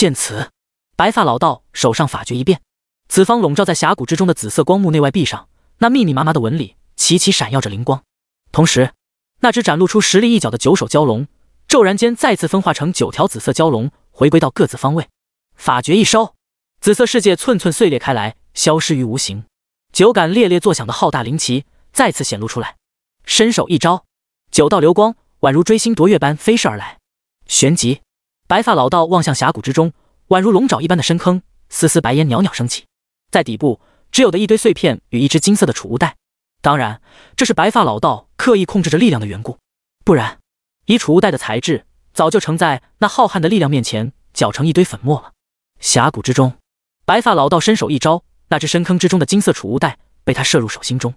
见此，白发老道手上法诀一变，此方笼罩在峡谷之中的紫色光幕内外壁上，那密密麻麻的纹理齐齐闪耀着灵光。同时，那只展露出实力一角的九首蛟龙，骤然间再次分化成九条紫色蛟龙，回归到各自方位。法诀一收，紫色世界寸寸碎裂开来，消失于无形。九杆猎猎作响的浩大灵旗再次显露出来，伸手一招，九道流光宛如追星夺月般飞射而来，旋即。白发老道望向峡谷之中，宛如龙爪一般的深坑，丝丝白烟袅袅升起，在底部只有的一堆碎片与一只金色的储物袋。当然，这是白发老道刻意控制着力量的缘故，不然以储物袋的材质，早就成在那浩瀚的力量面前搅成一堆粉末了。峡谷之中，白发老道伸手一招，那只深坑之中的金色储物袋被他射入手心中，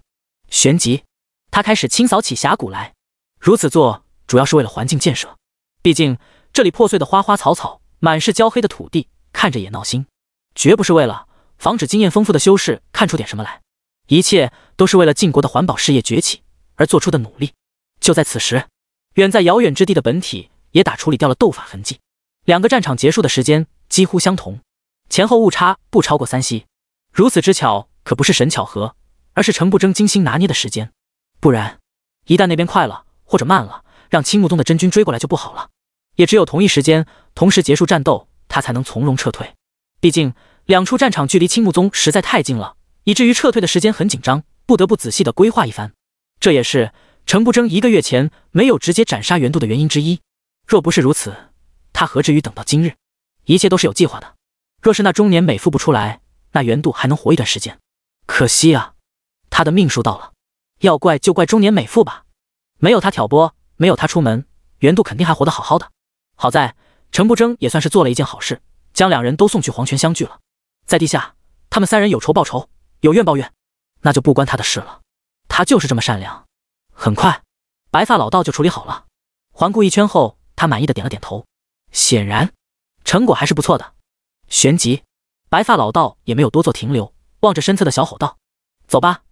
旋即他开始清扫起峡谷来。如此做主要是为了环境建设，毕竟。这里破碎的花花草草，满是焦黑的土地，看着也闹心。绝不是为了防止经验丰富的修士看出点什么来，一切都是为了晋国的环保事业崛起而做出的努力。就在此时，远在遥远之地的本体也打处理掉了斗法痕迹。两个战场结束的时间几乎相同，前后误差不超过三息。如此之巧，可不是神巧合，而是程不争精心拿捏的时间。不然，一旦那边快了或者慢了，让青木宗的真君追过来就不好了。也只有同一时间，同时结束战斗，他才能从容撤退。毕竟两处战场距离青木宗实在太近了，以至于撤退的时间很紧张，不得不仔细的规划一番。这也是程不争一个月前没有直接斩杀袁渡的原因之一。若不是如此，他何至于等到今日？一切都是有计划的。若是那中年美妇不出来，那袁渡还能活一段时间。可惜啊，他的命数到了。要怪就怪中年美妇吧。没有她挑拨，没有她出门，袁渡肯定还活得好好的。好在陈不争也算是做了一件好事，将两人都送去黄泉相聚了。在地下，他们三人有仇报仇，有怨报怨，那就不关他的事了。他就是这么善良。很快，白发老道就处理好了。环顾一圈后，他满意的点了点头，显然成果还是不错的。旋即，白发老道也没有多做停留，望着身侧的小吼道：“走吧。”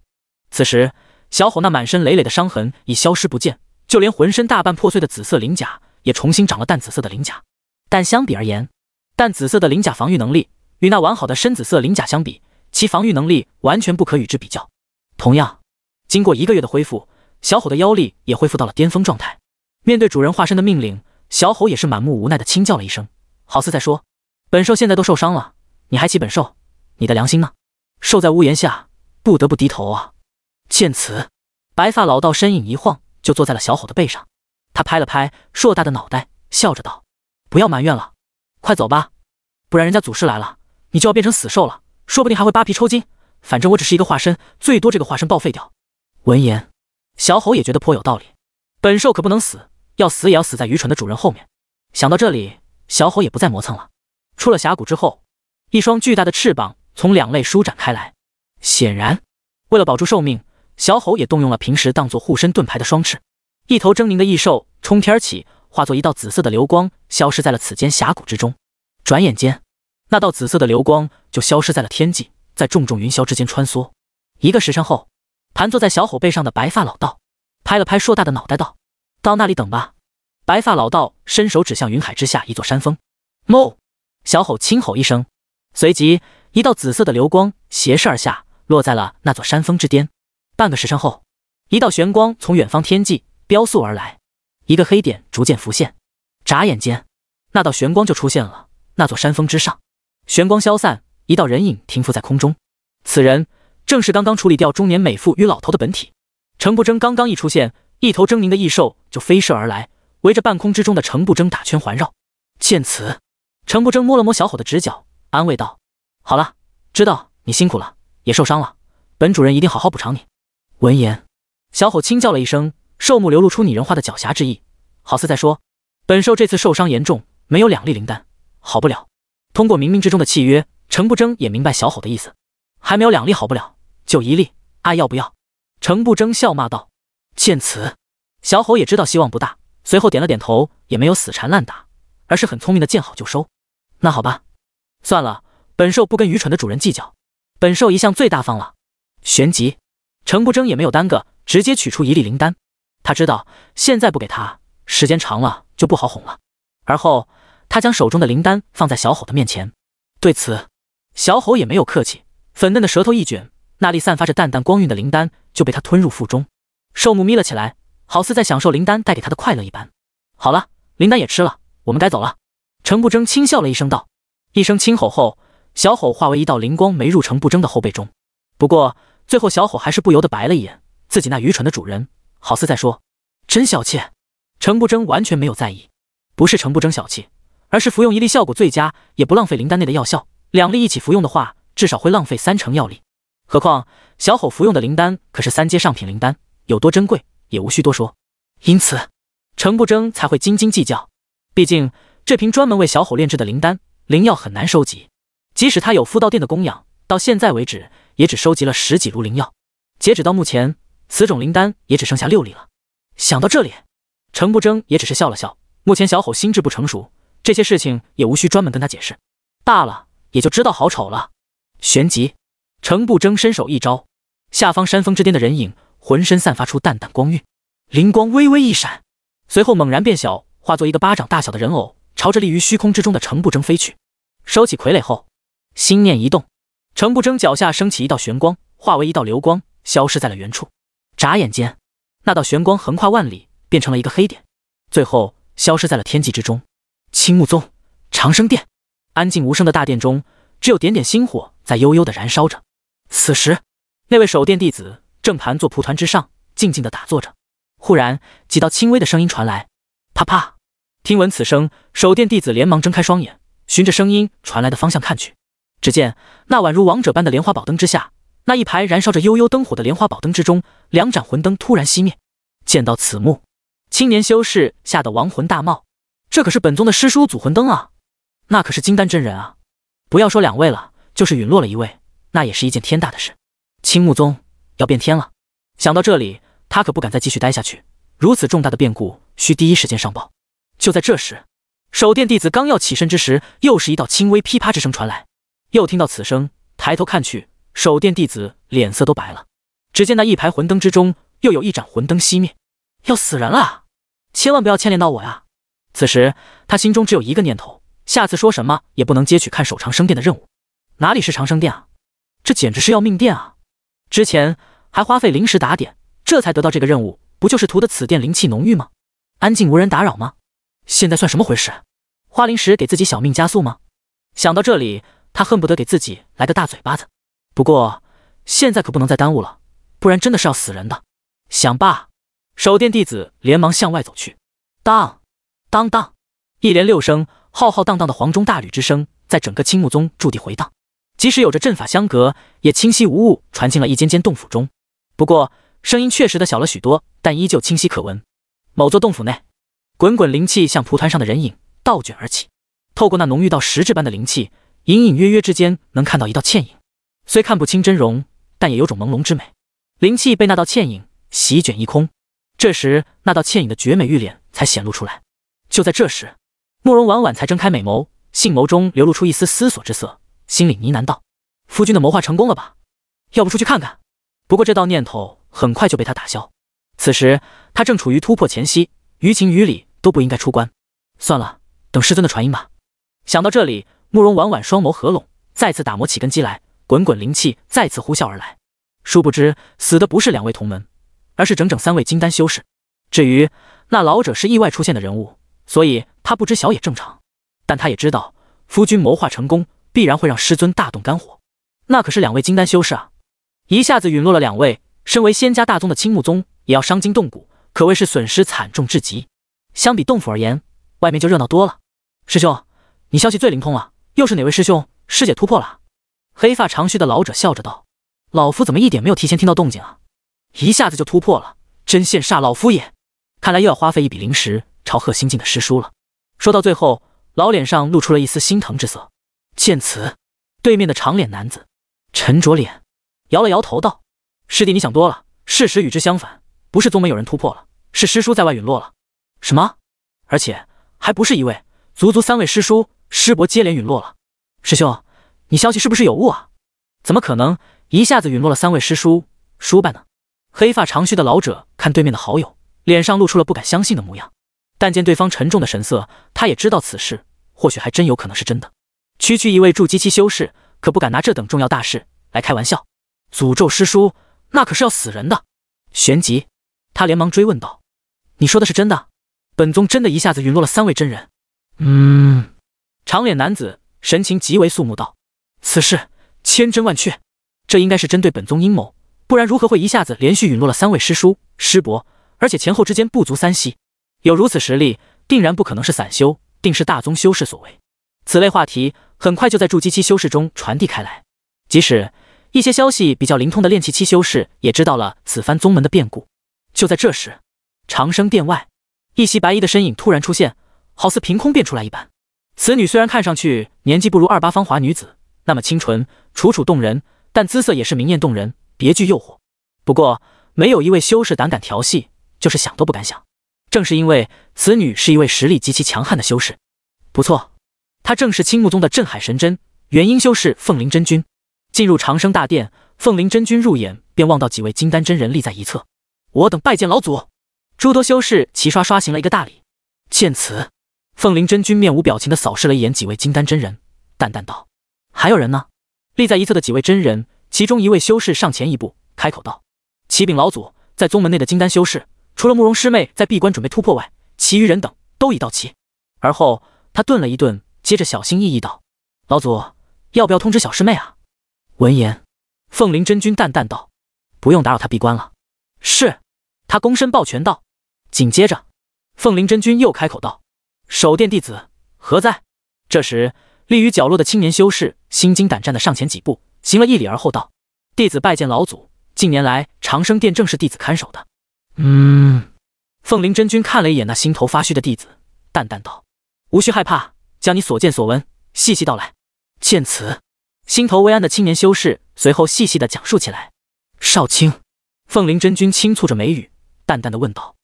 此时，小吼那满身累累的伤痕已消失不见，就连浑身大半破碎的紫色鳞甲。也重新长了淡紫色的鳞甲，但相比而言，淡紫色的鳞甲防御能力与那完好的深紫色鳞甲相比，其防御能力完全不可与之比较。同样，经过一个月的恢复，小吼的妖力也恢复到了巅峰状态。面对主人化身的命令，小吼也是满目无奈的轻叫了一声，好似在说：“本兽现在都受伤了，你还骑本兽？你的良心呢？受在屋檐下，不得不低头啊！”见此，白发老道身影一晃，就坐在了小吼的背上。他拍了拍硕大的脑袋，笑着道：“不要埋怨了，快走吧，不然人家祖师来了，你就要变成死兽了，说不定还会扒皮抽筋。反正我只是一个化身，最多这个化身报废掉。”闻言，小猴也觉得颇有道理。本兽可不能死，要死也要死在愚蠢的主人后面。想到这里，小猴也不再磨蹭了。出了峡谷之后，一双巨大的翅膀从两肋舒展开来，显然为了保住寿命，小猴也动用了平时当做护身盾牌的双翅。一头狰狞的异兽冲天而起，化作一道紫色的流光，消失在了此间峡谷之中。转眼间，那道紫色的流光就消失在了天际，在重重云霄之间穿梭。一个时辰后，盘坐在小吼背上的白发老道拍了拍硕大的脑袋，道：“到那里等吧。”白发老道伸手指向云海之下一座山峰，喏，小吼轻吼一声，随即一道紫色的流光斜射而下，落在了那座山峰之巅。半个时辰后，一道玄光从远方天际。雕塑而来，一个黑点逐渐浮现，眨眼间，那道玄光就出现了。那座山峰之上，玄光消散，一道人影停浮在空中。此人正是刚刚处理掉中年美妇与老头的本体。程不争刚刚一出现，一头狰狞的异兽就飞射而来，围着半空之中的程不争打圈环绕。见此，程不争摸了摸小吼的直角，安慰道：“好了，知道你辛苦了，也受伤了，本主人一定好好补偿你。”闻言，小吼轻叫了一声。兽目流露出拟人化的狡黠之意，好似在说：“本兽这次受伤严重，没有两粒灵丹，好不了。”通过冥冥之中的契约，程不争也明白小吼的意思。还没有两粒好不了，就一粒，爱要不要？程不争笑骂道。见此，小吼也知道希望不大，随后点了点头，也没有死缠烂打，而是很聪明的见好就收。那好吧，算了，本兽不跟愚蠢的主人计较，本兽一向最大方了。旋即，程不争也没有耽搁，直接取出一粒灵丹。他知道现在不给他，时间长了就不好哄了。而后，他将手中的灵丹放在小吼的面前。对此，小吼也没有客气，粉嫩的舌头一卷，那粒散发着淡淡光晕的灵丹就被他吞入腹中。兽木眯了起来，好似在享受灵丹带给他的快乐一般。好了，灵丹也吃了，我们该走了。程不争轻笑了一声，道：“一声轻吼后，小吼化为一道灵光，没入程不争的后背中。不过，最后小吼还是不由得白了一眼自己那愚蠢的主人。”好似在说，真小气！程不争完全没有在意，不是程不争小气，而是服用一粒效果最佳，也不浪费灵丹内的药效。两粒一起服用的话，至少会浪费三成药力。何况小吼服用的灵丹可是三阶上品灵丹，有多珍贵也无需多说。因此，程不争才会斤斤计较。毕竟这瓶专门为小吼炼制的灵丹，灵药很难收集。即使他有敷道殿的供养，到现在为止也只收集了十几炉灵药。截止到目前。此种灵丹也只剩下六粒了。想到这里，程不争也只是笑了笑。目前小吼心智不成熟，这些事情也无需专门跟他解释。大了也就知道好丑了。旋即，程不争伸手一招，下方山峰之巅的人影浑身散发出淡淡光晕，灵光微微一闪，随后猛然变小，化作一个巴掌大小的人偶，朝着立于虚空之中的程不争飞去。收起傀儡后，心念一动，程不争脚下升起一道玄光，化为一道流光，消失在了原处。眨眼间，那道玄光横跨万里，变成了一个黑点，最后消失在了天际之中。青木宗长生殿，安静无声的大殿中，只有点点星火在悠悠的燃烧着。此时，那位守殿弟子正盘坐蒲团之上，静静的打坐着。忽然，几道轻微的声音传来，啪啪。听闻此声，守殿弟子连忙睁开双眼，循着声音传来的方向看去，只见那宛如王者般的莲花宝灯之下。那一排燃烧着悠悠灯火的莲花宝灯之中，两盏魂灯突然熄灭。见到此幕，青年修士吓得亡魂大冒。这可是本宗的师叔祖魂灯啊！那可是金丹真人啊！不要说两位了，就是陨落了一位，那也是一件天大的事。青木宗要变天了！想到这里，他可不敢再继续待下去。如此重大的变故，需第一时间上报。就在这时，守殿弟子刚要起身之时，又是一道轻微噼啪之声传来。又听到此声，抬头看去。手电弟子脸色都白了。只见那一排魂灯之中，又有一盏魂灯熄灭，要死人了！千万不要牵连到我呀！此时他心中只有一个念头：下次说什么也不能接取看守长生殿的任务。哪里是长生殿啊？这简直是要命殿啊！之前还花费灵石打点，这才得到这个任务，不就是图的此殿灵气浓郁吗？安静无人打扰吗？现在算什么回事？花灵石给自己小命加速吗？想到这里，他恨不得给自己来个大嘴巴子。不过现在可不能再耽误了，不然真的是要死人的。想罢，守殿弟子连忙向外走去。当当当，一连六声，浩浩荡荡的黄钟大吕之声在整个青木宗驻地回荡，即使有着阵法相隔，也清晰无误传进了一间间洞府中。不过声音确实的小了许多，但依旧清晰可闻。某座洞府内，滚滚灵气向蒲团上的人影倒卷而起，透过那浓郁到实质般的灵气，隐隐约约之间能看到一道倩影。虽看不清真容，但也有种朦胧之美。灵气被那道倩影席卷一空，这时那道倩影的绝美玉脸才显露出来。就在这时，慕容婉婉才睁开美眸，杏眸中流露出一丝思索之色，心里呢喃道：“夫君的谋划成功了吧？要不出去看看？”不过这道念头很快就被他打消。此时他正处于突破前夕，于情于理都不应该出关。算了，等师尊的传音吧。想到这里，慕容婉婉双眸合拢，再次打磨起根基来。滚滚灵气再次呼啸而来，殊不知死的不是两位同门，而是整整三位金丹修士。至于那老者是意外出现的人物，所以他不知晓也正常。但他也知道，夫君谋划成功，必然会让师尊大动肝火。那可是两位金丹修士啊，一下子陨落了两位，身为仙家大宗的青木宗也要伤筋动骨，可谓是损失惨重至极。相比洞府而言，外面就热闹多了。师兄，你消息最灵通了，又是哪位师兄师姐突破了？黑发长须的老者笑着道：“老夫怎么一点没有提前听到动静啊？一下子就突破了，真羡煞老夫也。看来又要花费一笔灵石朝贺新进的师叔了。”说到最后，老脸上露出了一丝心疼之色。见此，对面的长脸男子沉着脸摇了摇头道：“师弟，你想多了。事实与之相反，不是宗门有人突破了，是师叔在外陨落了。什么？而且还不是一位，足足三位师叔、师伯接连陨落了。师兄。”你消息是不是有误啊？怎么可能一下子陨落了三位师叔叔伯呢？黑发长须的老者看对面的好友，脸上露出了不敢相信的模样。但见对方沉重的神色，他也知道此事或许还真有可能是真的。区区一位筑基期修士，可不敢拿这等重要大事来开玩笑。诅咒师叔，那可是要死人的。旋即，他连忙追问道：“你说的是真的？本宗真的一下子陨落了三位真人？”嗯，长脸男子神情极为肃穆道。此事千真万确，这应该是针对本宗阴谋，不然如何会一下子连续陨落了三位师叔师伯，而且前后之间不足三息？有如此实力，定然不可能是散修，定是大宗修士所为。此类话题很快就在筑基期修士中传递开来，即使一些消息比较灵通的炼气期修士也知道了此番宗门的变故。就在这时，长生殿外，一袭白衣的身影突然出现，好似凭空变出来一般。此女虽然看上去年纪不如二八芳华女子。那么清纯、楚楚动人，但姿色也是明艳动人，别具诱惑。不过，没有一位修士胆敢调戏，就是想都不敢想。正是因为此女是一位实力极其强悍的修士，不错，她正是青木宗的镇海神针元婴修士凤灵真君。进入长生大殿，凤灵真君入眼便望到几位金丹真人立在一侧。我等拜见老祖。诸多修士齐刷刷行了一个大礼。见此，凤灵真君面无表情地扫视了一眼几位金丹真人，淡淡道。还有人呢，立在一侧的几位真人，其中一位修士上前一步，开口道：“启禀老祖，在宗门内的金丹修士，除了慕容师妹在闭关准备突破外，其余人等都已到齐。”而后他顿了一顿，接着小心翼翼道：“老祖，要不要通知小师妹啊？”闻言，凤灵真君淡淡道：“不用打扰他闭关了。”是他躬身抱拳道。紧接着，凤灵真君又开口道：“守殿弟子何在？”这时，立于角落的青年修士。心惊胆战的上前几步，行了一礼，而后道：“弟子拜见老祖。近年来，长生殿正是弟子看守的。”嗯，凤麟真君看了一眼那心头发虚的弟子，淡淡道：“无需害怕，将你所见所闻细细道来。”见此，心头微安的青年修士随后细细的讲述起来。少卿，凤麟真君轻蹙着眉宇，淡淡的问道：“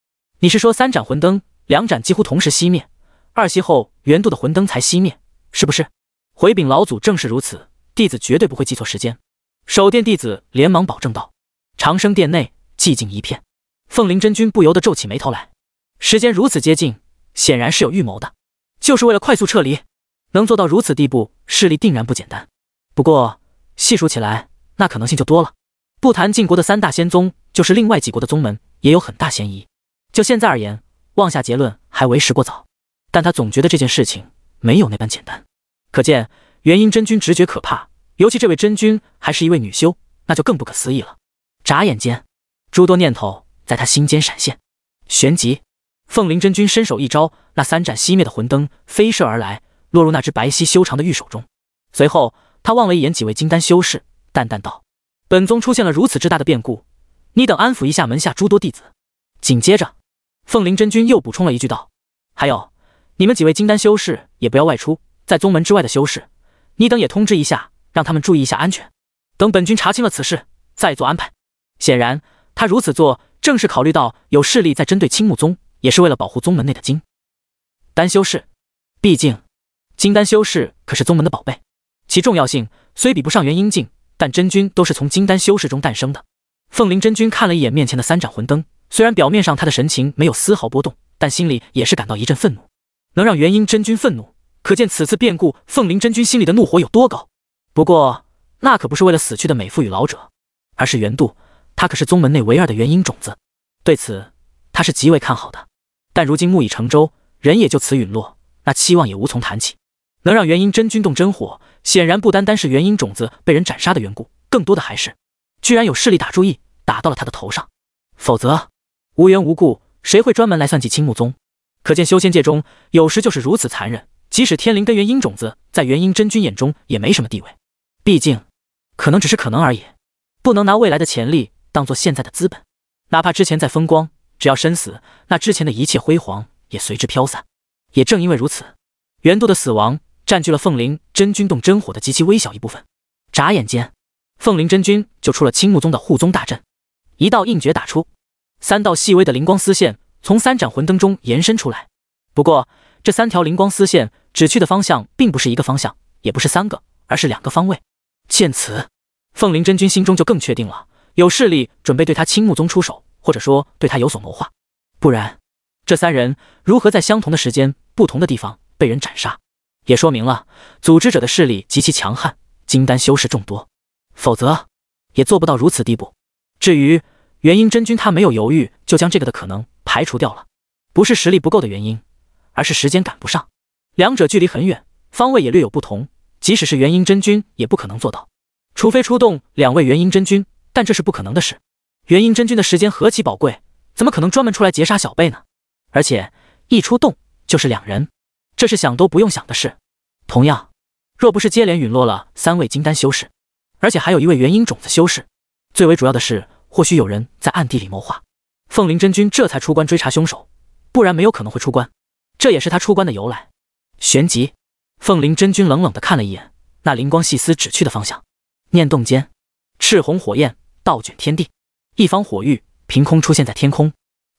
你是说三盏魂灯，两盏几乎同时熄灭，二息后，元度的魂灯才熄灭，是不是？”回禀老祖，正是如此，弟子绝对不会记错时间。守殿弟子连忙保证道。长生殿内寂静一片，凤麟真君不由得皱起眉头来。时间如此接近，显然是有预谋的，就是为了快速撤离。能做到如此地步，势力定然不简单。不过细数起来，那可能性就多了。不谈晋国的三大仙宗，就是另外几国的宗门，也有很大嫌疑。就现在而言，妄下结论还为时过早。但他总觉得这件事情没有那般简单。可见元婴真君直觉可怕，尤其这位真君还是一位女修，那就更不可思议了。眨眼间，诸多念头在他心间闪现，旋即凤灵真君伸手一招，那三盏熄灭的魂灯飞射而来，落入那只白皙修长的玉手中。随后，他望了一眼几位金丹修士，淡淡道：“本宗出现了如此之大的变故，你等安抚一下门下诸多弟子。”紧接着，凤灵真君又补充了一句道：“还有，你们几位金丹修士也不要外出。”在宗门之外的修士，你等也通知一下，让他们注意一下安全。等本君查清了此事，再做安排。显然，他如此做，正是考虑到有势力在针对青木宗，也是为了保护宗门内的金丹修士。毕竟，金丹修士可是宗门的宝贝，其重要性虽比不上元婴境，但真君都是从金丹修士中诞生的。凤灵真君看了一眼面前的三盏魂灯，虽然表面上他的神情没有丝毫波动，但心里也是感到一阵愤怒。能让元婴真君愤怒？可见此次变故，凤麟真君心里的怒火有多高。不过那可不是为了死去的美妇与老者，而是袁渡，他可是宗门内唯二的元婴种子，对此他是极为看好的。但如今木已成舟，人也就此陨落，那期望也无从谈起。能让元婴真君动真火，显然不单单是元婴种子被人斩杀的缘故，更多的还是居然有势力打主意打到了他的头上。否则无缘无故谁会专门来算计青木宗？可见修仙界中有时就是如此残忍。即使天灵根源阴种子在元婴真君眼中也没什么地位，毕竟可能只是可能而已，不能拿未来的潜力当做现在的资本。哪怕之前再风光，只要身死，那之前的一切辉煌也随之飘散。也正因为如此，元度的死亡占据了凤灵真君洞真火的极其微小一部分。眨眼间，凤灵真君就出了青木宗的护宗大阵，一道印诀打出，三道细微的灵光丝线从三盏魂灯中延伸出来。不过。这三条灵光丝线指去的方向并不是一个方向，也不是三个，而是两个方位。见此，凤麟真君心中就更确定了：有势力准备对他青木宗出手，或者说对他有所谋划。不然，这三人如何在相同的时间、不同的地方被人斩杀？也说明了组织者的势力极其强悍，金丹修士众多，否则也做不到如此地步。至于元婴真君，他没有犹豫，就将这个的可能排除掉了。不是实力不够的原因。而是时间赶不上，两者距离很远，方位也略有不同，即使是元婴真君也不可能做到，除非出动两位元婴真君，但这是不可能的事。元婴真君的时间何其宝贵，怎么可能专门出来截杀小辈呢？而且一出动就是两人，这是想都不用想的事。同样，若不是接连陨落了三位金丹修士，而且还有一位元婴种子修士，最为主要的是，或许有人在暗地里谋划。凤麟真君这才出关追查凶手，不然没有可能会出关。这也是他出关的由来。旋即，凤灵真君冷冷的看了一眼那灵光细丝指去的方向，念动间，赤红火焰倒卷天地，一方火域凭空出现在天空。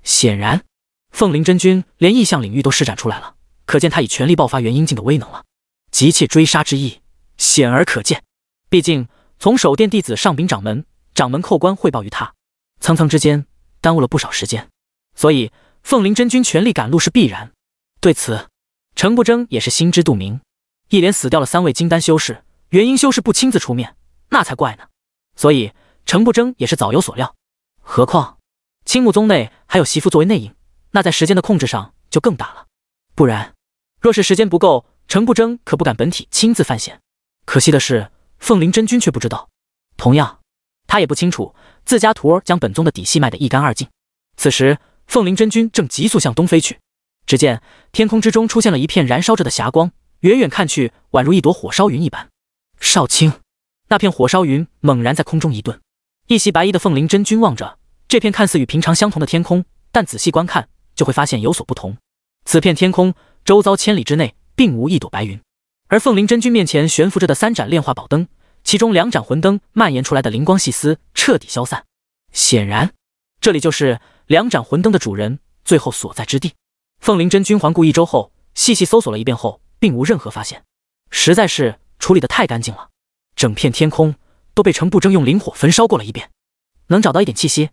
显然，凤灵真君连意象领域都施展出来了，可见他已全力爆发元婴境的威能了。急切追杀之意显而可见。毕竟，从守殿弟子上禀掌门，掌门扣关汇报于他，层层之间耽误了不少时间，所以凤灵真君全力赶路是必然。对此，程不争也是心知肚明。一连死掉了三位金丹修士，元婴修士不亲自出面，那才怪呢。所以，程不争也是早有所料。何况，青木宗内还有媳妇作为内应，那在时间的控制上就更大了。不然，若是时间不够，程不争可不敢本体亲自犯险。可惜的是，凤麟真君却不知道，同样，他也不清楚自家徒儿将本宗的底细卖得一干二净。此时，凤麟真君正急速向东飞去。只见天空之中出现了一片燃烧着的霞光，远远看去，宛如一朵火烧云一般。少卿，那片火烧云猛然在空中一顿，一袭白衣的凤灵真君望着这片看似与平常相同的天空，但仔细观看就会发现有所不同。此片天空周遭千里之内，并无一朵白云，而凤灵真君面前悬浮着的三盏炼化宝灯，其中两盏魂灯蔓延出来的灵光细丝彻底消散，显然，这里就是两盏魂灯的主人最后所在之地。凤灵真君环顾一周后，细细搜索了一遍后，并无任何发现。实在是处理的太干净了，整片天空都被程不争用灵火焚烧过了一遍，能找到一点气息，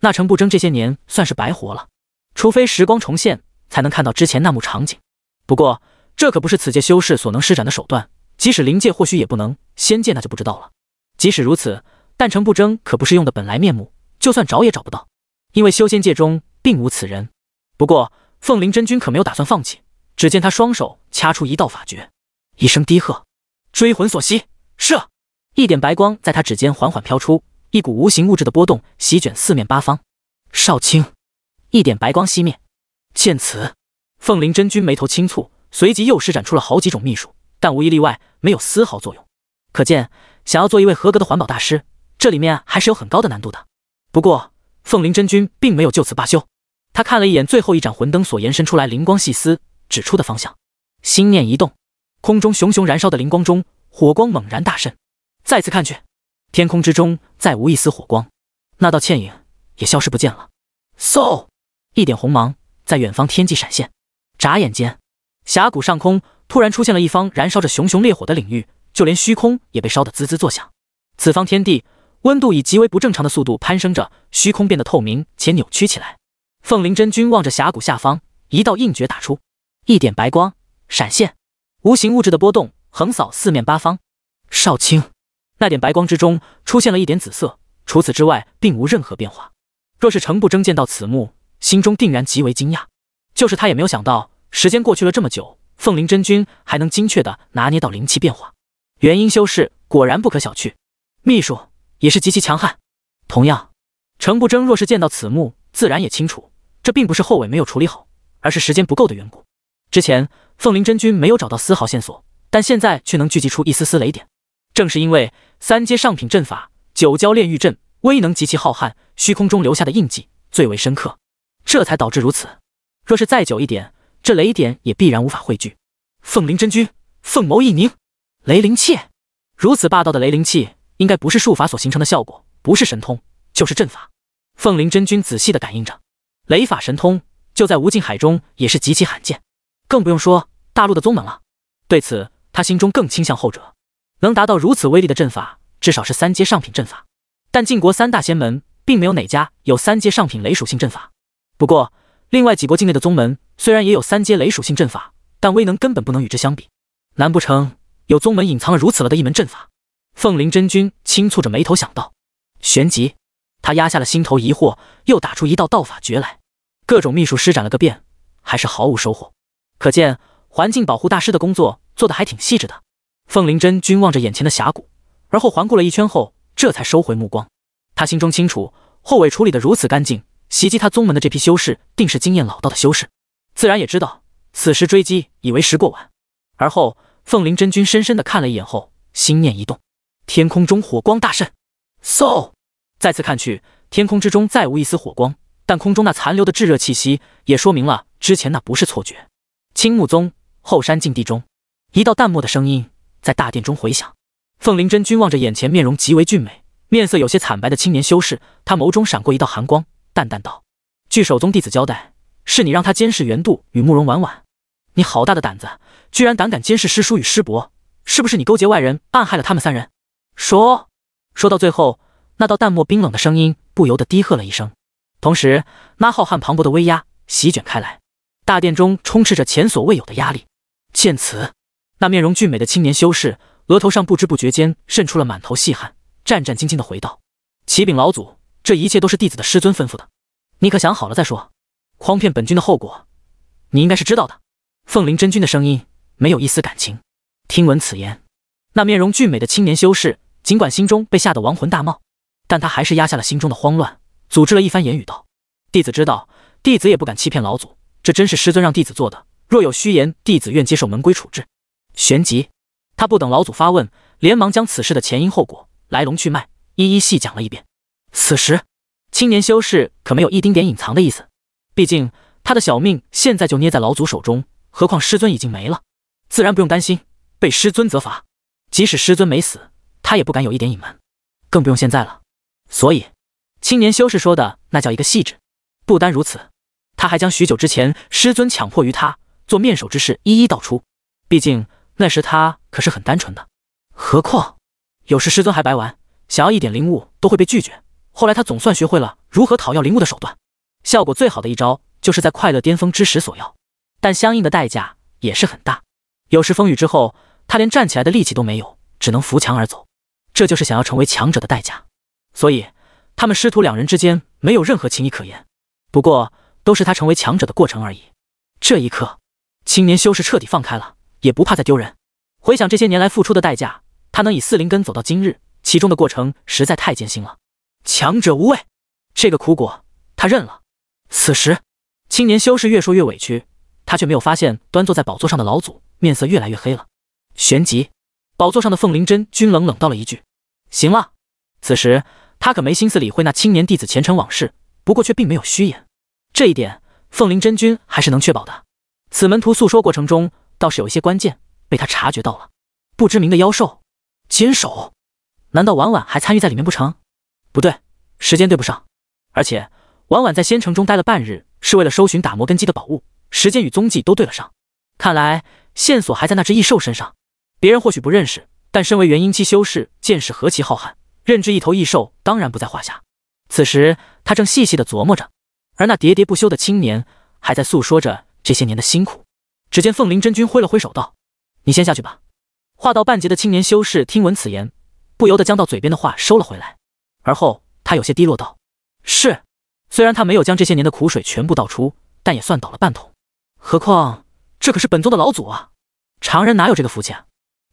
那程不争这些年算是白活了。除非时光重现，才能看到之前那幕场景。不过，这可不是此界修士所能施展的手段，即使灵界或许也不能，仙界那就不知道了。即使如此，但程不争可不是用的本来面目，就算找也找不到，因为修仙界中并无此人。不过。凤灵真君可没有打算放弃，只见他双手掐出一道法诀，一声低喝：“追魂锁息，射！”一点白光在他指尖缓缓飘出，一股无形物质的波动席卷四面八方。少卿，一点白光熄灭。见此，凤灵真君眉头轻蹙，随即又施展出了好几种秘术，但无一例外没有丝毫作用。可见，想要做一位合格的环保大师，这里面还是有很高的难度的。不过，凤灵真君并没有就此罢休。他看了一眼最后一盏魂灯所延伸出来灵光细丝指出的方向，心念一动，空中熊熊燃烧的灵光中火光猛然大盛。再次看去，天空之中再无一丝火光，那道倩影也消失不见了。嗖，一点红芒在远方天际闪现，眨眼间，峡谷上空突然出现了一方燃烧着熊熊烈火的领域，就连虚空也被烧得滋滋作响。此方天地温度以极为不正常的速度攀升着，虚空变得透明且扭曲起来。凤灵真君望着峡谷下方，一道印诀打出，一点白光闪现，无形物质的波动横扫四面八方。少卿，那点白光之中出现了一点紫色，除此之外并无任何变化。若是程不争见到此幕，心中定然极为惊讶。就是他也没有想到，时间过去了这么久，凤灵真君还能精确的拿捏到灵气变化。元婴修士果然不可小觑，秘术也是极其强悍。同样，程不争若是见到此幕，自然也清楚。这并不是后尾没有处理好，而是时间不够的缘故。之前凤灵真君没有找到丝毫线索，但现在却能聚集出一丝丝雷点。正是因为三阶上品阵法九焦炼狱阵威能极其浩瀚，虚空中留下的印记最为深刻，这才导致如此。若是再久一点，这雷点也必然无法汇聚。凤灵真君凤眸一凝，雷灵气如此霸道的雷灵气，应该不是术法所形成的效果，不是神通，就是阵法。凤灵真君仔细的感应着。雷法神通就在无尽海中也是极其罕见，更不用说大陆的宗门了。对此，他心中更倾向后者。能达到如此威力的阵法，至少是三阶上品阵法。但晋国三大仙门并没有哪家有三阶上品雷属性阵法。不过，另外几国境内的宗门虽然也有三阶雷属性阵法，但威能根本不能与之相比。难不成有宗门隐藏了如此了的一门阵法？凤麟真君轻蹙着眉头想到，旋即他压下了心头疑惑，又打出一道道法诀来。各种秘术施展了个遍，还是毫无收获。可见环境保护大师的工作做得还挺细致的。凤灵真君望着眼前的峡谷，而后环顾了一圈后，这才收回目光。他心中清楚，后尾处理得如此干净，袭击他宗门的这批修士定是经验老道的修士，自然也知道此时追击已为时过晚。而后，凤灵真君深深地看了一眼后，心念一动，天空中火光大盛，嗖！再次看去，天空之中再无一丝火光。但空中那残留的炙热气息，也说明了之前那不是错觉。青木宗后山禁地中，一道淡漠的声音在大殿中回响。凤灵真君望着眼前面容极为俊美、面色有些惨白的青年修士，他眸中闪过一道寒光，淡淡道：“据守宗弟子交代，是你让他监视袁度与慕容婉婉。你好大的胆子，居然胆敢监视师叔与师伯，是不是你勾结外人暗害了他们三人？”说说到最后，那道淡漠冰冷的声音不由得低喝了一声。同时，那浩瀚磅礴的威压席卷开来，大殿中充斥着前所未有的压力。见此，那面容俊美的青年修士额头上不知不觉间渗出了满头细汗，战战兢兢地回道：“启禀老祖，这一切都是弟子的师尊吩咐的，你可想好了再说。诓骗本君的后果，你应该是知道的。”凤麟真君的声音没有一丝感情。听闻此言，那面容俊美的青年修士尽管心中被吓得亡魂大冒，但他还是压下了心中的慌乱。组织了一番言语道：“弟子知道，弟子也不敢欺骗老祖。这真是师尊让弟子做的。若有虚言，弟子愿接受门规处置。”旋即，他不等老祖发问，连忙将此事的前因后果、来龙去脉一一细讲了一遍。此时，青年修士可没有一丁点隐藏的意思。毕竟他的小命现在就捏在老祖手中，何况师尊已经没了，自然不用担心被师尊责罚。即使师尊没死，他也不敢有一点隐瞒，更不用现在了。所以。青年修士说的那叫一个细致，不单如此，他还将许久之前师尊强迫于他做面首之事一一道出。毕竟那时他可是很单纯的，何况有时师尊还白玩，想要一点灵物都会被拒绝。后来他总算学会了如何讨要灵物的手段，效果最好的一招就是在快乐巅峰之时索要，但相应的代价也是很大。有时风雨之后，他连站起来的力气都没有，只能扶墙而走。这就是想要成为强者的代价，所以。他们师徒两人之间没有任何情谊可言，不过都是他成为强者的过程而已。这一刻，青年修士彻底放开了，也不怕再丢人。回想这些年来付出的代价，他能以四灵根走到今日，其中的过程实在太艰辛了。强者无畏，这个苦果他认了。此时，青年修士越说越委屈，他却没有发现端坐在宝座上的老祖面色越来越黑了。旋即，宝座上的凤灵针君冷冷道了一句：“行了。”此时。他可没心思理会那青年弟子前尘往事，不过却并没有虚言，这一点凤麟真君还是能确保的。此门徒诉说过程中，倒是有一些关键被他察觉到了。不知名的妖兽坚守，难道晚晚还参与在里面不成？不对，时间对不上。而且晚晚在仙城中待了半日，是为了搜寻打磨根基的宝物，时间与踪迹都对了上。看来线索还在那只异兽身上。别人或许不认识，但身为元婴期修士，见识何其浩瀚。认知一头异兽当然不在话下。此时他正细细的琢磨着，而那喋喋不休的青年还在诉说着这些年的辛苦。只见凤麟真君挥了挥手，道：“你先下去吧。”话到半截的青年修士听闻此言，不由得将到嘴边的话收了回来。而后他有些低落道：“是，虽然他没有将这些年的苦水全部倒出，但也算倒了半桶。何况这可是本宗的老祖啊，常人哪有这个福气啊？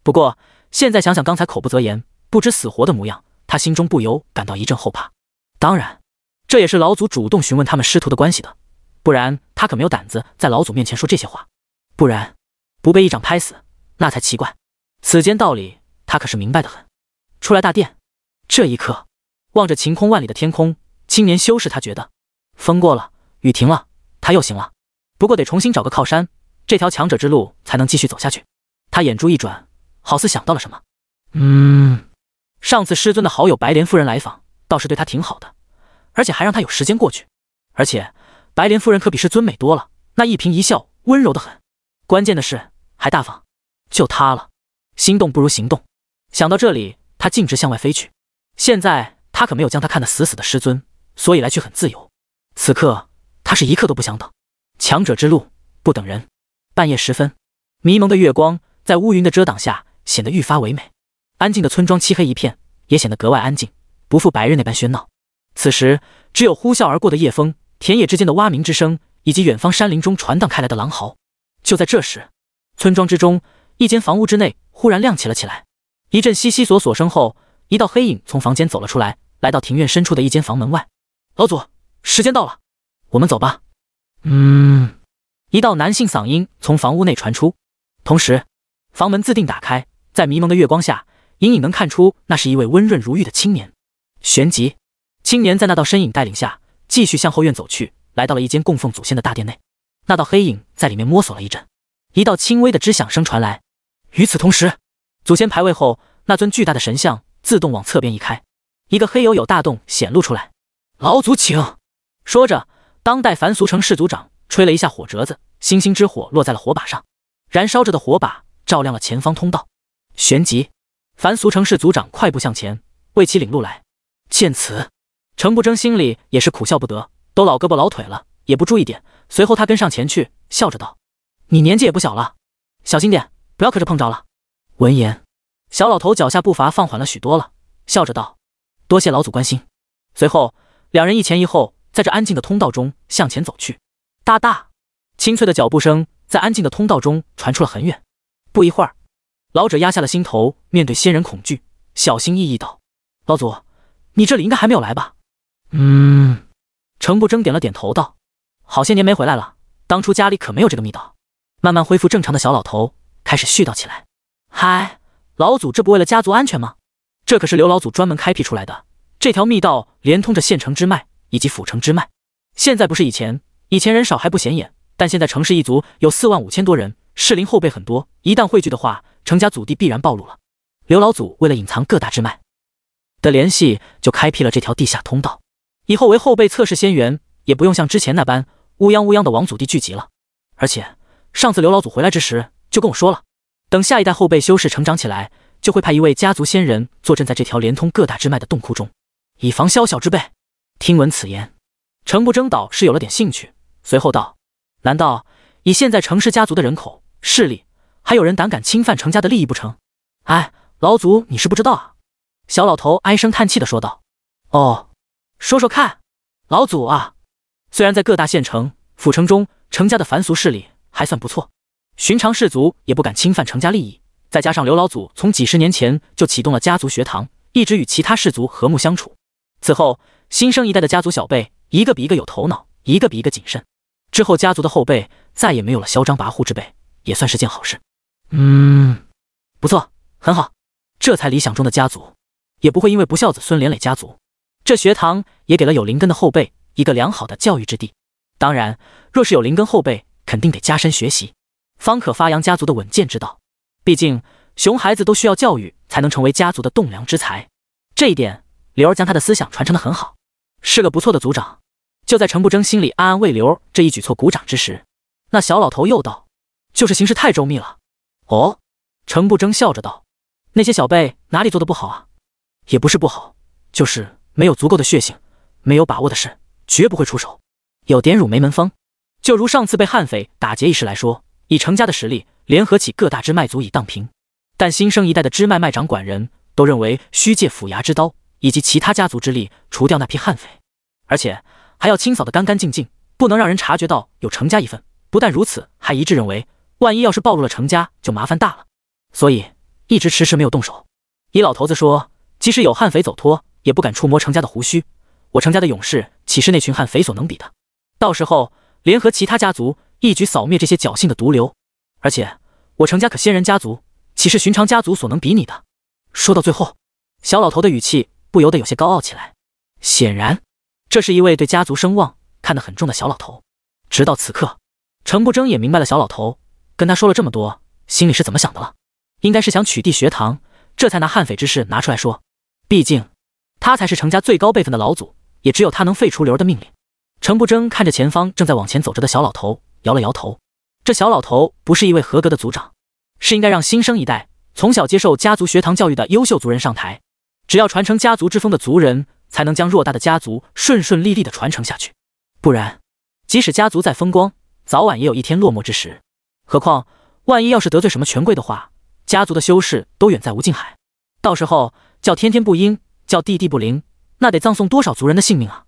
不过现在想想刚才口不择言、不知死活的模样……”他心中不由感到一阵后怕，当然，这也是老祖主动询问他们师徒的关系的，不然他可没有胆子在老祖面前说这些话，不然不被一掌拍死那才奇怪。此间道理他可是明白的很。出来大殿，这一刻，望着晴空万里的天空，青年修士他觉得风过了，雨停了，他又行了。不过得重新找个靠山，这条强者之路才能继续走下去。他眼珠一转，好似想到了什么，嗯。上次师尊的好友白莲夫人来访，倒是对她挺好的，而且还让她有时间过去。而且白莲夫人可比师尊美多了，那一颦一笑温柔的很，关键的是还大方。就她了，心动不如行动。想到这里，他径直向外飞去。现在他可没有将他看得死死的师尊，所以来去很自由。此刻他是一刻都不想等。强者之路不等人。半夜时分，迷蒙的月光在乌云的遮挡下显得愈发唯美。安静的村庄，漆黑一片，也显得格外安静，不复白日那般喧闹。此时，只有呼啸而过的夜风、田野之间的蛙鸣之声，以及远方山林中传荡开来的狼嚎。就在这时，村庄之中一间房屋之内忽然亮起了起来，一阵悉悉索索声后，一道黑影从房间走了出来，来到庭院深处的一间房门外。老祖，时间到了，我们走吧。嗯，一道男性嗓音从房屋内传出，同时房门自定打开，在迷蒙的月光下。隐隐能看出，那是一位温润如玉的青年。旋即，青年在那道身影带领下，继续向后院走去，来到了一间供奉祖先的大殿内。那道黑影在里面摸索了一阵，一道轻微的吱响声传来。与此同时，祖先牌位后那尊巨大的神像自动往侧边移开，一个黑黝黝大洞显露出来。老祖，请说着，当代凡俗城氏族长吹了一下火折子，星星之火落在了火把上，燃烧着的火把照亮了前方通道。旋即。凡俗城市族长快步向前，为其领路来。见此，程不争心里也是苦笑不得，都老胳膊老腿了，也不注意点。随后他跟上前去，笑着道：“你年纪也不小了，小心点，不要磕着碰着了。”闻言，小老头脚下步伐放缓了许多了，笑着道：“多谢老祖关心。”随后，两人一前一后，在这安静的通道中向前走去。哒哒，清脆的脚步声在安静的通道中传出了很远。不一会儿。老者压下了心头，面对仙人恐惧，小心翼翼道：“老祖，你这里应该还没有来吧？”嗯，程不争点了点头，道：“好些年没回来了，当初家里可没有这个密道。”慢慢恢复正常的小老头开始絮叨起来：“嗨，老祖，这不为了家族安全吗？这可是刘老祖专门开辟出来的。这条密道连通着县城之脉以及府城之脉。现在不是以前，以前人少还不显眼，但现在城市一族有四万五千多人，适龄后辈很多，一旦汇聚的话。”程家祖地必然暴露了。刘老祖为了隐藏各大支脉的联系，就开辟了这条地下通道。以后为后辈测试仙缘，也不用像之前那般乌泱乌泱的往祖地聚集了。而且上次刘老祖回来之时，就跟我说了，等下一代后辈修士成长起来，就会派一位家族仙人坐镇在这条连通各大支脉的洞窟中，以防宵小之辈。听闻此言，程不争倒是有了点兴趣，随后道：“难道以现在程氏家族的人口势力？”还有人胆敢侵犯程家的利益不成？哎，老祖你是不知道啊！”小老头唉声叹气的说道。“哦，说说看，老祖啊，虽然在各大县城、府城中，程家的凡俗势力还算不错，寻常氏族也不敢侵犯程家利益。再加上刘老祖从几十年前就启动了家族学堂，一直与其他氏族和睦相处。此后，新生一代的家族小辈一个比一个有头脑，一个比一个谨慎。之后，家族的后辈再也没有了嚣张跋扈之辈，也算是件好事。”嗯，不错，很好，这才理想中的家族，也不会因为不孝子孙连累家族。这学堂也给了有灵根的后辈一个良好的教育之地。当然，若是有灵根后辈，肯定得加深学习，方可发扬家族的稳健之道。毕竟，熊孩子都需要教育，才能成为家族的栋梁之材。这一点，刘儿将他的思想传承的很好，是个不错的族长。就在陈不争心里暗暗为刘儿这一举措鼓掌之时，那小老头又道：“就是行事太周密了。”哦，程不争笑着道：“那些小辈哪里做的不好啊？也不是不好，就是没有足够的血性，没有把握的事，绝不会出手。有点辱没门风。就如上次被悍匪打劫一事来说，以程家的实力，联合起各大支脉足以荡平。但新生一代的支脉脉长管人都认为，需借府衙之刀以及其他家族之力，除掉那批悍匪，而且还要清扫的干干净净，不能让人察觉到有程家一份。不但如此，还一致认为。”万一要是暴露了程家，就麻烦大了，所以一直迟迟没有动手。一老头子说，即使有悍匪走脱，也不敢触摸程家的胡须。我程家的勇士，岂是那群悍匪所能比的？到时候联合其他家族，一举扫灭这些侥幸的毒瘤。而且我程家可仙人家族，岂是寻常家族所能比拟的？说到最后，小老头的语气不由得有些高傲起来。显然，这是一位对家族声望看得很重的小老头。直到此刻，程不争也明白了小老头。跟他说了这么多，心里是怎么想的了？应该是想取缔学堂，这才拿悍匪之事拿出来说。毕竟他才是程家最高辈分的老祖，也只有他能废除刘的命令。程不争看着前方正在往前走着的小老头，摇了摇头。这小老头不是一位合格的族长，是应该让新生一代从小接受家族学堂教育的优秀族人上台。只要传承家族之风的族人，才能将偌大的家族顺顺利利的传承下去。不然，即使家族再风光，早晚也有一天落寞之时。何况，万一要是得罪什么权贵的话，家族的修士都远在无尽海，到时候叫天天不应，叫地地不灵，那得葬送多少族人的性命啊！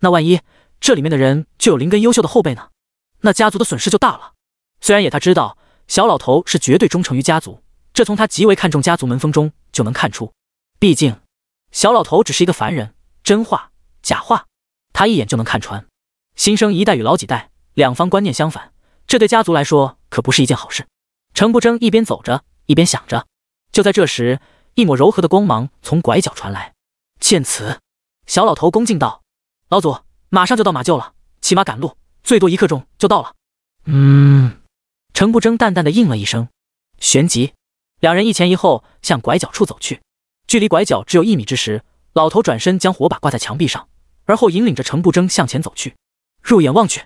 那万一这里面的人就有灵根优秀的后辈呢？那家族的损失就大了。虽然也他知道小老头是绝对忠诚于家族，这从他极为看重家族门风中就能看出。毕竟，小老头只是一个凡人，真话假话他一眼就能看穿。新生一代与老几代两方观念相反。这对家族来说可不是一件好事。程不争一边走着一边想着。就在这时，一抹柔和的光芒从拐角传来。见此，小老头恭敬道：“老祖，马上就到马厩了，骑马赶路最多一刻钟就到了。”嗯。程不争淡淡的应了一声。旋即，两人一前一后向拐角处走去。距离拐角只有一米之时，老头转身将火把挂在墙壁上，而后引领着程不争向前走去。入眼望去，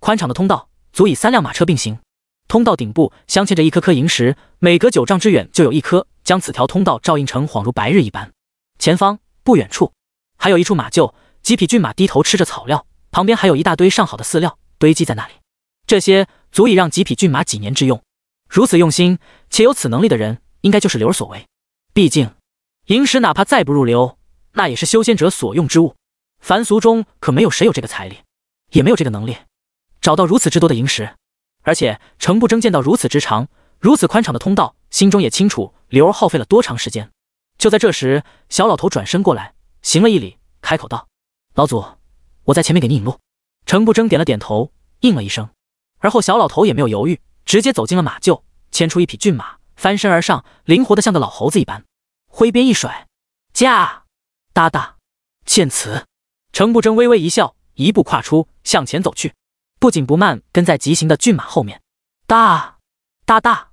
宽敞的通道。足以三辆马车并行，通道顶部镶嵌着一颗颗萤石，每隔九丈之远就有一颗，将此条通道照映成恍如白日一般。前方不远处还有一处马厩，几匹骏马低头吃着草料，旁边还有一大堆上好的饲料堆积在那里，这些足以让几匹骏马几年之用。如此用心且有此能力的人，应该就是刘儿所为。毕竟，萤石哪怕再不入流，那也是修仙者所用之物，凡俗中可没有谁有这个财力，也没有这个能力。找到如此之多的萤石，而且程不争见到如此之长、如此宽敞的通道，心中也清楚刘耗费了多长时间。就在这时，小老头转身过来，行了一礼，开口道：“老祖，我在前面给你引路。”程不争点了点头，应了一声，而后小老头也没有犹豫，直接走进了马厩，牵出一匹骏马，翻身而上，灵活的像个老猴子一般，挥鞭一甩，驾，哒哒。见此，程不争微微一笑，一步跨出，向前走去。不紧不慢，跟在疾行的骏马后面。哒哒哒，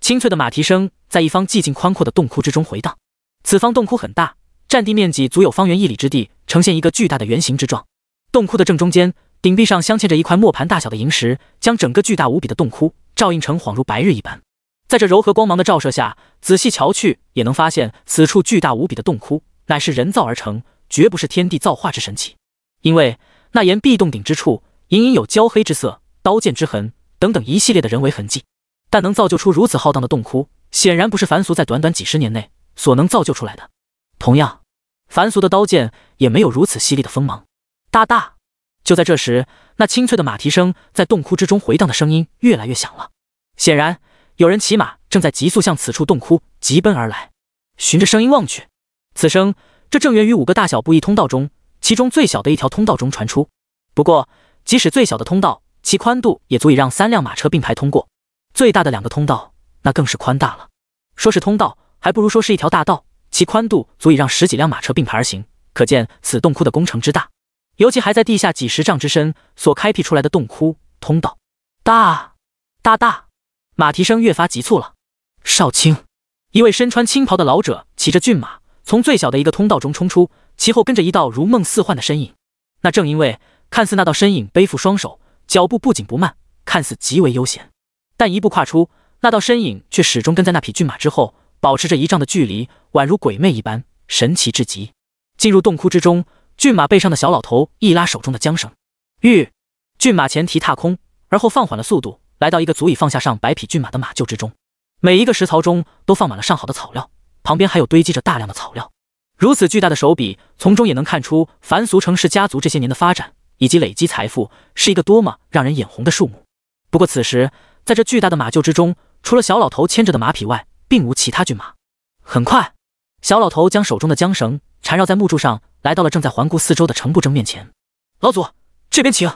清脆的马蹄声在一方寂静宽阔的洞窟之中回荡。此方洞窟很大，占地面积足有方圆一里之地，呈现一个巨大的圆形之状。洞窟的正中间，顶壁上镶嵌着一块磨盘大小的萤石，将整个巨大无比的洞窟照映成恍如白日一般。在这柔和光芒的照射下，仔细瞧去，也能发现此处巨大无比的洞窟乃是人造而成，绝不是天地造化之神奇，因为那岩壁洞顶之处。隐隐有焦黑之色、刀剑之痕等等一系列的人为痕迹，但能造就出如此浩荡的洞窟，显然不是凡俗在短短几十年内所能造就出来的。同样，凡俗的刀剑也没有如此犀利的锋芒。大大，就在这时，那清脆的马蹄声在洞窟之中回荡的声音越来越响了，显然有人骑马正在急速向此处洞窟疾奔而来。循着声音望去，此声这正源于五个大小不一通道中，其中最小的一条通道中传出。不过。即使最小的通道，其宽度也足以让三辆马车并排通过；最大的两个通道，那更是宽大了。说是通道，还不如说是一条大道，其宽度足以让十几辆马车并排而行。可见此洞窟的工程之大，尤其还在地下几十丈之深所开辟出来的洞窟通道，大，大大。马蹄声越发急促了。少卿，一位身穿青袍的老者骑着骏马从最小的一个通道中冲出，其后跟着一道如梦似幻的身影。那正因为。看似那道身影背负双手，脚步不紧不慢，看似极为悠闲，但一步跨出，那道身影却始终跟在那匹骏马之后，保持着一丈的距离，宛如鬼魅一般，神奇至极。进入洞窟之中，骏马背上的小老头一拉手中的缰绳，吁，骏马前蹄踏空，而后放缓了速度，来到一个足以放下上百匹骏马的马厩之中。每一个石槽中都放满了上好的草料，旁边还有堆积着大量的草料。如此巨大的手笔，从中也能看出凡俗城市家族这些年的发展。以及累积财富是一个多么让人眼红的数目！不过此时，在这巨大的马厩之中，除了小老头牵着的马匹外，并无其他骏马。很快，小老头将手中的缰绳缠绕在木柱上，来到了正在环顾四周的程不争面前。“老祖，这边请。”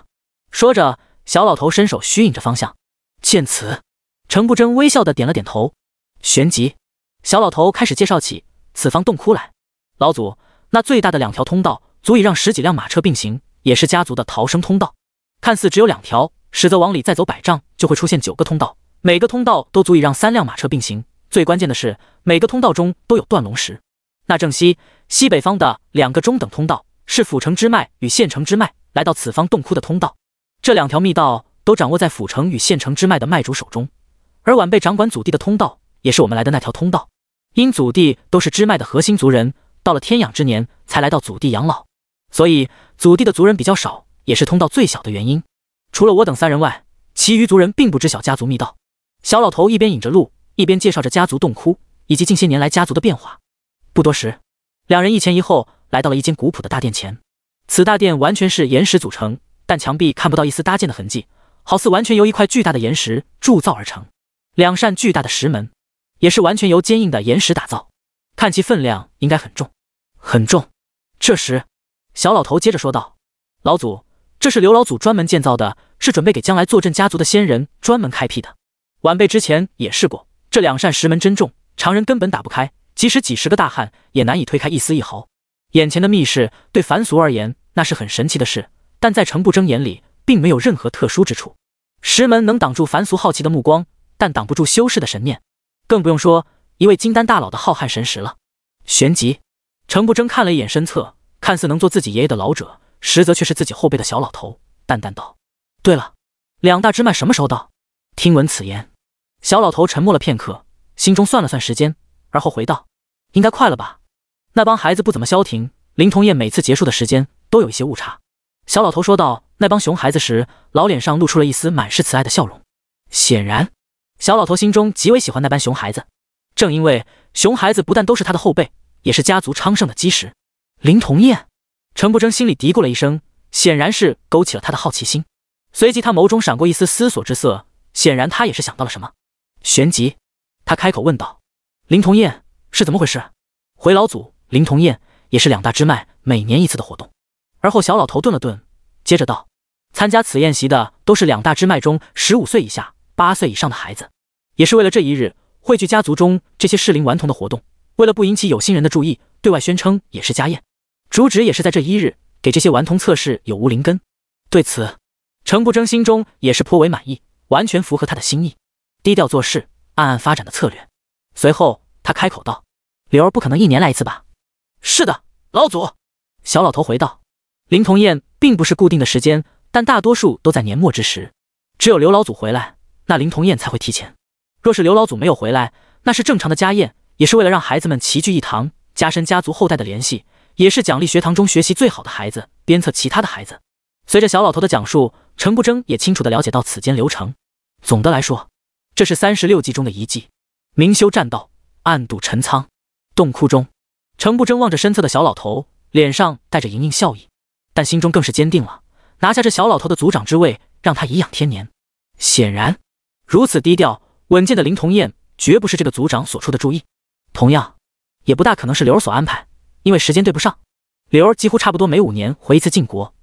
说着，小老头伸手虚引着方向。见此，程不争微笑的点了点头。旋即，小老头开始介绍起此方洞窟来。“老祖，那最大的两条通道，足以让十几辆马车并行。”也是家族的逃生通道，看似只有两条，实则往里再走百丈就会出现九个通道，每个通道都足以让三辆马车并行。最关键的是，每个通道中都有断龙石。那正西、西北方的两个中等通道，是府城支脉与县城支脉来到此方洞窟的通道。这两条密道都掌握在府城与县城支脉的脉主手中。而晚辈掌管祖地的通道，也是我们来的那条通道。因祖地都是支脉的核心族人，到了天养之年才来到祖地养老。所以祖地的族人比较少，也是通道最小的原因。除了我等三人外，其余族人并不知晓家族密道。小老头一边引着路，一边介绍着家族洞窟以及近些年来家族的变化。不多时，两人一前一后来到了一间古朴的大殿前。此大殿完全是岩石组成，但墙壁看不到一丝搭建的痕迹，好似完全由一块巨大的岩石铸造而成。两扇巨大的石门也是完全由坚硬的岩石打造，看其分量应该很重，很重。这时。小老头接着说道：“老祖，这是刘老祖专门建造的，是准备给将来坐镇家族的仙人专门开辟的。晚辈之前也试过，这两扇石门真重，常人根本打不开，即使几十个大汉也难以推开一丝一毫。眼前的密室对凡俗而言那是很神奇的事，但在程不争眼里并没有任何特殊之处。石门能挡住凡俗好奇的目光，但挡不住修士的神念，更不用说一位金丹大佬的浩瀚神识了。”旋即，程不争看了一眼身侧。看似能做自己爷爷的老者，实则却是自己后辈的小老头，淡淡道：“对了，两大支脉什么时候到？”听闻此言，小老头沉默了片刻，心中算了算时间，而后回道：“应该快了吧？”那帮孩子不怎么消停，灵童宴每次结束的时间都有一些误差。小老头说道那帮熊孩子时，老脸上露出了一丝满是慈爱的笑容，显然小老头心中极为喜欢那帮熊孩子。正因为熊孩子不但都是他的后辈，也是家族昌盛的基石。灵童宴，陈不争心里嘀咕了一声，显然是勾起了他的好奇心。随即，他眸中闪过一丝思索之色，显然他也是想到了什么。旋即，他开口问道：“灵童宴是怎么回事？”回老祖，灵童宴也是两大支脉每年一次的活动。而后，小老头顿了顿，接着道：“参加此宴席的都是两大支脉中十五岁以下、八岁以上的孩子，也是为了这一日汇聚家族中这些适龄顽童的活动。为了不引起有心人的注意，对外宣称也是家宴。”主旨也是在这一日给这些顽童测试有无灵根。对此，程不争心中也是颇为满意，完全符合他的心意。低调做事，暗暗发展的策略。随后，他开口道：“刘儿不可能一年来一次吧？”“是的，老祖。”小老头回道：“灵童宴并不是固定的时间，但大多数都在年末之时。只有刘老祖回来，那灵童宴才会提前。若是刘老祖没有回来，那是正常的家宴，也是为了让孩子们齐聚一堂，加深家族后代的联系。”也是奖励学堂中学习最好的孩子，鞭策其他的孩子。随着小老头的讲述，程不争也清楚地了解到此间流程。总的来说，这是三十六计中的一计：明修栈道，暗度陈仓。洞窟中，程不争望着身侧的小老头，脸上带着盈盈笑意，但心中更是坚定了拿下这小老头的族长之位，让他颐养天年。显然，如此低调稳健的林童燕，绝不是这个族长所出的主意，同样，也不大可能是刘儿所安排。因为时间对不上，刘儿几乎差不多每五年回一次晋国，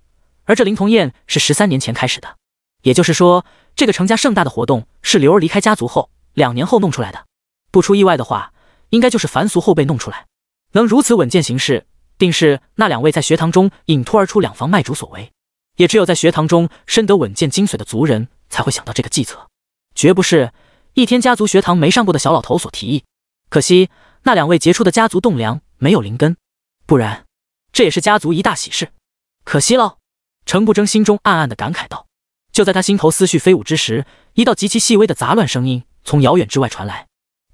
而这灵童宴是十三年前开始的，也就是说，这个成家盛大的活动是刘儿离开家族后两年后弄出来的。不出意外的话，应该就是凡俗后辈弄出来。能如此稳健行事，定是那两位在学堂中隐突而出两房卖主所为。也只有在学堂中深得稳健精髓的族人才会想到这个计策，绝不是一天家族学堂没上过的小老头所提议。可惜那两位杰出的家族栋梁没有灵根。不然，这也是家族一大喜事，可惜了。程不争心中暗暗的感慨道。就在他心头思绪飞舞之时，一道极其细微的杂乱声音从遥远之外传来。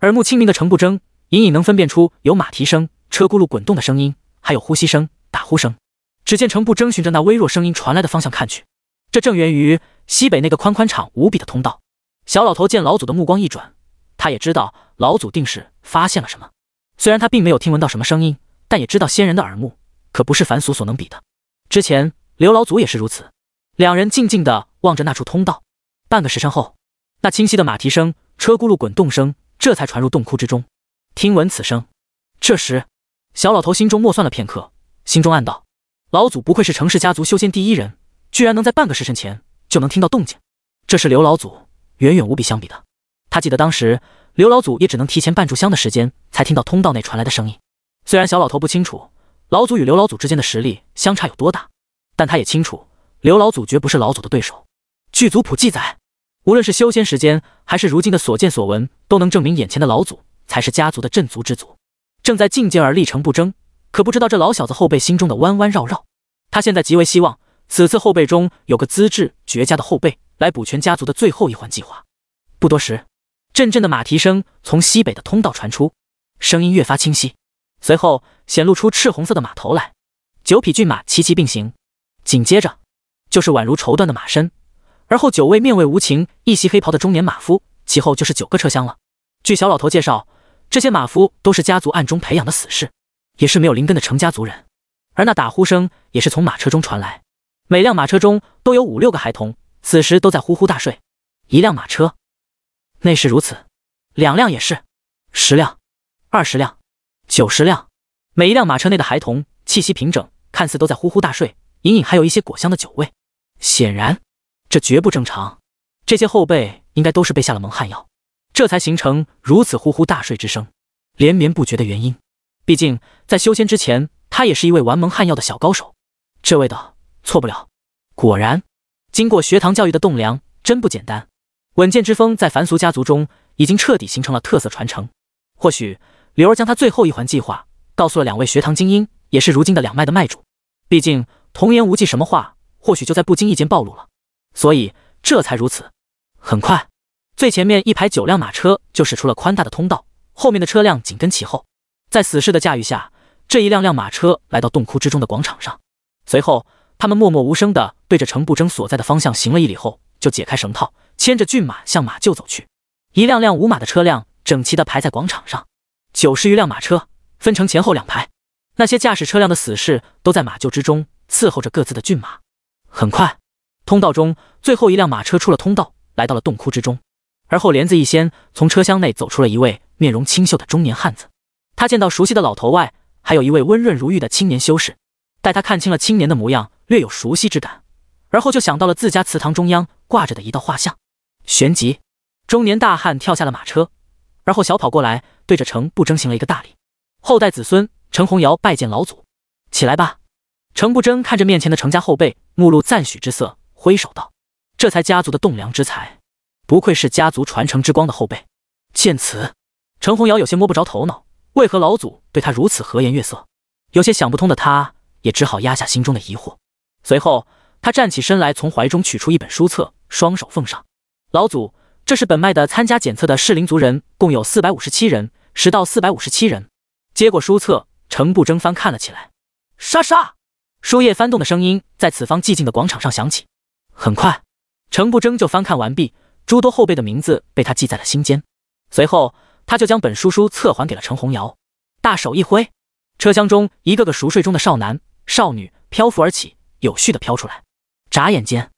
耳目清明的程不争隐隐能分辨出有马蹄声、车轱辘滚动的声音，还有呼吸声、打呼声。只见程不争循着那微弱声音传来的方向看去，这正源于西北那个宽宽敞无比的通道。小老头见老祖的目光一转，他也知道老祖定是发现了什么，虽然他并没有听闻到什么声音。但也知道仙人的耳目可不是凡俗所能比的。之前刘老祖也是如此。两人静静的望着那处通道，半个时辰后，那清晰的马蹄声、车轱辘滚动声，这才传入洞窟之中。听闻此声，这时小老头心中默算了片刻，心中暗道：老祖不愧是程氏家族修仙第一人，居然能在半个时辰前就能听到动静，这是刘老祖远远无比相比的。他记得当时刘老祖也只能提前半炷香的时间才听到通道内传来的声音。虽然小老头不清楚老祖与刘老祖之间的实力相差有多大，但他也清楚刘老祖绝不是老祖的对手。据族谱记载，无论是修仙时间，还是如今的所见所闻，都能证明眼前的老祖才是家族的镇族之祖。正在进阶而立成不争，可不知道这老小子后辈心中的弯弯绕绕。他现在极为希望此次后辈中有个资质绝佳的后辈来补全家族的最后一环计划。不多时，阵阵的马蹄声从西北的通道传出，声音越发清晰。随后显露出赤红色的马头来，九匹骏马齐齐并行，紧接着就是宛如绸缎的马身，而后九位面无无情、一袭黑袍的中年马夫，其后就是九个车厢了。据小老头介绍，这些马夫都是家族暗中培养的死士，也是没有灵根的程家族人。而那打呼声也是从马车中传来，每辆马车中都有五六个孩童，此时都在呼呼大睡。一辆马车，那是如此，两辆也是，十辆，二十辆。九十辆，每一辆马车内的孩童气息平整，看似都在呼呼大睡，隐隐还有一些果香的酒味。显然，这绝不正常。这些后辈应该都是被下了蒙汗药，这才形成如此呼呼大睡之声，连绵不绝的原因。毕竟，在修仙之前，他也是一位玩蒙汗药的小高手。这味道错不了。果然，经过学堂教育的栋梁真不简单，稳健之风在凡俗家族中已经彻底形成了特色传承。或许。刘儿将他最后一环计划告诉了两位学堂精英，也是如今的两脉的脉主。毕竟童言无忌，什么话或许就在不经意间暴露了，所以这才如此。很快，最前面一排九辆马车就驶出了宽大的通道，后面的车辆紧跟其后。在死侍的驾驭下，这一辆辆马车来到洞窟之中的广场上。随后，他们默默无声地对着程不争所在的方向行了一礼后，就解开绳套，牵着骏马向马厩走去。一辆辆无马的车辆整齐地排在广场上。九十余辆马车分成前后两排，那些驾驶车辆的死士都在马厩之中伺候着各自的骏马。很快，通道中最后一辆马车出了通道，来到了洞窟之中。而后帘子一掀，从车厢内走出了一位面容清秀的中年汉子。他见到熟悉的老头外，还有一位温润如玉的青年修士。待他看清了青年的模样，略有熟悉之感，而后就想到了自家祠堂中央挂着的一道画像。旋即，中年大汉跳下了马车。而后小跑过来，对着程不争行了一个大礼：“后代子孙程红瑶拜见老祖！”起来吧。程不争看着面前的程家后辈，目露赞许之色，挥手道：“这才家族的栋梁之才，不愧是家族传承之光的后辈。”见此，程红瑶有些摸不着头脑，为何老祖对他如此和颜悦色？有些想不通的他，也只好压下心中的疑惑。随后，他站起身来，从怀中取出一本书册，双手奉上：“老祖。”这是本脉的参加检测的适龄族人，共有四百五十七人。十到四百五十七人，接过书册，程不争翻看了起来。沙沙，书页翻动的声音在此方寂静的广场上响起。很快，程不争就翻看完毕，诸多后辈的名字被他记在了心间。随后，他就将本书书册还给了程红瑶。大手一挥，车厢中一个个熟睡中的少男少女漂浮而起，有序的飘出来。眨眼间，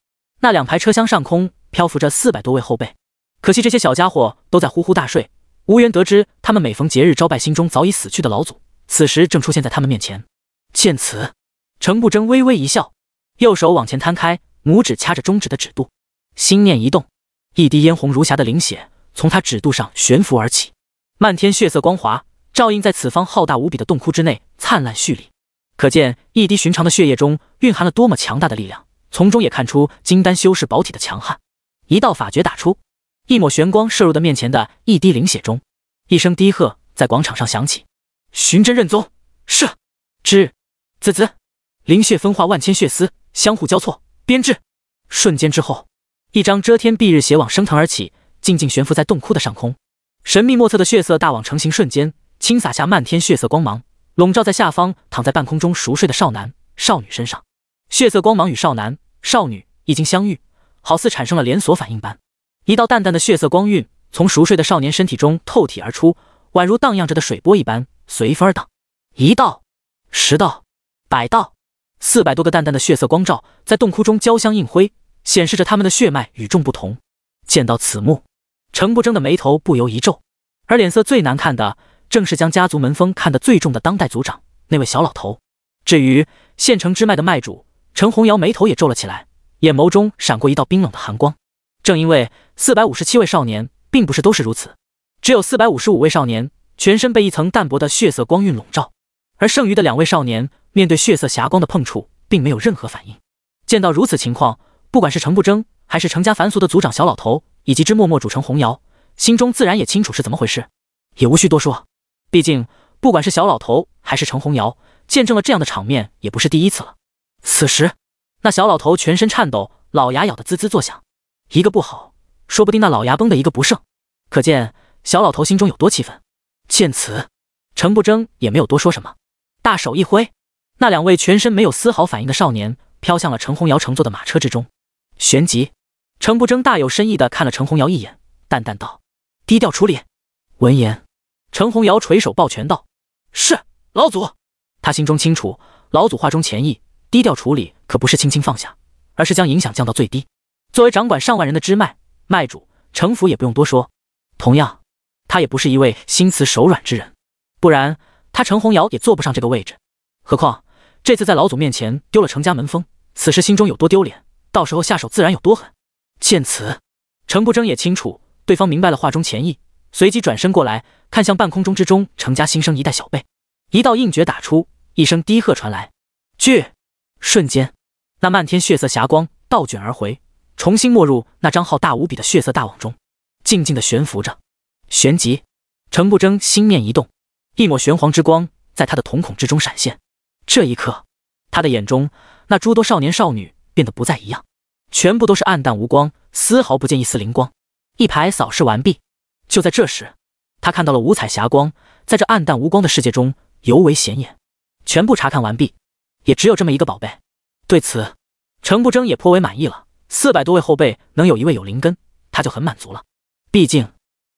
那两排车厢上空漂浮着四百多位后辈。可惜这些小家伙都在呼呼大睡，无缘得知他们每逢节日朝拜心中早已死去的老祖，此时正出现在他们面前。见此，程不争微微一笑，右手往前摊开，拇指掐着中指的指肚，心念一动，一滴嫣红如霞的灵血从他指肚上悬浮而起，漫天血色光华照映在此方浩大无比的洞窟之内，灿烂绚丽。可见一滴寻常的血液中蕴含了多么强大的力量，从中也看出金丹修士宝体的强悍。一道法诀打出。一抹玄光射入的面前的一滴灵血中，一声低喝在广场上响起：“寻真认宗，是，之，子子。”灵血分化万千血丝，相互交错编织。瞬间之后，一张遮天蔽日血网升腾而起，静静悬浮在洞窟的上空。神秘莫测的血色大网成型瞬间，倾洒下漫天血色光芒，笼罩在下方躺在半空中熟睡的少男少女身上。血色光芒与少男少女一经相遇，好似产生了连锁反应般。一道淡淡的血色光晕从熟睡的少年身体中透体而出，宛如荡漾着的水波一般，随风而荡。一道，十道，百道，四百多个淡淡的血色光照在洞窟中交相映辉，显示着他们的血脉与众不同。见到此幕，程不争的眉头不由一皱，而脸色最难看的正是将家族门风看得最重的当代族长那位小老头。至于县城支脉的脉主陈红瑶，眉头也皱了起来，眼眸中闪过一道冰冷的寒光。正因为。四百五十七位少年，并不是都是如此，只有四百五十五位少年全身被一层淡薄的血色光晕笼罩，而剩余的两位少年面对血色霞光的碰触，并没有任何反应。见到如此情况，不管是程不争，还是程家凡俗的族长小老头，以及之默默主程红瑶，心中自然也清楚是怎么回事，也无需多说。毕竟，不管是小老头还是程红瑶，见证了这样的场面也不是第一次了。此时，那小老头全身颤抖，老牙咬得滋滋作响，一个不好。说不定那老牙崩的一个不剩，可见小老头心中有多气愤。见此，程不争也没有多说什么，大手一挥，那两位全身没有丝毫反应的少年飘向了程红瑶乘坐的马车之中。旋即，程不争大有深意的看了程红瑶一眼，淡淡道：“低调处理。”闻言，程红瑶垂手抱拳道：“是老祖。”他心中清楚，老祖话中潜意，低调处理可不是轻轻放下，而是将影响降到最低。作为掌管上万人的支脉。卖主城府也不用多说，同样，他也不是一位心慈手软之人，不然他程红瑶也坐不上这个位置。何况这次在老祖面前丢了程家门风，此时心中有多丢脸，到时候下手自然有多狠。见此，程不争也清楚对方明白了话中潜意，随即转身过来，看向半空中之中程家新生一代小辈，一道印诀打出，一声低喝传来，巨，瞬间，那漫天血色霞光倒卷而回。重新没入那张浩大无比的血色大网中，静静的悬浮着。旋即，程不争心念一动，一抹玄黄之光在他的瞳孔之中闪现。这一刻，他的眼中那诸多少年少女变得不再一样，全部都是暗淡无光，丝毫不见一丝灵光。一排扫视完毕，就在这时，他看到了五彩霞光，在这暗淡无光的世界中尤为显眼。全部查看完毕，也只有这么一个宝贝，对此，程不争也颇为满意了。四百多位后辈能有一位有灵根，他就很满足了。毕竟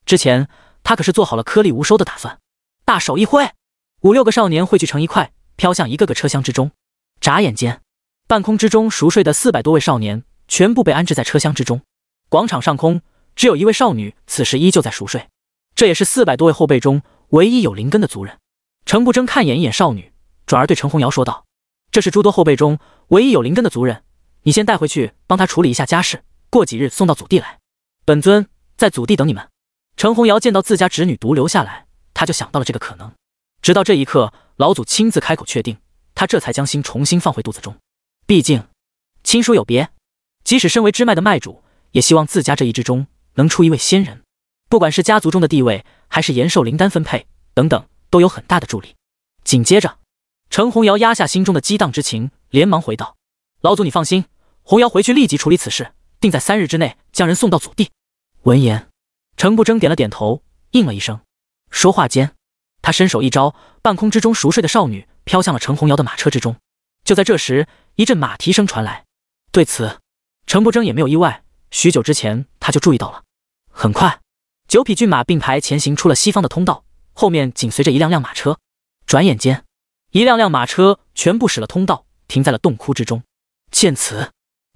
之前他可是做好了颗粒无收的打算。大手一挥，五六个少年汇聚成一块，飘向一个个车厢之中。眨眼间，半空之中熟睡的四百多位少年全部被安置在车厢之中。广场上空只有一位少女，此时依旧在熟睡。这也是四百多位后辈中唯一有灵根的族人。程不争看眼一眼少女，转而对陈红瑶说道：“这是诸多后辈中唯一有灵根的族人。”你先带回去，帮他处理一下家事，过几日送到祖地来。本尊在祖地等你们。程红瑶见到自家侄女独留下来，他就想到了这个可能。直到这一刻，老祖亲自开口确定，他这才将心重新放回肚子中。毕竟亲疏有别，即使身为支脉的脉主，也希望自家这一支中能出一位仙人。不管是家族中的地位，还是延寿灵丹分配等等，都有很大的助力。紧接着，程红瑶压下心中的激荡之情，连忙回道：“老祖，你放心。”洪瑶回去立即处理此事，定在三日之内将人送到祖地。闻言，程不争点了点头，应了一声。说话间，他伸手一招，半空之中熟睡的少女飘向了程洪瑶的马车之中。就在这时，一阵马蹄声传来。对此，程不争也没有意外，许久之前他就注意到了。很快，九匹骏马并排前行出了西方的通道，后面紧随着一辆辆马车。转眼间，一辆辆马车全部驶了通道，停在了洞窟之中。见此，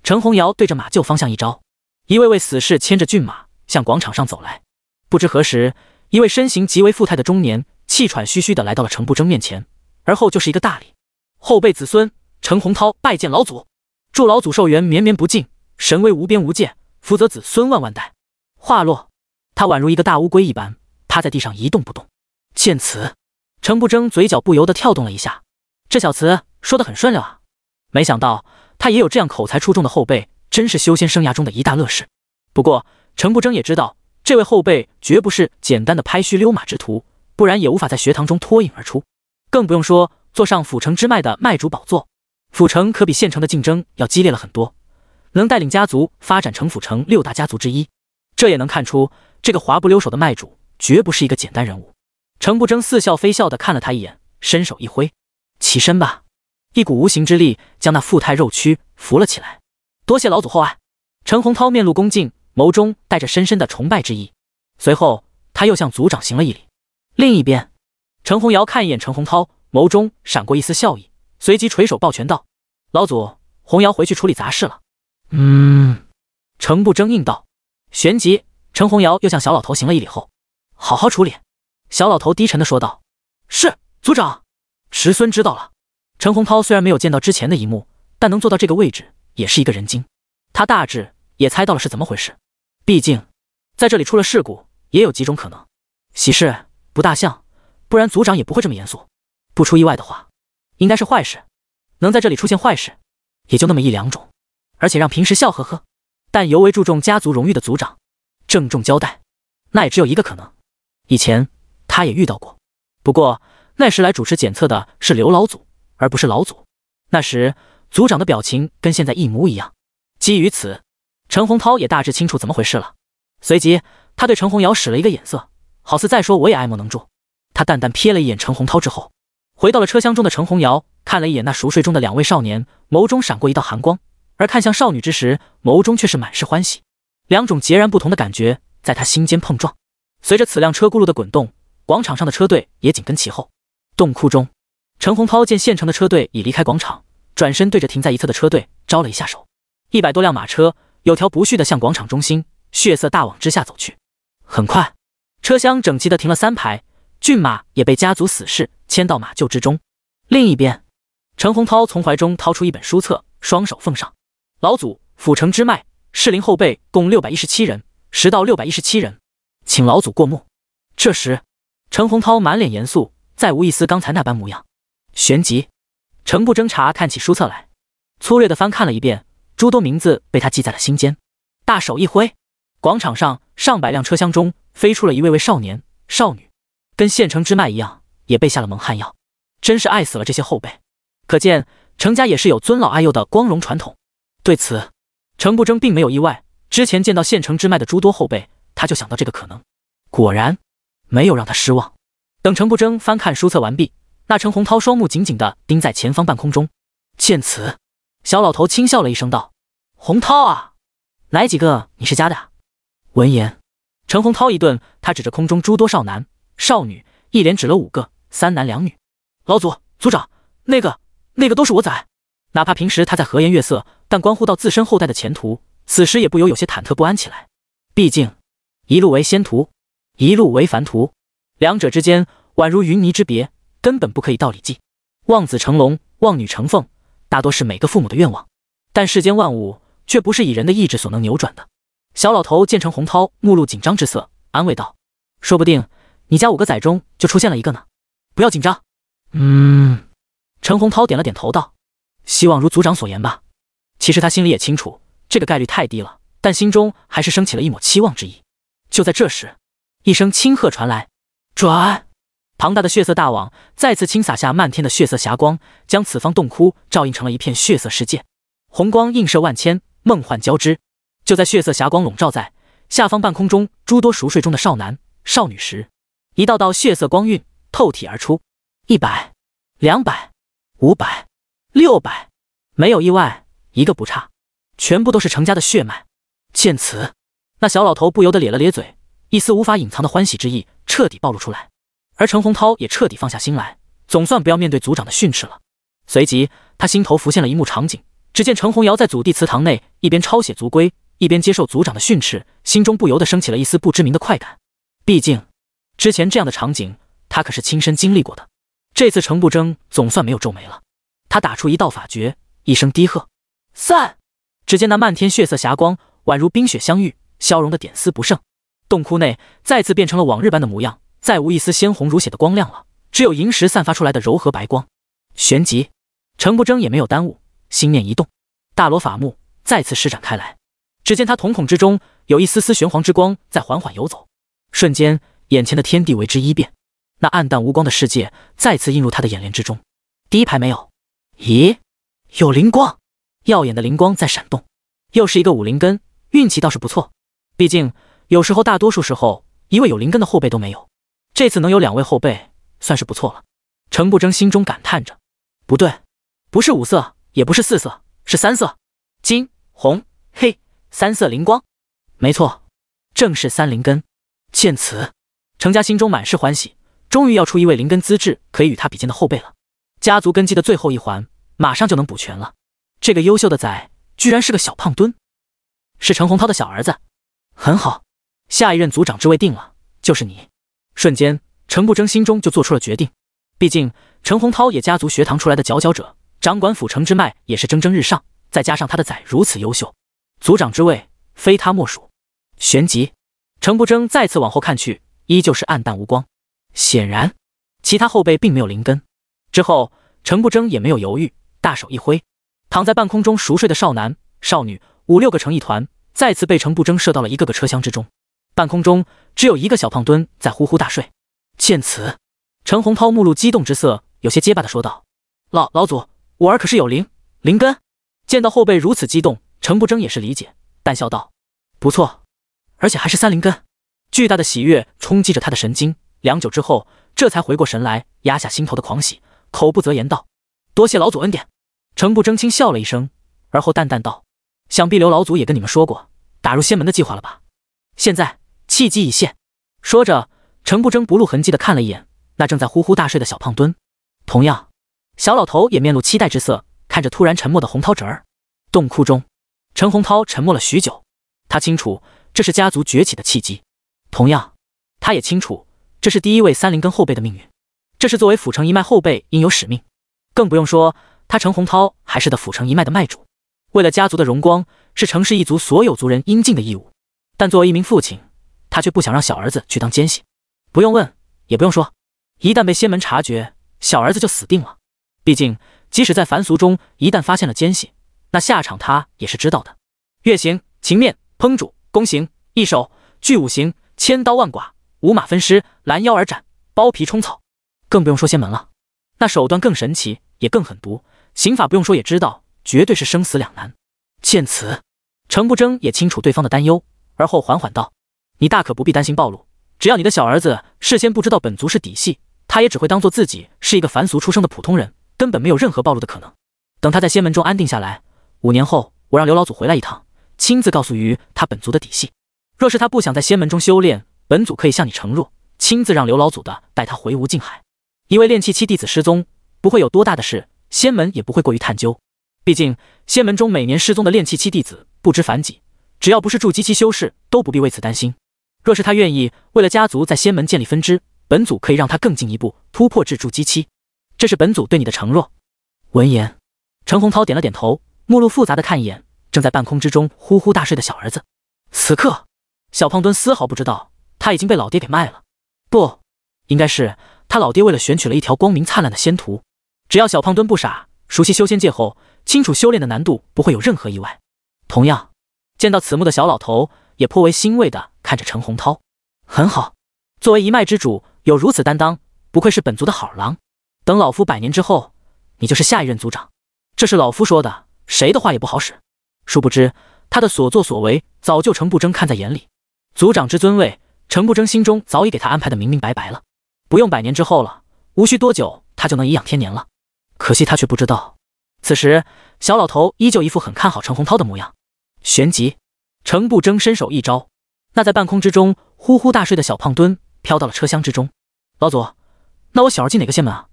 陈红尧对着马厩方向一招，一位位死士牵着骏马向广场上走来。不知何时，一位身形极为富态的中年气喘吁吁地来到了程不争面前，而后就是一个大礼：“后辈子孙陈洪涛拜见老祖，祝老祖寿元绵绵不尽，神威无边无界，福泽子孙万万代。”话落，他宛如一个大乌龟一般趴在地上一动不动。见此，程不争嘴角不由得跳动了一下。这小词说得很顺溜啊，没想到。他也有这样口才出众的后辈，真是修仙生涯中的一大乐事。不过，程不争也知道，这位后辈绝不是简单的拍虚溜马之徒，不然也无法在学堂中脱颖而出，更不用说坐上府城之脉的卖主宝座。府城可比县城的竞争要激烈了很多，能带领家族发展成府城六大家族之一，这也能看出这个滑不溜手的卖主绝不是一个简单人物。程不争似笑非笑的看了他一眼，伸手一挥，起身吧。一股无形之力将那富态肉躯扶了起来。多谢老祖厚爱。陈洪涛面露恭敬，眸中带着深深的崇拜之意。随后，他又向族长行了一礼。另一边，陈洪瑶看一眼陈洪涛，眸中闪过一丝笑意，随即垂手抱拳道：“老祖，洪瑶回去处理杂事了。”嗯。程不争应道。旋即，陈洪瑶又向小老头行了一礼后：“好好处理。”小老头低沉的说道：“是，族长，师孙知道了。”陈洪涛虽然没有见到之前的一幕，但能做到这个位置也是一个人精。他大致也猜到了是怎么回事，毕竟在这里出了事故也有几种可能。喜事不大像，不然组长也不会这么严肃。不出意外的话，应该是坏事。能在这里出现坏事，也就那么一两种。而且让平时笑呵呵，但尤为注重家族荣誉的组长郑重交代，那也只有一个可能。以前他也遇到过，不过那时来主持检测的是刘老祖。而不是老祖。那时，族长的表情跟现在一模一样。基于此，陈洪涛也大致清楚怎么回事了。随即，他对陈红瑶使了一个眼色，好似再说我也爱莫能助。他淡淡瞥了一眼陈洪涛之后，回到了车厢中的陈洪瑶，看了一眼那熟睡中的两位少年，眸中闪过一道寒光，而看向少女之时，眸中却是满是欢喜。两种截然不同的感觉在他心间碰撞。随着此辆车轱辘的滚动，广场上的车队也紧跟其后。洞窟中。陈洪涛见县城的车队已离开广场，转身对着停在一侧的车队招了一下手。一百多辆马车有条不絮的向广场中心血色大网之下走去。很快，车厢整齐的停了三排，骏马也被家族死士牵到马厩之中。另一边，陈洪涛从怀中掏出一本书册，双手奉上：“老祖，府城之脉适龄后辈共六百一十七人，十到六百一十七人，请老祖过目。”这时，陈洪涛满脸严肃，再无一丝刚才那般模样。旋即，程不争查看起书册来，粗略的翻看了一遍，诸多名字被他记在了心间。大手一挥，广场上上百辆车厢中飞出了一位位少年少女，跟县城支脉一样，也被下了蒙汗药。真是爱死了这些后辈，可见程家也是有尊老爱幼的光荣传统。对此，程不争并没有意外，之前见到县城支脉的诸多后辈，他就想到这个可能，果然没有让他失望。等程不争翻看书册完毕。那陈洪涛双目紧紧地盯在前方半空中，见此，小老头轻笑了一声，道：“洪涛啊，来几个？你是家的？”闻言，陈洪涛一顿，他指着空中诸多少男少女，一连指了五个，三男两女。老祖、族长，那个、那个都是我崽。哪怕平时他在和颜悦色，但关乎到自身后代的前途，此时也不由有些忐忑不安起来。毕竟，一路为仙途，一路为凡途，两者之间宛如云泥之别。根本不可以道理记。望子成龙，望女成凤，大多是每个父母的愿望，但世间万物却不是以人的意志所能扭转的。小老头见陈洪涛目露紧张之色，安慰道：“说不定你家五个崽中就出现了一个呢，不要紧张。”嗯，陈洪涛点了点头道：“希望如族长所言吧。”其实他心里也清楚，这个概率太低了，但心中还是升起了一抹期望之意。就在这时，一声轻喝传来：“转。”庞大的血色大网再次倾洒下漫天的血色霞光，将此方洞窟照映成了一片血色世界，红光映射万千，梦幻交织。就在血色霞光笼罩在下方半空中诸多熟睡中的少男少女时，一道道血色光晕透体而出，一百、两百、五百、六百，没有意外，一个不差，全部都是程家的血脉。见此，那小老头不由得咧了咧嘴，一丝无法隐藏的欢喜之意彻底暴露出来。而陈洪涛也彻底放下心来，总算不要面对族长的训斥了。随即，他心头浮现了一幕场景：只见陈洪尧在祖地祠堂内，一边抄写族规，一边接受族长的训斥，心中不由得升起了一丝不知名的快感。毕竟，之前这样的场景，他可是亲身经历过的。这次，程不争总算没有皱眉了。他打出一道法诀，一声低喝：“散！”只见那漫天血色霞光，宛如冰雪相遇，消融的点丝不剩。洞窟内再次变成了往日般的模样。再无一丝鲜红如血的光亮了，只有萤石散发出来的柔和白光。旋即，程不争也没有耽误，心念一动，大罗法木再次施展开来。只见他瞳孔之中有一丝丝玄黄之光在缓缓游走，瞬间，眼前的天地为之一变，那暗淡无光的世界再次映入他的眼帘之中。第一排没有，咦，有灵光，耀眼的灵光在闪动，又是一个武灵根，运气倒是不错。毕竟，有时候大多数时候，一位有灵根的后辈都没有。这次能有两位后辈，算是不错了。程不争心中感叹着：“不对，不是五色，也不是四色，是三色，金红黑三色灵光，没错，正是三灵根。”见此，程家心中满是欢喜，终于要出一位灵根资质可以与他比肩的后辈了。家族根基的最后一环，马上就能补全了。这个优秀的仔，居然是个小胖墩，是程洪涛的小儿子。很好，下一任族长之位定了，就是你。瞬间，程不争心中就做出了决定。毕竟，程洪涛也家族学堂出来的佼佼者，掌管府城之脉也是蒸蒸日上，再加上他的崽如此优秀，族长之位非他莫属。旋即，程不争再次往后看去，依旧是暗淡无光。显然，其他后辈并没有灵根。之后，程不争也没有犹豫，大手一挥，躺在半空中熟睡的少男少女五六个成一团，再次被程不争射到了一个个车厢之中。半空中只有一个小胖墩在呼呼大睡。见此，陈洪涛目露激动之色，有些结巴的说道：“老老祖，我儿可是有灵灵根。”见到后辈如此激动，陈不争也是理解，淡笑道：“不错，而且还是三灵根。”巨大的喜悦冲击着他的神经，良久之后，这才回过神来，压下心头的狂喜，口不择言道：“多谢老祖恩典。”陈不争轻笑了一声，而后淡淡道：“想必刘老祖也跟你们说过打入仙门的计划了吧？现在。”契机已现，说着，陈不争不露痕迹的看了一眼那正在呼呼大睡的小胖墩，同样，小老头也面露期待之色，看着突然沉默的洪涛侄儿。洞窟中，陈洪涛沉默了许久，他清楚这是家族崛起的契机，同样，他也清楚这是第一位三灵根后辈的命运，这是作为府城一脉后辈应有使命。更不用说他陈洪涛还是的府城一脉的脉主，为了家族的荣光，是城市一族所有族人应尽的义务。但作为一名父亲，他却不想让小儿子去当奸细，不用问也不用说，一旦被仙门察觉，小儿子就死定了。毕竟，即使在凡俗中，一旦发现了奸细，那下场他也是知道的。月刑、情面、烹煮、弓刑、一手、巨五行、千刀万剐、五马分尸、拦腰而斩、剥皮充草，更不用说仙门了，那手段更神奇也更狠毒，刑法不用说也知道，绝对是生死两难。见此，程不争也清楚对方的担忧，而后缓缓道。你大可不必担心暴露，只要你的小儿子事先不知道本族是底细，他也只会当做自己是一个凡俗出生的普通人，根本没有任何暴露的可能。等他在仙门中安定下来，五年后，我让刘老祖回来一趟，亲自告诉于他本族的底细。若是他不想在仙门中修炼，本祖可以向你承诺，亲自让刘老祖的带他回无尽海。一位炼气七弟子失踪，不会有多大的事，仙门也不会过于探究。毕竟仙门中每年失踪的炼气七弟子不知凡几，只要不是筑基期修士，都不必为此担心。若是他愿意为了家族在仙门建立分支，本祖可以让他更进一步突破至筑基期，这是本祖对你的承诺。闻言，陈洪涛点了点头，目露复杂的看一眼正在半空之中呼呼大睡的小儿子。此刻，小胖墩丝毫不知道他已经被老爹给卖了，不，应该是他老爹为了选取了一条光明灿烂的仙途。只要小胖墩不傻，熟悉修仙界后，清楚修炼的难度，不会有任何意外。同样，见到此幕的小老头也颇为欣慰的。看着陈洪涛，很好，作为一脉之主，有如此担当，不愧是本族的好儿郎。等老夫百年之后，你就是下一任族长。这是老夫说的，谁的话也不好使。殊不知，他的所作所为，早就陈不争看在眼里。族长之尊位，陈不争心中早已给他安排的明明白白了。不用百年之后了，无需多久，他就能颐养天年了。可惜他却不知道。此时，小老头依旧一副很看好陈洪涛的模样。旋即，陈不争伸手一招。那在半空之中呼呼大睡的小胖墩飘到了车厢之中。老祖，那我小儿进哪个仙门啊？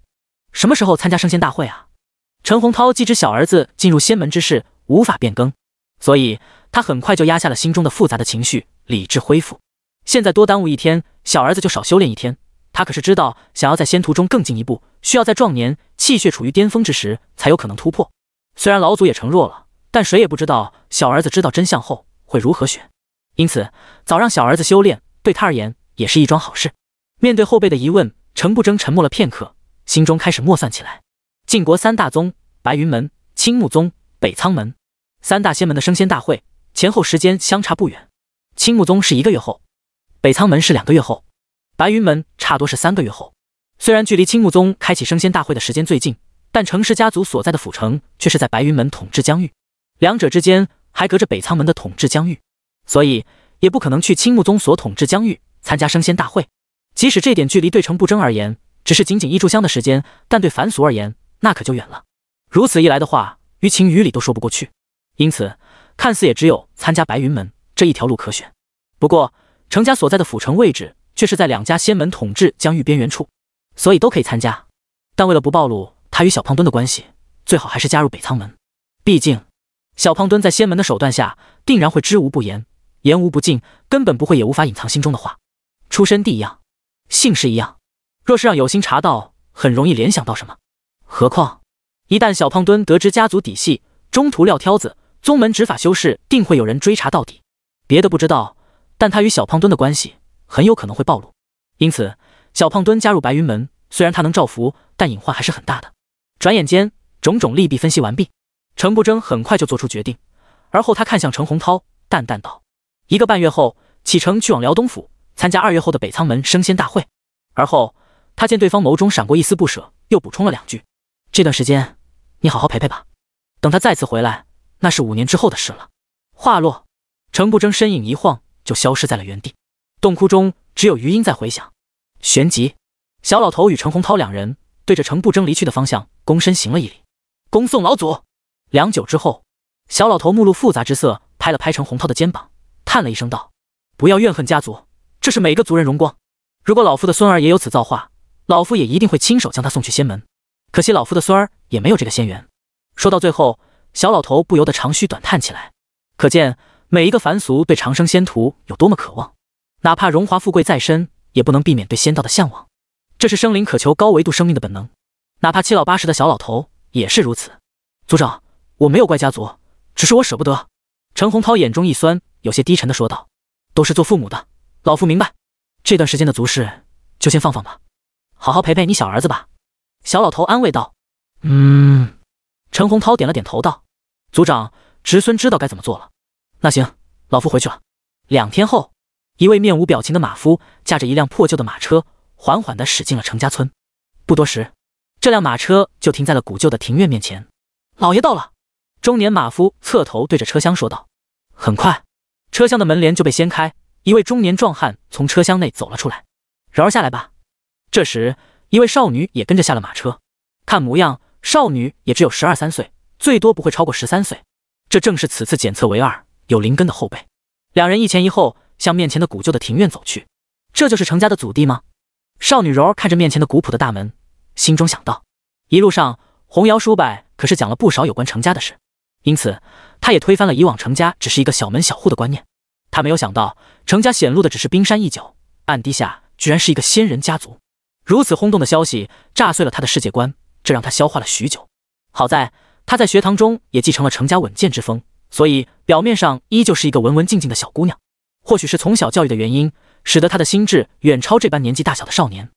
什么时候参加升仙大会啊？陈洪涛既知小儿子进入仙门之事无法变更，所以他很快就压下了心中的复杂的情绪，理智恢复。现在多耽误一天，小儿子就少修炼一天。他可是知道，想要在仙途中更进一步，需要在壮年气血处于巅峰之时才有可能突破。虽然老祖也承若了，但谁也不知道小儿子知道真相后会如何选。因此，早让小儿子修炼，对他而言也是一桩好事。面对后辈的疑问，程不争沉默了片刻，心中开始默算起来。晋国三大宗：白云门、青木宗、北苍门，三大仙门的升仙大会前后时间相差不远。青木宗是一个月后，北苍门是两个月后，白云门差不多是三个月后。虽然距离青木宗开启升仙大会的时间最近，但程氏家族所在的府城却是在白云门统治疆域，两者之间还隔着北苍门的统治疆域。所以也不可能去青木宗所统治疆域参加升仙大会。即使这点距离对程不争而言只是仅仅一炷香的时间，但对凡俗而言那可就远了。如此一来的话，于情于理都说不过去。因此，看似也只有参加白云门这一条路可选。不过，程家所在的府城位置却是在两家仙门统治疆域边缘处，所以都可以参加。但为了不暴露他与小胖墩的关系，最好还是加入北苍门。毕竟，小胖墩在仙门的手段下，定然会知无不言。言无不尽，根本不会也无法隐藏心中的话。出身地一样，姓氏一样，若是让有心查到，很容易联想到什么。何况一旦小胖墩得知家族底细，中途撂挑子，宗门执法修士定会有人追查到底。别的不知道，但他与小胖墩的关系很有可能会暴露。因此，小胖墩加入白云门，虽然他能照拂，但隐患还是很大的。转眼间，种种利弊分析完毕，程不争很快就做出决定。而后，他看向程洪涛，淡淡道。一个半月后启程去往辽东府参加二月后的北仓门升仙大会，而后他见对方眸中闪过一丝不舍，又补充了两句：“这段时间你好好陪陪吧，等他再次回来，那是五年之后的事了。”话落，程不争身影一晃就消失在了原地。洞窟中只有余音在回响。旋即，小老头与程洪涛两人对着程不争离去的方向躬身行了一礼，恭送老祖。良久之后，小老头目露复杂之色，拍了拍程洪涛的肩膀。叹了一声，道：“不要怨恨家族，这是每个族人荣光。如果老夫的孙儿也有此造化，老夫也一定会亲手将他送去仙门。可惜老夫的孙儿也没有这个仙缘。”说到最后，小老头不由得长吁短叹起来。可见每一个凡俗对长生仙途有多么渴望，哪怕荣华富贵再深，也不能避免对仙道的向往。这是生灵渴求高维度生命的本能，哪怕七老八十的小老头也是如此。族长，我没有怪家族，只是我舍不得。陈洪涛眼中一酸。有些低沉的说道：“都是做父母的，老夫明白。这段时间的族事就先放放吧，好好陪陪你小儿子吧。”小老头安慰道：“嗯。”陈洪涛点了点头道：“族长侄孙知道该怎么做了。”那行，老夫回去了。两天后，一位面无表情的马夫驾着一辆破旧的马车，缓缓地驶进了程家村。不多时，这辆马车就停在了古旧的庭院面前。“老爷到了。”中年马夫侧头对着车厢说道：“很快。”车厢的门帘就被掀开，一位中年壮汉从车厢内走了出来：“柔儿下来吧。”这时，一位少女也跟着下了马车。看模样，少女也只有十二三岁，最多不会超过十三岁。这正是此次检测为二有灵根的后辈。两人一前一后向面前的古旧的庭院走去。这就是程家的祖地吗？少女柔儿看着面前的古朴的大门，心中想到。一路上，红瑶叔伯可是讲了不少有关程家的事。因此，他也推翻了以往程家只是一个小门小户的观念。他没有想到，程家显露的只是冰山一角，暗地下居然是一个仙人家族。如此轰动的消息炸碎了他的世界观，这让他消化了许久。好在他在学堂中也继承了程家稳健之风，所以表面上依旧是一个文文静静的小姑娘。或许是从小教育的原因，使得他的心智远超这般年纪大小的少年。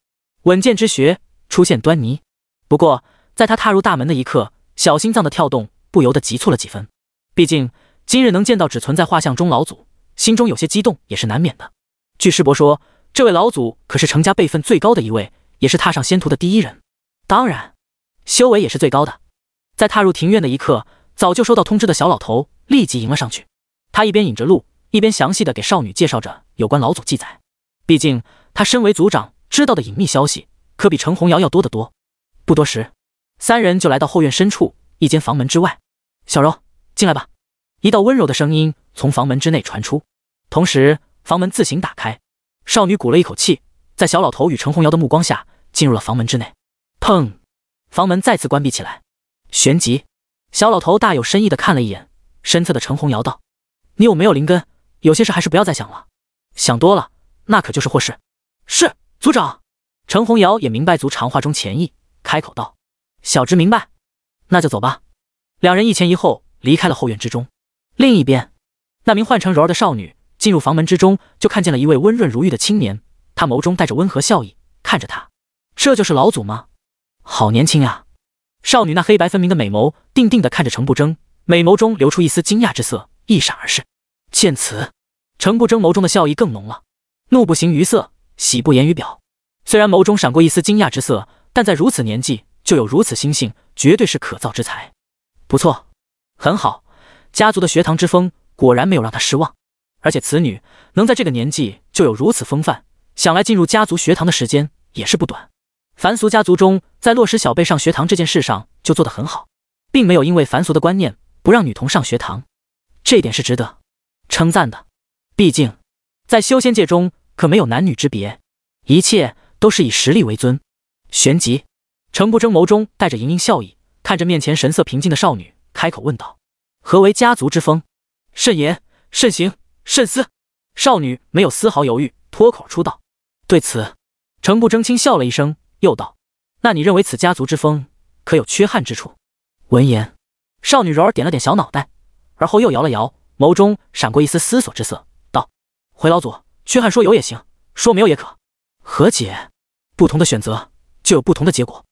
稳健之学出现端倪，不过在他踏入大门的一刻，小心脏的跳动。不由得急促了几分，毕竟今日能见到只存在画像中老祖，心中有些激动也是难免的。据师伯说，这位老祖可是程家辈分最高的一位，也是踏上仙途的第一人，当然，修为也是最高的。在踏入庭院的一刻，早就收到通知的小老头立即迎了上去，他一边引着路，一边详细的给少女介绍着有关老祖记载。毕竟他身为族长，知道的隐秘消息可比程红瑶要多得多。不多时，三人就来到后院深处一间房门之外。小柔，进来吧。一道温柔的声音从房门之内传出，同时房门自行打开。少女鼓了一口气，在小老头与陈红瑶的目光下，进入了房门之内。砰，房门再次关闭起来。旋即，小老头大有深意的看了一眼身侧的陈红瑶，道：“你我没有灵根，有些事还是不要再想了。想多了，那可就是祸事。”是族长，陈红瑶也明白族长话中潜意，开口道：“小侄明白，那就走吧。”两人一前一后离开了后院之中。另一边，那名换成柔儿的少女进入房门之中，就看见了一位温润如玉的青年。他眸中带着温和笑意，看着他，这就是老祖吗？好年轻呀！少女那黑白分明的美眸定定地看着程不争，美眸中流出一丝惊讶之色，一闪而逝。见此，程不争眸中的笑意更浓了，怒不形于色，喜不言于表。虽然眸中闪过一丝惊讶之色，但在如此年纪就有如此心性，绝对是可造之才。不错，很好，家族的学堂之风果然没有让他失望。而且此女能在这个年纪就有如此风范，想来进入家族学堂的时间也是不短。凡俗家族中，在落实小辈上学堂这件事上就做得很好，并没有因为凡俗的观念不让女童上学堂，这点是值得称赞的。毕竟，在修仙界中可没有男女之别，一切都是以实力为尊。旋即，程不争眸中带着盈盈笑意。看着面前神色平静的少女，开口问道：“何为家族之风？慎言、慎行、慎思。”少女没有丝毫犹豫，脱口出道：“对此，程不争轻笑了一声，又道：那你认为此家族之风可有缺憾之处？”闻言，少女柔儿点了点小脑袋，而后又摇了摇，眸中闪过一丝思索之色，道：“回老祖，缺憾说有也行，说没有也可。和解，不同的选择就有不同的结果。”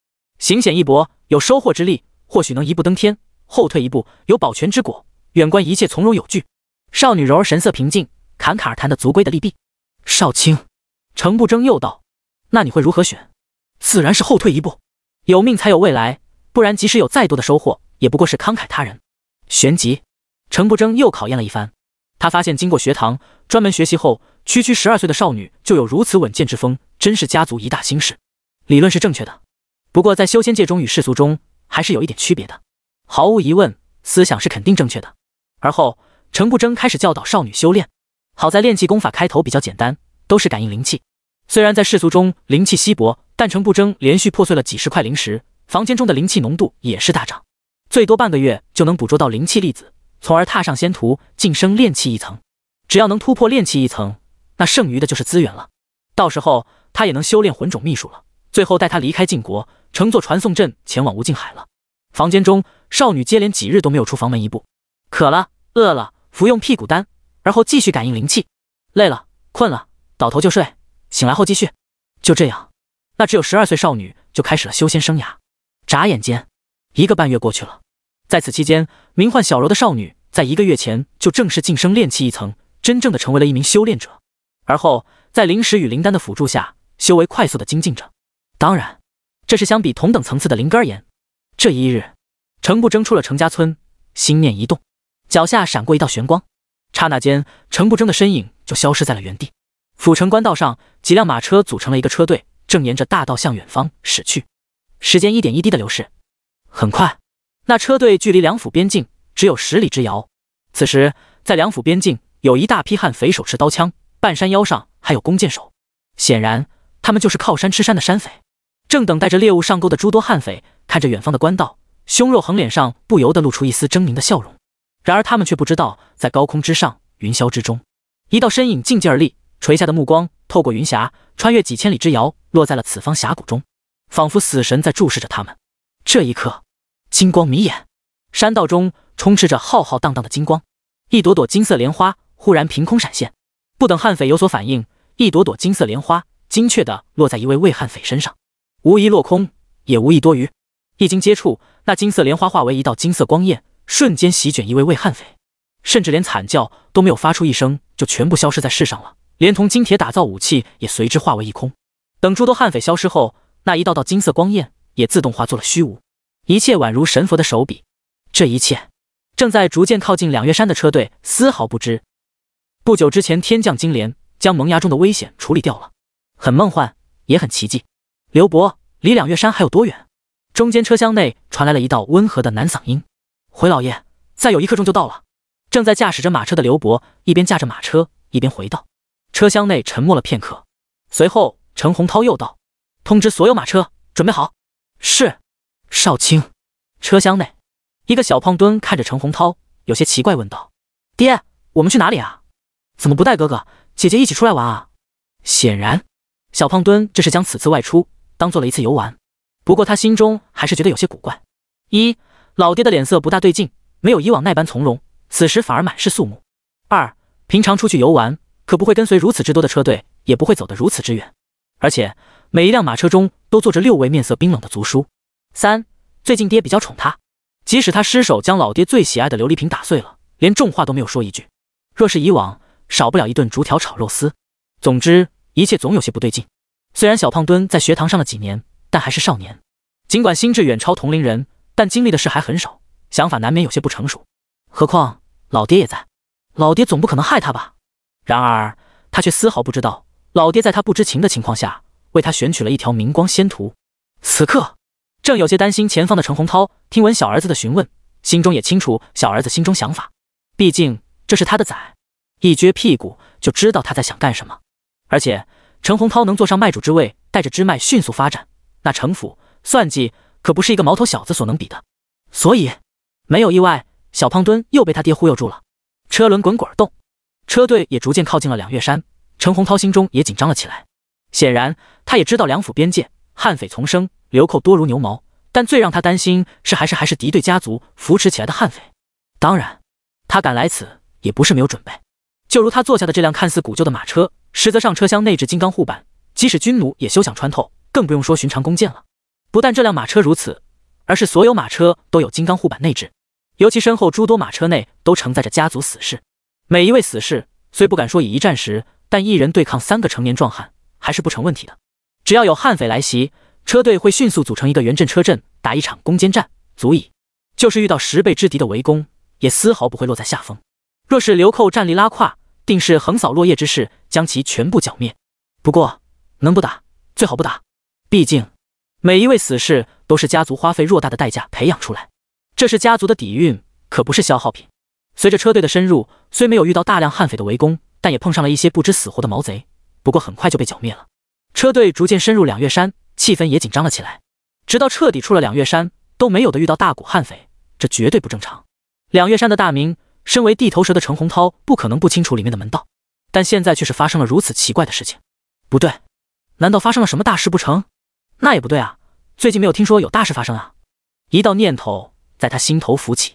行险一搏，有收获之力，或许能一步登天；后退一步，有保全之果。远观一切，从容有据。少女柔儿神色平静，侃侃而谈的族规的利弊。少卿程不争又道：“那你会如何选？自然是后退一步，有命才有未来，不然即使有再多的收获，也不过是慷慨他人。”旋即，程不争又考验了一番，他发现经过学堂专门学习后，区区十二岁的少女就有如此稳健之风，真是家族一大幸事。理论是正确的。不过，在修仙界中与世俗中还是有一点区别的。毫无疑问，思想是肯定正确的。而后，程不争开始教导少女修炼。好在炼气功法开头比较简单，都是感应灵气。虽然在世俗中灵气稀薄，但程不争连续破碎了几十块灵石，房间中的灵气浓度也是大涨。最多半个月就能捕捉到灵气粒子，从而踏上仙途，晋升炼气一层。只要能突破炼气一层，那剩余的就是资源了。到时候，他也能修炼魂种秘术了。最后带他离开晋国，乘坐传送阵前往无尽海了。房间中，少女接连几日都没有出房门一步。渴了，饿了，服用屁股丹，而后继续感应灵气。累了，困了，倒头就睡。醒来后继续，就这样，那只有十二岁少女就开始了修仙生涯。眨眼间，一个半月过去了。在此期间，名唤小柔的少女在一个月前就正式晋升炼气一层，真正的成为了一名修炼者。而后，在灵石与灵丹的辅助下，修为快速的精进着。当然，这是相比同等层次的灵根而言。这一日，程不争出了程家村，心念一动，脚下闪过一道玄光，刹那间，程不争的身影就消失在了原地。府城官道上，几辆马车组成了一个车队，正沿着大道向远方驶去。时间一点一滴的流逝，很快，那车队距离梁府边境只有十里之遥。此时，在梁府边境有一大批悍匪手持刀枪，半山腰上还有弓箭手，显然，他们就是靠山吃山的山匪。正等待着猎物上钩的诸多悍匪，看着远方的官道，凶若横脸上不由得露出一丝狰狞的笑容。然而他们却不知道，在高空之上，云霄之中，一道身影静静而立，垂下的目光透过云霞，穿越几千里之遥，落在了此方峡谷中，仿佛死神在注视着他们。这一刻，金光迷眼，山道中充斥着浩浩荡荡的金光，一朵朵金色莲花忽然凭空闪现，不等悍匪有所反应，一朵朵金色莲花精确的落在一位魏悍匪身上。无一落空，也无一多余。一经接触，那金色莲花化为一道金色光焰，瞬间席卷一位位悍匪，甚至连惨叫都没有发出一声，就全部消失在世上了。连同金铁打造武器也随之化为一空。等诸多悍匪消失后，那一道道金色光焰也自动化作了虚无，一切宛如神佛的手笔。这一切，正在逐渐靠近两月山的车队丝毫不知。不久之前，天降金莲，将萌芽中的危险处理掉了，很梦幻，也很奇迹。刘伯离两月山还有多远？中间车厢内传来了一道温和的男嗓音：“回老爷，再有一刻钟就到了。”正在驾驶着马车的刘伯一边驾着马车，一边回道。车厢内沉默了片刻，随后陈洪涛又道：“通知所有马车，准备好。”是少卿。车厢内，一个小胖墩看着陈洪涛，有些奇怪问道：“爹，我们去哪里啊？怎么不带哥哥姐姐一起出来玩啊？”显然，小胖墩这是将此次外出。当做了一次游玩，不过他心中还是觉得有些古怪。一，老爹的脸色不大对劲，没有以往那般从容，此时反而满是肃穆。二，平常出去游玩，可不会跟随如此之多的车队，也不会走得如此之远。而且每一辆马车中都坐着六位面色冰冷的族叔。三，最近爹比较宠他，即使他失手将老爹最喜爱的琉璃瓶打碎了，连重话都没有说一句。若是以往，少不了一顿竹条炒肉丝。总之，一切总有些不对劲。虽然小胖墩在学堂上了几年，但还是少年。尽管心智远超同龄人，但经历的事还很少，想法难免有些不成熟。何况老爹也在，老爹总不可能害他吧？然而他却丝毫不知道，老爹在他不知情的情况下为他选取了一条明光仙途。此刻正有些担心前方的陈洪涛，听闻小儿子的询问，心中也清楚小儿子心中想法。毕竟这是他的崽，一撅屁股就知道他在想干什么，而且。陈洪涛能坐上卖主之位，带着支脉迅速发展，那城府、算计可不是一个毛头小子所能比的。所以，没有意外，小胖墩又被他爹忽悠住了。车轮滚滚动，车队也逐渐靠近了两月山。陈洪涛心中也紧张了起来。显然，他也知道两府边界悍匪丛生，流寇多如牛毛。但最让他担心是，还是还是敌对家族扶持起来的悍匪。当然，他敢来此也不是没有准备。就如他坐下的这辆看似古旧的马车。实则上，车厢内置金刚护板，即使军弩也休想穿透，更不用说寻常弓箭了。不但这辆马车如此，而是所有马车都有金刚护板内置。尤其身后诸多马车内都承载着家族死士，每一位死士虽不敢说以一战时，但一人对抗三个成年壮汉还是不成问题的。只要有悍匪来袭，车队会迅速组成一个圆阵车阵，打一场攻坚战，足矣。就是遇到十倍之敌的围攻，也丝毫不会落在下风。若是流寇战力拉胯，定是横扫落叶之势，将其全部剿灭。不过，能不打最好不打，毕竟每一位死士都是家族花费偌大的代价培养出来，这是家族的底蕴，可不是消耗品。随着车队的深入，虽没有遇到大量悍匪的围攻，但也碰上了一些不知死活的毛贼，不过很快就被剿灭了。车队逐渐深入两月山，气氛也紧张了起来。直到彻底出了两月山，都没有的遇到大股悍匪，这绝对不正常。两月山的大名。身为地头蛇的陈洪涛不可能不清楚里面的门道，但现在却是发生了如此奇怪的事情。不对，难道发生了什么大事不成？那也不对啊，最近没有听说有大事发生啊。一道念头在他心头浮起，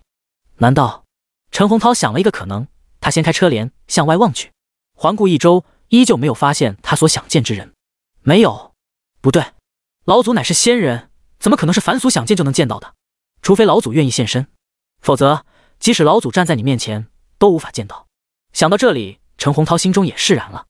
难道？陈洪涛想了一个可能，他掀开车帘向外望去，环顾一周，依旧没有发现他所想见之人。没有，不对，老祖乃是仙人，怎么可能是凡俗想见就能见到的？除非老祖愿意现身，否则。即使老祖站在你面前都无法见到。想到这里，陈洪涛心中也释然了。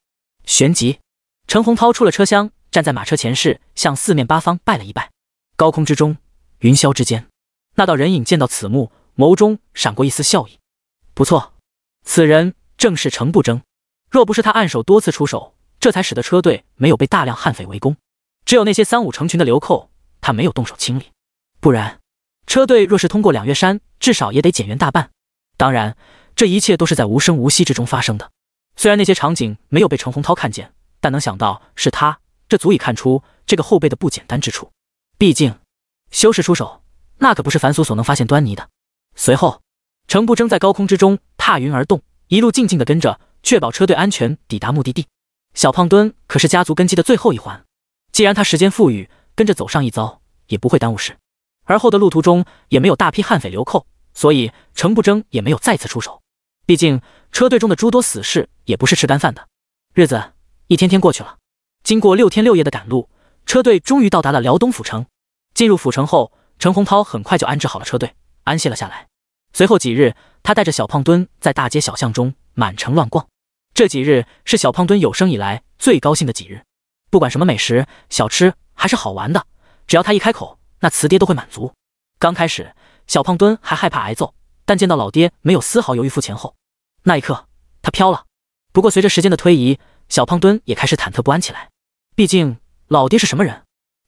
旋即，陈洪涛出了车厢，站在马车前室，向四面八方拜了一拜。高空之中，云霄之间，那道人影见到此幕，眸中闪过一丝笑意。不错，此人正是程不争。若不是他暗手多次出手，这才使得车队没有被大量悍匪围攻。只有那些三五成群的流寇，他没有动手清理。不然，车队若是通过两月山，至少也得减员大半，当然，这一切都是在无声无息之中发生的。虽然那些场景没有被陈洪涛看见，但能想到是他，这足以看出这个后辈的不简单之处。毕竟，修士出手，那可不是凡俗所能发现端倪的。随后，程步铮在高空之中踏云而动，一路静静的跟着，确保车队安全抵达目的地。小胖墩可是家族根基的最后一环，既然他时间富裕，跟着走上一遭，也不会耽误事。而后的路途中也没有大批悍匪流寇，所以程不争也没有再次出手。毕竟车队中的诸多死士也不是吃干饭的。日子一天天过去了，经过六天六夜的赶路，车队终于到达了辽东府城。进入府城后，程洪涛很快就安置好了车队，安歇了下来。随后几日，他带着小胖墩在大街小巷中满城乱逛。这几日是小胖墩有生以来最高兴的几日，不管什么美食小吃还是好玩的，只要他一开口。那瓷爹都会满足。刚开始，小胖墩还害怕挨揍，但见到老爹没有丝毫犹豫付钱后，那一刻他飘了。不过，随着时间的推移，小胖墩也开始忐忑不安起来。毕竟，老爹是什么人，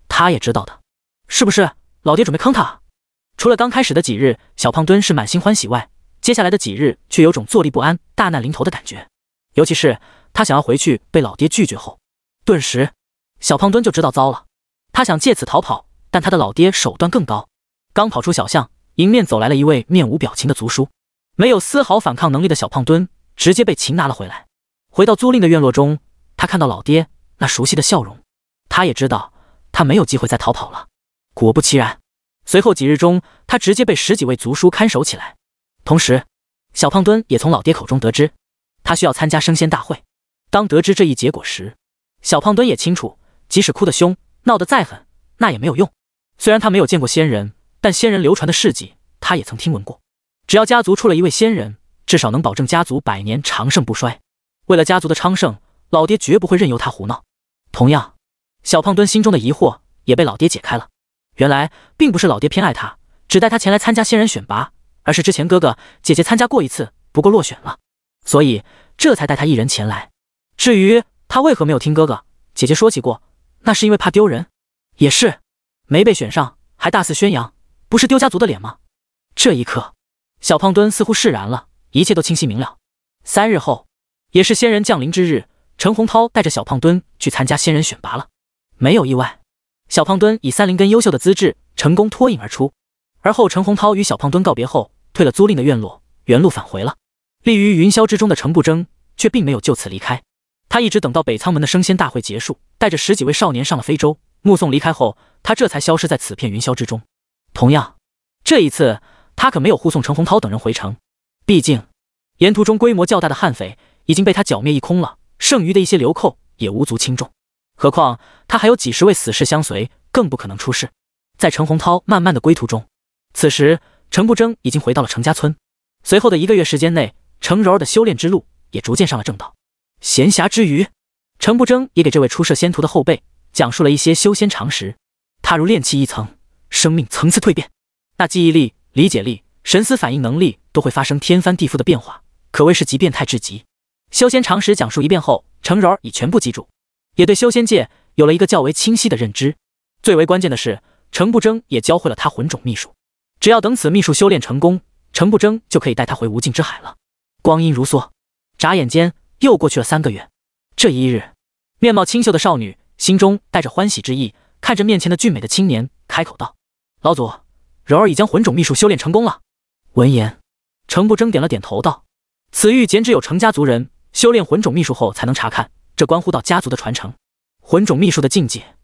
他也知道的，是不是？老爹准备坑他。除了刚开始的几日，小胖墩是满心欢喜外，接下来的几日却有种坐立不安、大难临头的感觉。尤其是他想要回去被老爹拒绝后，顿时，小胖墩就知道糟了。他想借此逃跑。但他的老爹手段更高，刚跑出小巷，迎面走来了一位面无表情的族叔，没有丝毫反抗能力的小胖墩直接被擒拿了回来。回到租赁的院落中，他看到老爹那熟悉的笑容，他也知道他没有机会再逃跑了。果不其然，随后几日中，他直接被十几位族叔看守起来。同时，小胖墩也从老爹口中得知，他需要参加升仙大会。当得知这一结果时，小胖墩也清楚，即使哭得凶，闹得再狠，那也没有用。虽然他没有见过仙人，但仙人流传的事迹他也曾听闻过。只要家族出了一位仙人，至少能保证家族百年长盛不衰。为了家族的昌盛，老爹绝不会任由他胡闹。同样，小胖墩心中的疑惑也被老爹解开了。原来，并不是老爹偏爱他，只带他前来参加仙人选拔，而是之前哥哥姐姐参加过一次，不过落选了，所以这才带他一人前来。至于他为何没有听哥哥姐姐说起过，那是因为怕丢人。也是。没被选上，还大肆宣扬，不是丢家族的脸吗？这一刻，小胖墩似乎释然了，一切都清晰明了。三日后，也是仙人降临之日，陈洪涛带着小胖墩去参加仙人选拔了。没有意外，小胖墩以三灵根优秀的资质，成功脱颖而出。而后，陈洪涛与小胖墩告别后，退了租赁的院落，原路返回了。立于云霄之中的程不争，却并没有就此离开，他一直等到北苍门的升仙大会结束，带着十几位少年上了非洲，目送离开后，他这才消失在此片云霄之中。同样，这一次他可没有护送陈洪涛等人回城，毕竟沿途中规模较大的悍匪已经被他剿灭一空了，剩余的一些流寇也无足轻重。何况他还有几十位死士相随，更不可能出事。在陈洪涛慢慢的归途中，此时陈不争已经回到了陈家村。随后的一个月时间内，陈柔儿的修炼之路也逐渐上了正道。闲暇之余，陈不争也给这位出社仙徒的后辈。讲述了一些修仙常识，踏入炼气一层，生命层次蜕变，那记忆力、理解力、神思反应能力都会发生天翻地覆的变化，可谓是极变态至极。修仙常识讲述一遍后，程柔儿已全部记住，也对修仙界有了一个较为清晰的认知。最为关键的是，程不争也教会了他魂种秘术，只要等此秘术修炼成功，程不争就可以带他回无尽之海了。光阴如梭，眨眼间又过去了三个月。这一日，面貌清秀的少女。心中带着欢喜之意，看着面前的俊美的青年，开口道：“老祖，柔儿已将魂种秘术修炼成功了。”闻言，程不争点了点头，道：“此玉简只有程家族人修炼魂种秘术后才能查看，这关乎到家族的传承。魂种秘术的境界，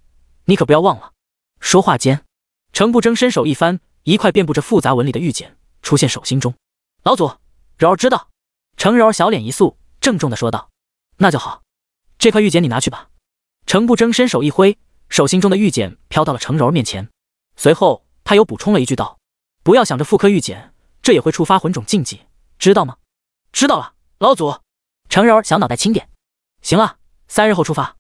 你可不要忘了。”说话间，程不争伸手一翻，一块遍布着复杂纹理的玉简出现手心中。老祖，柔儿知道。程柔儿小脸一肃，郑重的说道：“那就好，这块玉简你拿去吧。”程不争伸手一挥，手心中的玉简飘到了程柔面前。随后他又补充了一句道：“不要想着复刻玉简，这也会触发魂种禁忌，知道吗？”“知道了，老祖。”程柔儿小脑袋轻点。行了，三日后出发。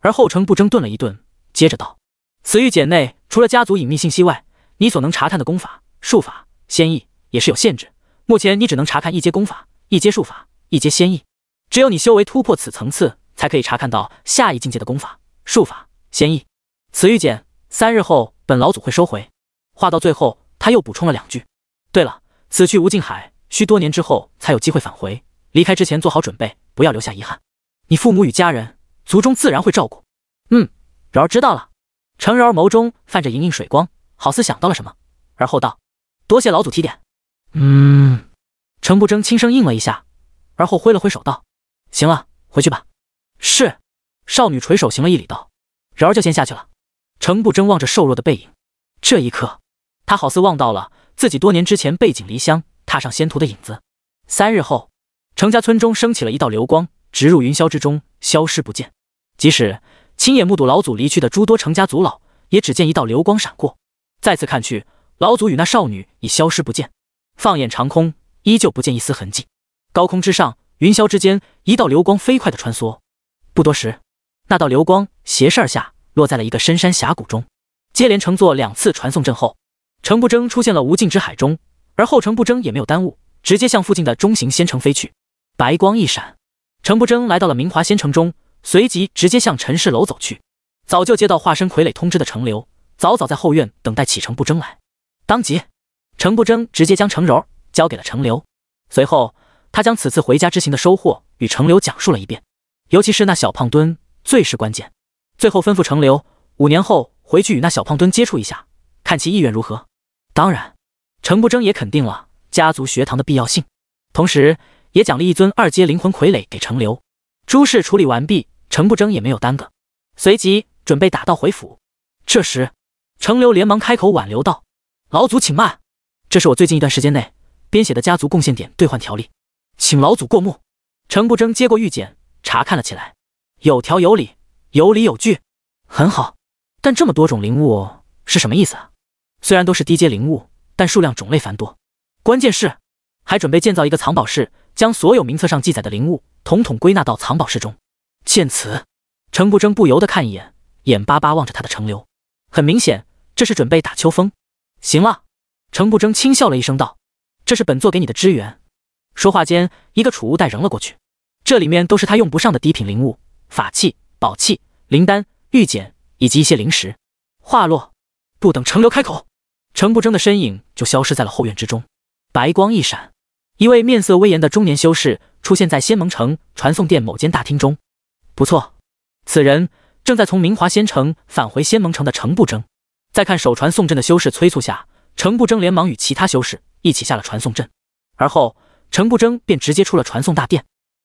而后程不争顿了一顿，接着道：“此玉简内除了家族隐秘信息外，你所能查探的功法、术法、仙意也是有限制。目前你只能查看一阶功法、一阶术法、一阶仙意，只有你修为突破此层次。”才可以查看到下一境界的功法、术法、仙意。此玉简三日后，本老祖会收回。话到最后，他又补充了两句：“对了，此去无尽海需多年之后才有机会返回，离开之前做好准备，不要留下遗憾。你父母与家人、族中自然会照顾。”嗯，柔儿知道了。程儿眸中泛着盈盈水光，好似想到了什么，而后道：“多谢老祖提点。”嗯。程不争轻声应了一下，而后挥了挥手道：“行了，回去吧。”是，少女垂手行了一礼，道：“然儿就先下去了。”程不争望着瘦弱的背影，这一刻，他好似望到了自己多年之前背井离乡踏上仙途的影子。三日后，程家村中升起了一道流光，直入云霄之中，消失不见。即使亲眼目睹老祖离去的诸多程家族老，也只见一道流光闪过，再次看去，老祖与那少女已消失不见。放眼长空，依旧不见一丝痕迹。高空之上，云霄之间，一道流光飞快的穿梭。不多时，那道流光斜射下，落在了一个深山峡谷中。接连乘坐两次传送阵后，程不争出现了无尽之海中，而后程不争也没有耽误，直接向附近的中型仙城飞去。白光一闪，程不争来到了明华仙城中，随即直接向陈氏楼走去。早就接到化身傀儡通知的程流，早早在后院等待启程不争来。当即，程不争直接将程柔交给了程流，随后他将此次回家之行的收获与程流讲述了一遍。尤其是那小胖墩最是关键。最后吩咐程流，五年后回去与那小胖墩接触一下，看其意愿如何。当然，程不争也肯定了家族学堂的必要性，同时也奖励一尊二阶灵魂傀儡给程流。诸事处理完毕，程不争也没有耽搁，随即准备打道回府。这时，程流连忙开口挽留道：“老祖请慢，这是我最近一段时间内编写的家族贡献点兑换条例，请老祖过目。”程不争接过玉简。查看了起来，有条有理，有理有据，很好。但这么多种灵物是什么意思啊？虽然都是低阶灵物，但数量种类繁多。关键是，还准备建造一个藏宝室，将所有名册上记载的灵物统统归纳到藏宝室中。见此，程不争不由得看一眼，眼巴巴望着他的程流。很明显，这是准备打秋风。行了，程不争轻笑了一声，道：“这是本座给你的支援。”说话间，一个储物袋扔了过去。这里面都是他用不上的低品灵物、法器、宝器、灵丹、玉简以及一些灵石。话落，不等程流开口，程不争的身影就消失在了后院之中。白光一闪，一位面色威严的中年修士出现在仙盟城传送殿某间大厅中。不错，此人正在从明华仙城返回仙盟城的程不争。在看守传送阵的修士催促下，程不争连忙与其他修士一起下了传送阵，而后程不争便直接出了传送大殿。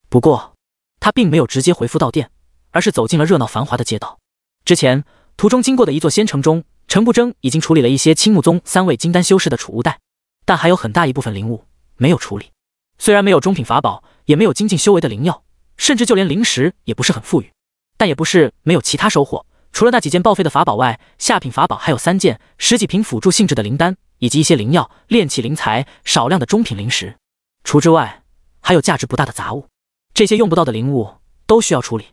不过，他并没有直接回复到店，而是走进了热闹繁华的街道。之前途中经过的一座仙城中，陈不争已经处理了一些青木宗三位金丹修士的储物袋，但还有很大一部分灵物没有处理。虽然没有中品法宝，也没有精进修为的灵药，甚至就连灵石也不是很富裕，但也不是没有其他收获。除了那几件报废的法宝外，下品法宝还有三件，十几瓶辅助性质的灵丹，以及一些灵药、炼器灵材，少量的中品灵石。除之外，还有价值不大的杂物。这些用不到的灵物都需要处理。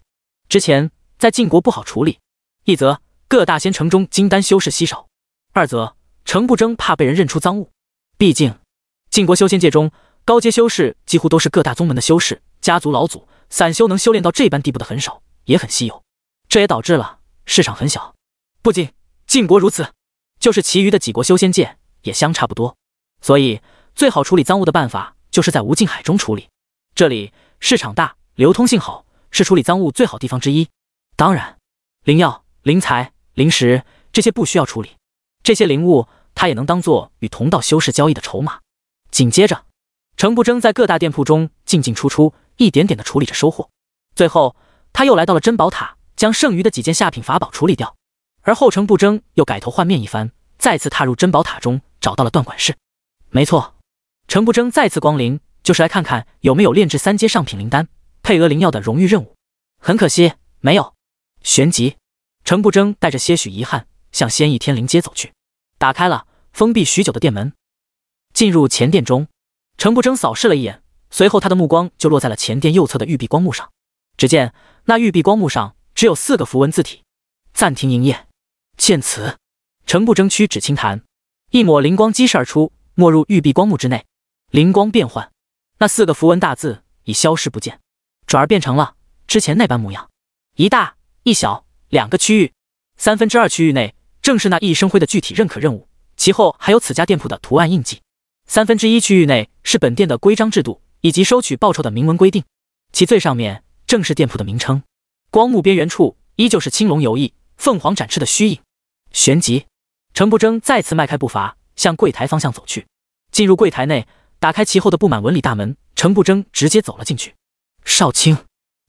之前在晋国不好处理，一则各大仙城中金丹修士稀少，二则程不争怕被人认出赃物。毕竟晋国修仙界中高阶修士几乎都是各大宗门的修士家族老祖，散修能修炼到这般地步的很少，也很稀有。这也导致了市场很小。不仅晋国如此，就是其余的几国修仙界也相差不多。所以最好处理赃物的办法就是在无尽海中处理，这里。市场大，流通性好，是处理赃物最好地方之一。当然，灵药、灵材、灵石这些不需要处理，这些灵物他也能当做与同道修士交易的筹码。紧接着，程不争在各大店铺中进进出出，一点点的处理着收获。最后，他又来到了珍宝塔，将剩余的几件下品法宝处理掉。而后，程不争又改头换面一番，再次踏入珍宝塔中，找到了段管事。没错，程不争再次光临。就是来看看有没有炼制三阶上品灵丹、配额灵药的荣誉任务。很可惜，没有。旋即，程不争带着些许遗憾向仙逸天灵街走去，打开了封闭许久的店门，进入前殿中。程不争扫视了一眼，随后他的目光就落在了前殿右侧的玉璧光幕上。只见那玉璧光幕上只有四个符文字体：暂停营业。见此，程不争屈指轻弹，一抹灵光激射而出，没入玉璧光幕之内，灵光变幻。那四个符文大字已消失不见，转而变成了之前那般模样，一大一小两个区域，三分之二区域内正是那熠熠生辉的具体认可任务，其后还有此家店铺的图案印记，三分之一区域内是本店的规章制度以及收取报酬的明文规定，其最上面正是店铺的名称。光幕边缘处依旧是青龙游弋、凤凰展翅的虚影。旋即，陈不争再次迈开步伐向柜台方向走去，进入柜台内。打开其后的布满纹理大门，陈不争直接走了进去。少卿，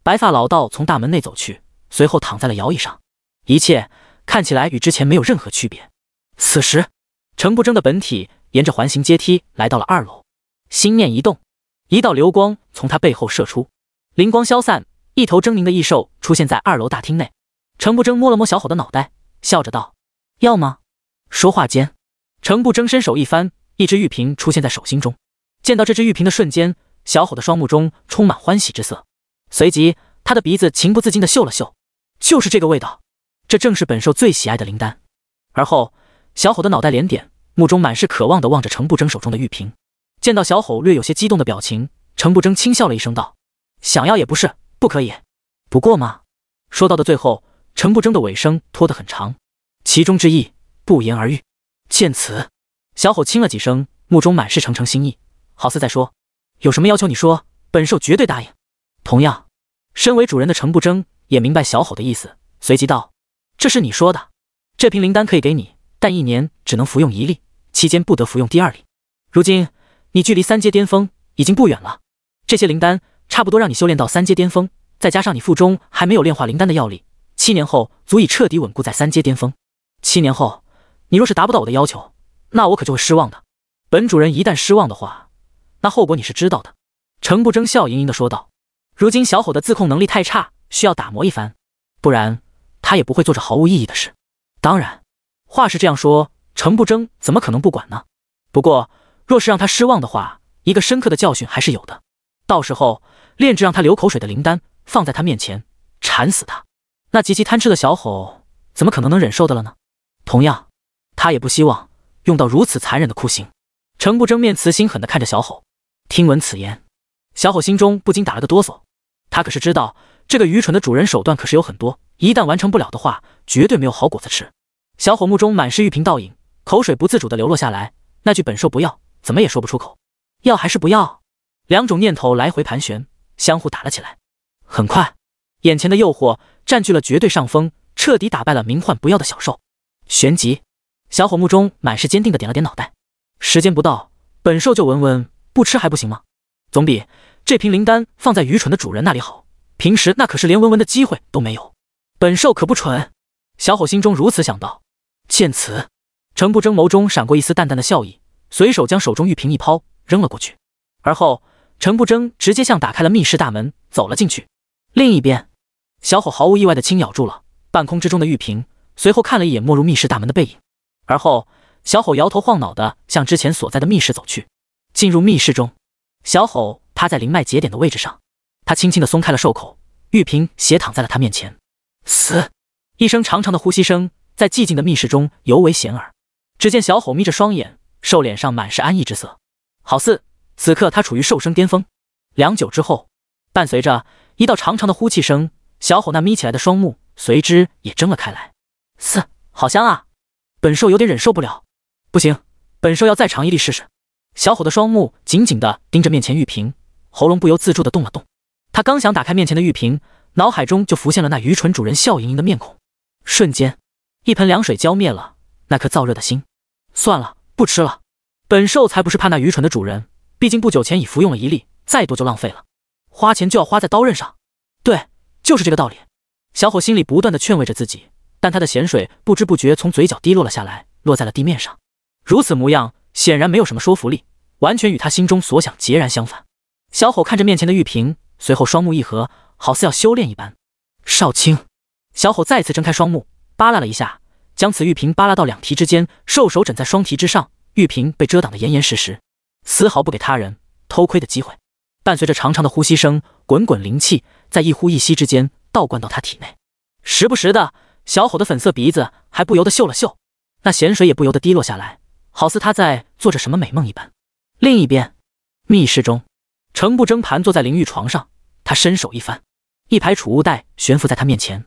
白发老道从大门内走去，随后躺在了摇椅上，一切看起来与之前没有任何区别。此时，陈不争的本体沿着环形阶梯来到了二楼，心念一动，一道流光从他背后射出，灵光消散，一头狰狞的异兽出现在二楼大厅内。陈不争摸了摸小伙的脑袋，笑着道：“要吗？”说话间，陈不争伸手一翻，一只玉瓶出现在手心中。见到这只玉瓶的瞬间，小吼的双目中充满欢喜之色，随即他的鼻子情不自禁的嗅了嗅，就是这个味道，这正是本兽最喜爱的灵丹。而后，小吼的脑袋连点，目中满是渴望的望着程不争手中的玉瓶。见到小吼略有些激动的表情，程不争轻笑了一声，道：“想要也不是不可以，不过嘛。”说到的最后，程不争的尾声拖得很长，其中之意不言而喻。见此，小吼轻了几声，目中满是诚诚心意。好似在说，有什么要求你说，本兽绝对答应。同样，身为主人的程不争也明白小吼的意思，随即道：“这是你说的，这瓶灵丹可以给你，但一年只能服用一粒，期间不得服用第二粒。如今你距离三阶巅峰已经不远了，这些灵丹差不多让你修炼到三阶巅峰，再加上你腹中还没有炼化灵丹的药力，七年后足以彻底稳固在三阶巅峰。七年后，你若是达不到我的要求，那我可就会失望的。本主人一旦失望的话。”那后果你是知道的，程不争笑盈盈的说道：“如今小吼的自控能力太差，需要打磨一番，不然他也不会做着毫无意义的事。当然，话是这样说，程不争怎么可能不管呢？不过，若是让他失望的话，一个深刻的教训还是有的。到时候炼制让他流口水的灵丹放在他面前，馋死他。那极其贪吃的小吼怎么可能能忍受的了呢？同样，他也不希望用到如此残忍的酷刑。”程不争面慈心狠的看着小吼。听闻此言，小伙心中不禁打了个哆嗦。他可是知道这个愚蠢的主人手段可是有很多，一旦完成不了的话，绝对没有好果子吃。小伙目中满是玉瓶倒影，口水不自主的流落下来。那句“本兽不要”怎么也说不出口，要还是不要，两种念头来回盘旋，相互打了起来。很快，眼前的诱惑占据了绝对上风，彻底打败了名唤“不要”的小兽。旋即，小伙目中满是坚定的点了点脑袋。时间不到，本兽就闻闻。不吃还不行吗？总比这瓶灵丹放在愚蠢的主人那里好。平时那可是连闻闻的机会都没有。本兽可不蠢。小吼心中如此想到。见此，程不争眸中闪过一丝淡淡的笑意，随手将手中玉瓶一抛，扔了过去。而后，程不争直接向打开了密室大门走了进去。另一边，小吼毫无意外的轻咬住了半空之中的玉瓶，随后看了一眼没入密室大门的背影。而后，小吼摇头晃脑的向之前所在的密室走去。进入密室中，小吼趴在灵脉节点的位置上，他轻轻地松开了兽口，玉瓶斜躺在了他面前。死一声长长的呼吸声在寂静的密室中尤为显耳。只见小吼眯着双眼，兽脸上满是安逸之色，好似此刻他处于兽生巅峰。良久之后，伴随着一道长长的呼气声，小吼那眯起来的双目随之也睁了开来。嘶，好香啊！本兽有点忍受不了，不行，本兽要再尝一粒试试。小伙的双目紧紧地盯着面前玉瓶，喉咙不由自主地动了动。他刚想打开面前的玉瓶，脑海中就浮现了那愚蠢主人笑盈盈的面孔，瞬间一盆凉水浇灭了那颗燥热的心。算了，不吃了。本兽才不是怕那愚蠢的主人，毕竟不久前已服用了一粒，再多就浪费了。花钱就要花在刀刃上，对，就是这个道理。小伙心里不断地劝慰着自己，但他的咸水不知不觉从嘴角滴落了下来，落在了地面上。如此模样。显然没有什么说服力，完全与他心中所想截然相反。小吼看着面前的玉瓶，随后双目一合，好似要修炼一般。少卿，小吼再次睁开双目，扒拉了一下，将此玉瓶扒拉到两蹄之间，兽手枕在双蹄之上，玉瓶被遮挡的严严实实，丝毫不给他人偷窥的机会。伴随着长长的呼吸声，滚滚灵气在一呼一吸之间倒灌到他体内，时不时的，小吼的粉色鼻子还不由得嗅了嗅，那咸水也不由得滴落下来。好似他在做着什么美梦一般。另一边，密室中，程不争盘坐在灵玉床上，他伸手一翻，一排储物袋悬浮在他面前，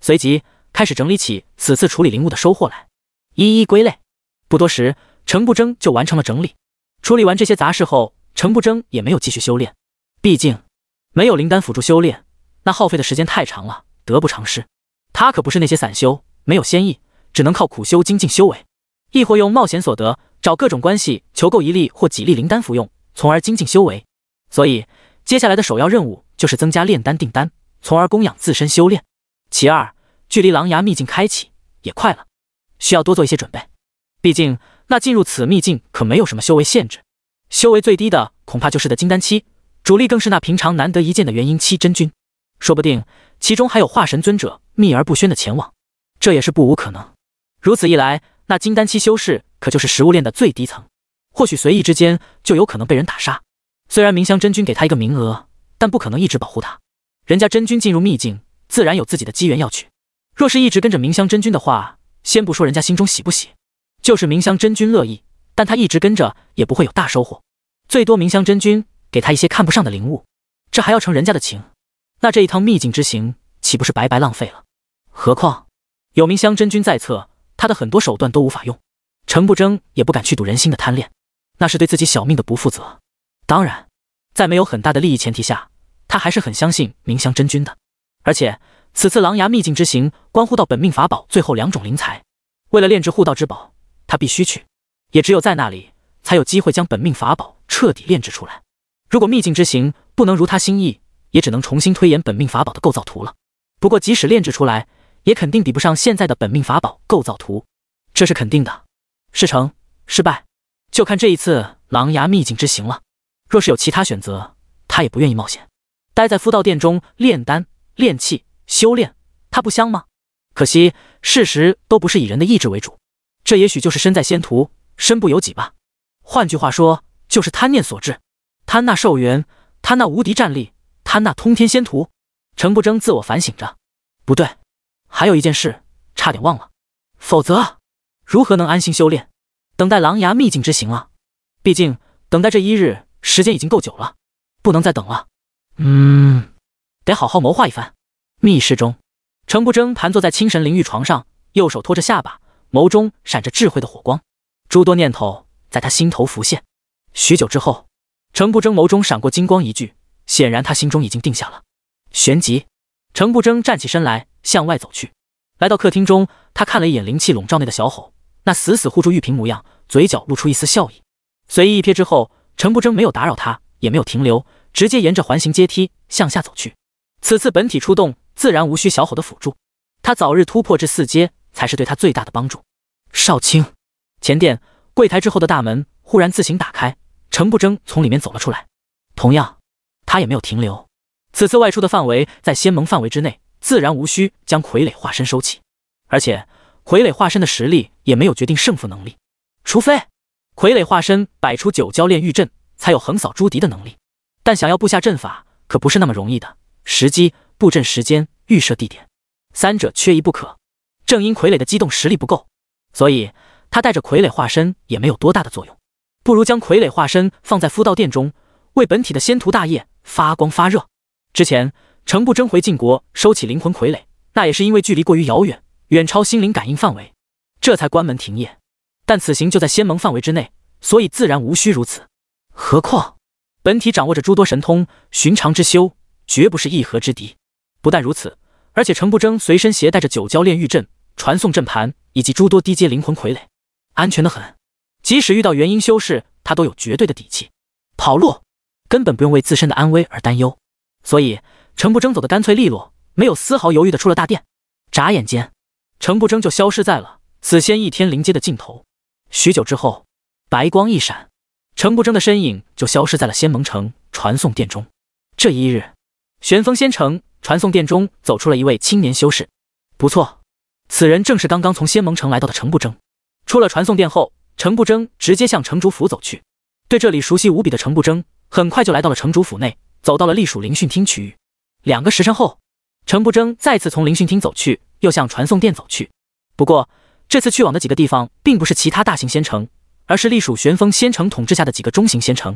随即开始整理起此次处理灵物的收获来，一一归类。不多时，程不争就完成了整理。处理完这些杂事后，程不争也没有继续修炼，毕竟没有灵丹辅助修炼，那耗费的时间太长了，得不偿失。他可不是那些散修，没有仙意，只能靠苦修精进修为。亦或用冒险所得，找各种关系求购一粒或几粒灵丹服用，从而精进修为。所以接下来的首要任务就是增加炼丹订单，从而供养自身修炼。其二，距离狼牙秘境开启也快了，需要多做一些准备。毕竟那进入此秘境可没有什么修为限制，修为最低的恐怕就是的金丹期，主力更是那平常难得一见的元婴期真君，说不定其中还有化神尊者秘而不宣的前往，这也是不无可能。如此一来。那金丹期修士可就是食物链的最低层，或许随意之间就有可能被人打杀。虽然明香真君给他一个名额，但不可能一直保护他。人家真君进入秘境，自然有自己的机缘要去。若是一直跟着明香真君的话，先不说人家心中喜不喜，就是明香真君乐意，但他一直跟着也不会有大收获。最多明香真君给他一些看不上的灵物，这还要成人家的情，那这一趟秘境之行岂不是白白浪费了？何况有明香真君在侧。他的很多手段都无法用，陈不争也不敢去赌人心的贪恋，那是对自己小命的不负责。当然，在没有很大的利益前提下，他还是很相信明香真君的。而且，此次狼牙秘境之行关乎到本命法宝最后两种灵材，为了炼制护道之宝，他必须去。也只有在那里，才有机会将本命法宝彻底炼制出来。如果秘境之行不能如他心意，也只能重新推演本命法宝的构造图了。不过，即使炼制出来，也肯定比不上现在的本命法宝构造图，这是肯定的。事成失败就看这一次狼牙秘境之行了。若是有其他选择，他也不愿意冒险。待在夫道殿中炼丹、炼器、修炼，他不香吗？可惜，事实都不是以人的意志为主。这也许就是身在仙途，身不由己吧。换句话说，就是贪念所致。贪那寿元，贪那无敌战力，贪那通天仙途。程不争自我反省着，不对。还有一件事，差点忘了，否则如何能安心修炼，等待狼牙秘境之行啊？毕竟等待这一日时间已经够久了，不能再等了。嗯，得好好谋划一番。密室中，程不争盘坐在清神灵玉床上，右手托着下巴，眸中闪着智慧的火光，诸多念头在他心头浮现。许久之后，程不争眸中闪过金光，一句，显然他心中已经定下了。旋即，程不争站起身来。向外走去，来到客厅中，他看了一眼灵气笼罩内的小吼，那死死护住玉瓶模样，嘴角露出一丝笑意。随意一瞥之后，陈不争没有打扰他，也没有停留，直接沿着环形阶梯向下走去。此次本体出动，自然无需小吼的辅助，他早日突破至四阶才是对他最大的帮助。少卿，前殿柜台之后的大门忽然自行打开，陈不争从里面走了出来。同样，他也没有停留。此次外出的范围在仙盟范围之内。自然无需将傀儡化身收起，而且傀儡化身的实力也没有决定胜负能力。除非傀儡化身摆出九交炼狱阵，才有横扫诸敌的能力。但想要布下阵法，可不是那么容易的。时机、布阵时间、预设地点，三者缺一不可。正因傀儡的机动实力不够，所以他带着傀儡化身也没有多大的作用。不如将傀儡化身放在夫道殿中，为本体的仙途大业发光发热。之前。程不争回晋国收起灵魂傀儡，那也是因为距离过于遥远，远超心灵感应范围，这才关门停业。但此行就在仙盟范围之内，所以自然无需如此。何况本体掌握着诸多神通，寻常之修绝不是一合之敌。不但如此，而且程不争随身携带着九交炼狱阵传送阵盘以及诸多低阶灵魂傀儡，安全得很。即使遇到元婴修士，他都有绝对的底气。跑路根本不用为自身的安危而担忧，所以。程不争走得干脆利落，没有丝毫犹豫的出了大殿。眨眼间，程不争就消失在了此仙一天灵阶的尽头。许久之后，白光一闪，程不争的身影就消失在了仙盟城传送殿中。这一日，玄风仙城传送殿中走出了一位青年修士。不错，此人正是刚刚从仙盟城来到的程不争。出了传送殿后，程不争直接向城主府走去。对这里熟悉无比的程不争，很快就来到了城主府内，走到了隶属灵训厅区域。两个时辰后，程不争再次从灵训厅走去，又向传送殿走去。不过，这次去往的几个地方并不是其他大型仙城，而是隶属玄风仙城统治下的几个中型仙城。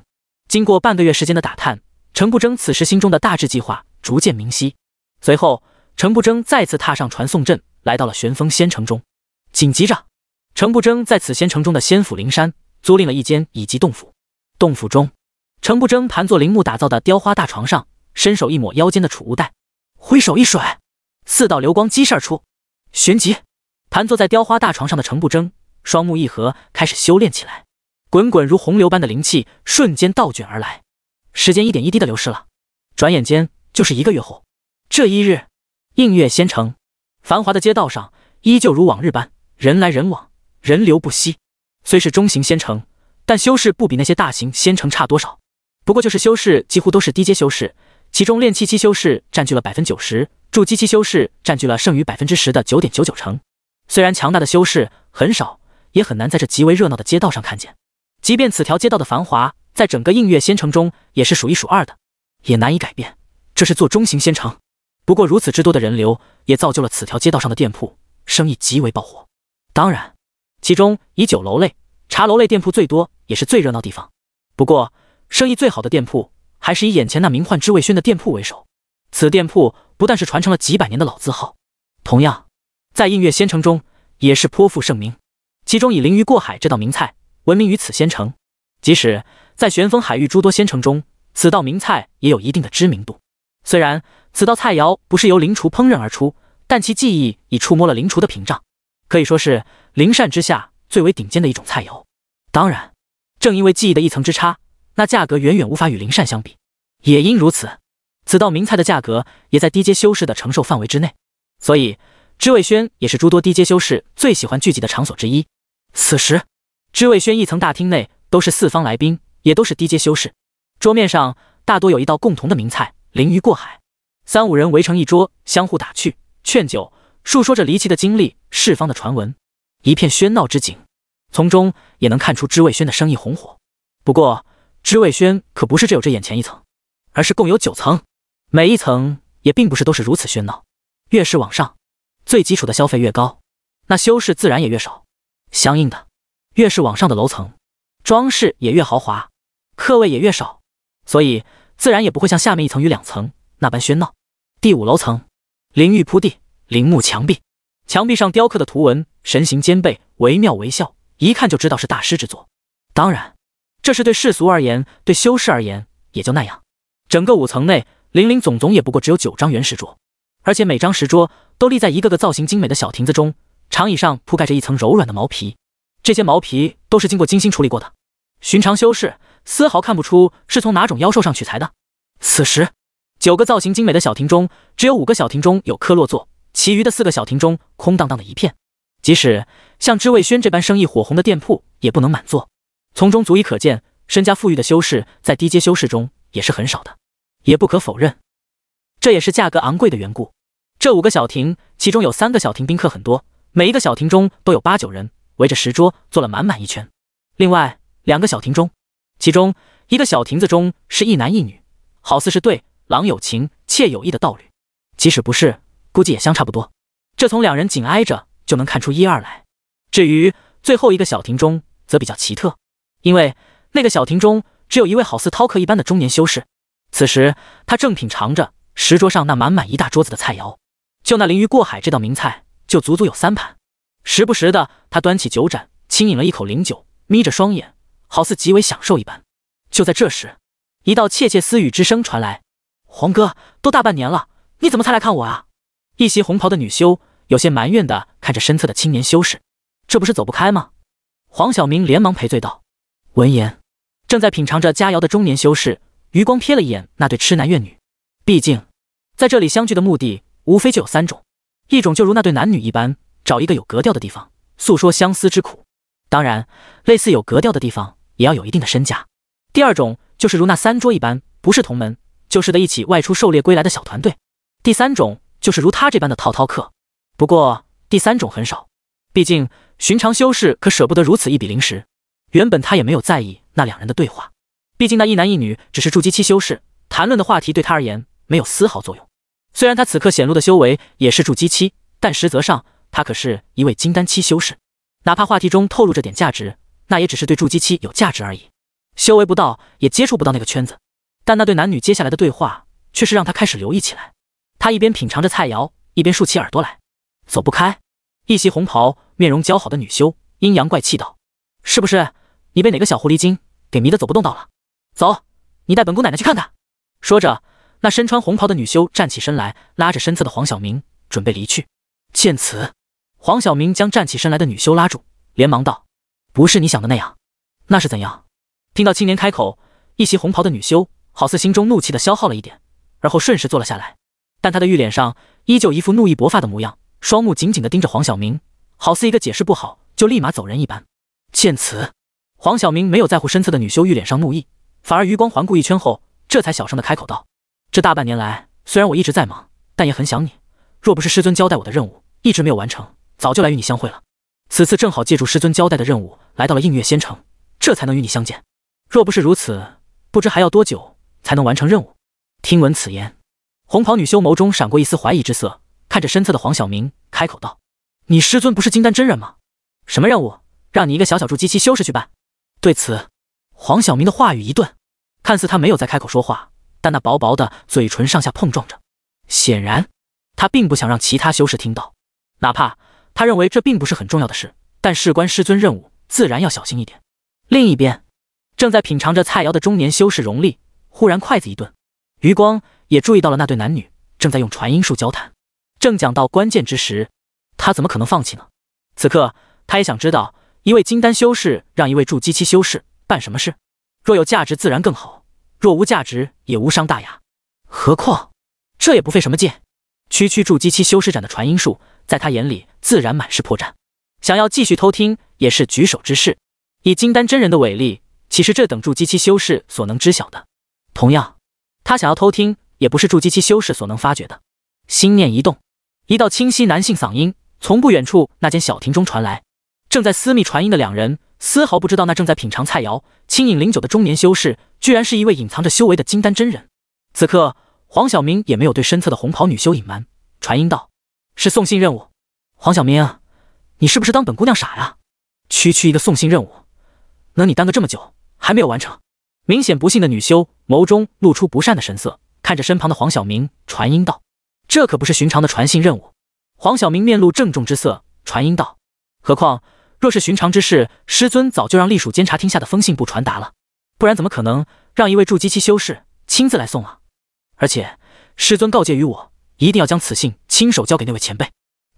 经过半个月时间的打探，程不争此时心中的大致计划逐渐明晰。随后，程不争再次踏上传送阵，来到了玄风仙城中。紧接着，程不争在此仙城中的仙府灵山租赁了一间以及洞府。洞府中，程不争盘坐灵木打造的雕花大床上。伸手一抹腰间的储物袋，挥手一甩，四道流光激射而出。旋即，盘坐在雕花大床上的程不争，双目一合，开始修炼起来。滚滚如洪流般的灵气瞬间倒卷而来。时间一点一滴的流逝了，转眼间就是一个月后。这一日，映月仙城繁华的街道上依旧如往日般人来人往，人流不息。虽是中型仙城，但修士不比那些大型仙城差多少。不过就是修士几乎都是低阶修士。其中炼气期修士占据了百分之九十，筑基期修士占据了剩余百分之十的九点九九成。虽然强大的修士很少，也很难在这极为热闹的街道上看见。即便此条街道的繁华，在整个映月仙城中也是数一数二的，也难以改变。这是座中型仙城。不过如此之多的人流，也造就了此条街道上的店铺生意极为爆火。当然，其中以酒楼类、茶楼类店铺最多，也是最热闹地方。不过，生意最好的店铺。还是以眼前那名唤知味轩的店铺为首，此店铺不但是传承了几百年的老字号，同样在映月仙城中也是颇负盛名。其中以鲮鱼过海这道名菜闻名于此仙城，即使在玄风海域诸多仙城中，此道名菜也有一定的知名度。虽然此道菜肴不是由灵厨烹饪而出，但其技艺已触摸了灵厨的屏障，可以说是灵膳之下最为顶尖的一种菜肴。当然，正因为技艺的一层之差。那价格远远无法与灵膳相比，也因如此，此道名菜的价格也在低阶修士的承受范围之内，所以知味轩也是诸多低阶修士最喜欢聚集的场所之一。此时，知味轩一层大厅内都是四方来宾，也都是低阶修士，桌面上大多有一道共同的名菜——鲮鱼过海，三五人围成一桌，相互打趣、劝酒，述说着离奇的经历、四方的传闻，一片喧闹之景。从中也能看出知味轩的生意红火。不过，知味轩可不是只有这眼前一层，而是共有九层，每一层也并不是都是如此喧闹。越是往上，最基础的消费越高，那修饰自然也越少。相应的，越是往上的楼层，装饰也越豪华，客位也越少，所以自然也不会像下面一层与两层那般喧闹。第五楼层，灵玉铺地，灵木墙壁，墙壁上雕刻的图文神形兼备，惟妙惟肖，一看就知道是大师之作。当然。这是对世俗而言，对修士而言也就那样。整个五层内，林林总总也不过只有九张原石桌，而且每张石桌都立在一个个造型精美的小亭子中，长椅上铺盖着一层柔软的毛皮，这些毛皮都是经过精心处理过的。寻常修士丝毫看不出是从哪种妖兽上取材的。此时，九个造型精美的小亭中，只有五个小亭中有柯落座，其余的四个小亭中空荡荡的一片。即使像知味轩这般生意火红的店铺，也不能满座。从中足以可见，身家富裕的修士在低阶修士中也是很少的。也不可否认，这也是价格昂贵的缘故。这五个小亭，其中有三个小亭宾客很多，每一个小亭中都有八九人围着石桌坐了满满一圈。另外两个小亭中，其中一个小亭子中是一男一女，好似是对郎有情妾有意的道侣。即使不是，估计也相差不多。这从两人紧挨着就能看出一二来。至于最后一个小亭中，则比较奇特。因为那个小亭中只有一位好似饕客一般的中年修士，此时他正品尝着石桌上那满满一大桌子的菜肴，就那鲮鱼过海这道名菜，就足足有三盘。时不时的，他端起酒盏，轻饮了一口灵酒，眯着双眼，好似极为享受一般。就在这时，一道窃窃私语之声传来：“黄哥，都大半年了，你怎么才来看我啊？”一袭红袍的女修有些埋怨的看着身侧的青年修士：“这不是走不开吗？”黄晓明连忙赔罪道。闻言，正在品尝着佳肴的中年修士余光瞥了一眼那对痴男怨女。毕竟，在这里相聚的目的无非就有三种：一种就如那对男女一般，找一个有格调的地方诉说相思之苦；当然，类似有格调的地方也要有一定的身价。第二种就是如那三桌一般，不是同门，就是的一起外出狩猎归来的小团队。第三种就是如他这般的套套客，不过第三种很少，毕竟寻常修士可舍不得如此一笔灵石。原本他也没有在意那两人的对话，毕竟那一男一女只是筑基期修士，谈论的话题对他而言没有丝毫作用。虽然他此刻显露的修为也是筑基期，但实则上他可是一位金丹期修士。哪怕话题中透露着点价值，那也只是对筑基期有价值而已。修为不到，也接触不到那个圈子。但那对男女接下来的对话却是让他开始留意起来。他一边品尝着菜肴，一边竖起耳朵来。走不开。一袭红袍，面容姣好的女修阴阳怪气道：“是不是？”你被哪个小狐狸精给迷得走不动道了？走，你带本姑奶奶去看看。说着，那身穿红袍的女修站起身来，拉着身侧的黄晓明准备离去。见此，黄晓明将站起身来的女修拉住，连忙道：“不是你想的那样。”那是怎样？听到青年开口，一袭红袍的女修好似心中怒气的消耗了一点，而后顺势坐了下来。但她的玉脸上依旧一副怒意勃发的模样，双目紧紧的盯着黄晓明，好似一个解释不好就立马走人一般。见此。黄晓明没有在乎身侧的女修玉脸上怒意，反而余光环顾一圈后，这才小声的开口道：“这大半年来，虽然我一直在忙，但也很想你。若不是师尊交代我的任务一直没有完成，早就来与你相会了。此次正好借助师尊交代的任务来到了映月仙城，这才能与你相见。若不是如此，不知还要多久才能完成任务。”听闻此言，红袍女修眸中闪过一丝怀疑之色，看着身侧的黄晓明，开口道：“你师尊不是金丹真人吗？什么任务，让你一个小小筑基期修士去办？”对此，黄晓明的话语一顿，看似他没有再开口说话，但那薄薄的嘴唇上下碰撞着，显然他并不想让其他修士听到。哪怕他认为这并不是很重要的事，但事关师尊任务，自然要小心一点。另一边，正在品尝着菜肴的中年修士荣立，忽然筷子一顿，余光也注意到了那对男女正在用传音术交谈。正讲到关键之时，他怎么可能放弃呢？此刻，他也想知道。一位金丹修士让一位筑基期修士办什么事？若有价值自然更好，若无价值也无伤大雅。何况这也不费什么劲，区区筑基期修士展的传音术，在他眼里自然满是破绽。想要继续偷听也是举手之事。以金丹真人的伟力，岂是这等筑基期修士所能知晓的？同样，他想要偷听也不是筑基期修士所能发觉的。心念一动，一道清晰男性嗓音从不远处那间小亭中传来。正在私密传音的两人丝毫不知道，那正在品尝菜肴、轻饮灵酒的中年修士，居然是一位隐藏着修为的金丹真人。此刻，黄晓明也没有对身侧的红袍女修隐瞒，传音道：“是送信任务。”黄晓明，你是不是当本姑娘傻呀？区区一个送信任务，能你耽搁这么久还没有完成？明显不信的女修眸中露出不善的神色，看着身旁的黄晓明，传音道：“这可不是寻常的传信任务。”黄晓明面露郑重之色，传音道：“何况。”若是寻常之事，师尊早就让隶属监察厅下的封信部传达了，不然怎么可能让一位筑基期修士亲自来送啊？而且师尊告诫于我，一定要将此信亲手交给那位前辈。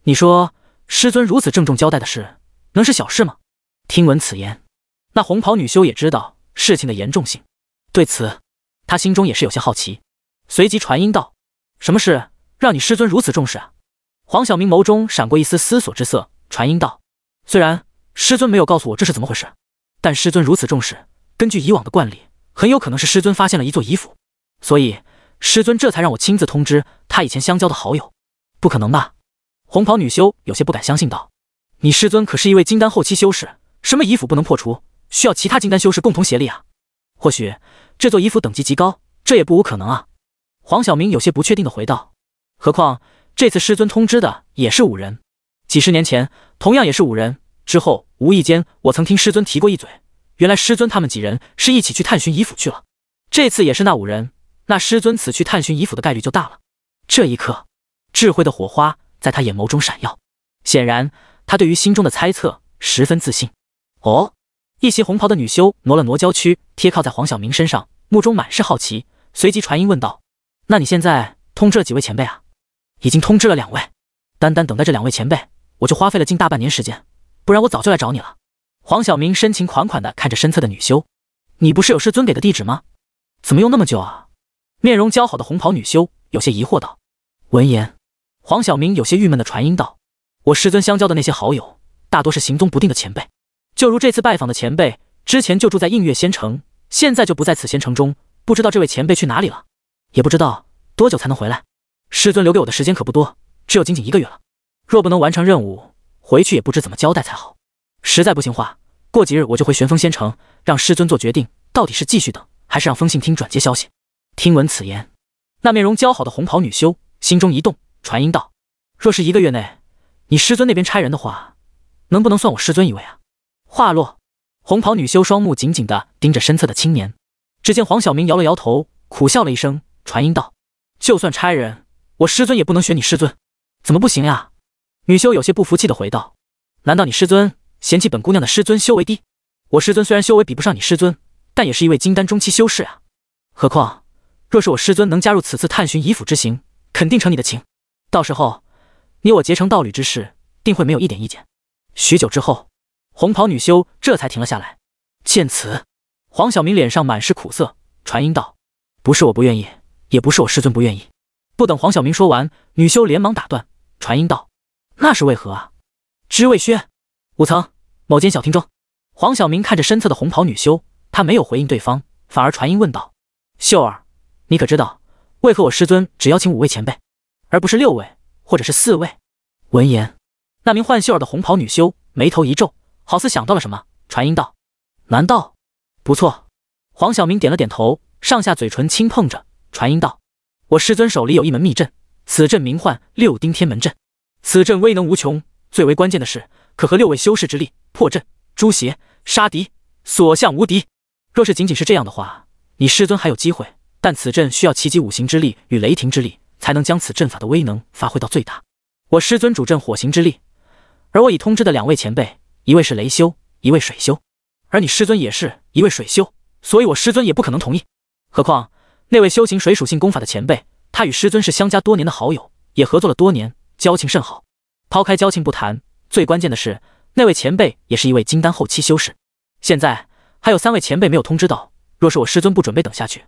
你说，师尊如此郑重交代的事，能是小事吗？听闻此言，那红袍女修也知道事情的严重性，对此，她心中也是有些好奇，随即传音道：“什么事，让你师尊如此重视啊？”黄晓明眸中闪过一丝思索之色，传音道：“虽然。”师尊没有告诉我这是怎么回事，但师尊如此重视，根据以往的惯例，很有可能是师尊发现了一座遗府，所以师尊这才让我亲自通知他以前相交的好友。不可能吧？红袍女修有些不敢相信道：“你师尊可是一位金丹后期修士，什么遗府不能破除？需要其他金丹修士共同协力啊！或许这座遗府等级极高，这也不无可能啊！”黄晓明有些不确定的回道：“何况这次师尊通知的也是五人，几十年前同样也是五人。”之后，无意间我曾听师尊提过一嘴，原来师尊他们几人是一起去探寻遗府去了。这次也是那五人，那师尊此去探寻遗府的概率就大了。这一刻，智慧的火花在他眼眸中闪耀，显然他对于心中的猜测十分自信。哦，一袭红袍的女修挪了挪娇躯，贴靠在黄晓明身上，目中满是好奇，随即传音问道：“那你现在通知了几位前辈啊？”“已经通知了两位。单单等待这两位前辈，我就花费了近大半年时间。”不然我早就来找你了。黄晓明深情款款的看着身侧的女修，你不是有师尊给的地址吗？怎么用那么久啊？面容姣好的红袍女修有些疑惑道。闻言，黄晓明有些郁闷的传音道：“我师尊相交的那些好友，大多是行踪不定的前辈。就如这次拜访的前辈，之前就住在映月仙城，现在就不在此仙城中，不知道这位前辈去哪里了，也不知道多久才能回来。师尊留给我的时间可不多，只有仅仅一个月了。若不能完成任务，”回去也不知怎么交代才好，实在不行话，过几日我就回玄风仙城，让师尊做决定，到底是继续等，还是让风信听转接消息。听闻此言，那面容姣好的红袍女修心中一动，传音道：“若是一个月内，你师尊那边差人的话，能不能算我师尊一位啊？”话落，红袍女修双目紧紧地盯着身侧的青年。只见黄晓明摇了摇头，苦笑了一声，传音道：“就算差人，我师尊也不能选你师尊，怎么不行呀？”女修有些不服气的回道：“难道你师尊嫌弃本姑娘的师尊修为低？我师尊虽然修为比不上你师尊，但也是一位金丹中期修士啊。何况若是我师尊能加入此次探寻遗府之行，肯定成你的情。到时候你我结成道侣之事，定会没有一点意见。”许久之后，红袍女修这才停了下来。见此，黄晓明脸上满是苦涩，传音道：“不是我不愿意，也不是我师尊不愿意。”不等黄晓明说完，女修连忙打断，传音道。那是为何啊？知未轩五层某间小厅中，黄晓明看着身侧的红袍女修，他没有回应对方，反而传音问道：“秀儿，你可知道为何我师尊只邀请五位前辈，而不是六位或者是四位？”闻言，那名唤秀儿的红袍女修眉头一皱，好似想到了什么，传音道：“难道？”“不错。”黄晓明点了点头，上下嘴唇轻碰着，传音道：“我师尊手里有一门秘阵，此阵名唤六丁天门阵。”此阵威能无穷，最为关键的是，可和六位修士之力破阵诛邪、杀敌，所向无敌。若是仅仅是这样的话，你师尊还有机会。但此阵需要奇集五行之力与雷霆之力，才能将此阵法的威能发挥到最大。我师尊主阵火行之力，而我已通知的两位前辈，一位是雷修，一位水修，而你师尊也是一位水修，所以我师尊也不可能同意。何况那位修行水属性功法的前辈，他与师尊是相加多年的好友，也合作了多年。交情甚好，抛开交情不谈，最关键的是那位前辈也是一位金丹后期修士。现在还有三位前辈没有通知到，若是我师尊不准备等下去，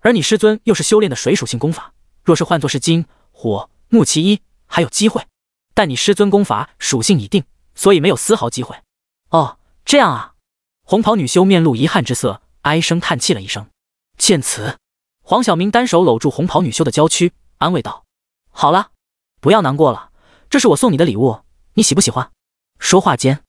而你师尊又是修炼的水属性功法，若是换作是金、火、木其一，还有机会。但你师尊功法属性已定，所以没有丝毫机会。哦，这样啊。红袍女修面露遗憾之色，唉声叹气了一声。见此，黄晓明单手搂住红袍女修的娇躯，安慰道：“好了。”不要难过了，这是我送你的礼物，你喜不喜欢？说话间，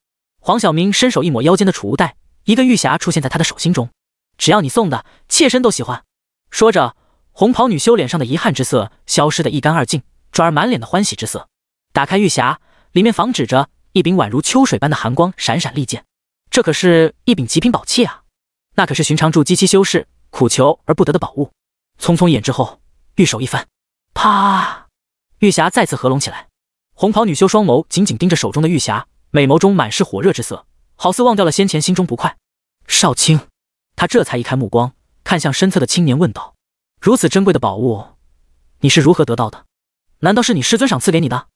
黄晓明伸手一抹腰间的储物袋，一个玉匣出现在他的手心中。只要你送的，妾身都喜欢。说着，红袍女修脸上的遗憾之色消失得一干二净，转而满脸的欢喜之色。打开玉匣，里面仿指着一柄宛如秋水般的寒光闪闪利剑。这可是一柄极品宝器啊！那可是寻常筑基期修士苦求而不得的宝物。匆匆一眼之后，玉手一翻，啪。玉匣再次合拢起来，红袍女修双眸紧紧盯着手中的玉匣，美眸中满是火热之色，好似忘掉了先前心中不快。少卿，她这才移开目光，看向身侧的青年，问道：“如此珍贵的宝物，你是如何得到的？难道是你师尊赏赐给你的？”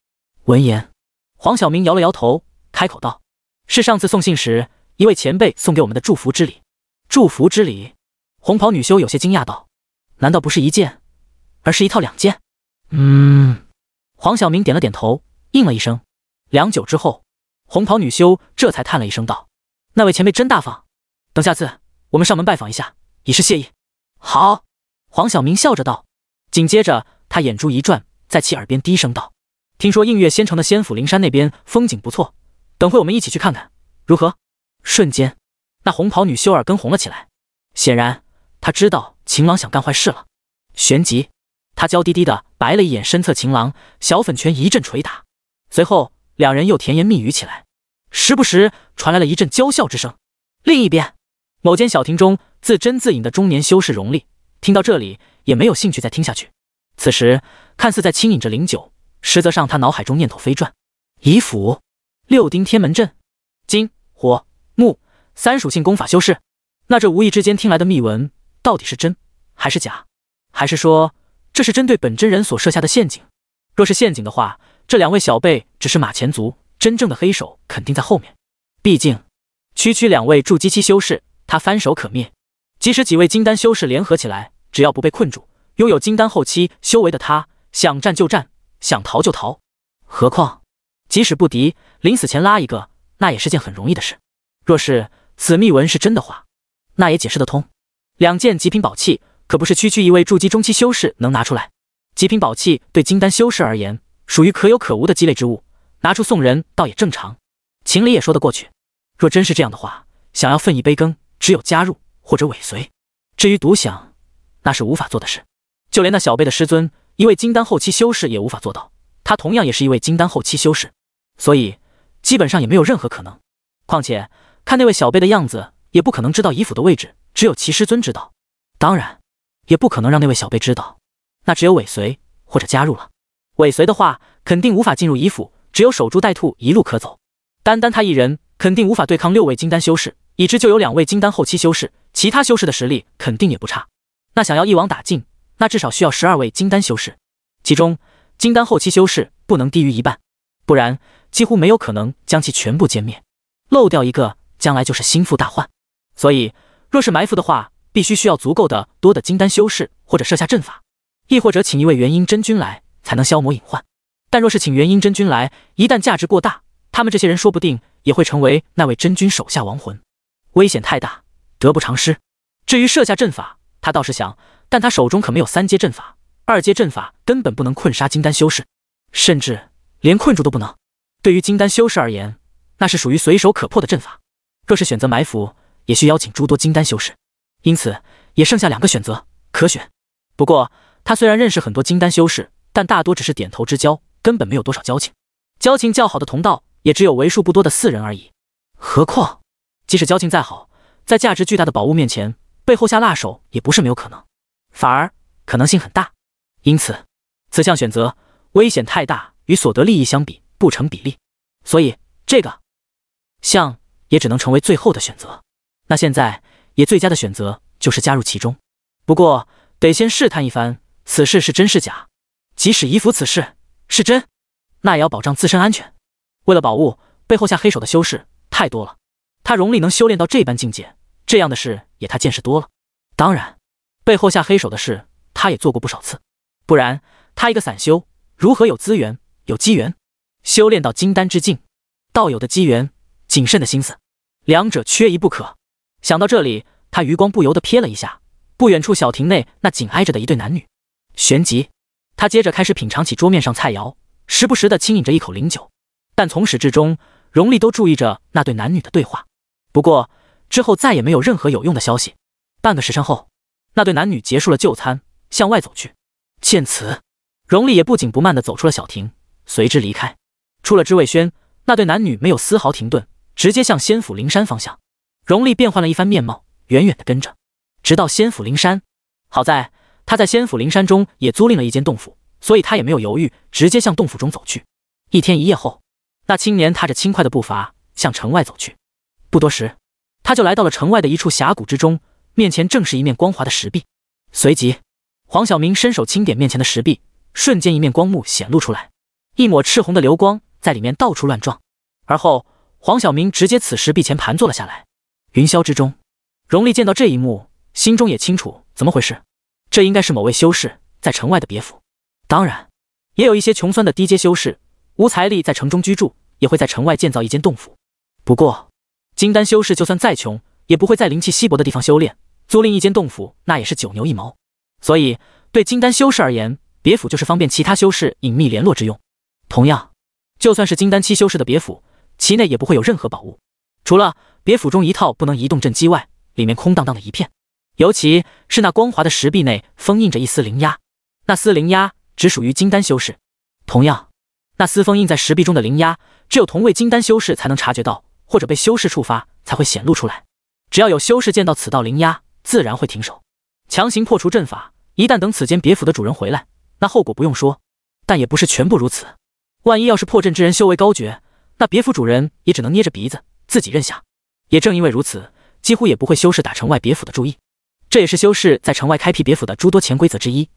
闻言，黄晓明摇了摇头，开口道：“是上次送信时，一位前辈送给我们的祝福之礼。”“祝福之礼？”红袍女修有些惊讶道：“难道不是一件，而是一套两件？”“嗯。”黄晓明点了点头，应了一声。良久之后，红袍女修这才叹了一声，道：“那位前辈真大方，等下次我们上门拜访一下，以示谢意。”好，黄晓明笑着道。紧接着，他眼珠一转，在其耳边低声道：“听说映月仙城的仙府灵山那边风景不错，等会我们一起去看看，如何？”瞬间，那红袍女修耳根红了起来，显然她知道秦朗想干坏事了。旋即。他娇滴滴的白了一眼身侧情郎，小粉拳一阵捶打，随后两人又甜言蜜语起来，时不时传来了一阵娇笑之声。另一边，某间小亭中自斟自饮的中年修士荣立，听到这里也没有兴趣再听下去。此时看似在轻饮着灵酒，实则上他脑海中念头飞转：以府六丁天门阵，金火木三属性功法修士，那这无意之间听来的秘闻到底是真还是假？还是说？这是针对本真人所设下的陷阱。若是陷阱的话，这两位小辈只是马前卒，真正的黑手肯定在后面。毕竟，区区两位筑基期修士，他翻手可灭。即使几位金丹修士联合起来，只要不被困住，拥有金丹后期修为的他，想战就战，想逃就逃。何况，即使不敌，临死前拉一个，那也是件很容易的事。若是此秘文是真的话，那也解释得通。两件极品宝器。可不是区区一位筑基中期修士能拿出来，极品宝器对金丹修士而言，属于可有可无的鸡肋之物，拿出送人倒也正常，情理也说得过去。若真是这样的话，想要分一杯羹，只有加入或者尾随。至于独享，那是无法做的事。就连那小辈的师尊，一位金丹后期修士也无法做到。他同样也是一位金丹后期修士，所以基本上也没有任何可能。况且看那位小辈的样子，也不可能知道遗府的位置，只有其师尊知道。当然。也不可能让那位小辈知道，那只有尾随或者加入了。尾随的话，肯定无法进入乙府，只有守株待兔一路可走。单单他一人，肯定无法对抗六位金丹修士，已知就有两位金丹后期修士，其他修士的实力肯定也不差。那想要一网打尽，那至少需要十二位金丹修士，其中金丹后期修士不能低于一半，不然几乎没有可能将其全部歼灭，漏掉一个，将来就是心腹大患。所以，若是埋伏的话。必须需要足够的多的金丹修士，或者设下阵法，亦或者请一位元婴真君来，才能消磨隐患。但若是请元婴真君来，一旦价值过大，他们这些人说不定也会成为那位真君手下亡魂，危险太大，得不偿失。至于设下阵法，他倒是想，但他手中可没有三阶阵法，二阶阵法根本不能困杀金丹修士，甚至连困住都不能。对于金丹修士而言，那是属于随手可破的阵法。若是选择埋伏，也需邀请诸多金丹修士。因此，也剩下两个选择可选。不过，他虽然认识很多金丹修士，但大多只是点头之交，根本没有多少交情。交情较好的同道，也只有为数不多的四人而已。何况，即使交情再好，在价值巨大的宝物面前，背后下辣手也不是没有可能，反而可能性很大。因此，此项选择危险太大，与所得利益相比不成比例，所以这个项也只能成为最后的选择。那现在。也最佳的选择就是加入其中，不过得先试探一番，此事是真是假。即使疑服此事是真，那也要保障自身安全。为了宝物，背后下黑手的修士太多了。他容力能修炼到这般境界，这样的事也他见识多了。当然，背后下黑手的事他也做过不少次。不然他一个散修如何有资源、有机缘修炼到金丹之境？道友的机缘、谨慎的心思，两者缺一不可。想到这里，他余光不由得瞥了一下不远处小亭内那紧挨着的一对男女。旋即，他接着开始品尝起桌面上菜肴，时不时的轻饮着一口灵酒。但从始至终，荣丽都注意着那对男女的对话。不过之后再也没有任何有用的消息。半个时辰后，那对男女结束了就餐，向外走去。见此，荣丽也不紧不慢的走出了小亭，随之离开。出了知味轩，那对男女没有丝毫停顿，直接向仙府灵山方向。荣丽变换了一番面貌，远远的跟着，直到仙府灵山。好在他在仙府灵山中也租赁了一间洞府，所以他也没有犹豫，直接向洞府中走去。一天一夜后，那青年踏着轻快的步伐向城外走去。不多时，他就来到了城外的一处峡谷之中，面前正是一面光滑的石壁。随即，黄晓明伸手轻点面前的石壁，瞬间一面光幕显露出来，一抹赤红的流光在里面到处乱撞。而后，黄晓明直接此时壁前盘坐了下来。云霄之中，荣丽见到这一幕，心中也清楚怎么回事。这应该是某位修士在城外的别府。当然，也有一些穷酸的低阶修士，无财力在城中居住，也会在城外建造一间洞府。不过，金丹修士就算再穷，也不会在灵气稀薄的地方修炼。租赁一间洞府，那也是九牛一毛。所以，对金丹修士而言，别府就是方便其他修士隐秘联络之用。同样，就算是金丹期修士的别府，其内也不会有任何宝物。除了别府中一套不能移动阵机外，里面空荡荡的一片，尤其是那光滑的石壁内封印着一丝灵压，那丝灵压只属于金丹修士。同样，那丝封印在石壁中的灵压，只有同位金丹修士才能察觉到，或者被修士触发才会显露出来。只要有修士见到此道灵压，自然会停手，强行破除阵法。一旦等此间别府的主人回来，那后果不用说。但也不是全部如此，万一要是破阵之人修为高绝，那别府主人也只能捏着鼻子。自己认下，也正因为如此，几乎也不会修饰打城外别府的注意，这也是修士在城外开辟别府的诸多潜规则之一。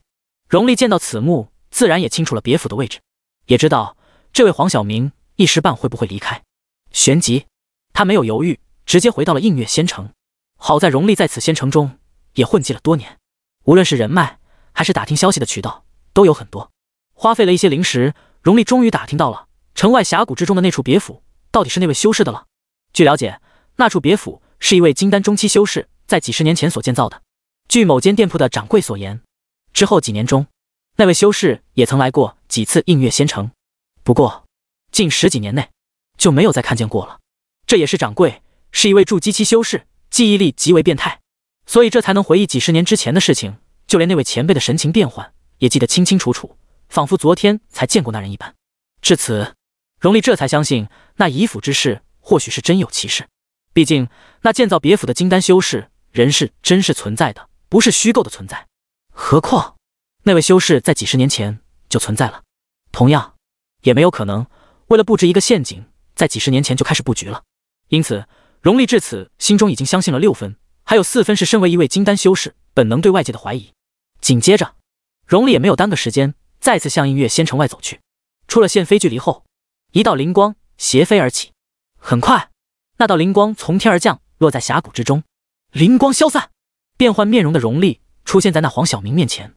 荣丽见到此幕，自然也清楚了别府的位置，也知道这位黄晓明一时半会不会离开。旋即，他没有犹豫，直接回到了映月仙城。好在荣丽在此仙城中也混迹了多年，无论是人脉还是打听消息的渠道都有很多。花费了一些灵石，荣丽终于打听到了城外峡谷之中的那处别府到底是那位修士的了。据了解，那处别府是一位金丹中期修士在几十年前所建造的。据某间店铺的掌柜所言，之后几年中，那位修士也曾来过几次映月仙城，不过近十几年内就没有再看见过了。这也是掌柜是一位筑基期修士，记忆力极为变态，所以这才能回忆几十年之前的事情，就连那位前辈的神情变幻也记得清清楚楚，仿佛昨天才见过那人一般。至此，荣丽这才相信那遗府之事。或许是真有其事，毕竟那建造别府的金丹修士人是真是存在的，不是虚构的存在。何况那位修士在几十年前就存在了，同样也没有可能为了布置一个陷阱在几十年前就开始布局了。因此，荣立至此，心中已经相信了六分，还有四分是身为一位金丹修士本能对外界的怀疑。紧接着，荣立也没有耽搁时间，再次向映月仙城外走去。出了现飞距离后，一道灵光斜飞而起。很快，那道灵光从天而降，落在峡谷之中。灵光消散，变换面容的荣丽出现在那黄晓明面前。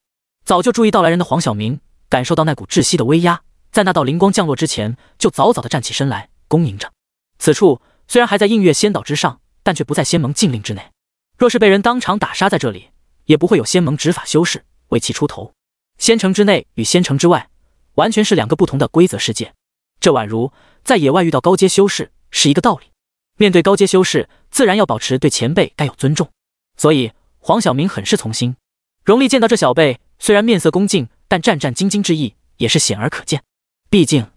早就注意到来人的黄晓明，感受到那股窒息的威压，在那道灵光降落之前，就早早的站起身来，恭迎着。此处虽然还在映月仙岛之上，但却不在仙盟禁令之内。若是被人当场打杀在这里，也不会有仙盟执法修士为其出头。仙城之内与仙城之外，完全是两个不同的规则世界。这宛如在野外遇到高阶修士。是一个道理。面对高阶修士，自然要保持对前辈该有尊重。所以黄晓明很是从心。荣丽见到这小辈，虽然面色恭敬，但战战兢兢之意也是显而可见。毕竟，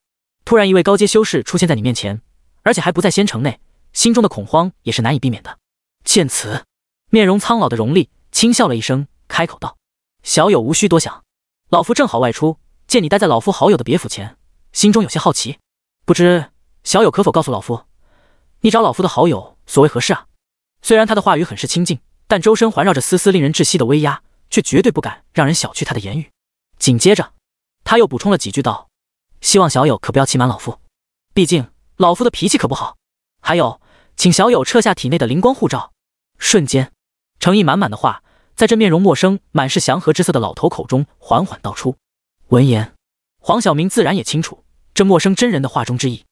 突然一位高阶修士出现在你面前，而且还不在仙城内，心中的恐慌也是难以避免的。见此，面容苍老的荣丽轻笑了一声，开口道：“小友无需多想，老夫正好外出，见你待在老夫好友的别府前，心中有些好奇，不知。”小友可否告诉老夫，你找老夫的好友所为何事啊？虽然他的话语很是亲近，但周身环绕着丝丝令人窒息的威压，却绝对不敢让人小觑他的言语。紧接着，他又补充了几句道：“希望小友可不要欺瞒老夫，毕竟老夫的脾气可不好。”还有，请小友撤下体内的灵光护照。瞬间，诚意满满的话，在这面容陌生、满是祥和之色的老头口中缓缓道出。闻言，黄晓明自然也清楚这陌生真人的话中之意。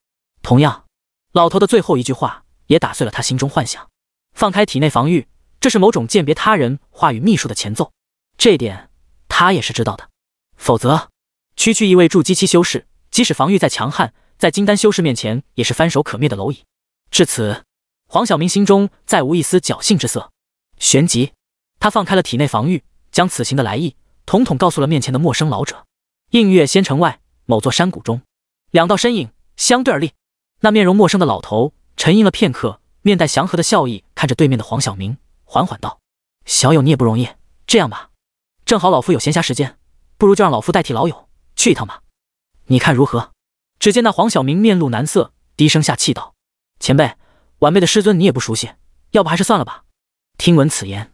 同样，老头的最后一句话也打碎了他心中幻想。放开体内防御，这是某种鉴别他人话语秘术的前奏，这点他也是知道的。否则，区区一位筑基期修士，即使防御再强悍，在金丹修士面前也是翻手可灭的蝼蚁。至此，黄晓明心中再无一丝侥幸之色。旋即，他放开了体内防御，将此行的来意统统告诉了面前的陌生老者。映月仙城外某座山谷中，两道身影相对而立。那面容陌生的老头沉吟了片刻，面带祥和的笑意，看着对面的黄晓明，缓缓道：“小友，你也不容易。这样吧，正好老夫有闲暇时间，不如就让老夫代替老友去一趟吧，你看如何？”只见那黄晓明面露难色，低声下气道：“前辈，晚辈的师尊你也不熟悉，要不还是算了吧。”听闻此言，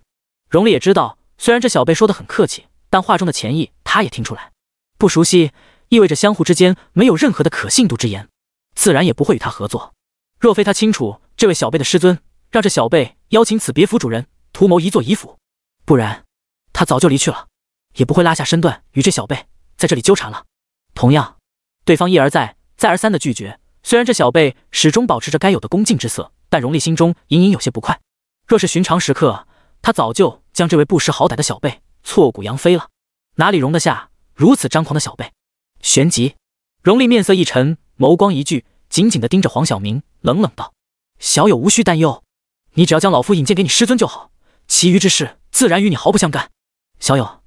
荣丽也知道，虽然这小辈说的很客气，但话中的潜意他也听出来。不熟悉，意味着相互之间没有任何的可信度之言。自然也不会与他合作。若非他清楚这位小辈的师尊让这小辈邀请此别府主人，图谋一座遗府，不然他早就离去了，也不会拉下身段与这小辈在这里纠缠了。同样，对方一而再、再而三的拒绝，虽然这小辈始终保持着该有的恭敬之色，但荣丽心中隐隐有些不快。若是寻常时刻，他早就将这位不识好歹的小辈挫骨扬飞了，哪里容得下如此张狂的小辈？旋即。荣丽面色一沉，眸光一聚，紧紧地盯着黄晓明，冷冷道：“小友无需担忧，你只要将老夫引荐给你师尊就好，其余之事自然与你毫不相干。小友，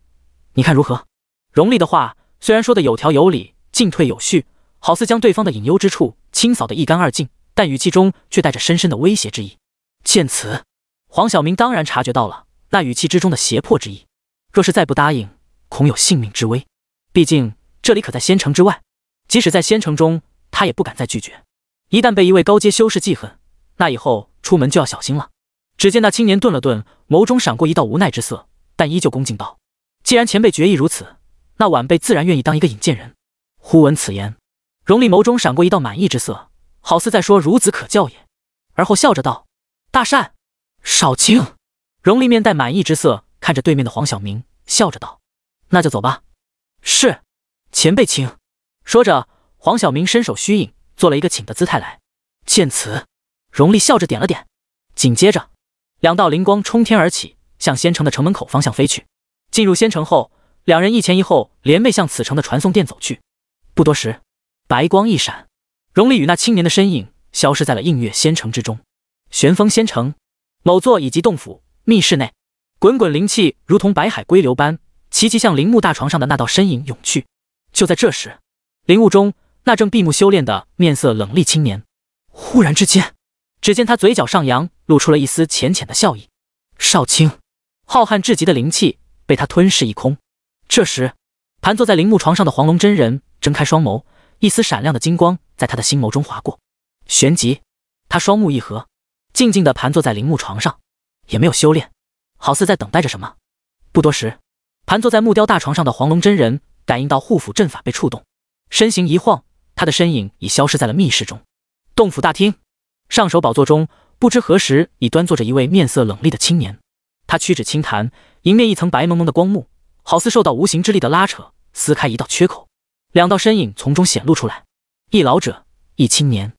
你看如何？”荣丽的话虽然说的有条有理，进退有序，好似将对方的隐忧之处清扫得一干二净，但语气中却带着深深的威胁之意。见此，黄晓明当然察觉到了那语气之中的胁迫之意。若是再不答应，恐有性命之危。毕竟这里可在仙城之外。即使在仙城中，他也不敢再拒绝。一旦被一位高阶修士记恨，那以后出门就要小心了。只见那青年顿了顿，眸中闪过一道无奈之色，但依旧恭敬道：“既然前辈决意如此，那晚辈自然愿意当一个引荐人。”忽闻此言，荣立眸中闪过一道满意之色，好似在说“孺子可教也”，而后笑着道：“大善，少卿。”荣立面带满意之色，看着对面的黄晓明，笑着道：“那就走吧。”“是，前辈请。”说着，黄晓明伸手虚影，做了一个请的姿态来。见此，荣丽笑着点了点。紧接着，两道灵光冲天而起，向仙城的城门口方向飞去。进入仙城后，两人一前一后，连袂向此城的传送殿走去。不多时，白光一闪，荣丽与那青年的身影消失在了映月仙城之中。玄风仙城某座以及洞府密室内，滚滚灵气如同白海归流般，齐齐向陵木大床上的那道身影涌去。就在这时，灵雾中，那正闭目修炼的面色冷厉青年，忽然之间，只见他嘴角上扬，露出了一丝浅浅的笑意。少卿，浩瀚至极的灵气被他吞噬一空。这时，盘坐在灵木床上的黄龙真人睁开双眸，一丝闪亮的金光在他的心眸中划过。旋即，他双目一合，静静的盘坐在灵木床上，也没有修炼，好似在等待着什么。不多时，盘坐在木雕大床上的黄龙真人感应到护府阵法被触动。身形一晃，他的身影已消失在了密室中。洞府大厅上首宝座中，不知何时已端坐着一位面色冷厉的青年。他屈指轻弹，迎面一层白蒙蒙的光幕，好似受到无形之力的拉扯，撕开一道缺口，两道身影从中显露出来。一老者，一青年。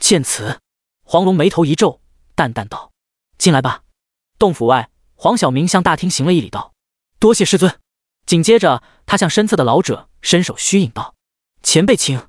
见此，黄龙眉头一皱，淡淡道：“进来吧。”洞府外，黄晓明向大厅行了一礼，道：“多谢师尊。”紧接着，他向身侧的老者伸手虚引道。前辈，请。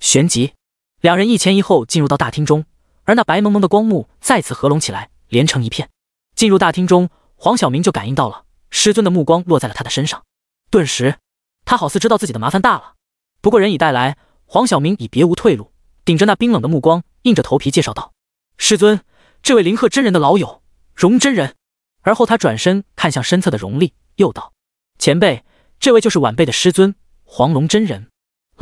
旋即，两人一前一后进入到大厅中，而那白蒙蒙的光幕再次合拢起来，连成一片。进入大厅中，黄晓明就感应到了师尊的目光落在了他的身上，顿时，他好似知道自己的麻烦大了。不过人已带来，黄晓明已别无退路，顶着那冰冷的目光，硬着头皮介绍道：“师尊，这位林鹤真人的老友荣真人。”而后他转身看向身侧的荣丽，又道：“前辈，这位就是晚辈的师尊黄龙真人。”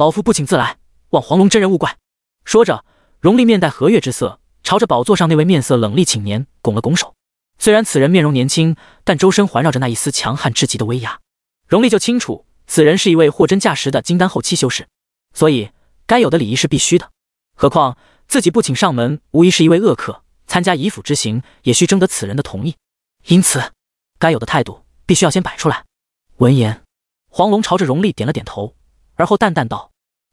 老夫不请自来，望黄龙真人勿怪。说着，荣丽面带和悦之色，朝着宝座上那位面色冷厉青年拱了拱手。虽然此人面容年轻，但周身环绕着那一丝强悍至极的威压，荣丽就清楚此人是一位货真价实的金丹后期修士，所以该有的礼仪是必须的。何况自己不请上门，无疑是一位恶客，参加姨府之行也需征得此人的同意，因此该有的态度必须要先摆出来。闻言，黄龙朝着荣丽点了点头，而后淡淡道。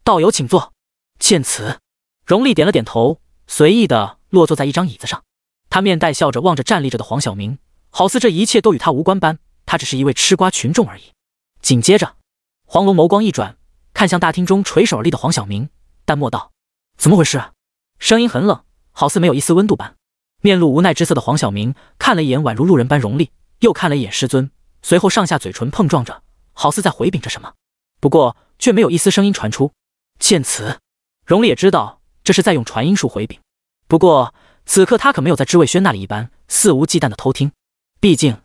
道友请坐。见此，荣丽点了点头，随意的落坐在一张椅子上。她面带笑着望着站立着的黄晓明，好似这一切都与他无关般，他只是一位吃瓜群众而已。紧接着，黄龙眸光一转，看向大厅中垂手而立的黄晓明，淡漠道：“怎么回事？”声音很冷，好似没有一丝温度般。面露无奈之色的黄晓明看了一眼宛如路人般荣丽，又看了一眼师尊，随后上下嘴唇碰撞着，好似在回禀着什么，不过却没有一丝声音传出。见此，荣丽也知道这是在用传音术回禀。不过此刻他可没有在知味轩那里一般肆无忌惮的偷听，毕竟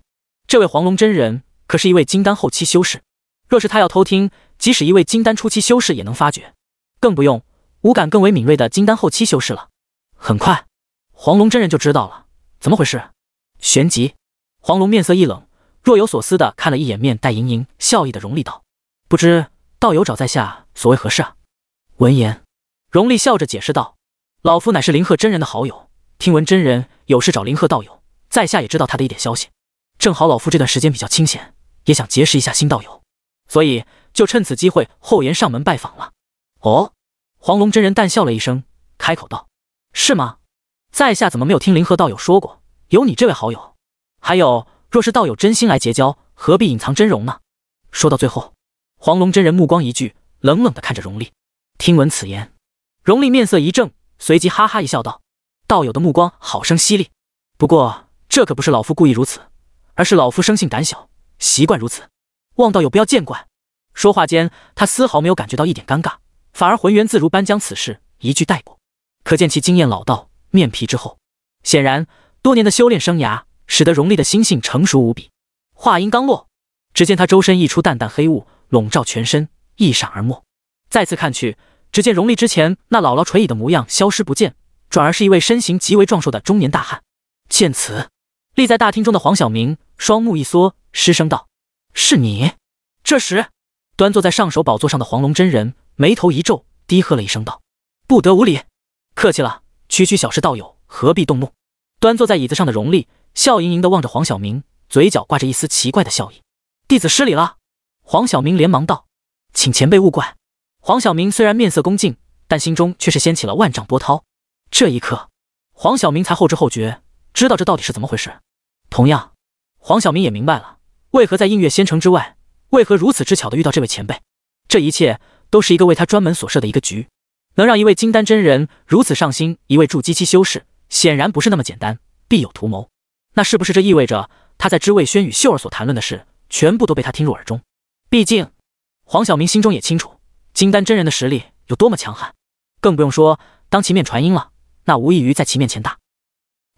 这位黄龙真人可是一位金丹后期修士，若是他要偷听，即使一位金丹初期修士也能发觉，更不用五感更为敏锐的金丹后期修士了。很快，黄龙真人就知道了怎么回事。旋即，黄龙面色一冷，若有所思的看了一眼面带盈盈笑意的荣丽，道：“不知道友找在下所为何事啊？”闻言，荣丽笑着解释道：“老夫乃是林鹤真人的好友，听闻真人有事找林鹤道友，在下也知道他的一点消息。正好老夫这段时间比较清闲，也想结识一下新道友，所以就趁此机会厚颜上门拜访了。”哦，黄龙真人淡笑了一声，开口道：“是吗？在下怎么没有听林鹤道友说过有你这位好友？还有，若是道友真心来结交，何必隐藏真容呢？”说到最后，黄龙真人目光一聚，冷冷地看着荣丽。听闻此言，荣丽面色一正，随即哈哈一笑道：“道友的目光好生犀利，不过这可不是老夫故意如此，而是老夫生性胆小，习惯如此，望道友不要见怪。”说话间，他丝毫没有感觉到一点尴尬，反而浑圆自如般将此事一句带过，可见其经验老道，面皮之厚。显然，多年的修炼生涯使得荣丽的心性成熟无比。话音刚落，只见他周身溢出淡淡黑雾，笼罩全身，一闪而没。再次看去。只见荣丽之前那姥姥垂椅的模样消失不见，转而是一位身形极为壮硕的中年大汉。见此，立在大厅中的黄晓明双目一缩，失声道：“是你！”这时，端坐在上首宝座上的黄龙真人眉头一皱，低喝了一声道：“不得无礼！”客气了，区区小事，道友何必动怒？”端坐在椅子上的荣丽笑盈盈的望着黄晓明，嘴角挂着一丝奇怪的笑意。“弟子失礼了。”黄晓明连忙道：“请前辈勿怪。”黄晓明虽然面色恭敬，但心中却是掀起了万丈波涛。这一刻，黄晓明才后知后觉，知道这到底是怎么回事。同样，黄晓明也明白了为何在映月仙城之外，为何如此之巧的遇到这位前辈。这一切都是一个为他专门所设的一个局。能让一位金丹真人如此上心，一位筑基期修士显然不是那么简单，必有图谋。那是不是这意味着他在知味轩与秀儿所谈论的事，全部都被他听入耳中？毕竟，黄晓明心中也清楚。金丹真人的实力有多么强悍，更不用说当其面传音了，那无异于在其面前大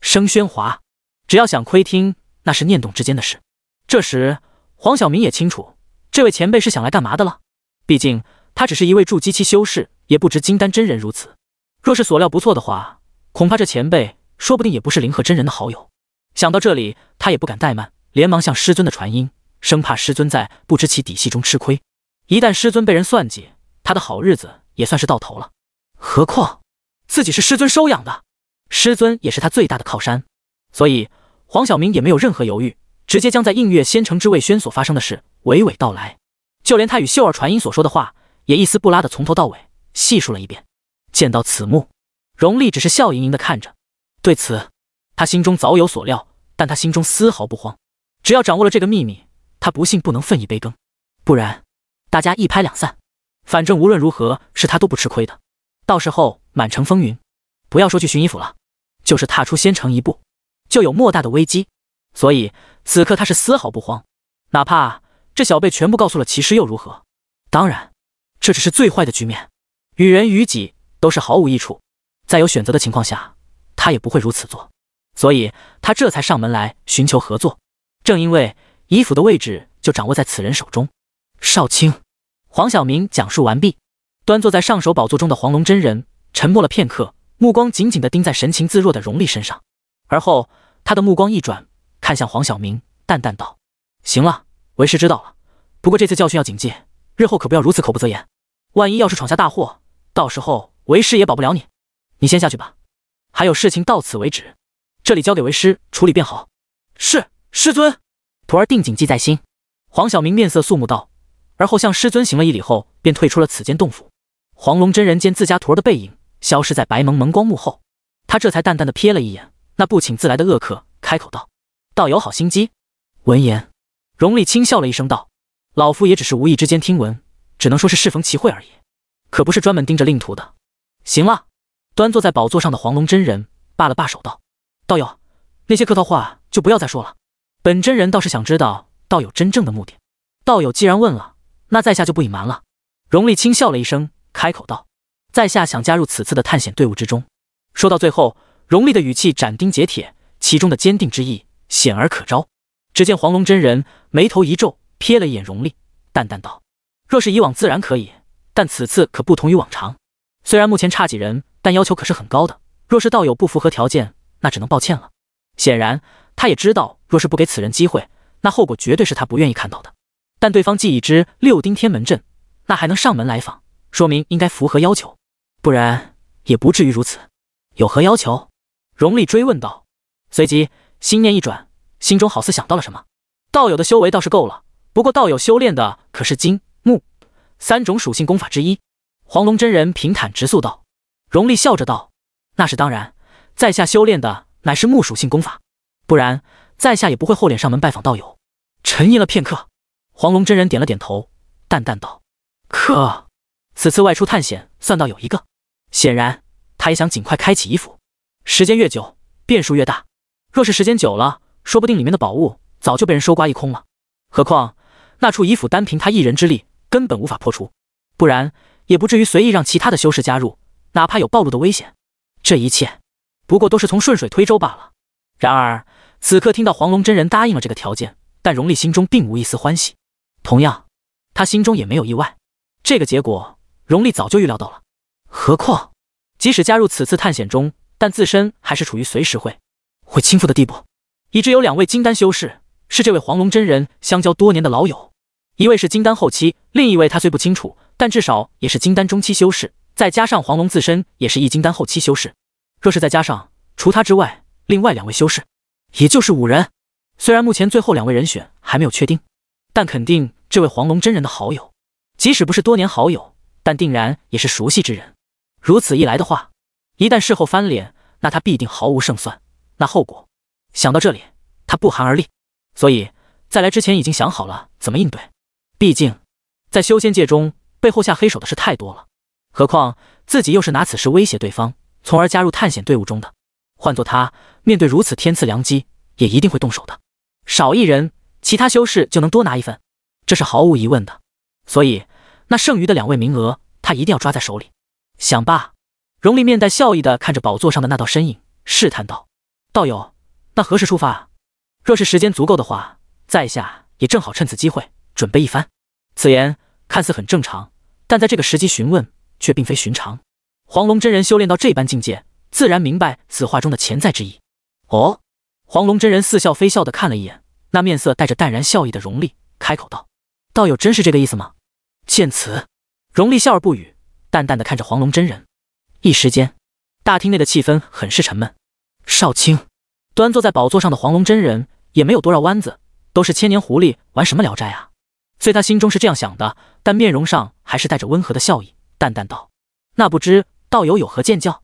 声喧哗。只要想窥听，那是念动之间的事。这时，黄晓明也清楚这位前辈是想来干嘛的了。毕竟他只是一位筑基期修士，也不知金丹真人如此。若是所料不错的话，恐怕这前辈说不定也不是灵鹤真人的好友。想到这里，他也不敢怠慢，连忙向师尊的传音，生怕师尊在不知其底细中吃亏。一旦师尊被人算计，他的好日子也算是到头了，何况自己是师尊收养的，师尊也是他最大的靠山，所以黄晓明也没有任何犹豫，直接将在映月仙城之位轩所发生的事娓娓道来，就连他与秀儿传音所说的话，也一丝不拉的从头到尾细数了一遍。见到此幕，荣丽只是笑盈盈的看着，对此他心中早有所料，但他心中丝毫不慌，只要掌握了这个秘密，他不信不能分一杯羹，不然大家一拍两散。反正无论如何，是他都不吃亏的。到时候满城风云，不要说去寻衣府了，就是踏出仙城一步，就有莫大的危机。所以此刻他是丝毫不慌，哪怕这小辈全部告诉了骑师又如何？当然，这只是最坏的局面，与人与己都是毫无益处。在有选择的情况下，他也不会如此做。所以他这才上门来寻求合作。正因为衣服的位置就掌握在此人手中，少卿。黄晓明讲述完毕，端坐在上首宝座中的黄龙真人沉默了片刻，目光紧紧的盯在神情自若的荣丽身上，而后他的目光一转，看向黄晓明，淡淡道：“行了，为师知道了。不过这次教训要谨记，日后可不要如此口不择言，万一要是闯下大祸，到时候为师也保不了你。你先下去吧，还有事情到此为止，这里交给为师处理便好。”“是，师尊，徒儿定谨记在心。”黄晓明面色肃穆道。而后向师尊行了一礼后，便退出了此间洞府。黄龙真人见自家徒儿的背影消失在白蒙蒙光幕后，他这才淡淡的瞥了一眼那不请自来的恶客，开口道：“道友好心机。”闻言，荣立轻笑了一声道：“老夫也只是无意之间听闻，只能说是适逢其会而已，可不是专门盯着令徒的。”行了，端坐在宝座上的黄龙真人罢了罢手道：“道友，那些客套话就不要再说了，本真人倒是想知道道友真正的目的。道友既然问了。”那在下就不隐瞒了。荣丽轻笑了一声，开口道：“在下想加入此次的探险队伍之中。”说到最后，荣丽的语气斩钉截铁，其中的坚定之意显而可昭。只见黄龙真人眉头一皱，瞥了一眼荣丽，淡淡道：“若是以往自然可以，但此次可不同于往常。虽然目前差几人，但要求可是很高的。若是道友不符合条件，那只能抱歉了。”显然，他也知道，若是不给此人机会，那后果绝对是他不愿意看到的。但对方既已知六丁天门阵，那还能上门来访，说明应该符合要求，不然也不至于如此。有何要求？荣丽追问道。随即心念一转，心中好似想到了什么。道友的修为倒是够了，不过道友修炼的可是金、木三种属性功法之一。黄龙真人平坦直素道。荣丽笑着道：“那是当然，在下修炼的乃是木属性功法，不然在下也不会厚脸上门拜访道友。”沉吟了片刻。黄龙真人点了点头，淡淡道：“可此次外出探险，算到有一个。显然，他也想尽快开启衣府。时间越久，变数越大。若是时间久了，说不定里面的宝物早就被人收刮一空了。何况那处衣府单凭他一人之力根本无法破除，不然也不至于随意让其他的修士加入，哪怕有暴露的危险。这一切不过都是从顺水推舟罢了。然而此刻听到黄龙真人答应了这个条件，但荣丽心中并无一丝欢喜。”同样，他心中也没有意外，这个结果荣丽早就预料到了。何况，即使加入此次探险中，但自身还是处于随时会会倾覆的地步，已知有两位金丹修士是这位黄龙真人相交多年的老友，一位是金丹后期，另一位他虽不清楚，但至少也是金丹中期修士。再加上黄龙自身也是一金丹后期修士，若是再加上除他之外，另外两位修士，也就是五人。虽然目前最后两位人选还没有确定。但肯定这位黄龙真人的好友，即使不是多年好友，但定然也是熟悉之人。如此一来的话，一旦事后翻脸，那他必定毫无胜算。那后果，想到这里，他不寒而栗。所以在来之前已经想好了怎么应对。毕竟，在修仙界中，背后下黑手的事太多了。何况自己又是拿此事威胁对方，从而加入探险队伍中的。换做他，面对如此天赐良机，也一定会动手的。少一人。其他修士就能多拿一份，这是毫无疑问的。所以，那剩余的两位名额，他一定要抓在手里。想罢，荣离面带笑意的看着宝座上的那道身影，试探道：“道友，那何时出发？若是时间足够的话，在下也正好趁此机会准备一番。”此言看似很正常，但在这个时机询问，却并非寻常。黄龙真人修炼到这般境界，自然明白此话中的潜在之意。哦，黄龙真人似笑非笑的看了一眼。那面色带着淡然笑意的荣丽开口道：“道友真是这个意思吗？”见此，荣丽笑而不语，淡淡的看着黄龙真人。一时间，大厅内的气氛很是沉闷。少卿端坐在宝座上的黄龙真人也没有多绕弯子，都是千年狐狸玩什么聊斋啊？虽他心中是这样想的，但面容上还是带着温和的笑意，淡淡道：“那不知道友有何见教？”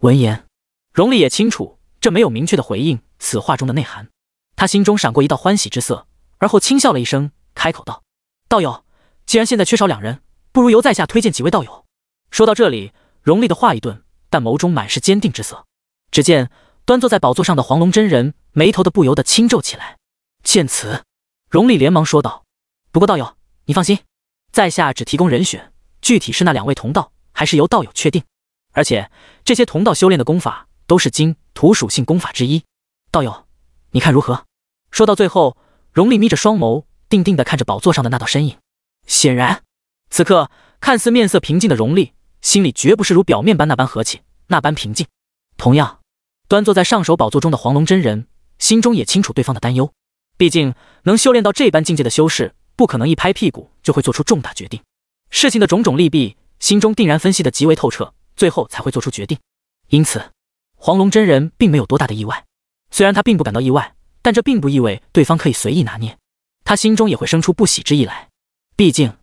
闻言，荣丽也清楚这没有明确的回应此话中的内涵。他心中闪过一道欢喜之色，而后轻笑了一声，开口道：“道友，既然现在缺少两人，不如由在下推荐几位道友。”说到这里，荣丽的话一顿，但眸中满是坚定之色。只见端坐在宝座上的黄龙真人，眉头的不由得轻皱起来。见此，荣丽连忙说道：“不过道友，你放心，在下只提供人选，具体是那两位同道，还是由道友确定。而且这些同道修炼的功法，都是金土属性功法之一。道友，你看如何？”说到最后，荣丽眯着双眸，定定的看着宝座上的那道身影。显然，此刻看似面色平静的荣丽，心里绝不是如表面般那般和气，那般平静。同样，端坐在上首宝座中的黄龙真人，心中也清楚对方的担忧。毕竟，能修炼到这般境界的修士，不可能一拍屁股就会做出重大决定。事情的种种利弊，心中定然分析的极为透彻，最后才会做出决定。因此，黄龙真人并没有多大的意外。虽然他并不感到意外。但这并不意味对方可以随意拿捏，他心中也会生出不喜之意来。毕竟，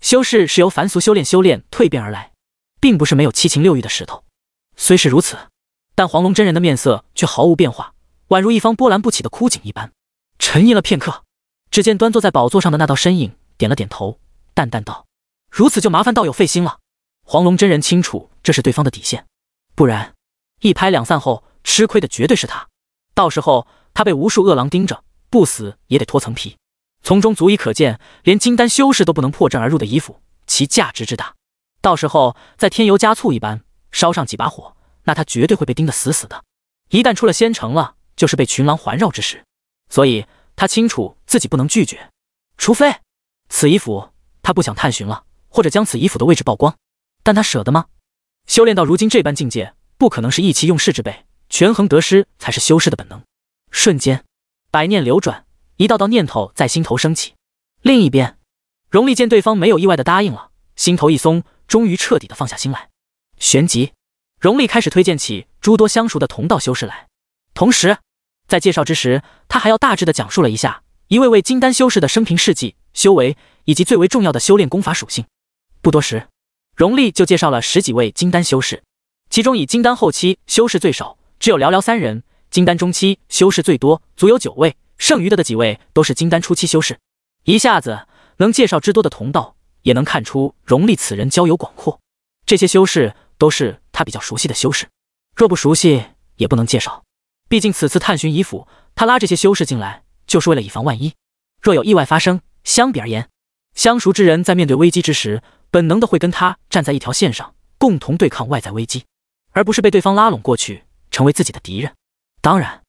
修士是由凡俗修炼、修炼蜕变而来，并不是没有七情六欲的石头。虽是如此，但黄龙真人的面色却毫无变化，宛如一方波澜不起的枯井一般。沉吟了片刻，只见端坐在宝座上的那道身影点了点头，淡淡道：“如此就麻烦道友费心了。”黄龙真人清楚这是对方的底线，不然一拍两散后吃亏的绝对是他。到时候。他被无数恶狼盯着，不死也得脱层皮。从中足以可见，连金丹修士都不能破阵而入的衣府，其价值之大。到时候再添油加醋一般烧上几把火，那他绝对会被盯得死死的。一旦出了仙城了，就是被群狼环绕之时。所以他清楚自己不能拒绝，除非此衣府他不想探寻了，或者将此衣府的位置曝光。但他舍得吗？修炼到如今这般境界，不可能是意气用事之辈，权衡得失才是修士的本能。瞬间，百念流转，一道道念头在心头升起。另一边，荣丽见对方没有意外的答应了，心头一松，终于彻底的放下心来。旋即，荣丽开始推荐起诸多相熟的同道修士来，同时在介绍之时，他还要大致的讲述了一下一位位金丹修士的生平事迹、修为以及最为重要的修炼功法属性。不多时，荣丽就介绍了十几位金丹修士，其中以金丹后期修士最少，只有寥寥三人。金丹中期修士最多，足有九位，剩余的的几位都是金丹初期修士。一下子能介绍之多的同道，也能看出荣立此人交友广阔。这些修士都是他比较熟悉的修士，若不熟悉也不能介绍。毕竟此次探寻遗府，他拉这些修士进来，就是为了以防万一，若有意外发生。相比而言，相熟之人在面对危机之时，本能的会跟他站在一条线上，共同对抗外在危机，而不是被对方拉拢过去，成为自己的敌人。当然，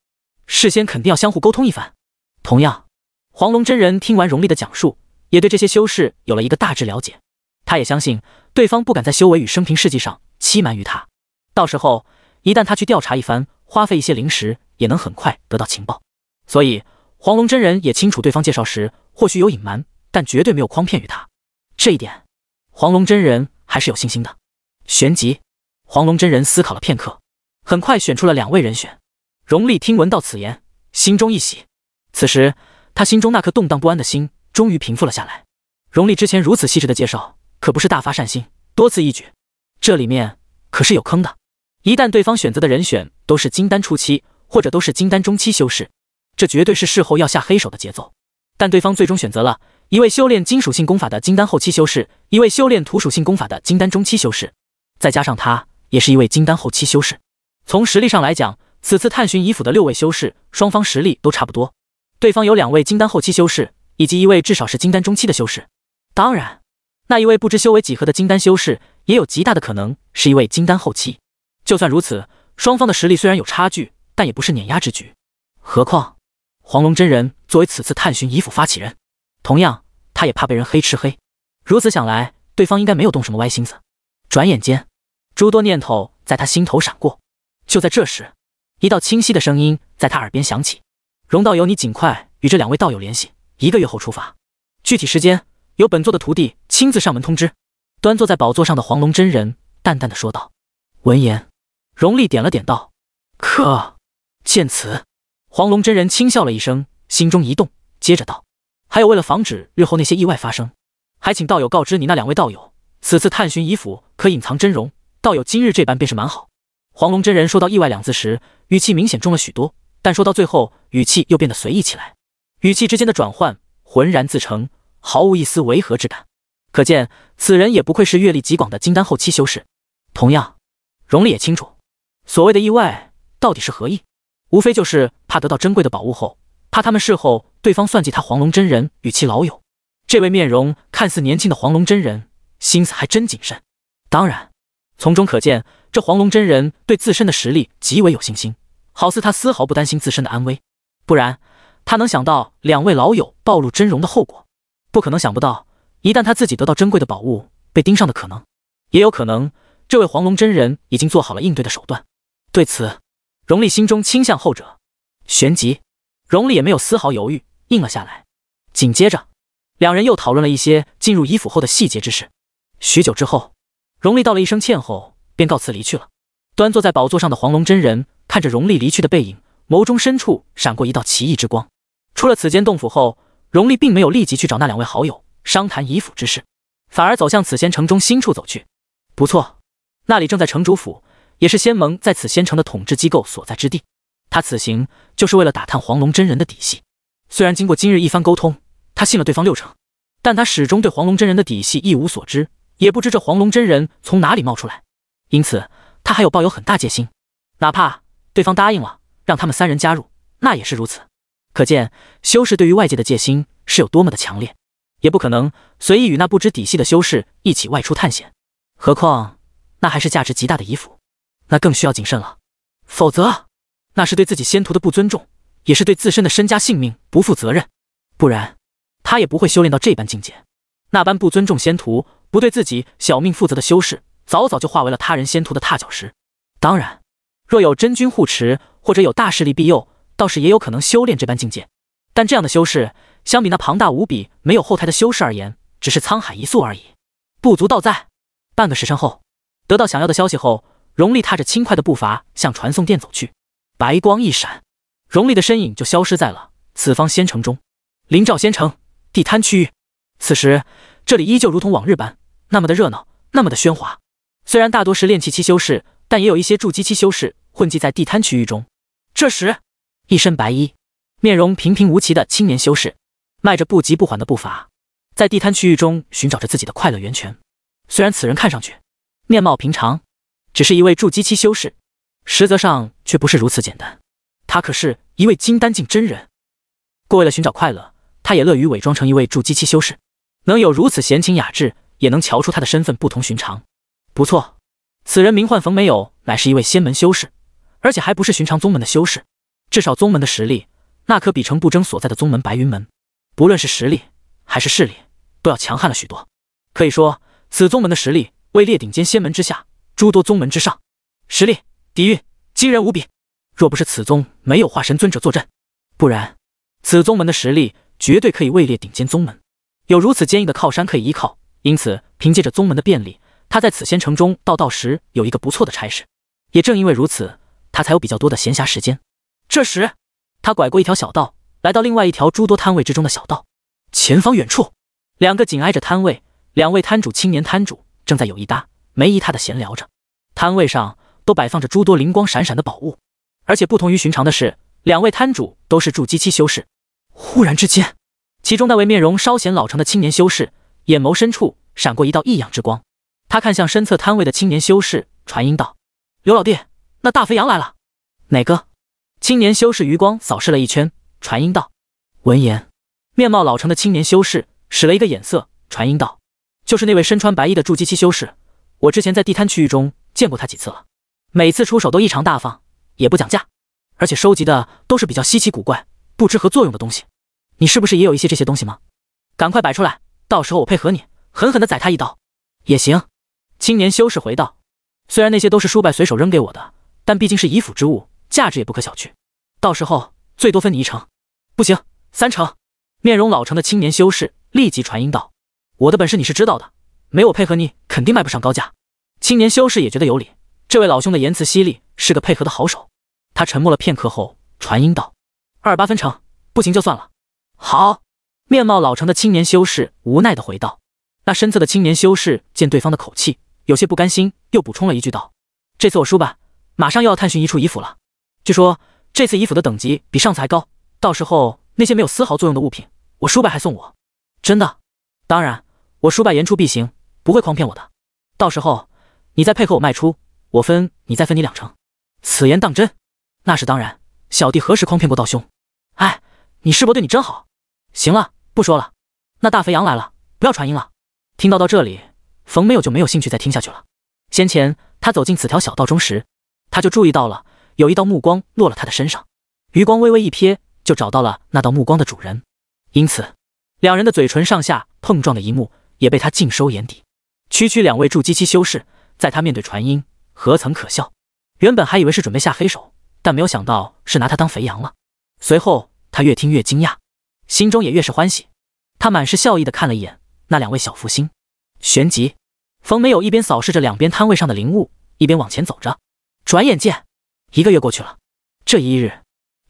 事先肯定要相互沟通一番。同样，黄龙真人听完荣丽的讲述，也对这些修士有了一个大致了解。他也相信对方不敢在修为与生平事迹上欺瞒于他。到时候，一旦他去调查一番，花费一些灵石，也能很快得到情报。所以，黄龙真人也清楚对方介绍时或许有隐瞒，但绝对没有诓骗于他。这一点，黄龙真人还是有信心的。旋即，黄龙真人思考了片刻，很快选出了两位人选。荣丽听闻到此言，心中一喜。此时，他心中那颗动荡不安的心终于平复了下来。荣丽之前如此细致的介绍，可不是大发善心，多此一举。这里面可是有坑的。一旦对方选择的人选都是金丹初期，或者都是金丹中期修士，这绝对是事后要下黑手的节奏。但对方最终选择了一位修炼金属性功法的金丹后期修士，一位修炼土属性功法的金丹中期修士，再加上他也是一位金丹后期修士，从实力上来讲。此次探寻遗府的六位修士，双方实力都差不多。对方有两位金丹后期修士，以及一位至少是金丹中期的修士。当然，那一位不知修为几何的金丹修士，也有极大的可能是一位金丹后期。就算如此，双方的实力虽然有差距，但也不是碾压之局。何况黄龙真人作为此次探寻遗府发起人，同样他也怕被人黑吃黑。如此想来，对方应该没有动什么歪心思。转眼间，诸多念头在他心头闪过。就在这时。一道清晰的声音在他耳边响起：“荣道友，你尽快与这两位道友联系，一个月后出发。具体时间由本座的徒弟亲自上门通知。”端坐在宝座上的黄龙真人淡淡的说道。闻言，荣立点了点道：“可。”见此，黄龙真人轻笑了一声，心中一动，接着道：“还有，为了防止日后那些意外发生，还请道友告知你那两位道友，此次探寻遗府可隐藏真容。道友今日这般便是蛮好。”黄龙真人说到“意外”两字时，语气明显重了许多，但说到最后，语气又变得随意起来。语气之间的转换浑然自成，毫无一丝违和之感。可见此人也不愧是阅历极广的金丹后期修士。同样，荣立也清楚，所谓的意外到底是何意，无非就是怕得到珍贵的宝物后，怕他们事后对方算计他。黄龙真人与其老友，这位面容看似年轻的黄龙真人，心思还真谨慎。当然。从中可见，这黄龙真人对自身的实力极为有信心，好似他丝毫不担心自身的安危。不然，他能想到两位老友暴露真容的后果？不可能想不到，一旦他自己得到珍贵的宝物，被盯上的可能。也有可能，这位黄龙真人已经做好了应对的手段。对此，荣丽心中倾向后者。旋即，荣丽也没有丝毫犹豫，应了下来。紧接着，两人又讨论了一些进入衣府后的细节之事。许久之后。荣丽道了一声歉后，便告辞离去了。端坐在宝座上的黄龙真人看着荣丽离去的背影，眸中深处闪过一道奇异之光。出了此间洞府后，荣丽并没有立即去找那两位好友商谈以府之事，反而走向此仙城中心处走去。不错，那里正在城主府，也是仙盟在此仙城的统治机构所在之地。他此行就是为了打探黄龙真人的底细。虽然经过今日一番沟通，他信了对方六成，但他始终对黄龙真人的底细一无所知。也不知这黄龙真人从哪里冒出来，因此他还有抱有很大戒心。哪怕对方答应了让他们三人加入，那也是如此。可见修士对于外界的戒心是有多么的强烈，也不可能随意与那不知底细的修士一起外出探险。何况那还是价值极大的衣服，那更需要谨慎了。否则那是对自己仙徒的不尊重，也是对自身的身家性命不负责任。不然他也不会修炼到这般境界，那般不尊重仙徒。不对自己小命负责的修士，早早就化为了他人仙途的踏脚石。当然，若有真君护持或者有大势力庇佑，倒是也有可能修炼这般境界。但这样的修士，相比那庞大无比、没有后台的修士而言，只是沧海一粟而已，不足道哉。半个时辰后，得到想要的消息后，荣丽踏着轻快的步伐向传送殿走去。白光一闪，荣丽的身影就消失在了此方仙城中。灵照仙城地摊区域，此时这里依旧如同往日般。那么的热闹，那么的喧哗。虽然大多是炼气期修士，但也有一些筑基期修士混迹在地摊区域中。这时，一身白衣、面容平平无奇的青年修士，迈着不急不缓的步伐，在地摊区域中寻找着自己的快乐源泉。虽然此人看上去面貌平常，只是一位筑基期修士，实则上却不是如此简单。他可是一位金丹境真人，过为了寻找快乐，他也乐于伪装成一位筑基期修士，能有如此闲情雅致。也能瞧出他的身份不同寻常。不错，此人名唤冯没有，乃是一位仙门修士，而且还不是寻常宗门的修士，至少宗门的实力那可比程不争所在的宗门白云门，不论是实力还是势力都要强悍了许多。可以说，此宗门的实力位列顶尖仙门之下，诸多宗门之上，实力底蕴惊人无比。若不是此宗没有化神尊者坐镇，不然此宗门的实力绝对可以位列顶尖宗门，有如此坚硬的靠山可以依靠。因此，凭借着宗门的便利，他在此仙城中道道时有一个不错的差事。也正因为如此，他才有比较多的闲暇时间。这时，他拐过一条小道，来到另外一条诸多摊位之中的小道。前方远处，两个紧挨着摊位，两位摊主青年摊主正在有一搭没一搭的闲聊着。摊位上都摆放着诸多灵光闪闪的宝物，而且不同于寻常的是，两位摊主都是筑基期修士。忽然之间，其中那位面容稍显老成的青年修士。眼眸深处闪过一道异样之光，他看向身侧摊位的青年修士，传音道：“刘老弟，那大肥羊来了。”哪个？青年修士余光扫视了一圈，传音道。闻言，面貌老成的青年修士使了一个眼色，传音道：“就是那位身穿白衣的筑基期修士，我之前在地摊区域中见过他几次了，每次出手都异常大方，也不讲价，而且收集的都是比较稀奇古怪、不知何作用的东西。你是不是也有一些这些东西吗？赶快摆出来！”到时候我配合你狠狠的宰他一刀，也行。青年修士回道：“虽然那些都是叔伯随手扔给我的，但毕竟是遗府之物，价值也不可小觑。到时候最多分你一成，不行，三成。”面容老成的青年修士立即传音道：“我的本事你是知道的，没我配合你肯定卖不上高价。”青年修士也觉得有理，这位老兄的言辞犀利，是个配合的好手。他沉默了片刻后传音道：“二八分成，不行就算了。”好。面貌老成的青年修士无奈的回道：“那身侧的青年修士见对方的口气有些不甘心，又补充了一句道：‘这次我输吧，马上又要探寻一处衣府了。据说这次衣府的等级比上次还高，到时候那些没有丝毫作用的物品，我输败还送我。真的？当然，我输败言出必行，不会诓骗我的。到时候你再配合我卖出，我分你再分你两成。此言当真？那是当然，小弟何时诓骗过道兄？哎，你师伯对你真好。行了。”不说了，那大肥羊来了，不要传音了。听到到这里，冯没有就没有兴趣再听下去了。先前他走进此条小道中时，他就注意到了有一道目光落了他的身上，余光微微一瞥就找到了那道目光的主人，因此两人的嘴唇上下碰撞的一幕也被他尽收眼底。区区两位筑基期修士，在他面对传音何曾可笑？原本还以为是准备下黑手，但没有想到是拿他当肥羊了。随后他越听越惊讶。心中也越是欢喜，他满是笑意的看了一眼那两位小福星，旋即冯没有一边扫视着两边摊位上的灵物，一边往前走着。转眼间，一个月过去了。这一日，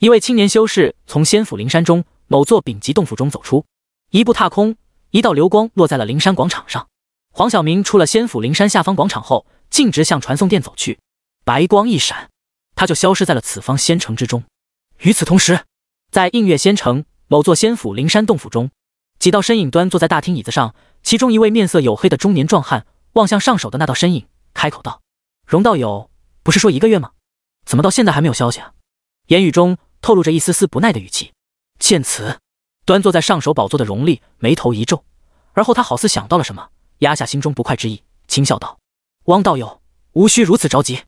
一位青年修士从仙府灵山中某座丙级洞府中走出，一步踏空，一道流光落在了灵山广场上。黄晓明出了仙府灵山下方广场后，径直向传送殿走去，白光一闪，他就消失在了此方仙城之中。与此同时，在映月仙城。某座仙府灵山洞府中，几道身影端坐在大厅椅子上。其中一位面色黝黑的中年壮汉望向上首的那道身影，开口道：“荣道友，不是说一个月吗？怎么到现在还没有消息啊？”言语中透露着一丝丝不耐的语气。见此，端坐在上首宝座的荣丽眉头一皱，而后他好似想到了什么，压下心中不快之意，轻笑道：“汪道友，无需如此着急。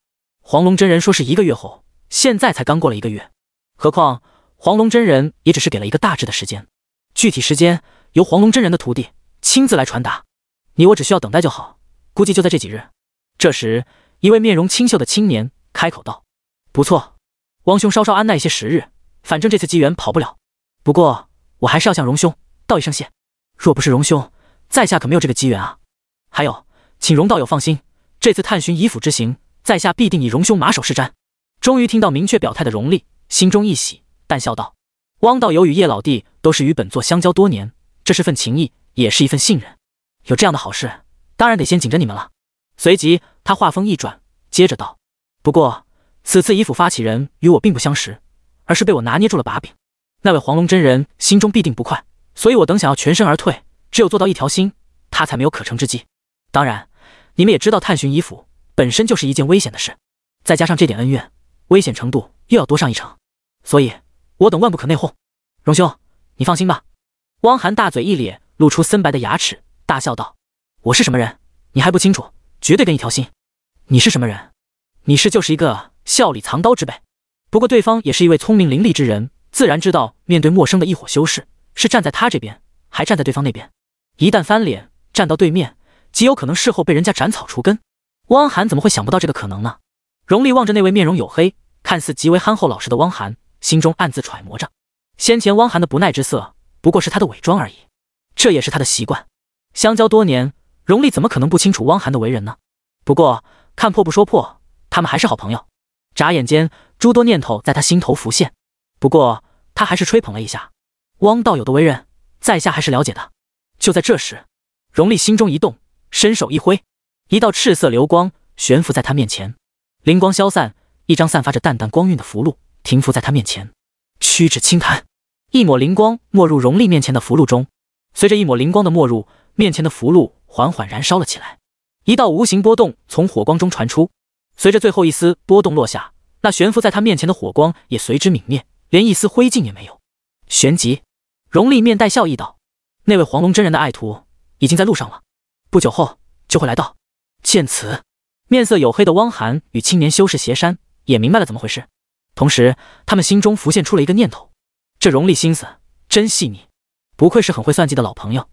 黄龙真人说是一个月后，现在才刚过了一个月，何况……”黄龙真人也只是给了一个大致的时间，具体时间由黄龙真人的徒弟亲自来传达。你我只需要等待就好，估计就在这几日。这时，一位面容清秀的青年开口道：“不错，汪兄稍稍安耐一些时日，反正这次机缘跑不了。不过，我还是要向荣兄道一声谢，若不是荣兄，在下可没有这个机缘啊。还有，请荣道友放心，这次探寻遗府之行，在下必定以荣兄马首是瞻。”终于听到明确表态的荣立，心中一喜。淡笑道：“汪道友与叶老弟都是与本座相交多年，这是份情谊，也是一份信任。有这样的好事，当然得先紧着你们了。”随即他话锋一转，接着道：“不过此次乙府发起人与我并不相识，而是被我拿捏住了把柄。那位黄龙真人心中必定不快，所以我等想要全身而退，只有做到一条心，他才没有可乘之机。当然，你们也知道，探寻乙府本身就是一件危险的事，再加上这点恩怨，危险程度又要多上一成，所以。”我等万不可内讧，荣兄，你放心吧。汪涵大嘴一咧，露出森白的牙齿，大笑道：“我是什么人，你还不清楚？绝对跟一条心。你是什么人？你是就是一个笑里藏刀之辈。不过对方也是一位聪明伶俐之人，自然知道面对陌生的一伙修士，是站在他这边，还站在对方那边。一旦翻脸站到对面，极有可能事后被人家斩草除根。汪涵怎么会想不到这个可能呢？”荣立望着那位面容黝黑、看似极为憨厚老实的汪涵。心中暗自揣摩着，先前汪涵的不耐之色不过是他的伪装而已，这也是他的习惯。相交多年，荣丽怎么可能不清楚汪涵的为人呢？不过看破不说破，他们还是好朋友。眨眼间，诸多念头在他心头浮现，不过他还是吹捧了一下汪道友的为人，在下还是了解的。就在这时，荣丽心中一动，伸手一挥，一道赤色流光悬浮在他面前，灵光消散，一张散发着淡淡光晕的符箓。停浮在他面前，屈指轻弹，一抹灵光没入荣丽面前的符箓中。随着一抹灵光的没入，面前的符箓缓缓燃烧了起来。一道无形波动从火光中传出。随着最后一丝波动落下，那悬浮在他面前的火光也随之泯灭，连一丝灰烬也没有。旋即，荣丽面带笑意道：“那位黄龙真人的爱徒已经在路上了，不久后就会来到。”见此，面色黝黑的汪涵与青年修士邪山也明白了怎么回事。同时，他们心中浮现出了一个念头：这荣丽心思真细腻，不愧是很会算计的老朋友。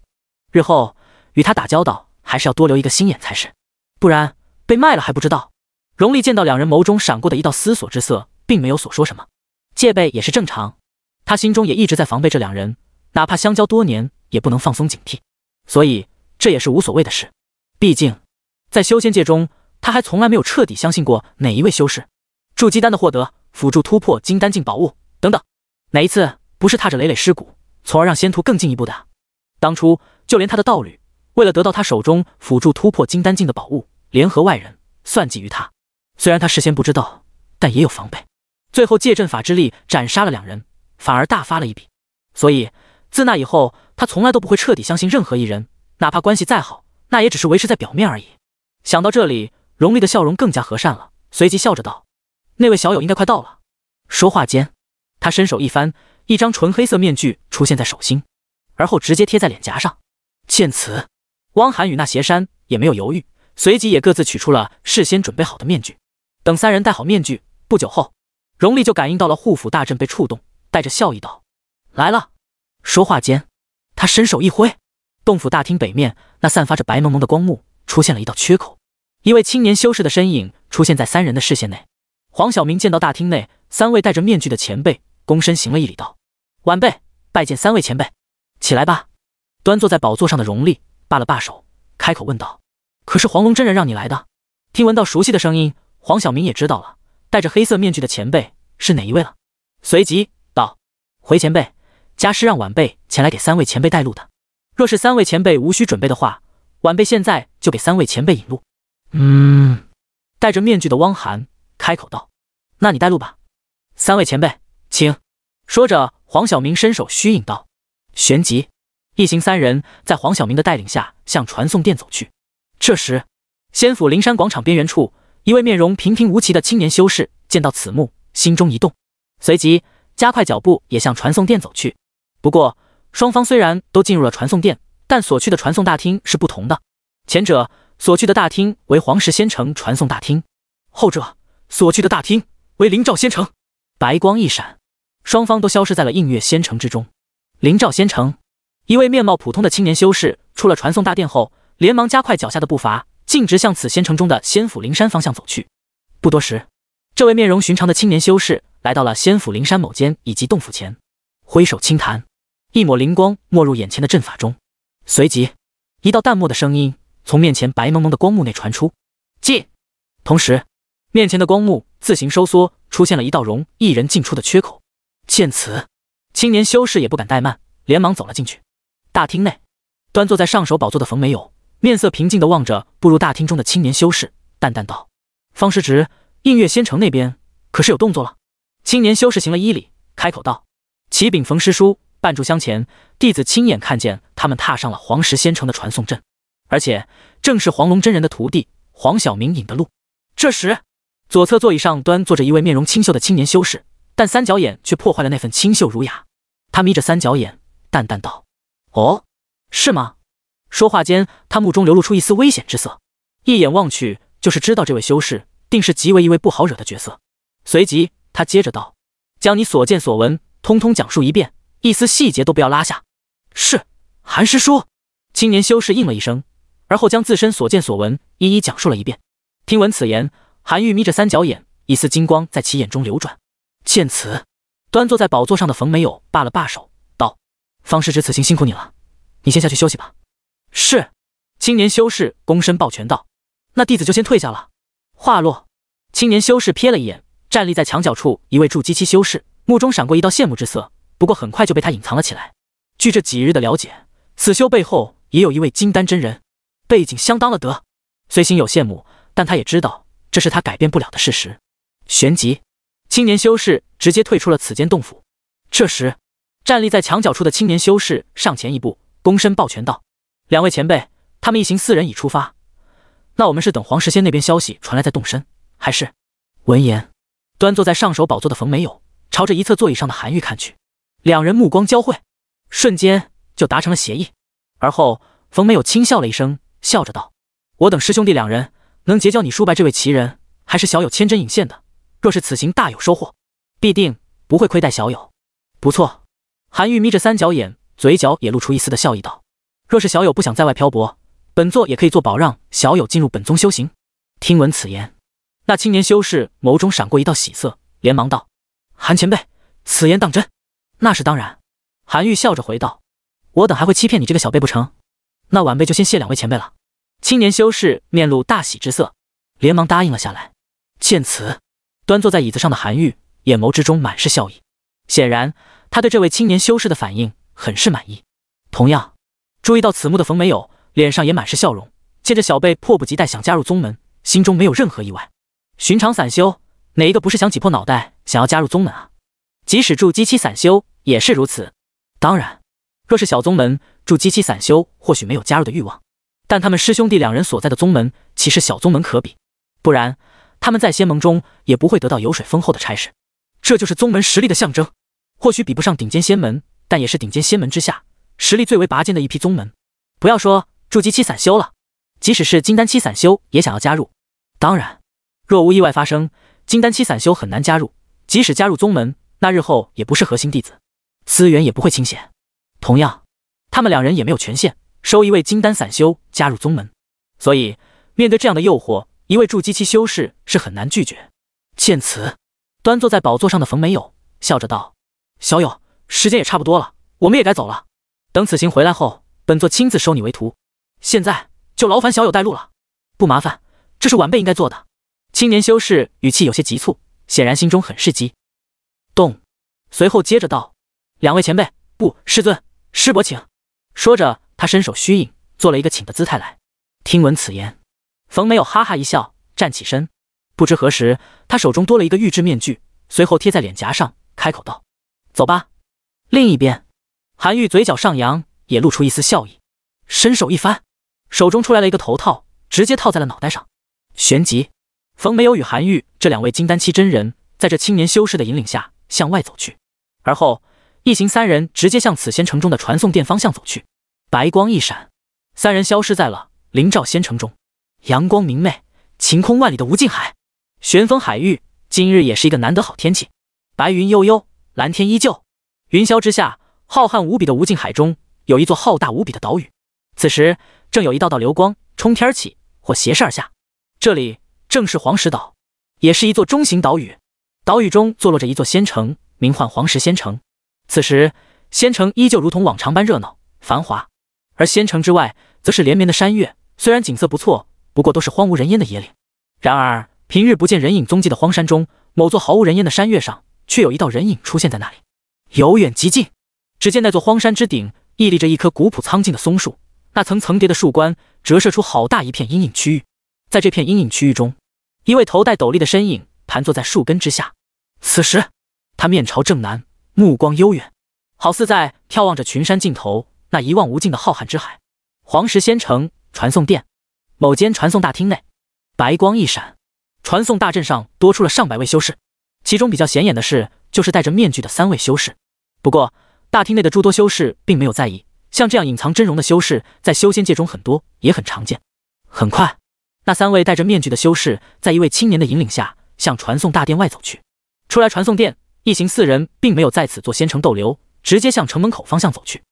日后与他打交道，还是要多留一个心眼才是，不然被卖了还不知道。荣丽见到两人眸中闪过的一道思索之色，并没有所说什么，戒备也是正常。他心中也一直在防备这两人，哪怕相交多年，也不能放松警惕。所以这也是无所谓的事。毕竟，在修仙界中，他还从来没有彻底相信过哪一位修士。筑基丹的获得。辅助突破金丹境宝物等等，哪一次不是踏着累累尸骨，从而让仙徒更进一步的？当初就连他的道侣，为了得到他手中辅助突破金丹境的宝物，联合外人算计于他。虽然他事先不知道，但也有防备。最后借阵法之力斩杀了两人，反而大发了一笔。所以自那以后，他从来都不会彻底相信任何一人，哪怕关系再好，那也只是维持在表面而已。想到这里，荣丽的笑容更加和善了，随即笑着道。那位小友应该快到了。说话间，他伸手一翻，一张纯黑色面具出现在手心，而后直接贴在脸颊上。见此，汪涵与那邪山也没有犹豫，随即也各自取出了事先准备好的面具。等三人戴好面具，不久后，荣丽就感应到了护府大阵被触动，带着笑意道：“来了。”说话间，他伸手一挥，洞府大厅北面那散发着白蒙蒙的光幕出现了一道缺口，一位青年修士的身影出现在三人的视线内。黄晓明见到大厅内三位戴着面具的前辈，躬身行了一礼，道：“晚辈拜见三位前辈。”起来吧。端坐在宝座上的荣丽罢了罢手，开口问道：“可是黄龙真人让你来的？”听闻到熟悉的声音，黄晓明也知道了戴着黑色面具的前辈是哪一位了，随即道：“回前辈，家师让晚辈前来给三位前辈带路的。若是三位前辈无需准备的话，晚辈现在就给三位前辈引路。”嗯，戴着面具的汪涵。开口道：“那你带路吧，三位前辈，请。”说着，黄晓明伸手虚影道，旋即一行三人，在黄晓明的带领下向传送殿走去。这时，仙府灵山广场边缘处，一位面容平平无奇的青年修士见到此幕，心中一动，随即加快脚步也向传送殿走去。不过，双方虽然都进入了传送殿，但所去的传送大厅是不同的。前者所去的大厅为黄石仙城传送大厅，后者。所去的大厅为灵照仙城，白光一闪，双方都消失在了映月仙城之中。灵照仙城，一位面貌普通的青年修士出了传送大殿后，连忙加快脚下的步伐，径直向此仙城中的仙府灵山方向走去。不多时，这位面容寻常的青年修士来到了仙府灵山某间以及洞府前，挥手轻弹，一抹灵光没入眼前的阵法中，随即，一道淡漠的声音从面前白蒙蒙的光幕内传出：“进。”同时。面前的光幕自行收缩，出现了一道容一人进出的缺口。见此，青年修士也不敢怠慢，连忙走了进去。大厅内，端坐在上首宝座的冯没有面色平静地望着步入大厅中的青年修士，淡淡道：“方师侄，映月仙城那边可是有动作了？”青年修士行了一礼，开口道：“启禀冯师叔，半炷香前，弟子亲眼看见他们踏上了黄石仙城的传送阵，而且正是黄龙真人的徒弟黄晓明引的路。”这时。左侧座椅上端坐着一位面容清秀的青年修士，但三角眼却破坏了那份清秀儒雅。他眯着三角眼，淡淡道：“哦，是吗？”说话间，他目中流露出一丝危险之色，一眼望去就是知道这位修士定是极为一位不好惹的角色。随即，他接着道：“将你所见所闻通通讲述一遍，一丝细节都不要拉下。”“是，韩师叔。”青年修士应了一声，而后将自身所见所闻一一讲述了一遍。听闻此言。韩愈眯着三角眼，一丝金光在其眼中流转。见此，端坐在宝座上的冯没有罢了罢手，道：“方师侄，此行辛苦你了，你先下去休息吧。”是，青年修士躬身抱拳道：“那弟子就先退下了。”话落，青年修士瞥了一眼站立在墙角处一位筑基期修士，目中闪过一道羡慕之色，不过很快就被他隐藏了起来。据这几日的了解，此修背后也有一位金丹真人，背景相当了得。虽心有羡慕，但他也知道。这是他改变不了的事实。旋即，青年修士直接退出了此间洞府。这时，站立在墙角处的青年修士上前一步，躬身抱拳道：“两位前辈，他们一行四人已出发。那我们是等黄石仙那边消息传来再动身，还是？”闻言，端坐在上首宝座的冯没有朝着一侧座椅上的韩愈看去，两人目光交汇，瞬间就达成了协议。而后，冯没有轻笑了一声，笑着道：“我等师兄弟两人。”能结交你叔伯这位奇人，还是小友牵针引线的。若是此行大有收获，必定不会亏待小友。不错，韩愈眯着三角眼，嘴角也露出一丝的笑意，道：“若是小友不想在外漂泊，本座也可以做保，让小友进入本宗修行。”听闻此言，那青年修士眸中闪过一道喜色，连忙道：“韩前辈，此言当真？”那是当然。韩愈笑着回道：“我等还会欺骗你这个小辈不成？”那晚辈就先谢两位前辈了。青年修士面露大喜之色，连忙答应了下来。见此，端坐在椅子上的韩愈眼眸之中满是笑意，显然他对这位青年修士的反应很是满意。同样注意到此幕的冯没友脸上也满是笑容，见着小辈迫不及待想加入宗门，心中没有任何意外。寻常散修哪一个不是想挤破脑袋想要加入宗门啊？即使筑基期散修也是如此。当然，若是小宗门，筑基期散修或许没有加入的欲望。但他们师兄弟两人所在的宗门岂是小宗门可比？不然他们在仙盟中也不会得到油水丰厚的差事。这就是宗门实力的象征。或许比不上顶尖仙门，但也是顶尖仙门之下实力最为拔尖的一批宗门。不要说筑基期散修了，即使是金丹期散修也想要加入。当然，若无意外发生，金丹期散修很难加入。即使加入宗门，那日后也不是核心弟子，资源也不会倾斜。同样，他们两人也没有权限。收一位金丹散修加入宗门，所以面对这样的诱惑，一位筑基期修士是很难拒绝。见此，端坐在宝座上的冯没有笑着道：“小友，时间也差不多了，我们也该走了。等此行回来后，本座亲自收你为徒。现在就劳烦小友带路了。”“不麻烦，这是晚辈应该做的。”青年修士语气有些急促，显然心中很是激动。随后接着道：“两位前辈，不，师尊、师伯，请。”说着。他伸手虚影，做了一个请的姿态来。听闻此言，冯没有哈哈一笑，站起身。不知何时，他手中多了一个玉制面具，随后贴在脸颊上，开口道：“走吧。”另一边，韩愈嘴角上扬，也露出一丝笑意，伸手一翻，手中出来了一个头套，直接套在了脑袋上。旋即，冯没有与韩愈这两位金丹期真人，在这青年修士的引领下向外走去。而后，一行三人直接向此仙城中的传送殿方向走去。白光一闪，三人消失在了灵照仙城中。阳光明媚，晴空万里的无尽海，玄风海域今日也是一个难得好天气。白云悠悠，蓝天依旧，云霄之下，浩瀚无比的无尽海中有一座浩大无比的岛屿。此时正有一道道流光冲天起，或斜射而下。这里正是黄石岛，也是一座中型岛屿。岛屿中坐落着一座仙城，名唤黄石仙城。此时仙城依旧如同往常般热闹繁华。而仙城之外，则是连绵的山岳。虽然景色不错，不过都是荒无人烟的野岭。然而，平日不见人影踪迹的荒山中，某座毫无人烟的山岳上，却有一道人影出现在那里。由远及近，只见那座荒山之顶，屹立着一棵古朴苍劲的松树。那层层叠的树冠，折射出好大一片阴影区域。在这片阴影区域中，一位头戴斗笠的身影盘坐在树根之下。此时，他面朝正南，目光悠远，好似在眺望着群山尽头。那一望无尽的浩瀚之海，黄石仙城传送殿，某间传送大厅内，白光一闪，传送大阵上多出了上百位修士，其中比较显眼的是，就是戴着面具的三位修士。不过，大厅内的诸多修士并没有在意，像这样隐藏真容的修士，在修仙界中很多，也很常见。很快，那三位戴着面具的修士，在一位青年的引领下，向传送大殿外走去。出来传送殿，一行四人并没有在此做仙城逗留，直接向城门口方向走去。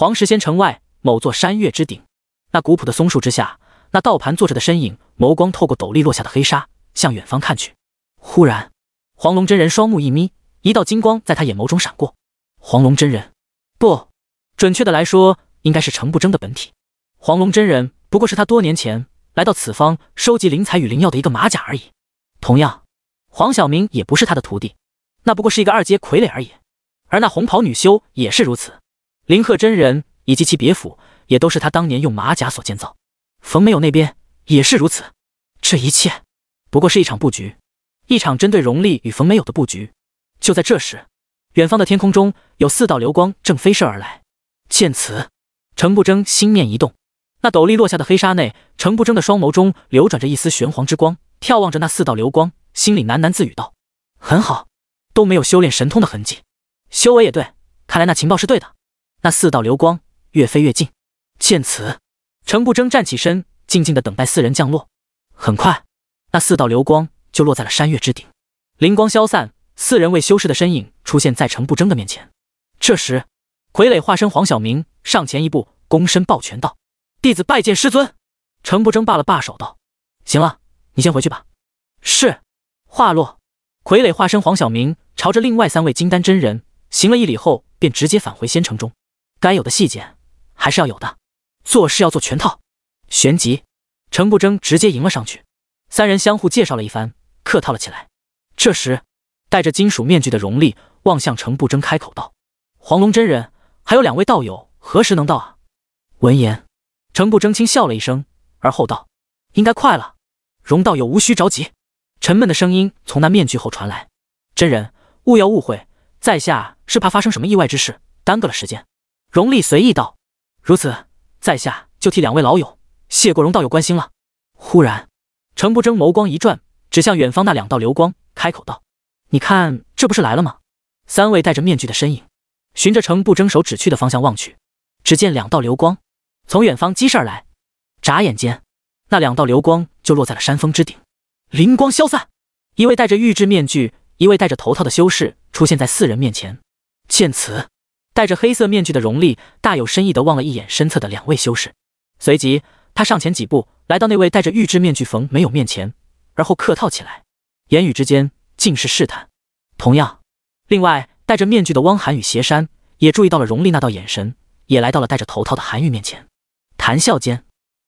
黄石仙城外某座山岳之顶，那古朴的松树之下，那道盘坐着的身影，眸光透过斗笠落下的黑纱，向远方看去。忽然，黄龙真人双目一眯，一道金光在他眼眸中闪过。黄龙真人，不，准确的来说，应该是程不争的本体。黄龙真人不过是他多年前来到此方收集灵材与灵药的一个马甲而已。同样，黄晓明也不是他的徒弟，那不过是一个二阶傀儡而已。而那红袍女修也是如此。林鹤真人以及其别府也都是他当年用马甲所建造。冯没有那边也是如此。这一切不过是一场布局，一场针对荣丽与冯没有的布局。就在这时，远方的天空中有四道流光正飞射而来。见此，程不争心念一动，那斗笠落下的黑纱内，程不争的双眸中流转着一丝玄黄之光，眺望着那四道流光，心里喃喃自语道：“很好，都没有修炼神通的痕迹，修为也对，看来那情报是对的。”那四道流光越飞越近，见此，程不争站起身，静静的等待四人降落。很快，那四道流光就落在了山岳之顶，灵光消散，四人未修士的身影出现在程不争的面前。这时，傀儡化身黄晓明上前一步，躬身抱拳道：“弟子拜见师尊。”程不争罢了罢手道：“行了，你先回去吧。”是。话落，傀儡化身黄晓明朝着另外三位金丹真人行了一礼后，便直接返回仙城中。该有的细节还是要有的，做事要做全套。旋即，程不争直接迎了上去，三人相互介绍了一番，客套了起来。这时，戴着金属面具的荣利望向程不争，开口道：“黄龙真人，还有两位道友，何时能到？”啊？”闻言，程不争轻笑了一声，而后道：“应该快了，荣道友无需着急。”沉闷的声音从那面具后传来：“真人勿要误会，在下是怕发生什么意外之事，耽搁了时间。”荣立随意道：“如此，在下就替两位老友谢过荣道友关心了。”忽然，程不争眸光一转，指向远方那两道流光，开口道：“你看，这不是来了吗？”三位戴着面具的身影，循着程不争手指去的方向望去，只见两道流光从远方激射而来，眨眼间，那两道流光就落在了山峰之顶，灵光消散，一位戴着玉质面具，一位戴着头套的修士出现在四人面前。见此，戴着黑色面具的荣丽大有深意地望了一眼身侧的两位修士，随即他上前几步，来到那位戴着玉质面具冯没有面前，而后客套起来，言语之间尽是试探。同样，另外戴着面具的汪涵与邪山也注意到了荣丽那道眼神，也来到了戴着头套的韩愈面前，谈笑间，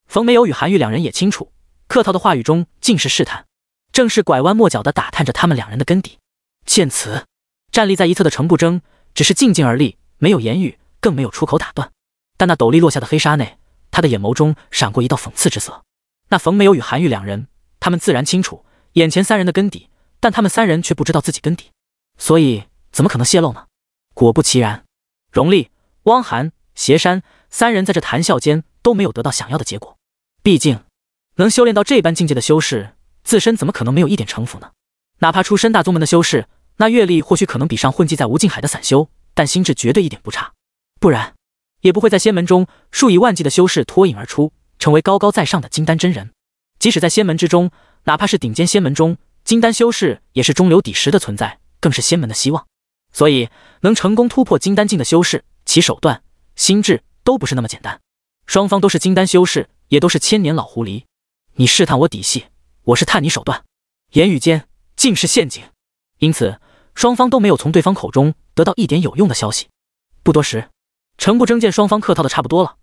冯没有与韩愈两人也清楚，客套的话语中尽是试探，正是拐弯抹角地打探着他们两人的根底。见此，站立在一侧的程不争只是静静而立。没有言语，更没有出口打断，但那斗笠落下的黑纱内，他的眼眸中闪过一道讽刺之色。那冯没有与韩愈两人，他们自然清楚眼前三人的根底，但他们三人却不知道自己根底，所以怎么可能泄露呢？果不其然，荣丽、汪涵、邪山三人在这谈笑间都没有得到想要的结果。毕竟，能修炼到这般境界的修士，自身怎么可能没有一点城府呢？哪怕出身大宗门的修士，那阅历或许可能比上混迹在无尽海的散修。但心智绝对一点不差，不然也不会在仙门中数以万计的修士脱颖而出，成为高高在上的金丹真人。即使在仙门之中，哪怕是顶尖仙门中，金丹修士也是中流砥石的存在，更是仙门的希望。所以，能成功突破金丹境的修士，其手段、心智都不是那么简单。双方都是金丹修士，也都是千年老狐狸。你试探我底细，我是探你手段，言语间尽是陷阱。因此，双方都没有从对方口中。得到一点有用的消息。不多时，程不争见双方客套的差不多了，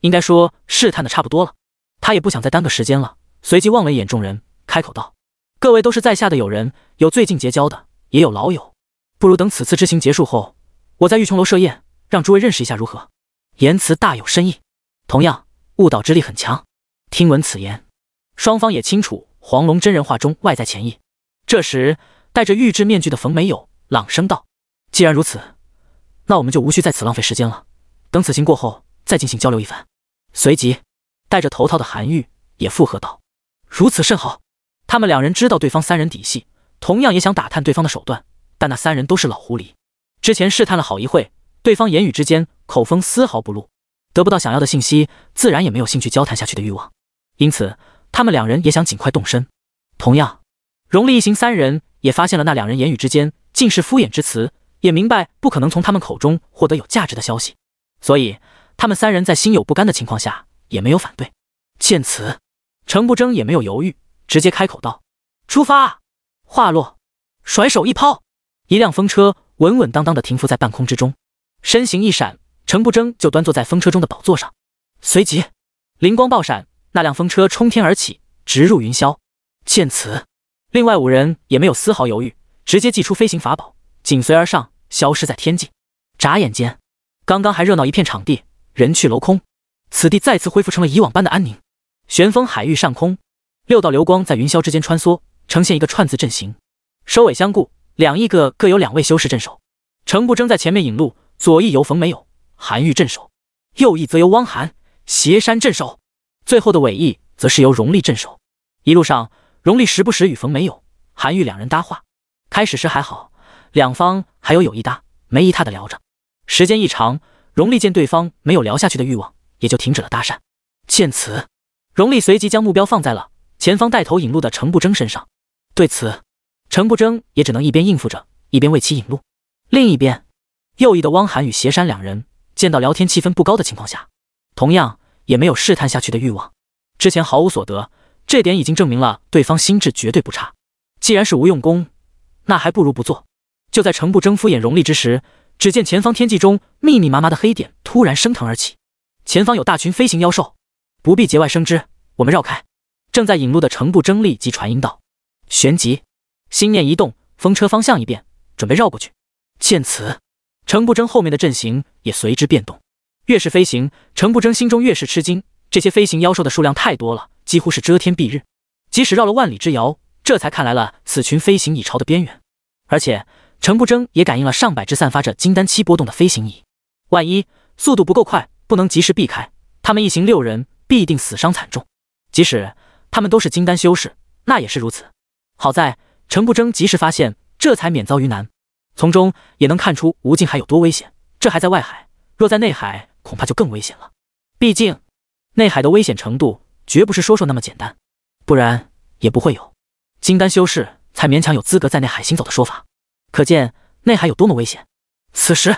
应该说试探的差不多了。他也不想再耽搁时间了，随即望了一眼众人，开口道：“各位都是在下的友人，有最近结交的，也有老友，不如等此次之行结束后，我在玉琼楼设宴，让诸位认识一下如何？”言辞大有深意，同样误导之力很强。听闻此言，双方也清楚黄龙真人话中外在潜意。这时，戴着玉制面具的冯美友朗声道。既然如此，那我们就无需在此浪费时间了。等此行过后再进行交流一番。随即，戴着头套的韩愈也附和道：“如此甚好。”他们两人知道对方三人底细，同样也想打探对方的手段。但那三人都是老狐狸，之前试探了好一会，对方言语之间口风丝毫不露，得不到想要的信息，自然也没有兴趣交谈下去的欲望。因此，他们两人也想尽快动身。同样，荣利一行三人也发现了那两人言语之间尽是敷衍之词。也明白不可能从他们口中获得有价值的消息，所以他们三人在心有不甘的情况下也没有反对。见此，程不争也没有犹豫，直接开口道：“出发！”话落，甩手一抛，一辆风车稳稳当当的停浮在半空之中。身形一闪，程不争就端坐在风车中的宝座上。随即，灵光爆闪，那辆风车冲天而起，直入云霄。见此，另外五人也没有丝毫犹豫，直接祭出飞行法宝。紧随而上，消失在天际。眨眼间，刚刚还热闹一片场地，人去楼空，此地再次恢复成了以往般的安宁。玄风海域上空，六道流光在云霄之间穿梭，呈现一个串字阵型，收尾相顾。两翼各各有两位修士镇守，程不争在前面引路，左翼由冯没有、韩愈镇守，右翼则由汪涵、斜山镇守，最后的尾翼则是由荣立镇守。一路上，荣立时不时与冯没有、韩愈两人搭话，开始时还好。两方还有有一搭没一搭的聊着，时间一长，荣丽见对方没有聊下去的欲望，也就停止了搭讪。见此，荣丽随即将目标放在了前方带头引路的程不争身上。对此，程不争也只能一边应付着，一边为其引路。另一边，右翼的汪涵与邪山两人见到聊天气氛不高的情况下，同样也没有试探下去的欲望。之前毫无所得，这点已经证明了对方心智绝对不差。既然是无用功，那还不如不做。就在程不争敷衍容力之时，只见前方天际中密密麻麻的黑点突然升腾而起，前方有大群飞行妖兽，不必节外生枝，我们绕开。正在引路的程不争立即传音道，旋即心念一动，风车方向一变，准备绕过去。见此，程不争后面的阵型也随之变动。越是飞行，程不争心中越是吃惊，这些飞行妖兽的数量太多了，几乎是遮天蔽日，即使绕了万里之遥，这才看来了此群飞行蚁巢的边缘，而且。陈不争也感应了上百只散发着金丹期波动的飞行蚁，万一速度不够快，不能及时避开，他们一行六人必定死伤惨重。即使他们都是金丹修士，那也是如此。好在陈不争及时发现，这才免遭于难。从中也能看出吴敬海有多危险。这还在外海，若在内海，恐怕就更危险了。毕竟内海的危险程度绝不是说说那么简单，不然也不会有金丹修士才勉强有资格在内海行走的说法。可见内海有多么危险。此时，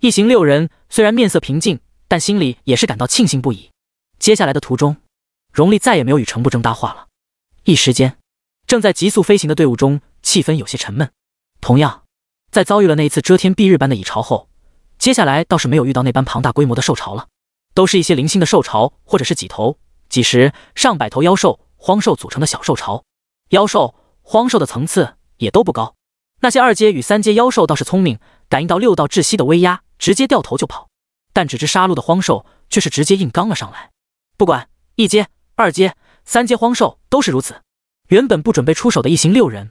一行六人虽然面色平静，但心里也是感到庆幸不已。接下来的途中，荣丽再也没有与程不争搭话了。一时间，正在急速飞行的队伍中，气氛有些沉闷。同样，在遭遇了那一次遮天蔽日般的蚁潮后，接下来倒是没有遇到那般庞大规模的兽潮了，都是一些零星的兽潮，或者是几头、几十、上百头妖兽、荒兽组成的小兽潮，妖兽、荒兽的层次也都不高。那些二阶与三阶妖兽倒是聪明，感应到六道窒息的威压，直接掉头就跑。但只知杀戮的荒兽却是直接硬刚了上来。不管一阶、二阶、三阶荒兽都是如此。原本不准备出手的一行六人，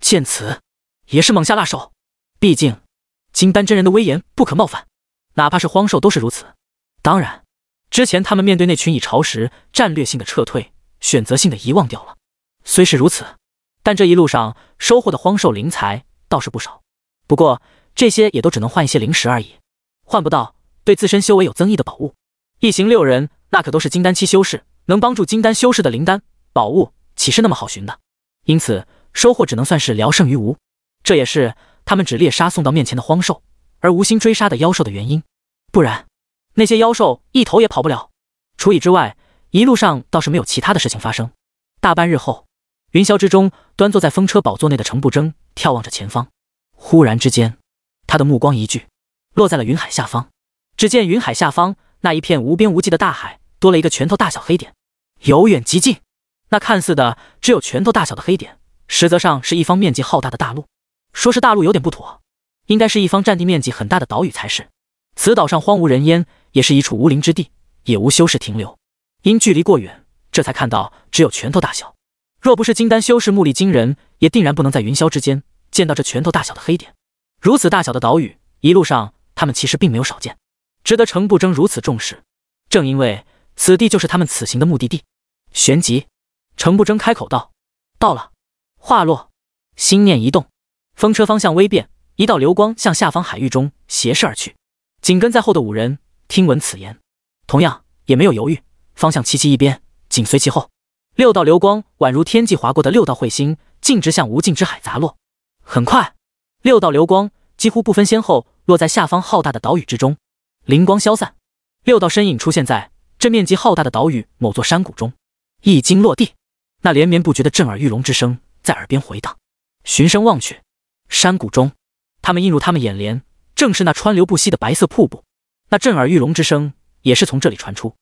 见此也是猛下辣手。毕竟金丹真人的威严不可冒犯，哪怕是荒兽都是如此。当然，之前他们面对那群蚁巢时，战略性的撤退，选择性的遗忘掉了。虽是如此，但这一路上收获的荒兽灵材。倒是不少，不过这些也都只能换一些灵石而已，换不到对自身修为有增益的宝物。一行六人，那可都是金丹期修士，能帮助金丹修士的灵丹宝物，岂是那么好寻的？因此收获只能算是聊胜于无。这也是他们只猎杀送到面前的荒兽，而无心追杀的妖兽的原因。不然，那些妖兽一头也跑不了。除以之外，一路上倒是没有其他的事情发生。大半日后，云霄之中，端坐在风车宝座内的程不争。眺望着前方，忽然之间，他的目光一聚，落在了云海下方。只见云海下方那一片无边无际的大海，多了一个拳头大小黑点。由远及近，那看似的只有拳头大小的黑点，实则上是一方面积浩大的大陆。说是大陆有点不妥，应该是一方占地面积很大的岛屿才是。此岛上荒无人烟，也是一处无林之地，也无修士停留。因距离过远，这才看到只有拳头大小。若不是金丹修士目力惊人，也定然不能在云霄之间见到这拳头大小的黑点。如此大小的岛屿，一路上他们其实并没有少见，值得程不争如此重视。正因为此地就是他们此行的目的地。旋即，程不争开口道：“到了。”话落，心念一动，风车方向微变，一道流光向下方海域中斜射而去。紧跟在后的五人听闻此言，同样也没有犹豫，方向齐齐一边，紧随其后。六道流光宛如天际划过的六道彗星，径直向无尽之海砸落。很快，六道流光几乎不分先后，落在下方浩大的岛屿之中。灵光消散，六道身影出现在这面积浩大的岛屿某座山谷中。一经落地，那连绵不绝的震耳欲聋之声在耳边回荡。循声望去，山谷中，他们映入他们眼帘，正是那川流不息的白色瀑布。那震耳欲聋之声也是从这里传出。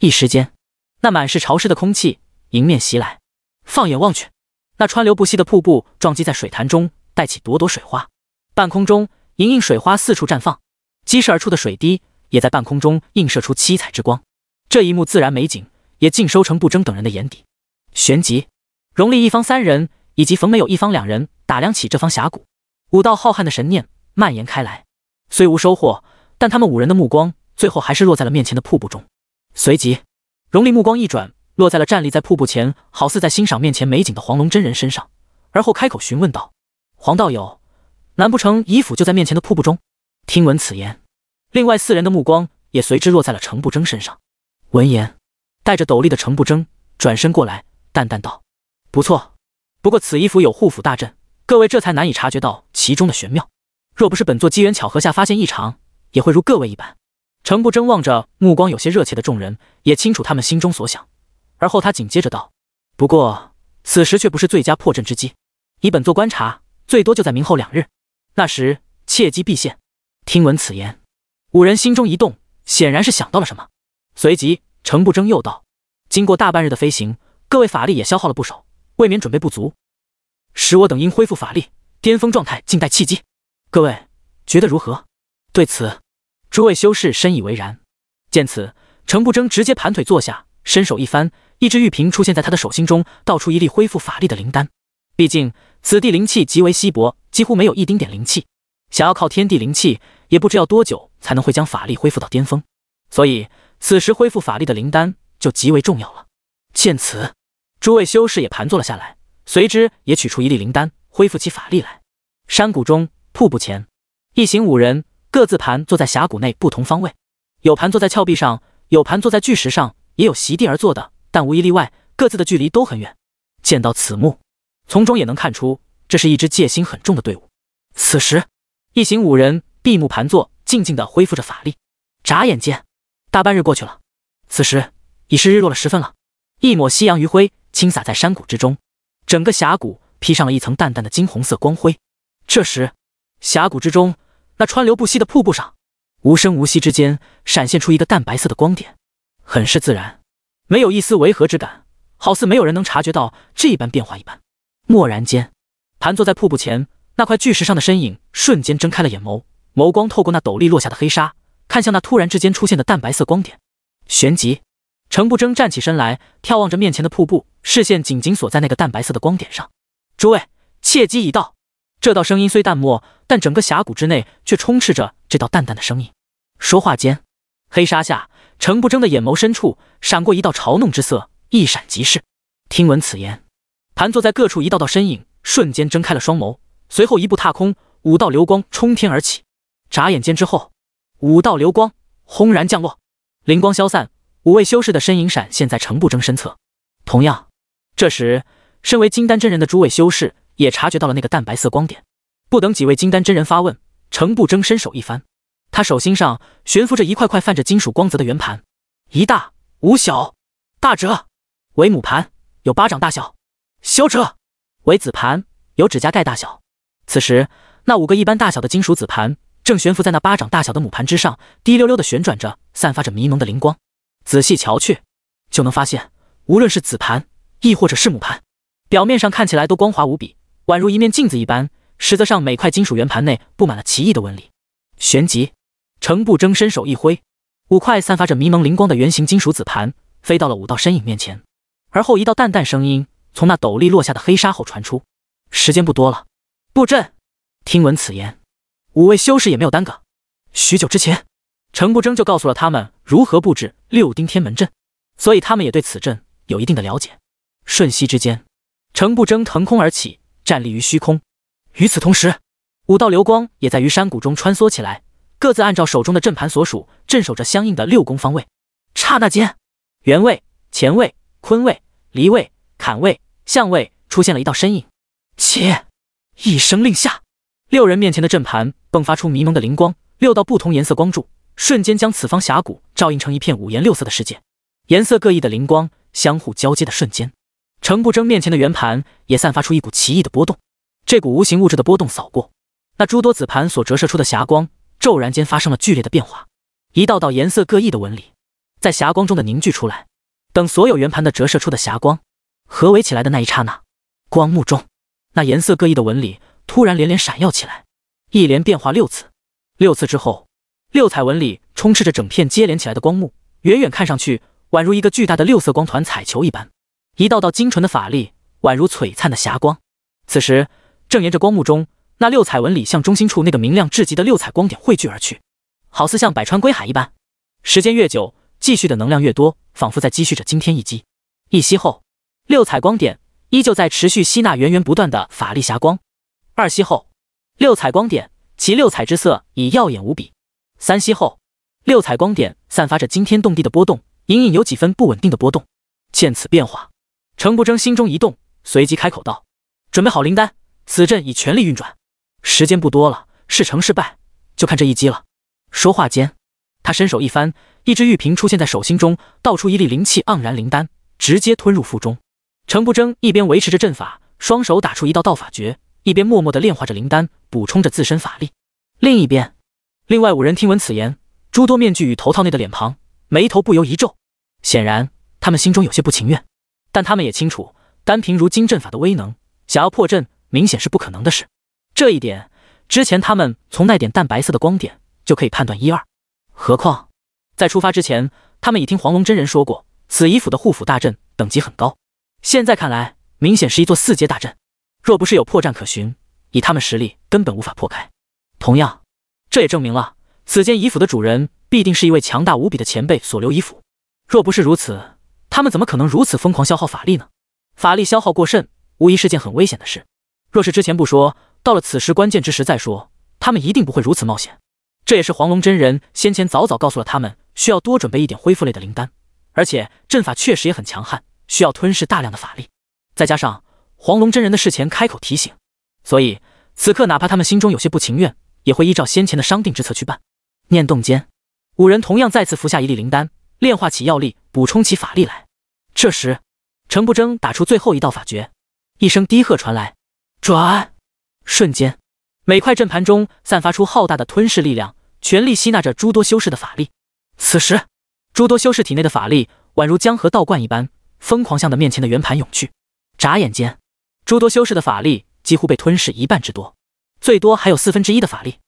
一时间，那满是潮湿的空气。迎面袭来，放眼望去，那川流不息的瀑布撞击在水潭中，带起朵朵水花。半空中，盈盈水花四处绽放，激射而出的水滴也在半空中映射出七彩之光。这一幕自然美景也尽收成不争等人的眼底。旋即，荣立一方三人以及冯美有一方两人打量起这方峡谷，武道浩瀚的神念蔓延开来。虽无收获，但他们五人的目光最后还是落在了面前的瀑布中。随即，荣立目光一转。落在了站立在瀑布前，好似在欣赏面前美景的黄龙真人身上，而后开口询问道：“黄道友，难不成遗府就在面前的瀑布中？”听闻此言，另外四人的目光也随之落在了程不争身上。闻言，带着斗笠的程不争转身过来，淡淡道：“不错，不过此遗府有护府大阵，各位这才难以察觉到其中的玄妙。若不是本座机缘巧合下发现异常，也会如各位一般。”程不争望着目光有些热切的众人，也清楚他们心中所想。而后他紧接着道：“不过此时却不是最佳破阵之机，以本座观察，最多就在明后两日，那时切机必现。”听闻此言，五人心中一动，显然是想到了什么。随即程不争又道：“经过大半日的飞行，各位法力也消耗了不少，未免准备不足，使我等应恢复法力巅峰状态，静待契机。各位觉得如何？”对此，诸位修士深以为然。见此，程不争直接盘腿坐下，伸手一翻。一只玉瓶出现在他的手心中，倒出一粒恢复法力的灵丹。毕竟此地灵气极为稀薄，几乎没有一丁点灵气，想要靠天地灵气，也不知要多久才能会将法力恢复到巅峰。所以此时恢复法力的灵丹就极为重要了。见此，诸位修士也盘坐了下来，随之也取出一粒灵丹，恢复起法力来。山谷中，瀑布前，一行五人各自盘坐在峡谷内不同方位，有盘坐在峭壁上，有盘坐在巨石上，也有席地而坐的。但无一例外，各自的距离都很远。见到此幕，从中也能看出，这是一支戒心很重的队伍。此时，一行五人闭目盘坐，静静的恢复着法力。眨眼间，大半日过去了。此时已是日落了时分了，一抹夕阳余晖倾洒在山谷之中，整个峡谷披上了一层淡淡的金红色光辉。这时，峡谷之中那川流不息的瀑布上，无声无息之间闪现出一个淡白色的光点，很是自然。没有一丝违和之感，好似没有人能察觉到这一般变化一般。蓦然间，盘坐在瀑布前那块巨石上的身影瞬间睁开了眼眸，眸光透过那斗笠落下的黑纱，看向那突然之间出现的淡白色光点。旋即，程不争站起身来，眺望着面前的瀑布，视线紧紧锁在那个淡白色的光点上。诸位，切机已到。这道声音虽淡漠，但整个峡谷之内却充斥着这道淡淡的声音。说话间，黑沙下。程不争的眼眸深处闪过一道嘲弄之色，一闪即逝。听闻此言，盘坐在各处一道道身影瞬间睁开了双眸，随后一步踏空，五道流光冲天而起。眨眼间之后，五道流光轰然降落，灵光消散，五位修士的身影闪现在程不争身侧。同样，这时身为金丹真人的诸位修士也察觉到了那个淡白色光点。不等几位金丹真人发问，程不争伸手一翻。他手心上悬浮着一块块泛着金属光泽的圆盘，一大五小，大者为母盘，有巴掌大小；小者为子盘，有指甲盖大小。此时，那五个一般大小的金属子盘正悬浮在那巴掌大小的母盘之上，滴溜溜的旋转着，散发着迷蒙的灵光。仔细瞧去，就能发现，无论是子盘亦或者是母盘，表面上看起来都光滑无比，宛如一面镜子一般；实则上，每块金属圆盘内布满了奇异的纹理。旋即。程不争伸手一挥，五块散发着迷蒙灵光的圆形金属紫盘飞到了五道身影面前。而后，一道淡淡声音从那斗笠落下的黑纱后传出：“时间不多了，布阵。”听闻此言，五位修士也没有耽搁。许久之前，程不争就告诉了他们如何布置六丁天门阵，所以他们也对此阵有一定的了解。瞬息之间，程不争腾空而起，站立于虚空。与此同时，五道流光也在于山谷中穿梭起来。各自按照手中的阵盘所属，镇守着相应的六宫方位。刹那间，原位、乾位、坤位、离位、坎位、相位出现了一道身影。且一声令下，六人面前的阵盘迸发出迷蒙的灵光，六道不同颜色光柱瞬间将此方峡谷照映成一片五颜六色的世界。颜色各异的灵光相互交接的瞬间，程不争面前的圆盘也散发出一股奇异的波动。这股无形物质的波动扫过，那诸多子盘所折射出的霞光。骤然间发生了剧烈的变化，一道道颜色各异的纹理，在霞光中的凝聚出来。等所有圆盘的折射出的霞光合围起来的那一刹那，光幕中那颜色各异的纹理突然连连闪耀起来，一连变化六次。六次之后，六彩纹理充斥着整片接连起来的光幕，远远看上去宛如一个巨大的六色光团彩球一般。一道道精纯的法力，宛如璀璨的霞光，此时正沿着光幕中。那六彩纹理向中心处那个明亮至极的六彩光点汇聚而去，好似像百川归海一般。时间越久，积蓄的能量越多，仿佛在积蓄着惊天一击。一吸后，六彩光点依旧在持续吸纳源源不断的法力霞光。二吸后，六彩光点其六彩之色已耀眼无比。三吸后，六彩光点散发着惊天动地的波动，隐隐有几分不稳定的波动。见此变化，程不争心中一动，随即开口道：“准备好灵丹，此阵已全力运转。”时间不多了，是成是败就看这一击了。说话间，他伸手一翻，一只玉瓶出现在手心中，倒出一粒灵气盎然灵丹，直接吞入腹中。程不争一边维持着阵法，双手打出一道道法诀，一边默默的炼化着灵丹，补充着自身法力。另一边，另外五人听闻此言，诸多面具与头套内的脸庞眉头不由一皱，显然他们心中有些不情愿。但他们也清楚，单凭如今阵法的威能，想要破阵，明显是不可能的事。这一点，之前他们从那点淡白色的光点就可以判断一二，何况在出发之前，他们已听黄龙真人说过，此遗府的护府大阵等级很高。现在看来，明显是一座四阶大阵。若不是有破绽可寻，以他们实力根本无法破开。同样，这也证明了此间遗府的主人必定是一位强大无比的前辈所留遗府。若不是如此，他们怎么可能如此疯狂消耗法力呢？法力消耗过甚，无疑是件很危险的事。若是之前不说。到了此时关键之时再说，他们一定不会如此冒险。这也是黄龙真人先前早早告诉了他们，需要多准备一点恢复类的灵丹。而且阵法确实也很强悍，需要吞噬大量的法力。再加上黄龙真人的事前开口提醒，所以此刻哪怕他们心中有些不情愿，也会依照先前的商定之策去办。念动间，五人同样再次服下一粒灵丹，炼化起药力，补充起法力来。这时，程不争打出最后一道法诀，一声低喝传来，转。瞬间，每块阵盘中散发出浩大的吞噬力量，全力吸纳着诸多修士的法力。此时，诸多修士体内的法力宛如江河倒灌一般，疯狂向着面前的圆盘涌去。眨眼间，诸多修士的法力几乎被吞噬一半之多，最多还有四分之一的法力。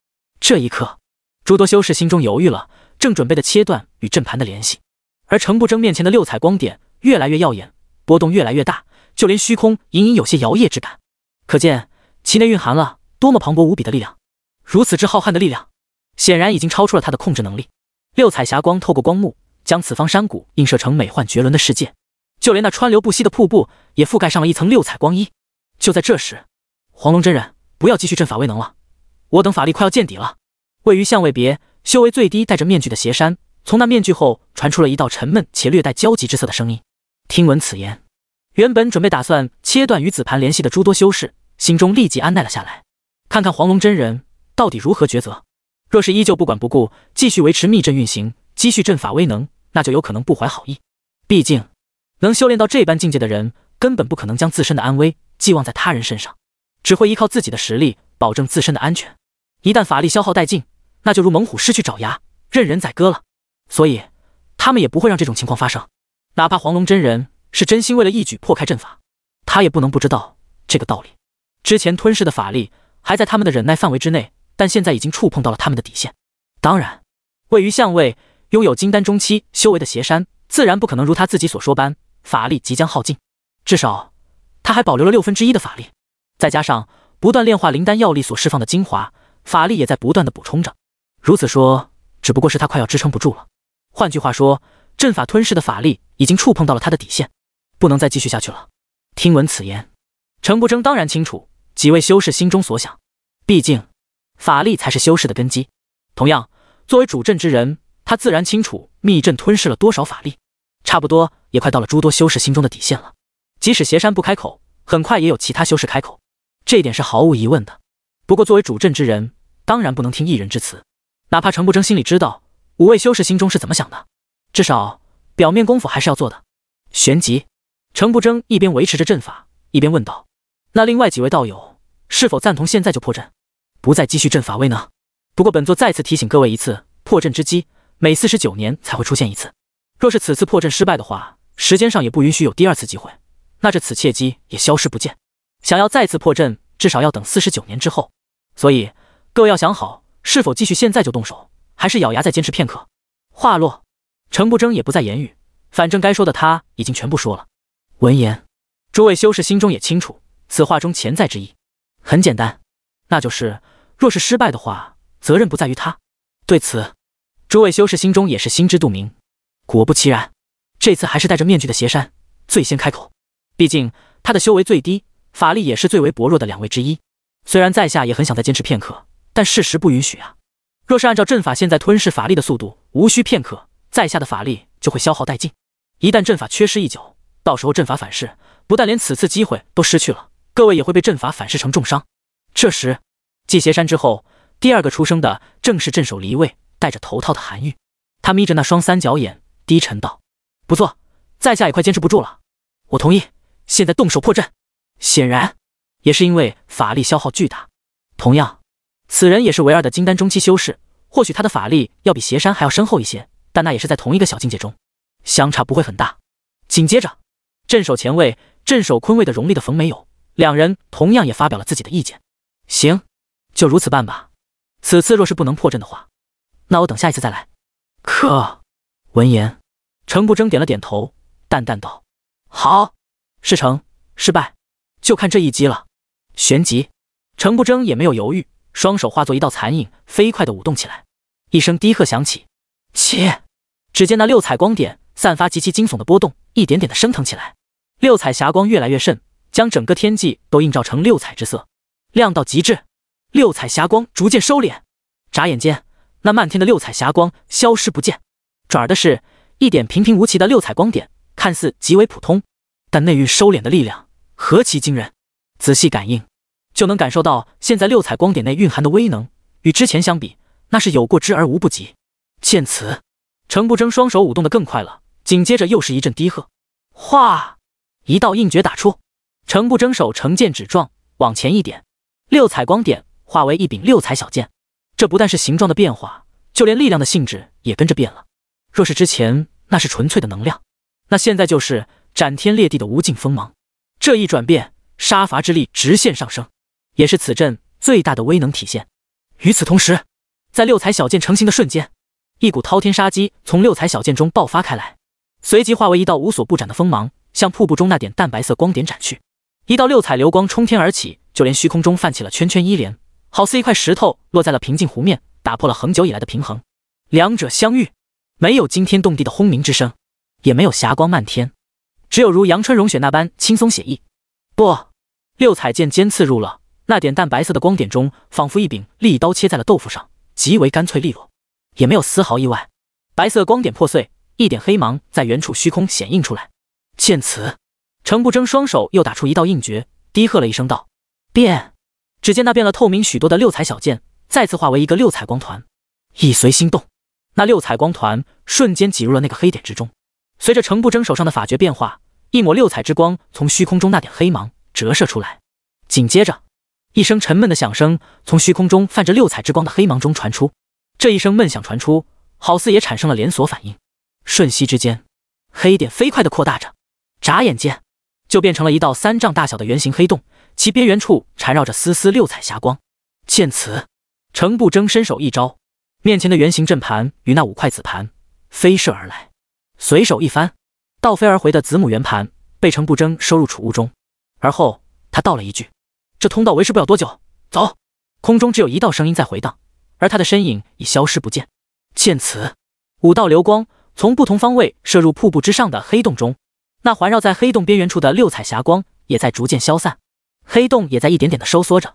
这一刻，诸多修士心中犹豫了，正准备的切断与阵盘的联系。而程不争面前的六彩光点越来越耀眼，波动越来越大，就连虚空隐隐有些摇曳之感，可见。其内蕴含了多么磅礴无比的力量！如此之浩瀚的力量，显然已经超出了他的控制能力。六彩霞光透过光幕，将此方山谷映射成美幻绝伦的世界，就连那川流不息的瀑布也覆盖上了一层六彩光衣。就在这时，黄龙真人，不要继续阵法威能了，我等法力快要见底了。位于相位别，修为最低、戴着面具的邪山，从那面具后传出了一道沉闷且略带焦急之色的声音。听闻此言，原本准备打算切断与紫盘联系的诸多修士。心中立即安耐了下来，看看黄龙真人到底如何抉择。若是依旧不管不顾，继续维持密阵运行，积蓄阵法威能，那就有可能不怀好意。毕竟，能修炼到这般境界的人，根本不可能将自身的安危寄望在他人身上，只会依靠自己的实力保证自身的安全。一旦法力消耗殆尽，那就如猛虎失去爪牙，任人宰割了。所以，他们也不会让这种情况发生。哪怕黄龙真人是真心为了一举破开阵法，他也不能不知道这个道理。之前吞噬的法力还在他们的忍耐范围之内，但现在已经触碰到了他们的底线。当然，位于相位、拥有金丹中期修为的邪山，自然不可能如他自己所说般法力即将耗尽，至少他还保留了六分之一的法力。再加上不断炼化灵丹药力所释放的精华，法力也在不断的补充着。如此说，只不过是他快要支撑不住了。换句话说，阵法吞噬的法力已经触碰到了他的底线，不能再继续下去了。听闻此言，程不争当然清楚。几位修士心中所想，毕竟法力才是修士的根基。同样，作为主阵之人，他自然清楚密阵吞噬了多少法力，差不多也快到了诸多修士心中的底线了。即使邪山不开口，很快也有其他修士开口，这一点是毫无疑问的。不过，作为主阵之人，当然不能听一人之词。哪怕程不争心里知道五位修士心中是怎么想的，至少表面功夫还是要做的。旋即，程不争一边维持着阵法，一边问道。那另外几位道友是否赞同现在就破阵，不再积蓄阵法位呢？不过本座再次提醒各位一次，破阵之机每四十九年才会出现一次。若是此次破阵失败的话，时间上也不允许有第二次机会，那这此契机也消失不见。想要再次破阵，至少要等四十九年之后。所以各位要想好，是否继续现在就动手，还是咬牙再坚持片刻。话落，程不争也不再言语，反正该说的他已经全部说了。闻言，诸位修士心中也清楚。此话中潜在之意很简单，那就是若是失败的话，责任不在于他。对此，诸位修士心中也是心知肚明。果不其然，这次还是戴着面具的邪山最先开口，毕竟他的修为最低，法力也是最为薄弱的两位之一。虽然在下也很想再坚持片刻，但事实不允许啊！若是按照阵法现在吞噬法力的速度，无需片刻，在下的法力就会消耗殆尽。一旦阵法缺失一角，到时候阵法反噬，不但连此次机会都失去了。各位也会被阵法反噬成重伤。这时，继邪山之后，第二个出生的正是镇守离位戴着头套的韩愈。他眯着那双三角眼，低沉道：“不错，在下也快坚持不住了。”我同意，现在动手破阵。显然，也是因为法力消耗巨大。同样，此人也是唯二的金丹中期修士。或许他的法力要比邪山还要深厚一些，但那也是在同一个小境界中，相差不会很大。紧接着，镇守前卫、镇守坤位的荣立的冯没有。两人同样也发表了自己的意见。行，就如此办吧。此次若是不能破阵的话，那我等下一次再来。可，闻言，程不争点了点头，淡淡道：“好事成，失败就看这一击了。”旋即，程不争也没有犹豫，双手化作一道残影，飞快的舞动起来。一声低喝响起，切！只见那六彩光点散发极其惊悚的波动，一点点的升腾起来，六彩霞光越来越盛。将整个天际都映照成六彩之色，亮到极致。六彩霞光逐渐收敛，眨眼间，那漫天的六彩霞光消失不见。转而的是一点平平无奇的六彩光点，看似极为普通，但内蕴收敛的力量何其惊人！仔细感应，就能感受到现在六彩光点内蕴含的威能，与之前相比，那是有过之而无不及。见此，程不争双手舞动的更快了，紧接着又是一阵低喝，哗，一道印诀打出。成不争手成剑指状，往前一点，六彩光点化为一柄六彩小剑。这不但是形状的变化，就连力量的性质也跟着变了。若是之前那是纯粹的能量，那现在就是斩天裂地的无尽锋芒。这一转变，杀伐之力直线上升，也是此阵最大的威能体现。与此同时，在六彩小剑成型的瞬间，一股滔天杀机从六彩小剑中爆发开来，随即化为一道无所不展的锋芒，向瀑布中那点淡白色光点斩去。一道六彩流光冲天而起，就连虚空中泛起了圈圈漪涟，好似一块石头落在了平静湖面，打破了恒久以来的平衡。两者相遇，没有惊天动地的轰鸣之声，也没有霞光漫天，只有如阳春融雪那般轻松写意。不，六彩剑尖刺入了那点淡白色的光点中，仿佛一柄利刀切在了豆腐上，极为干脆利落，也没有丝毫意外。白色光点破碎，一点黑芒在原处虚空显映出来。见此。程不争双手又打出一道印诀，低喝了一声道：“变！”只见那变了透明许多的六彩小剑，再次化为一个六彩光团。一随心动，那六彩光团瞬间挤入了那个黑点之中。随着程不争手上的法诀变化，一抹六彩之光从虚空中那点黑芒折射出来。紧接着，一声沉闷的响声从虚空中泛着六彩之光的黑芒中传出。这一声闷响传出，好似也产生了连锁反应。瞬息之间，黑点飞快地扩大着，眨眼间。就变成了一道三丈大小的圆形黑洞，其边缘处缠绕着丝丝六彩霞光。见此，程不争伸手一招，面前的圆形阵盘与那五块紫盘飞射而来，随手一翻，倒飞而回的子母圆盘被程不争收入储物中。而后，他道了一句：“这通道维持不了多久，走。”空中只有一道声音在回荡，而他的身影已消失不见。见此，五道流光从不同方位射入瀑布之上的黑洞中。那环绕在黑洞边缘处的六彩霞光也在逐渐消散，黑洞也在一点点的收缩着。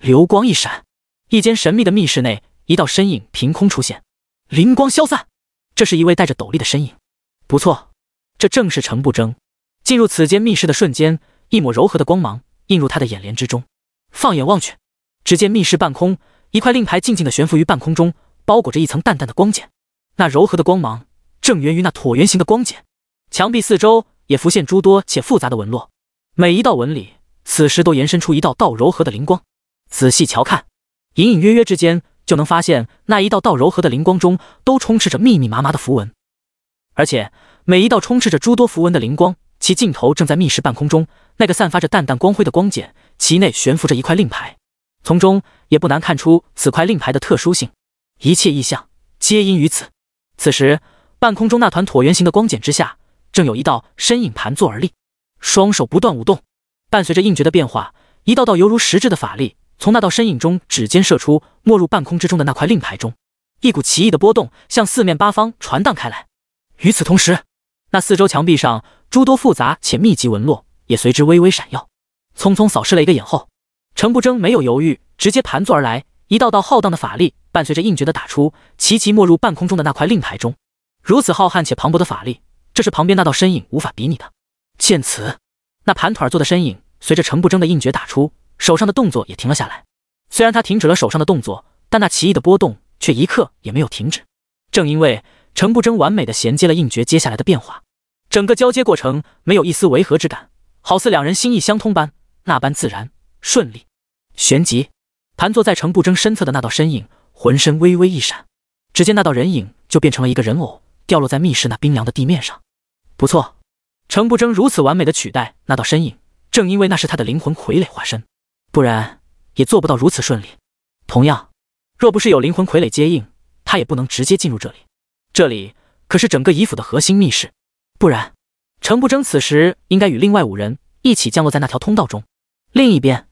流光一闪，一间神秘的密室内，一道身影凭空出现，灵光消散。这是一位戴着斗笠的身影，不错，这正是程不争。进入此间密室的瞬间，一抹柔和的光芒映入他的眼帘之中。放眼望去，只见密室半空一块令牌静静的悬浮于半空中，包裹着一层淡淡的光茧。那柔和的光芒正源于那椭圆形的光茧，墙壁四周。也浮现诸多且复杂的纹络，每一道纹理此时都延伸出一道道柔和的灵光。仔细瞧看，隐隐约约之间就能发现，那一道道柔和的灵光中都充斥着密密麻麻的符文，而且每一道充斥着诸多符文的灵光，其尽头正在密室半空中那个散发着淡淡光辉的光茧，其内悬浮着一块令牌。从中也不难看出此块令牌的特殊性。一切异象皆因于此。此时，半空中那团椭圆形的光茧之下。正有一道身影盘坐而立，双手不断舞动，伴随着印诀的变化，一道道犹如实质的法力从那道身影中指尖射出，没入半空之中的那块令牌中，一股奇异的波动向四面八方传荡开来。与此同时，那四周墙壁上诸多复杂且密集纹络也随之微微闪耀。匆匆扫视了一个眼后，程不争没有犹豫，直接盘坐而来，一道道浩荡的法力伴随着印诀的打出，齐齐没入半空中的那块令牌中。如此浩瀚且磅礴的法力。这是旁边那道身影无法比拟的。见此，那盘腿坐的身影随着程不争的印诀打出，手上的动作也停了下来。虽然他停止了手上的动作，但那奇异的波动却一刻也没有停止。正因为程不争完美的衔接了印诀接下来的变化，整个交接过程没有一丝违和之感，好似两人心意相通般，那般自然顺利。旋即，盘坐在程不争身侧的那道身影浑身微微一闪，只见那道人影就变成了一个人偶，掉落在密室那冰凉的地面上。不错，程不争如此完美的取代那道身影，正因为那是他的灵魂傀儡化身，不然也做不到如此顺利。同样，若不是有灵魂傀儡接应，他也不能直接进入这里。这里可是整个乙府的核心密室，不然程不争此时应该与另外五人一起降落在那条通道中。另一边，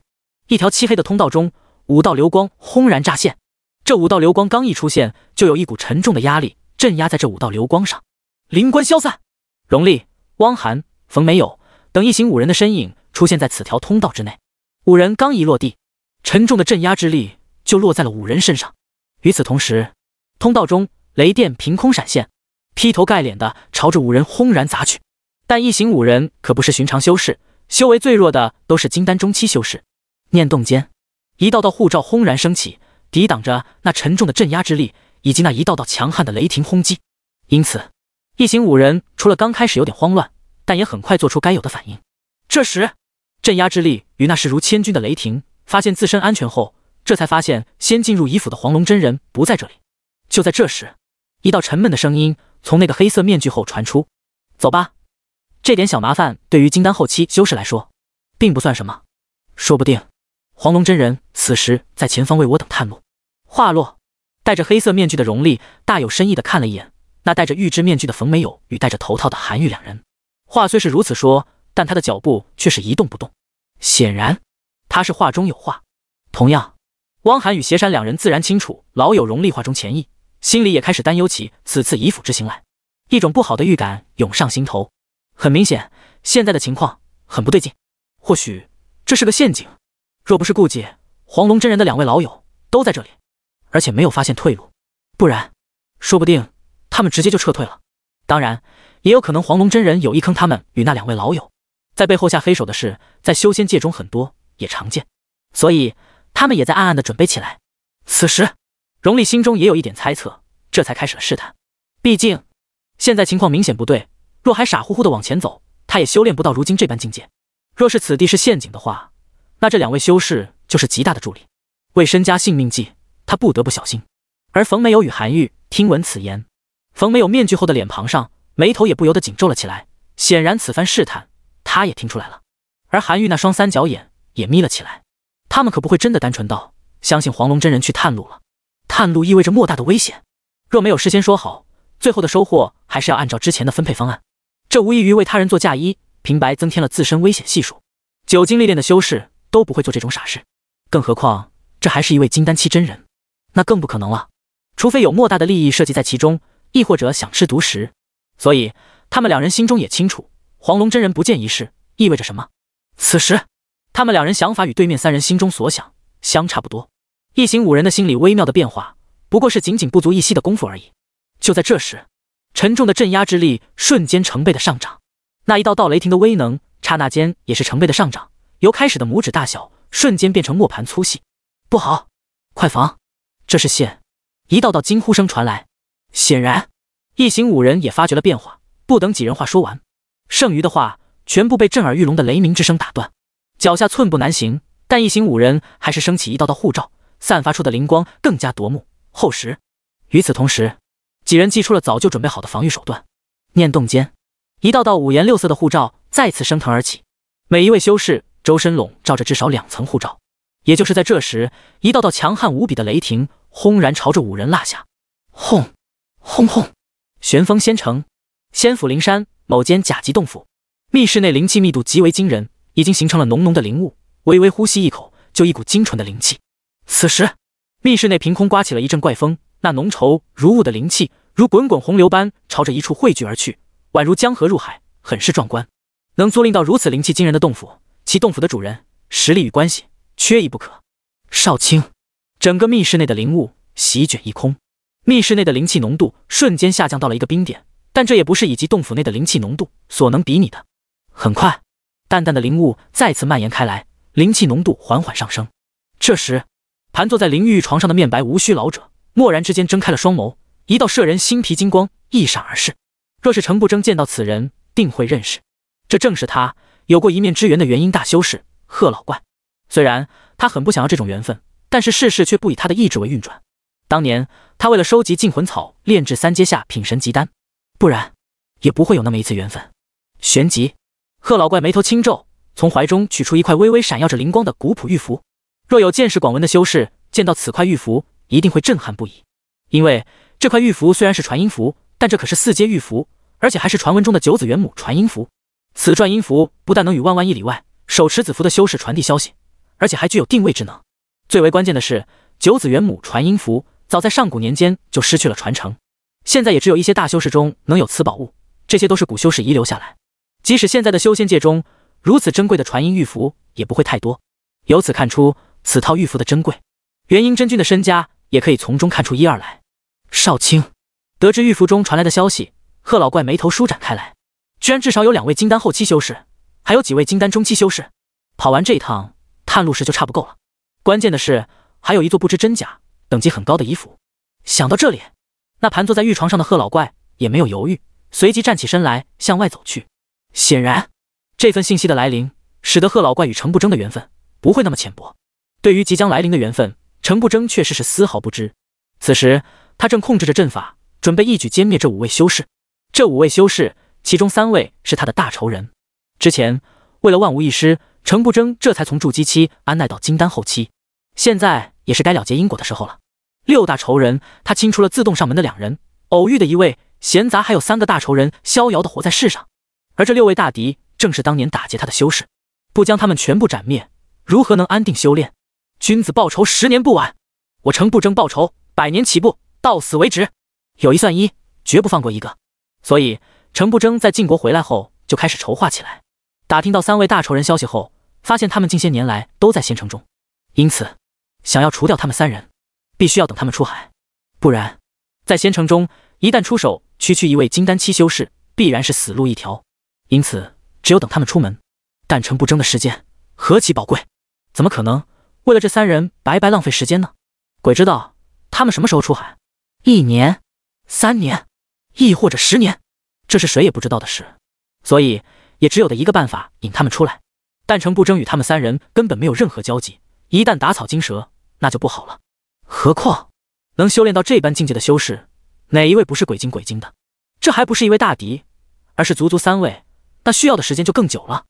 一条漆黑的通道中，五道流光轰然乍现。这五道流光刚一出现，就有一股沉重的压力镇压在这五道流光上，灵光消散。荣丽、汪涵、冯美友等一行五人的身影出现在此条通道之内。五人刚一落地，沉重的镇压之力就落在了五人身上。与此同时，通道中雷电凭空闪现，劈头盖脸的朝着五人轰然砸去。但一行五人可不是寻常修士，修为最弱的都是金丹中期修士。念动间，一道道护罩轰然升起，抵挡着那沉重的镇压之力以及那一道道强悍的雷霆轰击。因此，一行五人。除了刚开始有点慌乱，但也很快做出该有的反应。这时，镇压之力与那势如千钧的雷霆发现自身安全后，这才发现先进入仪府的黄龙真人不在这里。就在这时，一道沉闷的声音从那个黑色面具后传出：“走吧，这点小麻烦对于金丹后期修士来说，并不算什么。说不定黄龙真人此时在前方为我等探路。”话落，戴着黑色面具的荣利大有深意的看了一眼。那戴着玉质面具的冯美友与戴着头套的韩愈两人，话虽是如此说，但他的脚步却是一动不动，显然他是话中有话。同样，汪涵与邪山两人自然清楚老友荣立话中潜意，心里也开始担忧起此次姨府之行来，一种不好的预感涌上心头。很明显，现在的情况很不对劲，或许这是个陷阱。若不是顾忌黄龙真人的两位老友都在这里，而且没有发现退路，不然说不定。他们直接就撤退了，当然也有可能黄龙真人有意坑他们与那两位老友，在背后下黑手的事，在修仙界中很多也常见，所以他们也在暗暗的准备起来。此时，荣丽心中也有一点猜测，这才开始了试探。毕竟现在情况明显不对，若还傻乎乎的往前走，他也修炼不到如今这般境界。若是此地是陷阱的话，那这两位修士就是极大的助力。为身家性命计，他不得不小心。而冯没有与韩愈听闻此言。冯没有面具后的脸庞上，眉头也不由得紧皱了起来。显然，此番试探，他也听出来了。而韩愈那双三角眼也眯了起来。他们可不会真的单纯到相信黄龙真人去探路了。探路意味着莫大的危险，若没有事先说好，最后的收获还是要按照之前的分配方案。这无异于为他人做嫁衣，平白增添了自身危险系数。久经历练的修士都不会做这种傻事，更何况这还是一位金丹期真人，那更不可能了。除非有莫大的利益涉及在其中。亦或者想吃独食，所以他们两人心中也清楚，黄龙真人不见一事意味着什么。此时，他们两人想法与对面三人心中所想相差不多。一行五人的心里微妙的变化，不过是仅仅不足一息的功夫而已。就在这时，沉重的镇压之力瞬间成倍的上涨，那一道道雷霆的威能刹那间也是成倍的上涨，由开始的拇指大小瞬间变成磨盘粗细。不好，快防！这是线！一道道惊呼声传来。显然，一行五人也发觉了变化。不等几人话说完，剩余的话全部被震耳欲聋的雷鸣之声打断。脚下寸步难行，但一行五人还是升起一道道护罩，散发出的灵光更加夺目、厚实。与此同时，几人祭出了早就准备好的防御手段，念动间，一道道五颜六色的护罩再次升腾而起，每一位修士周身笼罩着至少两层护罩。也就是在这时，一道道强悍无比的雷霆轰然朝着五人落下，轰！轰轰！玄风仙城，仙府灵山某间甲级洞府密室内，灵气密度极为惊人，已经形成了浓浓的灵雾。微微呼吸一口，就一股精纯的灵气。此时，密室内凭空刮起了一阵怪风，那浓稠如雾的灵气如滚滚洪流般朝着一处汇聚而去，宛如江河入海，很是壮观。能租赁到如此灵气惊人的洞府，其洞府的主人实力与关系缺一不可。少卿，整个密室内的灵雾席卷一空。密室内的灵气浓度瞬间下降到了一个冰点，但这也不是以及洞府内的灵气浓度所能比拟的。很快，淡淡的灵雾再次蔓延开来，灵气浓度缓缓上升。这时，盘坐在灵玉床上的面白无须老者蓦然之间睁开了双眸，一道摄人心脾金光一闪而逝。若是程不争见到此人，定会认识，这正是他有过一面之缘的元婴大修士贺老怪。虽然他很不想要这种缘分，但是世事却不以他的意志为运转。当年他为了收集禁魂草，炼制三阶下品神级丹，不然也不会有那么一次缘分。旋即，贺老怪眉头轻皱，从怀中取出一块微微闪耀着灵光的古朴玉符。若有见识广闻的修士见到此块玉符，一定会震撼不已。因为这块玉符虽然是传音符，但这可是四阶玉符，而且还是传闻中的九子元母传音符。此传音符不但能与万万亿里外手持子符的修士传递消息，而且还具有定位之能。最为关键的是，九子元母传音符。早在上古年间就失去了传承，现在也只有一些大修士中能有此宝物，这些都是古修士遗留下来。即使现在的修仙界中，如此珍贵的传音玉符也不会太多，由此看出此套玉符的珍贵。元婴真君的身家也可以从中看出一二来。少卿得知玉符中传来的消息，贺老怪眉头舒展开来，居然至少有两位金丹后期修士，还有几位金丹中期修士，跑完这一趟探路时就差不够了。关键的是，还有一座不知真假。等级很高的衣府。想到这里，那盘坐在玉床上的贺老怪也没有犹豫，随即站起身来向外走去。显然，这份信息的来临，使得贺老怪与程不争的缘分不会那么浅薄。对于即将来临的缘分，程不争确实是丝毫不知。此时，他正控制着阵法，准备一举歼灭这五位修士。这五位修士，其中三位是他的大仇人。之前为了万无一失，程不争这才从筑基期安奈到金丹后期。现在。也是该了结因果的时候了。六大仇人，他清除了自动上门的两人，偶遇的一位闲杂，还有三个大仇人逍遥的活在世上。而这六位大敌，正是当年打劫他的修士。不将他们全部斩灭，如何能安定修炼？君子报仇，十年不晚。我程不争报仇，百年起步，到死为止。有一算一，绝不放过一个。所以程不争在晋国回来后，就开始筹划起来。打听到三位大仇人消息后，发现他们近些年来都在县城中，因此。想要除掉他们三人，必须要等他们出海，不然在仙城中一旦出手，区区一位金丹期修士必然是死路一条。因此，只有等他们出门。但城不争的时间何其宝贵，怎么可能为了这三人白白浪费时间呢？鬼知道他们什么时候出海，一年、三年，亦或者十年，这是谁也不知道的事。所以，也只有的一个办法引他们出来。但城不争与他们三人根本没有任何交集，一旦打草惊蛇。那就不好了。何况能修炼到这般境界的修士，哪一位不是鬼精鬼精的？这还不是一位大敌，而是足足三位，那需要的时间就更久了。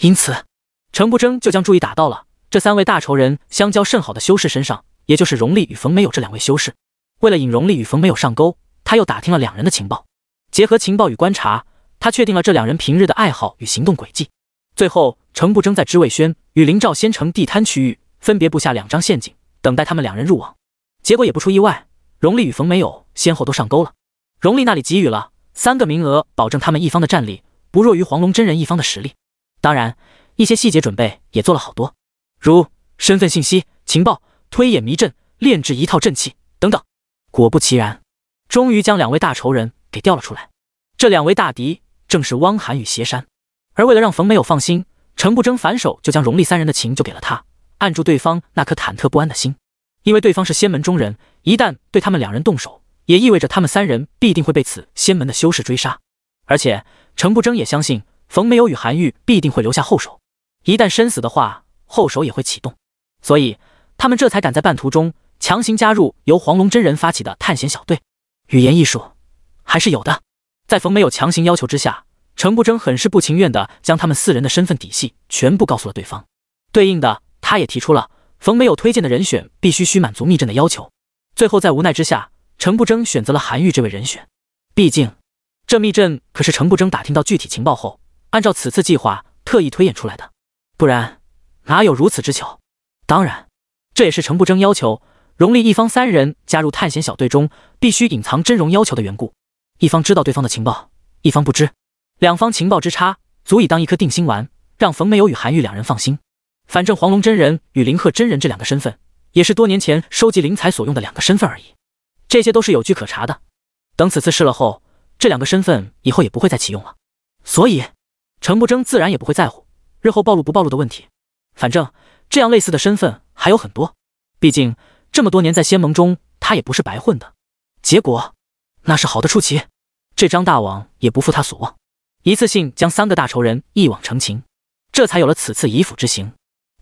因此，程不争就将注意打到了这三位大仇人相交甚好的修士身上，也就是荣丽与冯没有这两位修士。为了引荣丽与冯没有上钩，他又打听了两人的情报，结合情报与观察，他确定了这两人平日的爱好与行动轨迹。最后，程不争在知味轩与灵照仙城地摊区域分别布下两张陷阱。等待他们两人入网，结果也不出意外，荣丽与冯没有先后都上钩了。荣丽那里给予了三个名额，保证他们一方的战力不弱于黄龙真人一方的实力。当然，一些细节准备也做了好多，如身份信息、情报、推演迷阵、炼制一套阵器等等。果不其然，终于将两位大仇人给调了出来。这两位大敌正是汪涵与邪山。而为了让冯没有放心，程不争反手就将荣丽三人的情就给了他。按住对方那颗忐忑不安的心，因为对方是仙门中人，一旦对他们两人动手，也意味着他们三人必定会被此仙门的修士追杀。而且程不争也相信冯没有与韩愈必定会留下后手，一旦身死的话，后手也会启动。所以他们这才敢在半途中强行加入由黄龙真人发起的探险小队。语言艺术还是有的，在冯没有强行要求之下，程不争很是不情愿地将他们四人的身份底细全部告诉了对方，对应的。他也提出了冯没有推荐的人选必须需满足密阵的要求。最后在无奈之下，程不争选择了韩愈这位人选。毕竟这密阵可是程不争打听到具体情报后，按照此次计划特意推演出来的，不然哪有如此之巧？当然，这也是程不争要求荣立一方三人加入探险小队中必须隐藏真容要求的缘故。一方知道对方的情报，一方不知，两方情报之差足以当一颗定心丸，让冯没有与韩愈两人放心。反正黄龙真人与林鹤真人这两个身份，也是多年前收集灵材所用的两个身份而已，这些都是有据可查的。等此次试了后，这两个身份以后也不会再启用了，所以程不争自然也不会在乎日后暴露不暴露的问题。反正这样类似的身份还有很多，毕竟这么多年在仙盟中，他也不是白混的，结果那是好的出奇。这张大网也不负他所望，一次性将三个大仇人一网成擒，这才有了此次以府之行。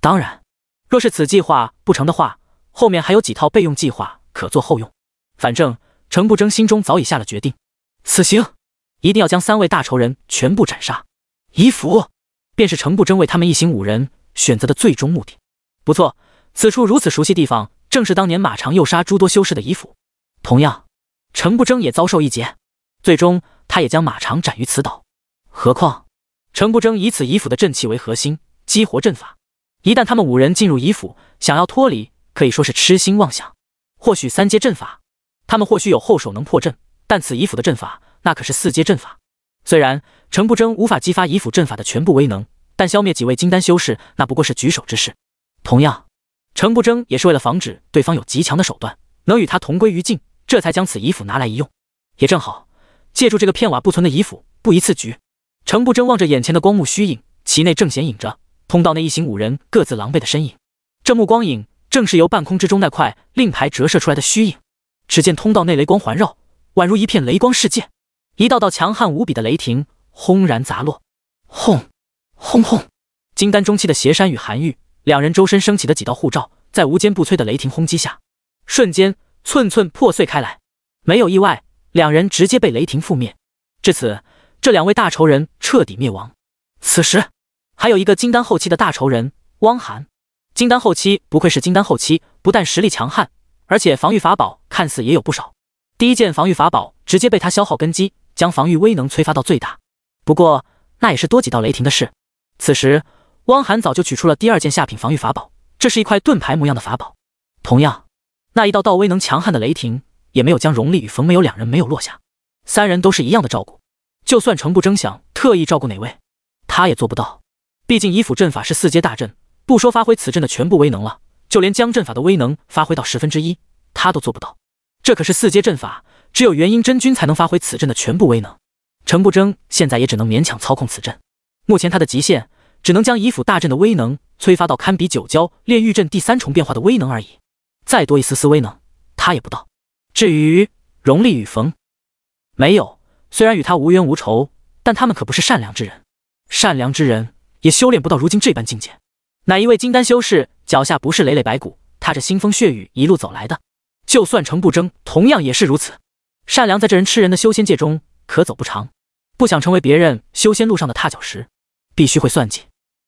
当然，若是此计划不成的话，后面还有几套备用计划可做后用。反正程不争心中早已下了决定，此行一定要将三位大仇人全部斩杀。遗府便是程不争为他们一行五人选择的最终目的。不错，此处如此熟悉地方，正是当年马长诱杀诸多修士的遗府。同样，程不争也遭受一劫，最终他也将马长斩于此岛。何况，程不争以此遗府的阵气为核心，激活阵法。一旦他们五人进入乙府，想要脱离，可以说是痴心妄想。或许三阶阵法，他们或许有后手能破阵，但此乙府的阵法，那可是四阶阵法。虽然程不争无法激发乙府阵法的全部威能，但消灭几位金丹修士，那不过是举手之事。同样，程不争也是为了防止对方有极强的手段，能与他同归于尽，这才将此乙府拿来一用。也正好借助这个片瓦不存的乙府，布一次局。程不争望着眼前的光幕虚影，其内正显影着。通道内，一行五人各自狼狈的身影。这目光影，正是由半空之中那块令牌折射出来的虚影。只见通道内雷光环绕，宛如一片雷光世界。一道道强悍无比的雷霆轰然砸落，轰轰轰！金丹中期的邪山与韩愈两人周身升起的几道护罩，在无坚不摧的雷霆轰击下，瞬间寸寸破碎开来。没有意外，两人直接被雷霆覆灭。至此，这两位大仇人彻底灭亡。此时。还有一个金丹后期的大仇人汪涵。金丹后期不愧是金丹后期，不但实力强悍，而且防御法宝看似也有不少。第一件防御法宝直接被他消耗根基，将防御威能催发到最大。不过那也是多几道雷霆的事。此时汪涵早就取出了第二件下品防御法宝，这是一块盾牌模样的法宝。同样，那一道道威能强悍的雷霆也没有将荣丽与冯梅有两人没有落下，三人都是一样的照顾。就算程不争想特意照顾哪位，他也做不到。毕竟，以府阵法是四阶大阵，不说发挥此阵的全部威能了，就连将阵法的威能发挥到十分之一，他都做不到。这可是四阶阵法，只有元婴真君才能发挥此阵的全部威能。陈不争现在也只能勉强操控此阵，目前他的极限只能将以府大阵的威能催发到堪比九霄炼狱阵第三重变化的威能而已。再多一丝丝威能，他也不到。至于荣立与冯，没有，虽然与他无冤无仇，但他们可不是善良之人。善良之人。也修炼不到如今这般境界，哪一位金丹修士脚下不是累累白骨，踏着腥风血雨一路走来的。就算成不争，同样也是如此。善良在这人吃人的修仙界中可走不长，不想成为别人修仙路上的踏脚石，必须会算计，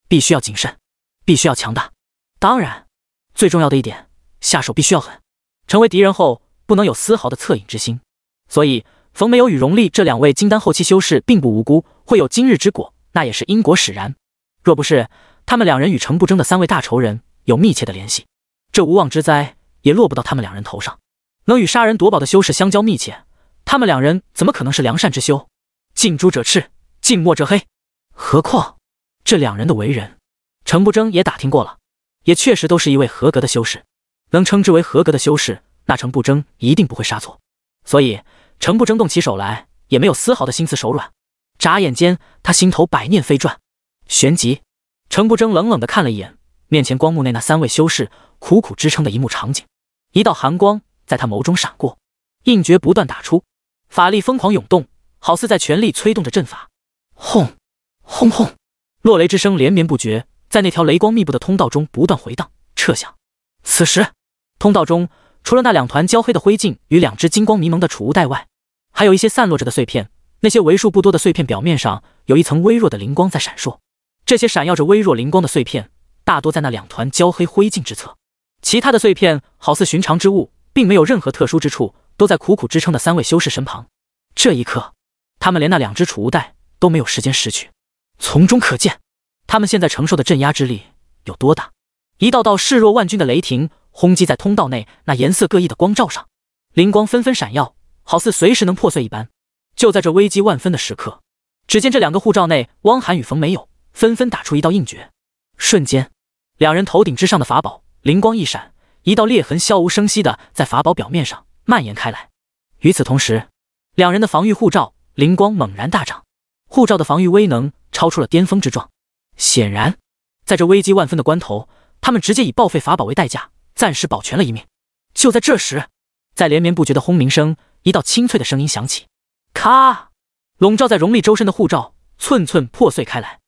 必须要谨慎，必须要强大。当然，最重要的一点，下手必须要狠。成为敌人后，不能有丝毫的恻隐之心。所以，冯没有与荣立这两位金丹后期修士并不无辜，会有今日之果，那也是因果使然。若不是他们两人与程不争的三位大仇人有密切的联系，这无妄之灾也落不到他们两人头上。能与杀人夺宝的修士相交密切，他们两人怎么可能是良善之修？近朱者赤，近墨者黑。何况这两人的为人，程不争也打听过了，也确实都是一位合格的修士。能称之为合格的修士，那程不争一定不会杀错。所以程不争动起手来也没有丝毫的心慈手软。眨眼间，他心头百念飞转。旋即，程不争冷冷的看了一眼面前光幕内那三位修士苦苦支撑的一幕场景，一道寒光在他眸中闪过，印诀不断打出，法力疯狂涌动，好似在全力催动着阵法。轰，轰轰，落雷之声连绵不绝，在那条雷光密布的通道中不断回荡彻响。此时，通道中除了那两团焦黑的灰烬与两只金光迷蒙的储物袋外，还有一些散落着的碎片。那些为数不多的碎片表面上有一层微弱的灵光在闪烁。这些闪耀着微弱灵光的碎片，大多在那两团焦黑灰烬之侧；其他的碎片好似寻常之物，并没有任何特殊之处，都在苦苦支撑的三位修士身旁。这一刻，他们连那两只储物袋都没有时间拾取，从中可见他们现在承受的镇压之力有多大。一道道势若万钧的雷霆轰击在通道内那颜色各异的光罩上，灵光纷纷闪耀，好似随时能破碎一般。就在这危机万分的时刻，只见这两个护罩内，汪涵与冯没有。纷纷打出一道印诀，瞬间，两人头顶之上的法宝灵光一闪，一道裂痕悄无声息的在法宝表面上蔓延开来。与此同时，两人的防御护罩灵光猛然大涨，护罩的防御威能超出了巅峰之状。显然，在这危机万分的关头，他们直接以报废法宝为代价，暂时保全了一命。就在这时，在连绵不绝的轰鸣声，一道清脆的声音响起，咔！笼罩在荣立周身的护罩寸寸破碎开来。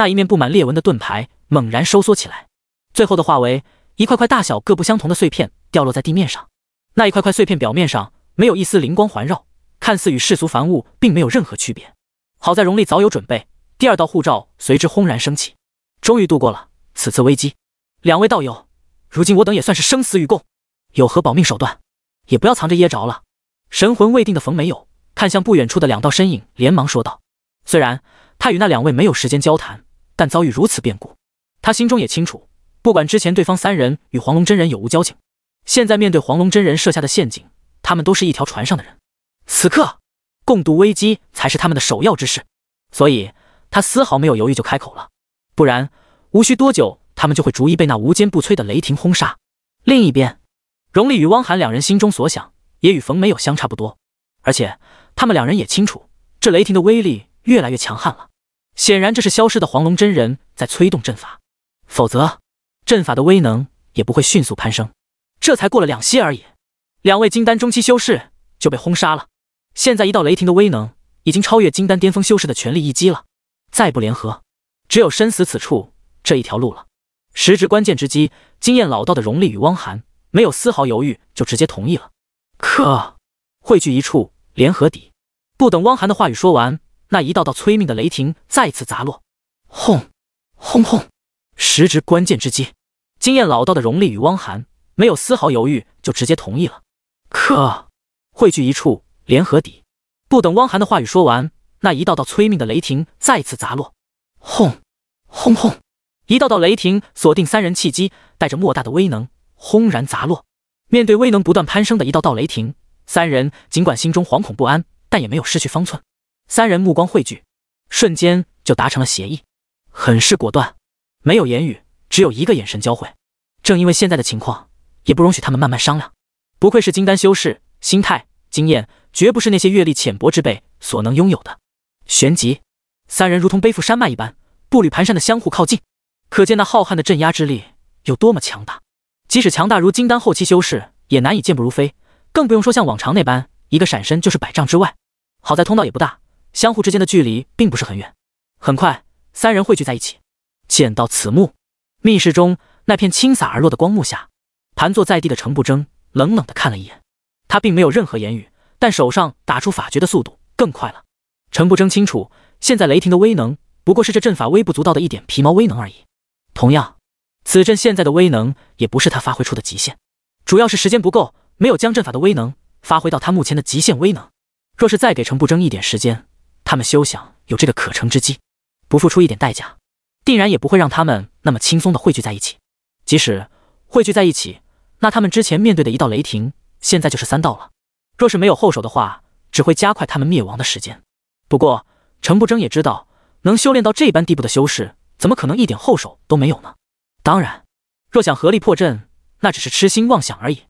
那一面布满裂纹的盾牌猛然收缩起来，最后的化为一块块大小各不相同的碎片，掉落在地面上。那一块块碎片表面上没有一丝灵光环绕，看似与世俗凡物并没有任何区别。好在荣丽早有准备，第二道护罩随之轰然升起，终于度过了此次危机。两位道友，如今我等也算是生死与共，有何保命手段，也不要藏着掖着了。神魂未定的冯没有看向不远处的两道身影，连忙说道：“虽然他与那两位没有时间交谈。”但遭遇如此变故，他心中也清楚，不管之前对方三人与黄龙真人有无交情，现在面对黄龙真人设下的陷阱，他们都是一条船上的人。此刻共度危机才是他们的首要之事，所以他丝毫没有犹豫就开口了。不然，无需多久，他们就会逐一被那无坚不摧的雷霆轰杀。另一边，荣丽与汪涵两人心中所想也与冯没有相差不多，而且他们两人也清楚，这雷霆的威力越来越强悍了。显然这是消失的黄龙真人，在催动阵法，否则阵法的威能也不会迅速攀升。这才过了两息而已，两位金丹中期修士就被轰杀了。现在一道雷霆的威能，已经超越金丹巅峰修士的全力一击了。再不联合，只有身死此处这一条路了。时值关键之机，经验老道的荣立与汪涵没有丝毫犹豫，就直接同意了。可汇聚一处，联合底。不等汪涵的话语说完。那一道道催命的雷霆再次砸落，轰轰轰！时值关键之机，经验老道的荣立与汪涵没有丝毫犹豫，就直接同意了。可汇聚一处，联合底。不等汪涵的话语说完，那一道道催命的雷霆再次砸落，轰轰轰！一道道雷霆锁定三人契机，带着莫大的威能，轰然砸落。面对威能不断攀升的一道道雷霆，三人尽管心中惶恐不安，但也没有失去方寸。三人目光汇聚，瞬间就达成了协议，很是果断，没有言语，只有一个眼神交汇。正因为现在的情况，也不容许他们慢慢商量。不愧是金丹修士，心态、经验绝不是那些阅历浅薄之辈所能拥有的。旋即，三人如同背负山脉一般，步履蹒跚的相互靠近，可见那浩瀚的镇压之力有多么强大。即使强大如金丹后期修士，也难以健步如飞，更不用说像往常那般一个闪身就是百丈之外。好在通道也不大。相互之间的距离并不是很远，很快三人汇聚在一起。见到此幕，密室中那片倾洒而落的光幕下，盘坐在地的程不争冷冷地看了一眼，他并没有任何言语，但手上打出法诀的速度更快了。程不争清楚，现在雷霆的威能不过是这阵法微不足道的一点皮毛威能而已。同样，此阵现在的威能也不是他发挥出的极限，主要是时间不够，没有将阵法的威能发挥到他目前的极限威能。若是再给程不争一点时间，他们休想有这个可乘之机，不付出一点代价，定然也不会让他们那么轻松的汇聚在一起。即使汇聚在一起，那他们之前面对的一道雷霆，现在就是三道了。若是没有后手的话，只会加快他们灭亡的时间。不过，程不争也知道，能修炼到这般地步的修士，怎么可能一点后手都没有呢？当然，若想合力破阵，那只是痴心妄想而已。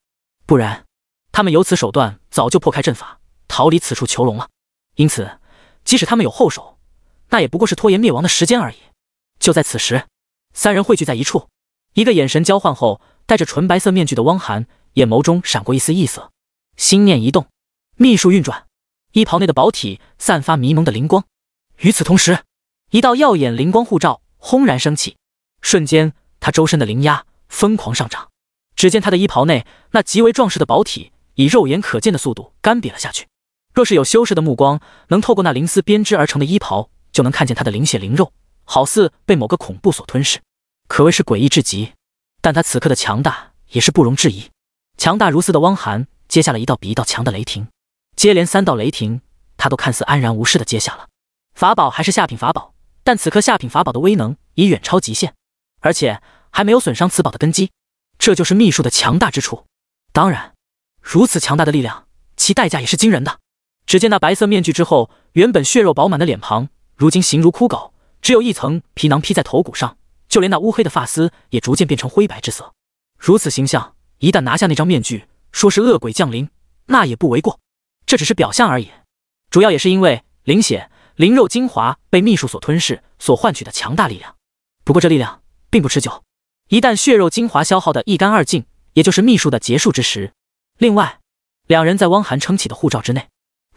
不然，他们有此手段，早就破开阵法，逃离此处囚笼了。因此。即使他们有后手，那也不过是拖延灭亡的时间而已。就在此时，三人汇聚在一处，一个眼神交换后，戴着纯白色面具的汪涵眼眸中闪过一丝异色，心念一动，秘术运转，衣袍内的宝体散发迷蒙的灵光。与此同时，一道耀眼灵光护罩轰然升起，瞬间，他周身的灵压疯狂上涨。只见他的衣袍内那极为壮实的宝体，以肉眼可见的速度干瘪了下去。若是有修士的目光，能透过那灵丝编织而成的衣袍，就能看见他的灵血灵肉，好似被某个恐怖所吞噬，可谓是诡异至极。但他此刻的强大也是不容置疑，强大如斯的汪涵接下了一道比一道强的雷霆，接连三道雷霆，他都看似安然无事的接下了。法宝还是下品法宝，但此刻下品法宝的威能已远超极限，而且还没有损伤此宝的根基，这就是秘术的强大之处。当然，如此强大的力量，其代价也是惊人的。只见那白色面具之后，原本血肉饱满的脸庞，如今形如枯槁，只有一层皮囊披在头骨上，就连那乌黑的发丝也逐渐变成灰白之色。如此形象，一旦拿下那张面具，说是恶鬼降临，那也不为过。这只是表象而已，主要也是因为灵血、灵肉精华被秘术所吞噬，所换取的强大力量。不过这力量并不持久，一旦血肉精华消耗的一干二净，也就是秘术的结束之时。另外，两人在汪涵撑起的护罩之内。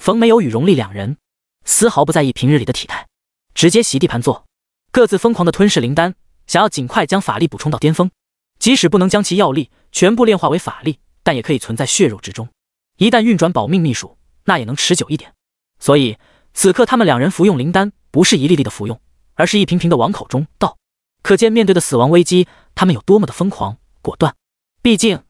冯没有与荣丽两人丝毫不在意平日里的体态，直接席地盘坐，各自疯狂的吞噬灵丹，想要尽快将法力补充到巅峰。即使不能将其药力全部炼化为法力，但也可以存在血肉之中，一旦运转保命秘术，那也能持久一点。所以此刻他们两人服用灵丹，不是一粒粒的服用，而是一瓶瓶的往口中倒，可见面对的死亡危机，他们有多么的疯狂果断。毕竟，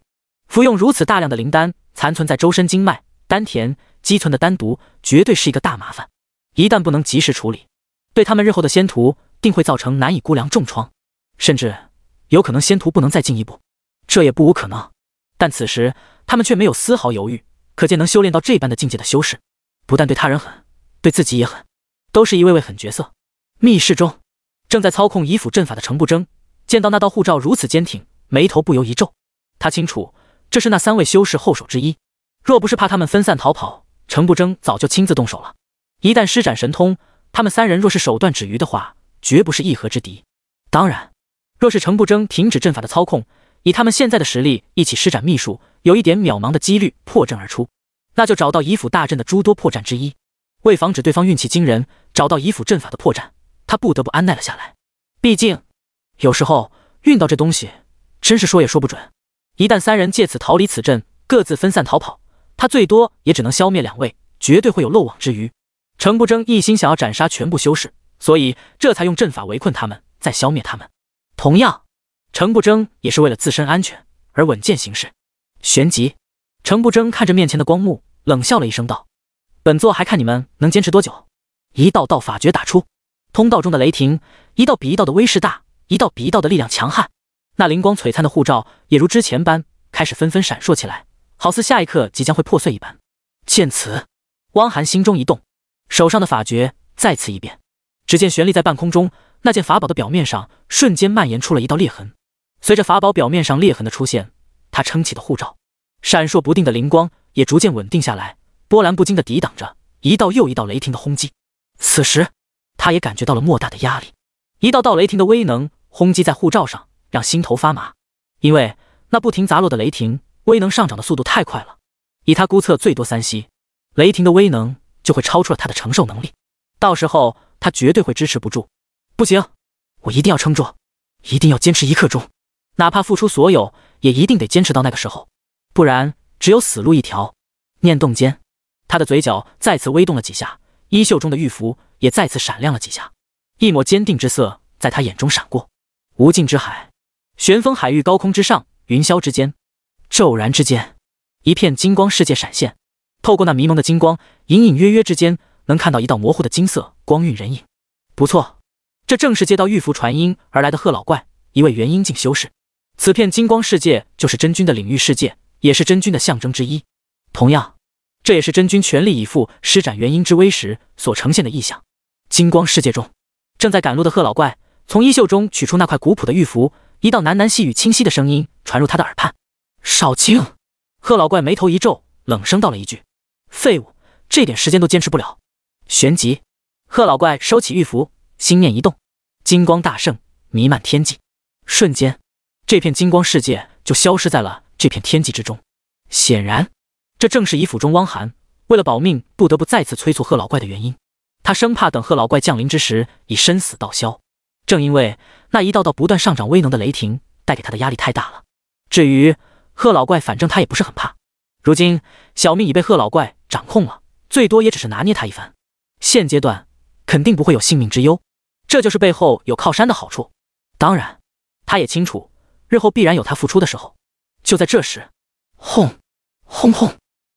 服用如此大量的灵丹，残存在周身经脉、丹田。积存的单毒绝对是一个大麻烦，一旦不能及时处理，对他们日后的仙途定会造成难以估量重创，甚至有可能仙途不能再进一步，这也不无可能。但此时他们却没有丝毫犹豫，可见能修炼到这般的境界的修士，不但对他人狠，对自己也狠，都是一位位狠角色。密室中，正在操控移府阵法的程不争见到那道护罩如此坚挺，眉头不由一皱。他清楚这是那三位修士后手之一，若不是怕他们分散逃跑。程不争早就亲自动手了，一旦施展神通，他们三人若是手段止于的话，绝不是一合之敌。当然，若是程不争停止阵法的操控，以他们现在的实力一起施展秘术，有一点渺茫的几率破阵而出，那就找到以府大阵的诸多破绽之一。为防止对方运气惊人，找到以府阵法的破绽，他不得不安耐了下来。毕竟，有时候运到这东西真是说也说不准。一旦三人借此逃离此阵，各自分散逃跑。他最多也只能消灭两位，绝对会有漏网之鱼。程不争一心想要斩杀全部修士，所以这才用阵法围困他们，再消灭他们。同样，程不争也是为了自身安全而稳健行事。旋即，程不争看着面前的光幕，冷笑了一声，道：“本座还看你们能坚持多久？”一道道法诀打出，通道中的雷霆一道比一道的威势大，一道比一道的力量强悍。那灵光璀璨的护罩也如之前般开始纷纷闪烁起来。好似下一刻即将会破碎一般，见此，汪涵心中一动，手上的法诀再次一变。只见悬立在半空中，那件法宝的表面上瞬间蔓延出了一道裂痕。随着法宝表面上裂痕的出现，他撑起的护罩，闪烁不定的灵光也逐渐稳定下来，波澜不惊地抵挡着一道又一道雷霆的轰击。此时，他也感觉到了莫大的压力，一道道雷霆的威能轰击在护罩上，让心头发麻。因为那不停砸落的雷霆。威能上涨的速度太快了，以他估测，最多三息，雷霆的威能就会超出了他的承受能力。到时候他绝对会支持不住。不行，我一定要撑住，一定要坚持一刻钟，哪怕付出所有，也一定得坚持到那个时候，不然只有死路一条。念动间，他的嘴角再次微动了几下，衣袖中的玉符也再次闪亮了几下，一抹坚定之色在他眼中闪过。无尽之海，玄风海域高空之上，云霄之间。骤然之间，一片金光世界闪现，透过那迷蒙的金光，隐隐约约之间能看到一道模糊的金色光晕人影。不错，这正是接到玉符传音而来的贺老怪，一位元婴境修士。此片金光世界就是真君的领域世界，也是真君的象征之一。同样，这也是真君全力以赴施展元婴之威时所呈现的意象。金光世界中，正在赶路的贺老怪从衣袖中取出那块古朴的玉符，一道喃喃细语、清晰的声音传入他的耳畔。少卿，贺老怪眉头一皱，冷声道了一句：“废物，这点时间都坚持不了。”旋即，贺老怪收起玉符，心念一动，金光大盛，弥漫天际。瞬间，这片金光世界就消失在了这片天际之中。显然，这正是以府中汪涵为了保命，不得不再次催促贺老怪的原因。他生怕等贺老怪降临之时，已身死道消。正因为那一道道不断上涨威能的雷霆带给他的压力太大了。至于，贺老怪，反正他也不是很怕。如今小命已被贺老怪掌控了，最多也只是拿捏他一番。现阶段肯定不会有性命之忧，这就是背后有靠山的好处。当然，他也清楚，日后必然有他付出的时候。就在这时，轰轰轰！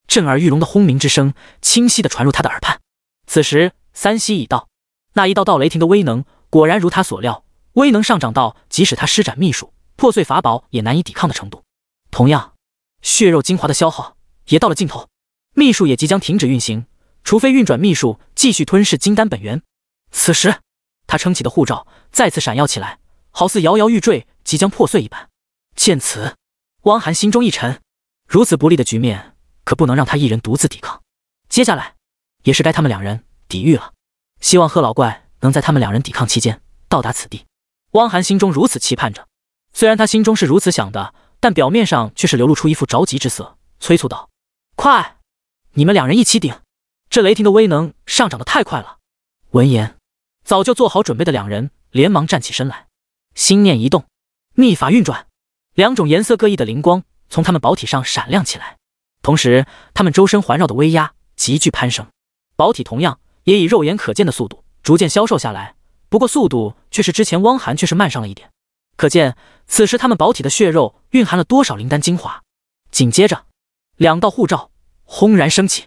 震耳欲聋的轰鸣之声清晰的传入他的耳畔。此时三息已到，那一道道雷霆的威能果然如他所料，威能上涨到即使他施展秘术破碎法宝也难以抵抗的程度。同样，血肉精华的消耗也到了尽头，秘术也即将停止运行。除非运转秘术继续吞噬金丹本源。此时，他撑起的护罩再次闪耀起来，好似摇摇欲坠，即将破碎一般。见此，汪涵心中一沉，如此不利的局面，可不能让他一人独自抵抗。接下来，也是该他们两人抵御了。希望贺老怪能在他们两人抵抗期间到达此地。汪涵心中如此期盼着。虽然他心中是如此想的。但表面上却是流露出一副着急之色，催促道：“快，你们两人一起顶！这雷霆的威能上涨得太快了。”闻言，早就做好准备的两人连忙站起身来，心念一动，秘法运转，两种颜色各异的灵光从他们宝体上闪亮起来，同时他们周身环绕的威压急剧攀升，宝体同样也以肉眼可见的速度逐渐消瘦下来。不过速度却是之前汪涵却是慢上了一点，可见。此时他们宝体的血肉蕴含了多少灵丹精华？紧接着，两道护罩轰然升起。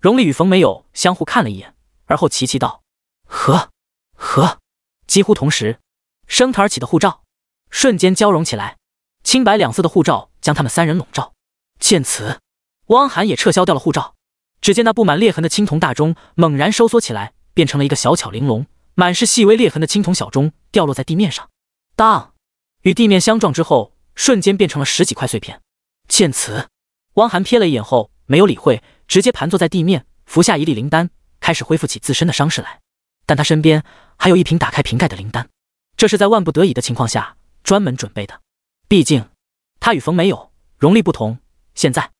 荣丽与冯没有相互看了一眼，而后齐齐道：“合合！”几乎同时，升腾而起的护罩瞬间交融起来，青白两色的护罩将他们三人笼罩。见此，汪涵也撤销掉了护罩。只见那布满裂痕的青铜大钟猛然收缩起来，变成了一个小巧玲珑、满是细微裂痕的青铜小钟，掉落在地面上。当。与地面相撞之后，瞬间变成了十几块碎片。见此，汪涵瞥了一眼后，没有理会，直接盘坐在地面，服下一粒灵丹，开始恢复起自身的伤势来。但他身边还有一瓶打开瓶盖的灵丹，这是在万不得已的情况下专门准备的。毕竟他与冯没有荣力不同，现在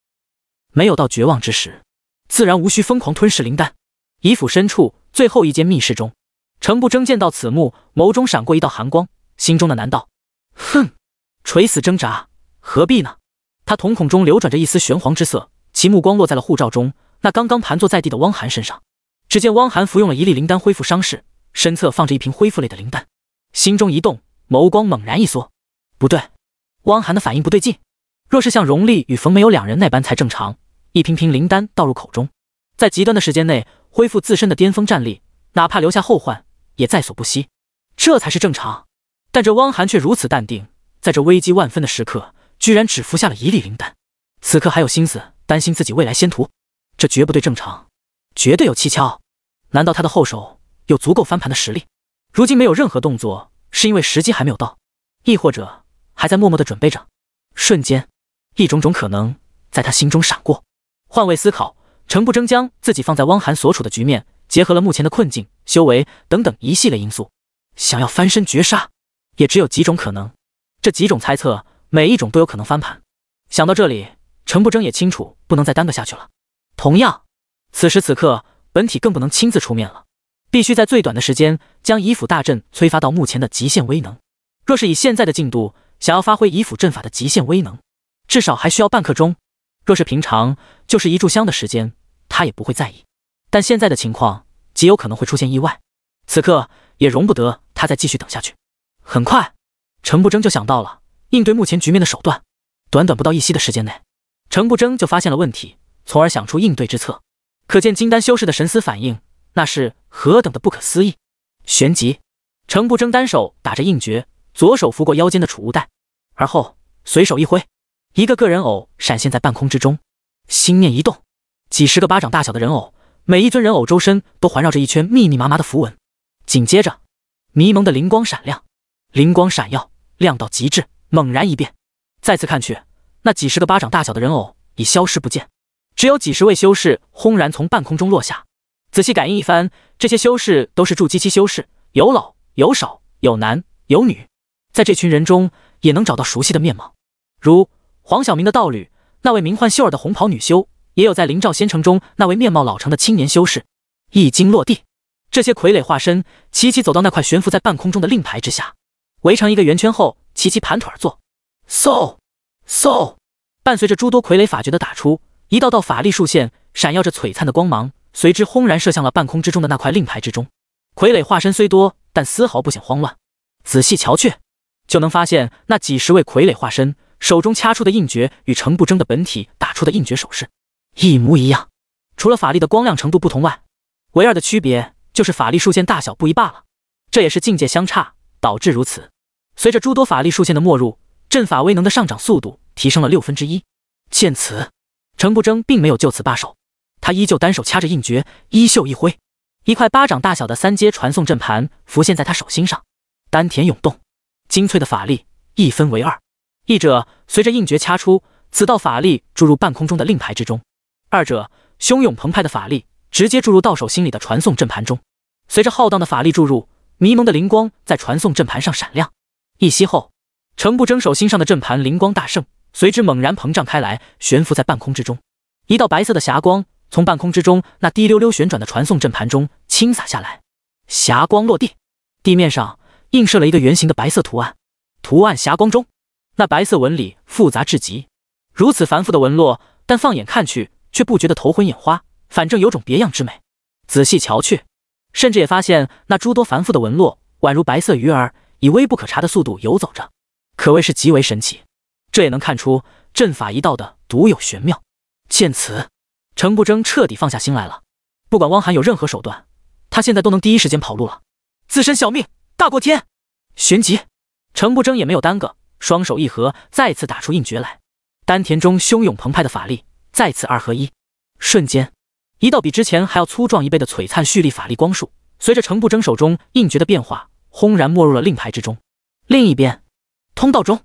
没有到绝望之时，自然无需疯狂吞噬灵丹。仪府深处最后一间密室中，程不争见到此幕，眸中闪过一道寒光，心中的难道？哼，垂死挣扎，何必呢？他瞳孔中流转着一丝玄黄之色，其目光落在了护罩中那刚刚盘坐在地的汪涵身上。只见汪涵服用了一粒灵丹恢复伤势，身侧放着一瓶恢复类的灵丹。心中一动，眸光猛然一缩。不对，汪涵的反应不对劲。若是像荣丽与冯梅有两人那般才正常。一瓶瓶灵丹倒入口中，在极端的时间内恢复自身的巅峰战力，哪怕留下后患也在所不惜，这才是正常。但这汪涵却如此淡定，在这危机万分的时刻，居然只服下了一粒灵丹，此刻还有心思担心自己未来仙途，这绝不对正常，绝对有蹊跷。难道他的后手有足够翻盘的实力？如今没有任何动作，是因为时机还没有到，亦或者还在默默的准备着？瞬间，一种种可能在他心中闪过。换位思考，程不争将自己放在汪涵所处的局面，结合了目前的困境、修为等等一系列因素，想要翻身绝杀。也只有几种可能，这几种猜测每一种都有可能翻盘。想到这里，陈不争也清楚不能再耽搁下去了。同样，此时此刻本体更不能亲自出面了，必须在最短的时间将以府大阵催发到目前的极限威能。若是以现在的进度，想要发挥以府阵法的极限威能，至少还需要半刻钟。若是平常，就是一炷香的时间，他也不会在意。但现在的情况极有可能会出现意外，此刻也容不得他再继续等下去。很快，程不争就想到了应对目前局面的手段。短短不到一息的时间内，程不争就发现了问题，从而想出应对之策。可见金丹修士的神思反应那是何等的不可思议！旋即，程不争单手打着印诀，左手拂过腰间的储物袋，而后随手一挥，一个个人偶闪现在半空之中。心念一动，几十个巴掌大小的人偶，每一尊人偶周身都环绕着一圈密密麻麻的符文。紧接着，迷蒙的灵光闪亮。灵光闪耀，亮到极致，猛然一变，再次看去，那几十个巴掌大小的人偶已消失不见，只有几十位修士轰然从半空中落下。仔细感应一番，这些修士都是筑基期修士，有老有少，有男有女，在这群人中也能找到熟悉的面貌，如黄晓明的道侣，那位名唤秀儿的红袍女修，也有在灵照仙城中那位面貌老成的青年修士。一经落地，这些傀儡化身齐齐走到那块悬浮在半空中的令牌之下。围成一个圆圈后，齐齐盘腿而坐。嗖嗖，伴随着诸多傀儡法诀的打出，一道道法力束线闪耀着璀璨的光芒，随之轰然射向了半空之中的那块令牌之中。傀儡化身虽多，但丝毫不显慌乱。仔细瞧去，就能发现那几十位傀儡化身手中掐出的印诀，与程不争的本体打出的印诀手势一模一样。除了法力的光亮程度不同外，唯二的区别就是法力竖线大小不一罢了。这也是境界相差导致如此。随着诸多法力竖线的没入，阵法威能的上涨速度提升了六分之一。见此，陈不争并没有就此罢手，他依旧单手掐着印诀，衣袖一挥，一块巴掌大小的三阶传送阵盘浮现在他手心上。丹田涌动，精粹的法力一分为二，一者随着印诀掐出，此道法力注入半空中的令牌之中；二者汹涌澎湃的法力直接注入到手心里的传送阵盘中。随着浩荡的法力注入，迷蒙的灵光在传送阵盘上闪亮。一息后，程不争手心上的阵盘灵光大盛，随之猛然膨胀开来，悬浮在半空之中。一道白色的霞光从半空之中那滴溜溜旋转的传送阵盘中倾洒下来。霞光落地，地面上映射了一个圆形的白色图案。图案霞光中，那白色纹理复杂至极，如此繁复的纹络，但放眼看去却不觉得头昏眼花，反正有种别样之美。仔细瞧去，甚至也发现那诸多繁复的纹络宛如白色鱼儿。以微不可察的速度游走着，可谓是极为神奇。这也能看出阵法一道的独有玄妙。见此，程不争彻底放下心来了。不管汪涵有任何手段，他现在都能第一时间跑路了。自身小命大过天。旋即，程不争也没有耽搁，双手一合，再次打出印诀来。丹田中汹涌澎湃的法力再次二合一，瞬间一道比之前还要粗壮一倍的璀璨蓄力法力光束，随着程不争手中印诀的变化。轰然没入了令牌之中。另一边，通道中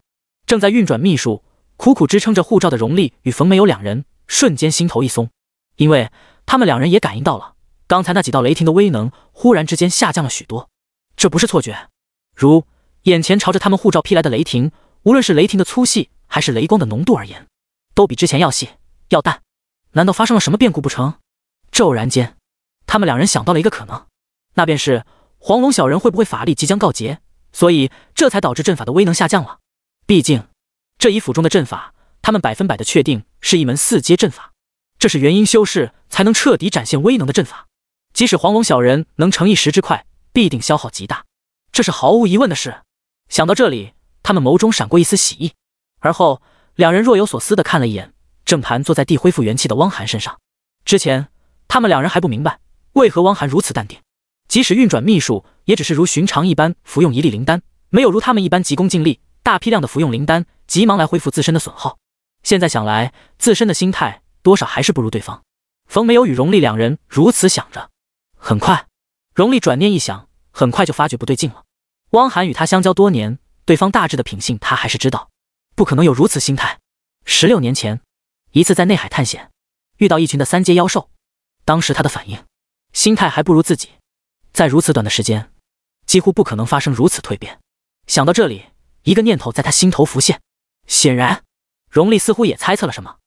正在运转秘术、苦苦支撑着护照的荣丽与冯没有两人，瞬间心头一松，因为他们两人也感应到了刚才那几道雷霆的威能忽然之间下降了许多。这不是错觉，如眼前朝着他们护照劈来的雷霆，无论是雷霆的粗细还是雷光的浓度而言，都比之前要细要淡。难道发生了什么变故不成？骤然间，他们两人想到了一个可能，那便是。黄龙小人会不会法力即将告捷，所以这才导致阵法的威能下降了。毕竟这一府中的阵法，他们百分百的确定是一门四阶阵法，这是元婴修士才能彻底展现威能的阵法。即使黄龙小人能成一时之快，必定消耗极大，这是毫无疑问的事。想到这里，他们眸中闪过一丝喜意，而后两人若有所思的看了一眼正盘坐在地恢复元气的汪涵身上。之前他们两人还不明白为何汪涵如此淡定。即使运转秘术，也只是如寻常一般服用一粒灵丹，没有如他们一般急功近利，大批量的服用灵丹，急忙来恢复自身的损耗。现在想来，自身的心态多少还是不如对方。冯没有与荣丽两人如此想着。很快，荣丽转念一想，很快就发觉不对劲了。汪涵与他相交多年，对方大致的品性他还是知道，不可能有如此心态。十六年前，一次在内海探险，遇到一群的三阶妖兽，当时他的反应、心态还不如自己。在如此短的时间，几乎不可能发生如此蜕变。想到这里，一个念头在他心头浮现。显然，荣利似乎也猜测了什么。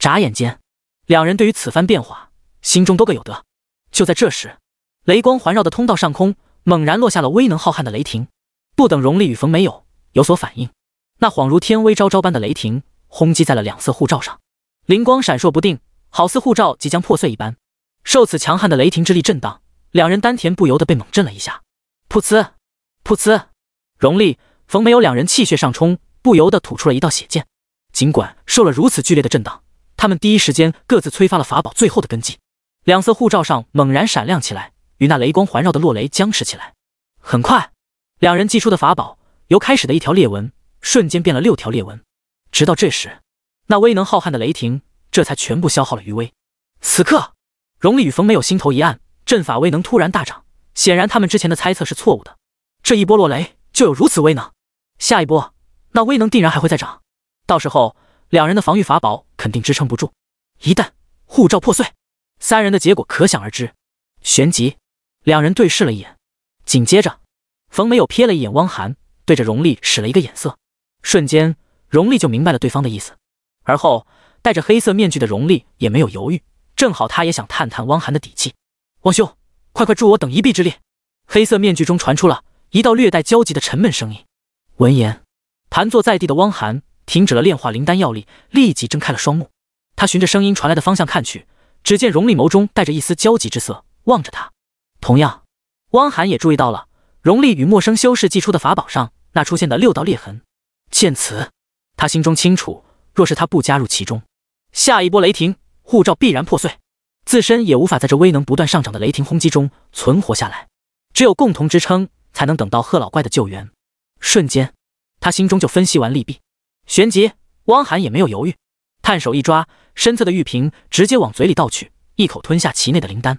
眨眼间，两人对于此番变化，心中都各有得。就在这时，雷光环绕的通道上空猛然落下了威能浩瀚的雷霆。不等荣利与冯没有有所反应，那恍如天威昭昭般的雷霆轰击在了两色护罩上，灵光闪烁不定，好似护罩即将破碎一般。受此强悍的雷霆之力震荡。两人丹田不由得被猛震了一下，噗呲，噗呲，荣利、冯没有两人气血上冲，不由得吐出了一道血剑。尽管受了如此剧烈的震荡，他们第一时间各自催发了法宝最后的根基，两色护罩上猛然闪亮起来，与那雷光环绕的落雷僵持起来。很快，两人祭出的法宝由开始的一条裂纹，瞬间变了六条裂纹。直到这时，那威能浩瀚的雷霆这才全部消耗了余威。此刻，荣利与冯没有心头一暗。阵法威能突然大涨，显然他们之前的猜测是错误的。这一波落雷就有如此威能，下一波那威能定然还会再涨，到时候两人的防御法宝肯定支撑不住，一旦护罩破碎，三人的结果可想而知。旋即，两人对视了一眼，紧接着，冯没有瞥了一眼汪涵，对着荣丽使了一个眼色，瞬间荣丽就明白了对方的意思。而后，戴着黑色面具的荣丽也没有犹豫，正好他也想探探汪涵的底气。汪兄，快快助我等一臂之力！黑色面具中传出了一道略带焦急的沉闷声音。闻言，盘坐在地的汪涵停止了炼化灵丹药力，立即睁开了双目。他循着声音传来的方向看去，只见荣立眸中带着一丝焦急之色，望着他。同样，汪涵也注意到了荣立与陌生修士祭出的法宝上那出现的六道裂痕。见此，他心中清楚，若是他不加入其中，下一波雷霆护罩必然破碎。自身也无法在这威能不断上涨的雷霆轰击中存活下来，只有共同支撑，才能等到贺老怪的救援。瞬间，他心中就分析完利弊，旋即汪涵也没有犹豫，探手一抓身侧的玉瓶，直接往嘴里倒去，一口吞下其内的灵丹。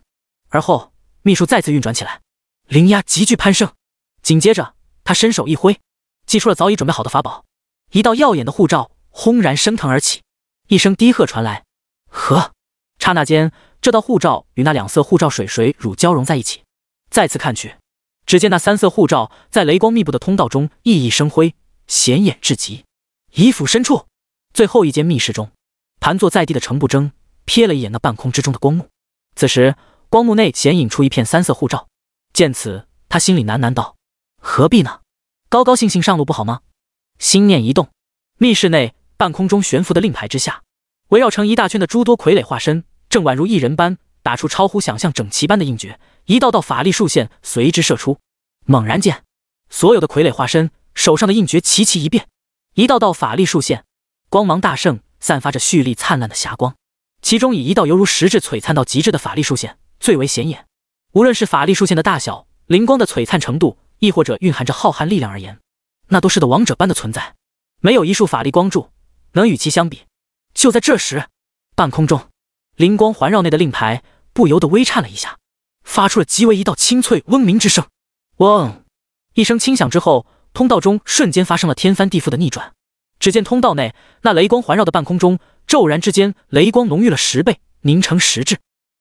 而后秘术再次运转起来，灵压急剧攀升。紧接着，他伸手一挥，祭出了早已准备好的法宝，一道耀眼的护罩轰然升腾而起。一声低喝传来，呵，刹那间。这道护罩与那两色护罩水水乳交融在一起。再次看去，只见那三色护罩在雷光密布的通道中熠熠生辉，显眼至极。遗府深处，最后一间密室中，盘坐在地的程不争瞥了一眼那半空之中的光幕。此时，光幕内显影出一片三色护罩。见此，他心里喃喃道：“何必呢？高高兴兴上路不好吗？”心念一动，密室内半空中悬浮的令牌之下，围绕成一大圈的诸多傀儡化身。正宛如一人般打出超乎想象整齐般的印诀，一道道法力竖线随之射出。猛然间，所有的傀儡化身手上的印诀齐齐一变，一道道法力竖线光芒大盛，散发着蓄力灿烂的霞光。其中以一道犹如实质、璀璨到极致的法力竖线最为显眼。无论是法力竖线的大小、灵光的璀璨程度，亦或者蕴含着浩瀚力量而言，那都是的王者般的存在，没有一束法力光柱能与其相比。就在这时，半空中。灵光环绕内的令牌不由得微颤了一下，发出了极为一道清脆嗡鸣之声。嗡！一声轻响之后，通道中瞬间发生了天翻地覆的逆转。只见通道内那雷光环绕的半空中，骤然之间雷光浓郁了十倍，凝成实质。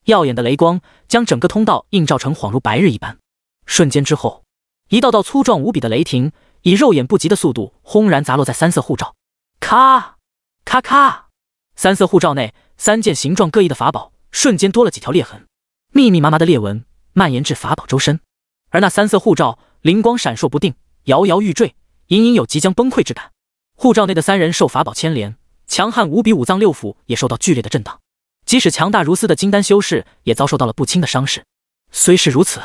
耀眼的雷光将整个通道映照成恍如白日一般。瞬间之后，一道道粗壮无比的雷霆以肉眼不及的速度轰然砸落在三色护罩，咔咔咔！三色护罩内。三件形状各异的法宝瞬间多了几条裂痕，密密麻麻的裂纹蔓延至法宝周身，而那三色护罩灵光闪烁不定，摇摇欲坠，隐隐有即将崩溃之感。护罩内的三人受法宝牵连，强悍无比，五脏六腑也受到剧烈的震荡，即使强大如斯的金丹修士也遭受到了不轻的伤势。虽是如此，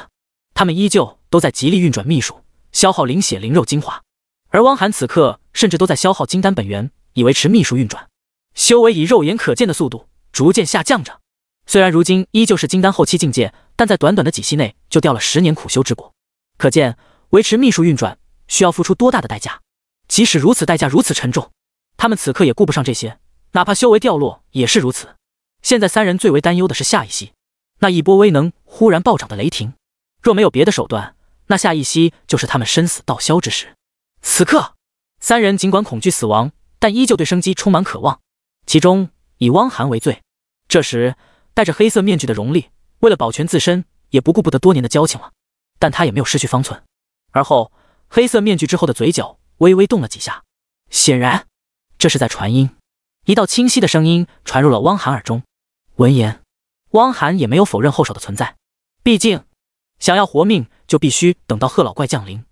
他们依旧都在极力运转秘术，消耗灵血、灵肉精华，而汪涵此刻甚至都在消耗金丹本源以维持秘术运转。修为以肉眼可见的速度逐渐下降着，虽然如今依旧是金丹后期境界，但在短短的几息内就掉了十年苦修之果，可见维持秘术运转需要付出多大的代价。即使如此，代价如此沉重，他们此刻也顾不上这些，哪怕修为掉落也是如此。现在三人最为担忧的是下一息那一波威能忽然暴涨的雷霆，若没有别的手段，那下一息就是他们生死道消之时。此刻，三人尽管恐惧死亡，但依旧对生机充满渴望。其中以汪涵为最。这时，戴着黑色面具的荣丽为了保全自身，也不顾不得多年的交情了。但他也没有失去方寸。而后，黑色面具之后的嘴角微微动了几下，显然这是在传音。一道清晰的声音传入了汪涵耳中。闻言，汪涵也没有否认后手的存在。毕竟，想要活命，就必须等到贺老怪降临。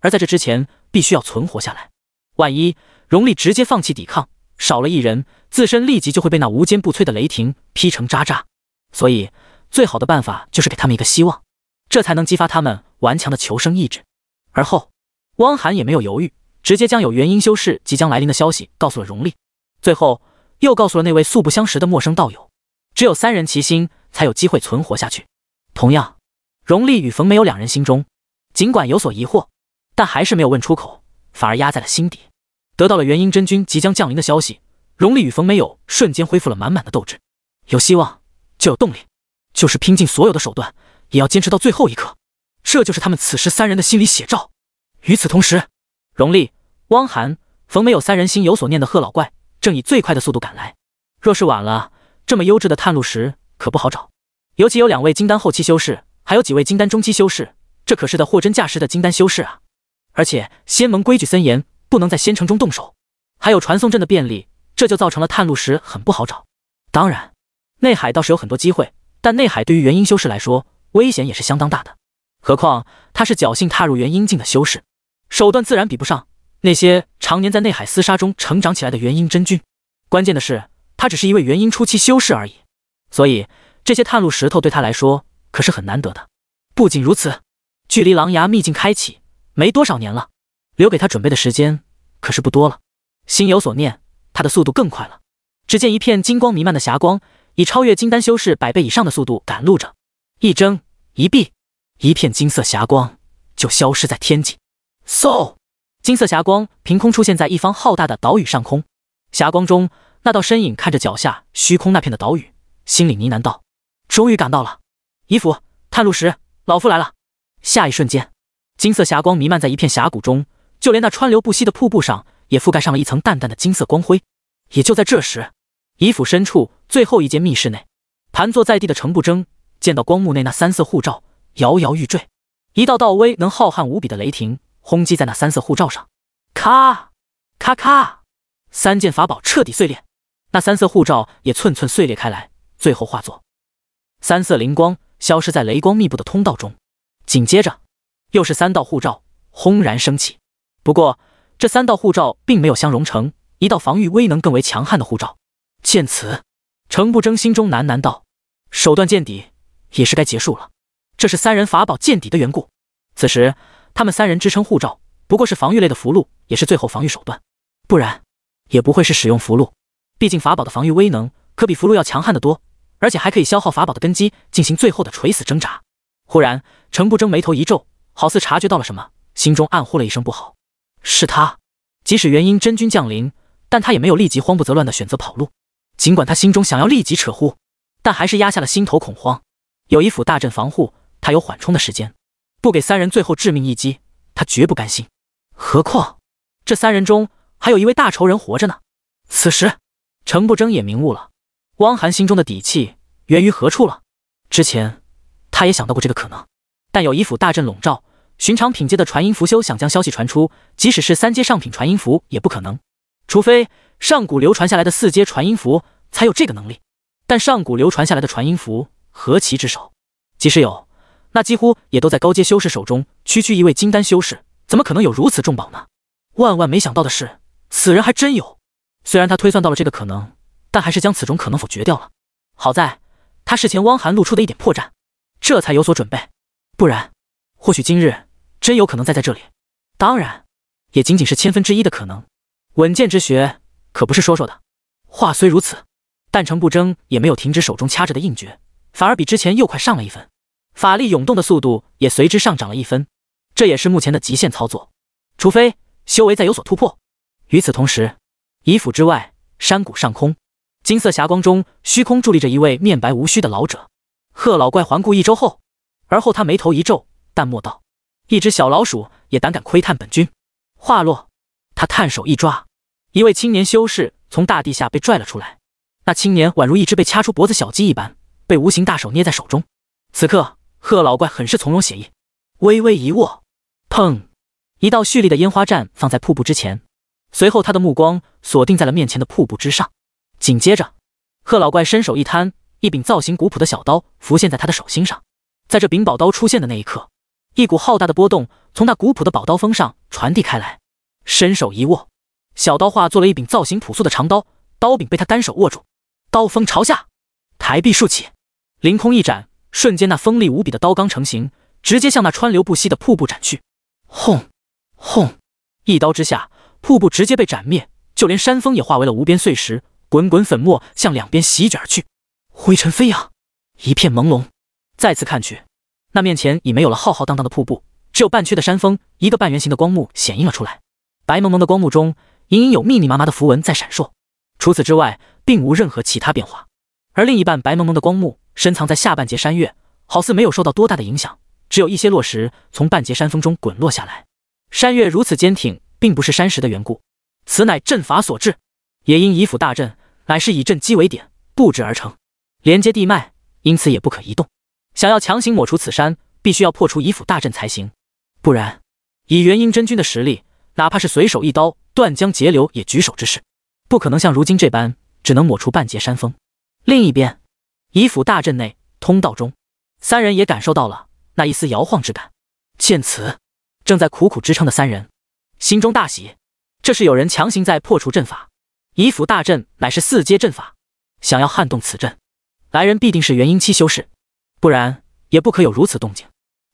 而在这之前，必须要存活下来。万一荣丽直接放弃抵抗。少了一人，自身立即就会被那无坚不摧的雷霆劈成渣渣。所以，最好的办法就是给他们一个希望，这才能激发他们顽强的求生意志。而后，汪涵也没有犹豫，直接将有元婴修士即将来临的消息告诉了荣丽，最后又告诉了那位素不相识的陌生道友。只有三人齐心，才有机会存活下去。同样，荣丽与冯没有两人心中，尽管有所疑惑，但还是没有问出口，反而压在了心底。得到了元婴真君即将降临的消息，荣丽与冯没有瞬间恢复了满满的斗志。有希望就有动力，就是拼尽所有的手段，也要坚持到最后一刻。这就是他们此时三人的心理写照。与此同时，荣丽、汪涵、冯没有三人心有所念的贺老怪，正以最快的速度赶来。若是晚了，这么优质的探路石可不好找。尤其有两位金丹后期修士，还有几位金丹中期修士，这可是的货真价实的金丹修士啊！而且仙盟规矩森严。不能在仙城中动手，还有传送阵的便利，这就造成了探路时很不好找。当然，内海倒是有很多机会，但内海对于元婴修士来说，危险也是相当大的。何况他是侥幸踏入元婴境的修士，手段自然比不上那些常年在内海厮杀中成长起来的元婴真君。关键的是，他只是一位元婴初期修士而已，所以这些探路石头对他来说可是很难得的。不仅如此，距离狼牙秘境开启没多少年了。留给他准备的时间可是不多了，心有所念，他的速度更快了。只见一片金光弥漫的霞光，以超越金丹修士百倍以上的速度赶路着，一睁一闭，一片金色霞光就消失在天际。嗖，金色霞光凭空出现在一方浩大的岛屿上空，霞光中那道身影看着脚下虚空那片的岛屿，心里呢喃道：“终于赶到了。”姨父，探路时老夫来了。下一瞬间，金色霞光弥漫在一片峡谷中。就连那川流不息的瀑布上，也覆盖上了一层淡淡的金色光辉。也就在这时，遗府深处最后一间密室内，盘坐在地的程不争见到光幕内那三色护罩摇摇欲坠，一道道威能浩瀚无比的雷霆轰击在那三色护罩上，咔咔咔，三件法宝彻底碎裂，那三色护罩也寸寸碎裂开来，最后化作三色灵光，消失在雷光密布的通道中。紧接着，又是三道护罩轰然升起。不过，这三道护罩并没有相融成一道防御威能更为强悍的护罩。见此，程不争心中喃喃道：“手段见底，也是该结束了。这是三人法宝见底的缘故。此时，他们三人支撑护罩，不过是防御类的符箓，也是最后防御手段，不然也不会是使用符箓。毕竟法宝的防御威能可比符箓要强悍得多，而且还可以消耗法宝的根基，进行最后的垂死挣扎。”忽然，程不争眉头一皱，好似察觉到了什么，心中暗呼了一声：“不好！”是他，即使元婴真君降临，但他也没有立即慌不择乱的选择跑路。尽管他心中想要立即扯呼，但还是压下了心头恐慌。有一府大阵防护，他有缓冲的时间，不给三人最后致命一击，他绝不甘心。何况这三人中还有一位大仇人活着呢。此时，程不争也明悟了，汪涵心中的底气源于何处了。之前，他也想到过这个可能，但有一府大阵笼罩。寻常品阶的传音符修想将消息传出，即使是三阶上品传音符也不可能，除非上古流传下来的四阶传音符才有这个能力。但上古流传下来的传音符何其之少，即使有，那几乎也都在高阶修士手中。区区一位金丹修士，怎么可能有如此重宝呢？万万没想到的是，此人还真有。虽然他推算到了这个可能，但还是将此种可能否决掉了。好在他事前汪涵露出的一点破绽，这才有所准备，不然或许今日。真有可能再在这里，当然，也仅仅是千分之一的可能。稳健之学可不是说说的。话虽如此，但程不争也没有停止手中掐着的印诀，反而比之前又快上了一分，法力涌动的速度也随之上涨了一分。这也是目前的极限操作，除非修为再有所突破。与此同时，以府之外山谷上空，金色霞光中，虚空伫立着一位面白无须的老者，贺老怪环顾一周后，而后他眉头一皱，淡漠道。一只小老鼠也胆敢窥探本君。话落，他探手一抓，一位青年修士从大地下被拽了出来。那青年宛如一只被掐出脖子小鸡一般，被无形大手捏在手中。此刻，贺老怪很是从容写意，微微一握，砰！一道蓄力的烟花绽放在瀑布之前。随后，他的目光锁定在了面前的瀑布之上。紧接着，贺老怪伸手一摊，一柄造型古朴的小刀浮现在他的手心上。在这柄宝刀出现的那一刻。一股浩大的波动从那古朴的宝刀锋上传递开来，伸手一握，小刀化作了一柄造型朴素的长刀，刀柄被他单手握住，刀锋朝下，抬臂竖起，凌空一斩，瞬间那锋利无比的刀罡成型，直接向那川流不息的瀑布斩去。轰轰！一刀之下，瀑布直接被斩灭，就连山峰也化为了无边碎石，滚滚粉末向两边席卷而去，灰尘飞扬，一片朦胧。再次看去。那面前已没有了浩浩荡荡的瀑布，只有半缺的山峰，一个半圆形的光幕显映了出来。白蒙蒙的光幕中，隐隐有密密麻麻的符文在闪烁。除此之外，并无任何其他变化。而另一半白蒙蒙的光幕，深藏在下半截山岳，好似没有受到多大的影响，只有一些落石从半截山峰中滚落下来。山岳如此坚挺，并不是山石的缘故，此乃阵法所致。也因以府大阵乃是以阵基为点布置而成，连接地脉，因此也不可移动。想要强行抹除此山，必须要破除以府大阵才行，不然以元婴真君的实力，哪怕是随手一刀断江截流也举手之事，不可能像如今这般，只能抹除半截山峰。另一边，以府大阵内通道中，三人也感受到了那一丝摇晃之感。见此，正在苦苦支撑的三人心中大喜，这是有人强行在破除阵法。以府大阵乃是四阶阵法，想要撼动此阵，来人必定是元婴期修士。不然也不可有如此动静。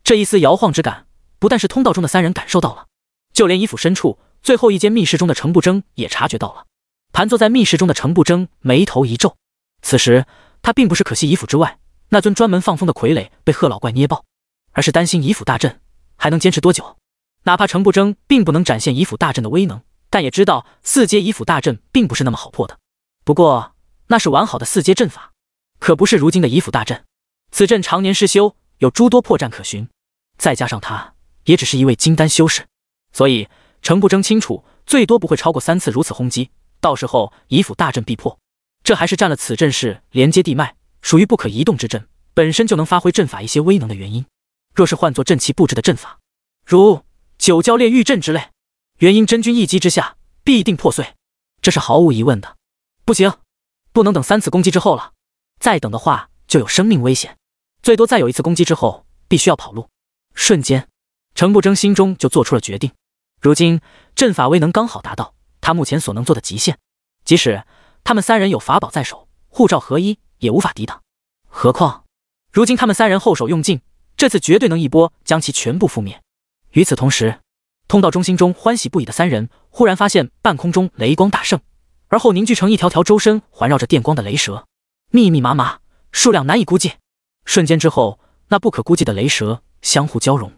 这一丝摇晃之感，不但是通道中的三人感受到了，就连衣府深处最后一间密室中的程不争也察觉到了。盘坐在密室中的程不争眉头一皱，此时他并不是可惜彝府之外那尊专门放风的傀儡被贺老怪捏爆，而是担心彝府大阵还能坚持多久。哪怕程不争并不能展现彝府大阵的威能，但也知道四阶彝府大阵并不是那么好破的。不过那是完好的四阶阵法，可不是如今的彝府大阵。此阵常年失修，有诸多破绽可寻，再加上他也只是一位金丹修士，所以程不争清楚，最多不会超过三次如此轰击，到时候以府大阵必破。这还是占了此阵势连接地脉，属于不可移动之阵，本身就能发挥阵法一些威能的原因。若是换作阵气布置的阵法，如九霄炼狱阵之类，元婴真君一击之下必定破碎，这是毫无疑问的。不行，不能等三次攻击之后了，再等的话就有生命危险。最多再有一次攻击之后，必须要跑路。瞬间，程不争心中就做出了决定。如今阵法威能刚好达到他目前所能做的极限，即使他们三人有法宝在手，护罩合一也无法抵挡。何况如今他们三人后手用尽，这次绝对能一波将其全部覆灭。与此同时，通道中心中欢喜不已的三人忽然发现，半空中雷光大盛，而后凝聚成一条条周身环绕着电光的雷蛇，密密麻麻，数量难以估计。瞬间之后，那不可估计的雷蛇相互交融，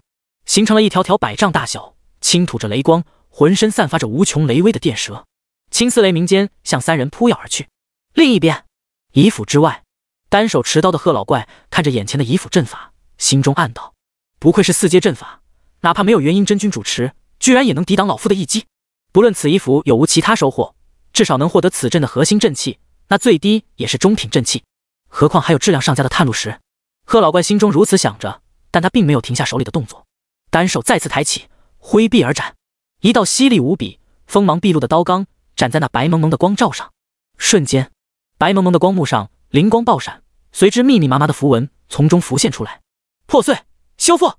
形成了一条条百丈大小、轻吐着雷光、浑身散发着无穷雷威的电蛇，青丝雷鸣间向三人扑咬而去。另一边，遗府之外，单手持刀的贺老怪看着眼前的遗府阵法，心中暗道：不愧是四阶阵法，哪怕没有元婴真君主持，居然也能抵挡老夫的一击。不论此遗府有无其他收获，至少能获得此阵的核心阵气，那最低也是中品阵气，何况还有质量上佳的探路石。贺老怪心中如此想着，但他并没有停下手里的动作，单手再次抬起，挥臂而斩，一道犀利无比、锋芒毕露的刀罡斩在那白蒙蒙的光罩上。瞬间，白蒙蒙的光幕上灵光爆闪，随之密密麻麻的符文从中浮现出来，破碎、修复，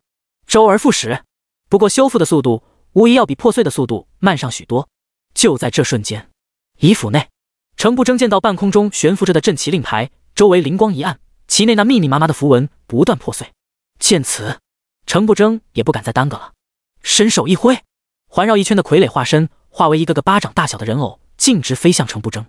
周而复始。不过修复的速度无疑要比破碎的速度慢上许多。就在这瞬间，乙府内，程不争见到半空中悬浮着的镇旗令牌，周围灵光一暗。其内那密密麻麻的符文不断破碎，见此，程不争也不敢再耽搁了，伸手一挥，环绕一圈的傀儡化身化为一个个巴掌大小的人偶，径直飞向程不争。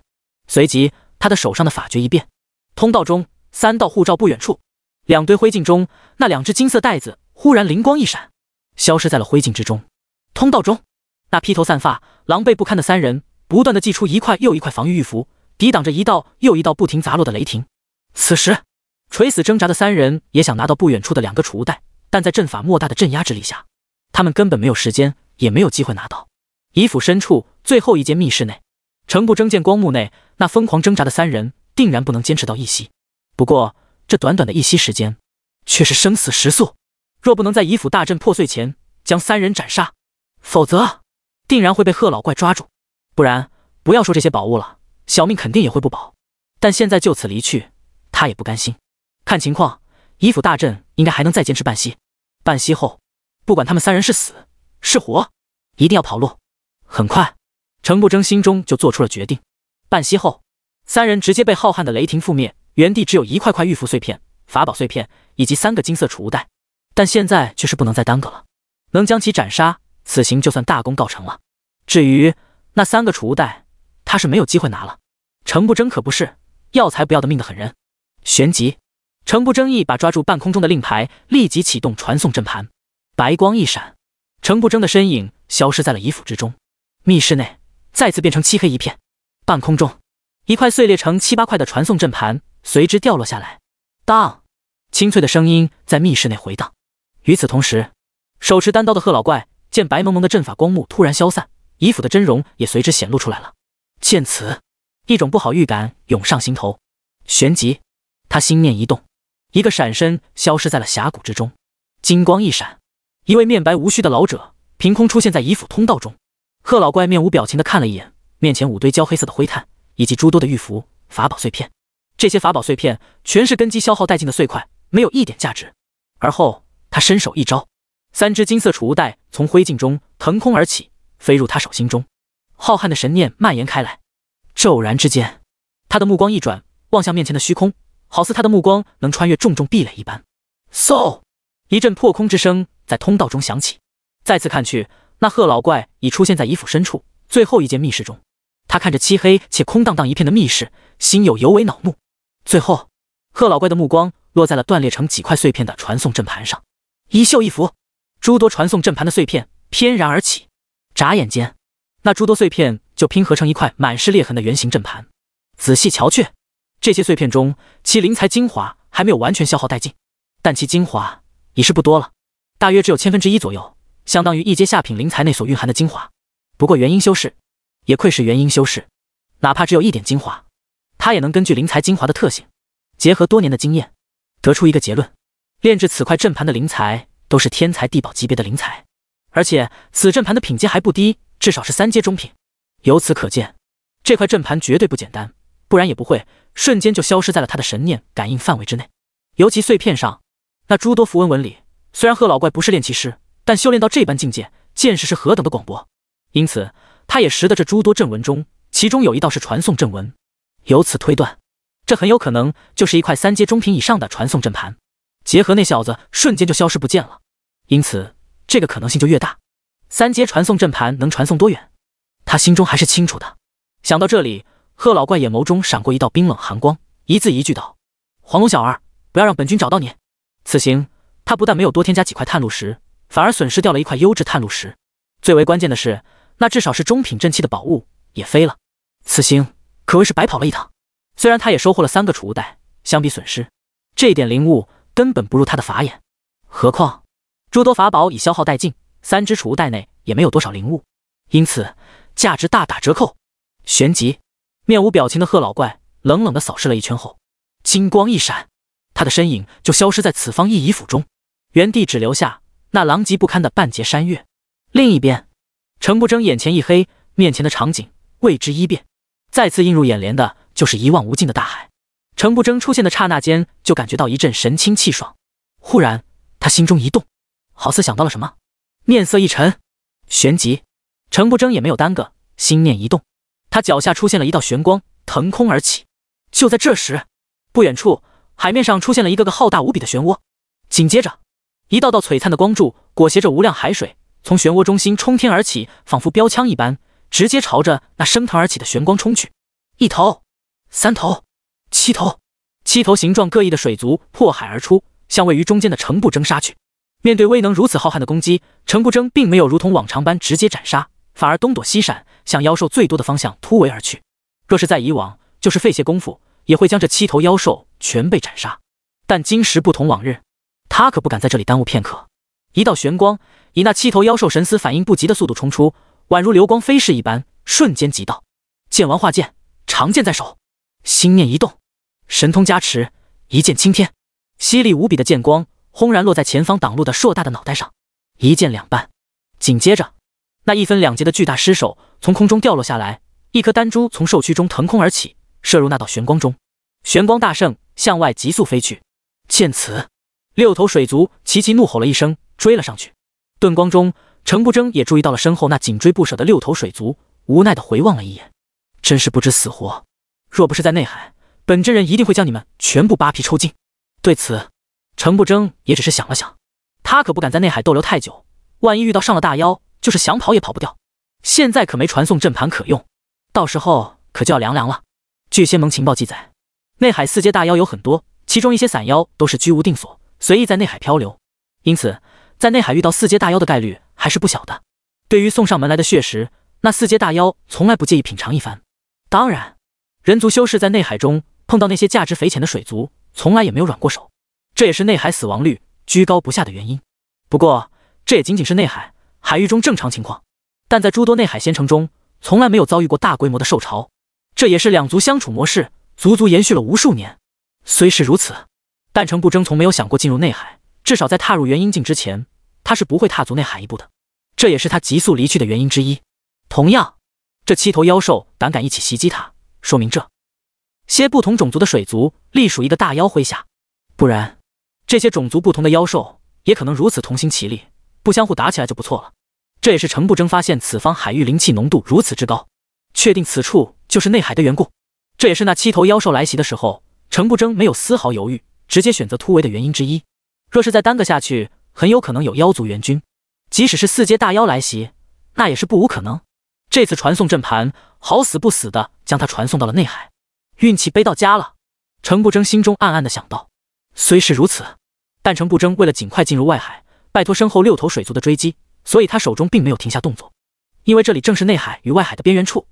随即，他的手上的法诀一变，通道中三道护罩不远处，两堆灰烬中那两只金色袋子忽然灵光一闪，消失在了灰烬之中。通道中，那披头散发、狼狈不堪的三人不断的祭出一块又一块防御玉符，抵挡着一道又一道不停砸落的雷霆。此时。垂死挣扎的三人也想拿到不远处的两个储物袋，但在阵法莫大的镇压之力下，他们根本没有时间，也没有机会拿到。仪府深处最后一间密室内，程不争见光幕内那疯狂挣扎的三人，定然不能坚持到一息。不过这短短的一息时间，却是生死时速。若不能在仪府大阵破碎前将三人斩杀，否则定然会被贺老怪抓住。不然不要说这些宝物了，小命肯定也会不保。但现在就此离去，他也不甘心。看情况，以府大阵应该还能再坚持半息。半息后，不管他们三人是死是活，一定要跑路。很快，程不争心中就做出了决定。半息后，三人直接被浩瀚的雷霆覆灭，原地只有一块块玉符碎片、法宝碎片以及三个金色储物袋。但现在却是不能再耽搁了，能将其斩杀，此行就算大功告成了。至于那三个储物袋，他是没有机会拿了。程不争可不是要财不要的命的狠人。旋即。程不争一把抓住半空中的令牌，立即启动传送阵盘，白光一闪，程不争的身影消失在了遗府之中。密室内再次变成漆黑一片，半空中一块碎裂成七八块的传送阵盘随之掉落下来。当清脆的声音在密室内回荡。与此同时，手持单刀的贺老怪见白蒙蒙的阵法光幕突然消散，遗府的真容也随之显露出来了。见此，一种不好预感涌上心头，旋即他心念一动。一个闪身，消失在了峡谷之中。金光一闪，一位面白无须的老者凭空出现在遗府通道中。贺老怪面无表情的看了一眼面前五堆焦黑色的灰炭，以及诸多的玉符、法宝碎片。这些法宝碎片全是根基消耗殆尽的碎块，没有一点价值。而后，他伸手一招，三只金色储物袋从灰烬中腾空而起，飞入他手心中。浩瀚的神念蔓延开来，骤然之间，他的目光一转，望向面前的虚空。好似他的目光能穿越重重壁垒一般，嗖！一阵破空之声在通道中响起。再次看去，那贺老怪已出现在遗府深处最后一间密室中。他看着漆黑且空荡荡一片的密室，心有尤为恼怒。最后，贺老怪的目光落在了断裂成几块碎片的传送阵盘上，衣袖一拂，诸多传送阵盘的碎片翩然而起。眨眼间，那诸多碎片就拼合成一块满是裂痕的圆形阵盘。仔细瞧去。这些碎片中，其灵材精华还没有完全消耗殆尽，但其精华已是不多了，大约只有千分之一左右，相当于一阶下品灵材内所蕴含的精华。不过元婴修士，也愧是元婴修士，哪怕只有一点精华，他也能根据灵材精华的特性，结合多年的经验，得出一个结论：炼制此块阵盘的灵材都是天才地宝级别的灵材，而且此阵盘的品阶还不低，至少是三阶中品。由此可见，这块阵盘绝对不简单。不然也不会瞬间就消失在了他的神念感应范围之内。尤其碎片上那诸多符文纹理，虽然贺老怪不是炼器师，但修炼到这般境界，见识是何等的广博，因此他也识得这诸多阵纹中，其中有一道是传送阵纹。由此推断，这很有可能就是一块三阶中品以上的传送阵盘。结合那小子瞬间就消失不见了，因此这个可能性就越大。三阶传送阵盘能传送多远？他心中还是清楚的。想到这里。贺老怪眼眸中闪过一道冰冷寒光，一字一句道：“黄龙小儿，不要让本君找到你！”此行，他不但没有多添加几块探路石，反而损失掉了一块优质探路石。最为关键的是，那至少是中品阵器的宝物也飞了。此行可谓是白跑了一趟。虽然他也收获了三个储物袋，相比损失，这点灵物根本不入他的法眼。何况诸多法宝已消耗殆尽，三只储物袋内也没有多少灵物，因此价值大打折扣。旋即。面无表情的贺老怪冷冷的扫视了一圈后，金光一闪，他的身影就消失在此方一仪府中，原地只留下那狼藉不堪的半截山岳。另一边，程不争眼前一黑，面前的场景为之一变，再次映入眼帘的就是一望无尽的大海。程不争出现的刹那间，就感觉到一阵神清气爽。忽然，他心中一动，好似想到了什么，面色一沉。旋即，程不争也没有耽搁，心念一动。他脚下出现了一道玄光，腾空而起。就在这时，不远处海面上出现了一个个浩大无比的漩涡，紧接着，一道道璀璨的光柱裹挟着无量海水从漩涡中心冲天而起，仿佛标枪一般，直接朝着那升腾而起的玄光冲去。一头、三头、七头、七头形状各异的水族破海而出，向位于中间的程不争杀去。面对威能如此浩瀚的攻击，程不争并没有如同往常般直接斩杀，反而东躲西闪。向妖兽最多的方向突围而去。若是在以往，就是费些功夫，也会将这七头妖兽全被斩杀。但今时不同往日，他可不敢在这里耽误片刻。一道玄光以那七头妖兽神思反应不及的速度冲出，宛如流光飞逝一般，瞬间即到。剑王化剑，长剑在手，心念一动，神通加持，一剑青天，犀利无比的剑光轰然落在前方挡路的硕大的脑袋上，一剑两半。紧接着，那一分两截的巨大尸首。从空中掉落下来，一颗丹珠从兽躯中腾空而起，射入那道玄光中。玄光大盛，向外急速飞去。见此，六头水族齐齐怒吼了一声，追了上去。遁光中，程不争也注意到了身后那紧追不舍的六头水族，无奈的回望了一眼，真是不知死活。若不是在内海，本真人一定会将你们全部扒皮抽筋。对此，程不争也只是想了想，他可不敢在内海逗留太久，万一遇到上了大妖，就是想跑也跑不掉。现在可没传送阵盘可用，到时候可就要凉凉了。据仙盟情报记载，内海四阶大妖有很多，其中一些散妖都是居无定所，随意在内海漂流，因此在内海遇到四阶大妖的概率还是不小的。对于送上门来的血石，那四阶大妖从来不介意品尝一番。当然，人族修士在内海中碰到那些价值匪浅的水族，从来也没有软过手，这也是内海死亡率居高不下的原因。不过，这也仅仅是内海海域中正常情况。但在诸多内海仙城中，从来没有遭遇过大规模的受潮，这也是两族相处模式足足延续了无数年。虽是如此，但程不争从没有想过进入内海，至少在踏入元婴境之前，他是不会踏足内海一步的。这也是他急速离去的原因之一。同样，这七头妖兽胆敢一起袭击他，说明这些不同种族的水族隶属一个大妖麾下，不然这些种族不同的妖兽也可能如此同心协力，不相互打起来就不错了。这也是程不争发现此方海域灵气浓度如此之高，确定此处就是内海的缘故。这也是那七头妖兽来袭的时候，程不争没有丝毫犹豫，直接选择突围的原因之一。若是再耽搁下去，很有可能有妖族援军，即使是四阶大妖来袭，那也是不无可能。这次传送阵盘好死不死的将他传送到了内海，运气背到家了。程不争心中暗暗的想到。虽是如此，但程不争为了尽快进入外海，拜托身后六头水族的追击。所以他手中并没有停下动作，因为这里正是内海与外海的边缘处。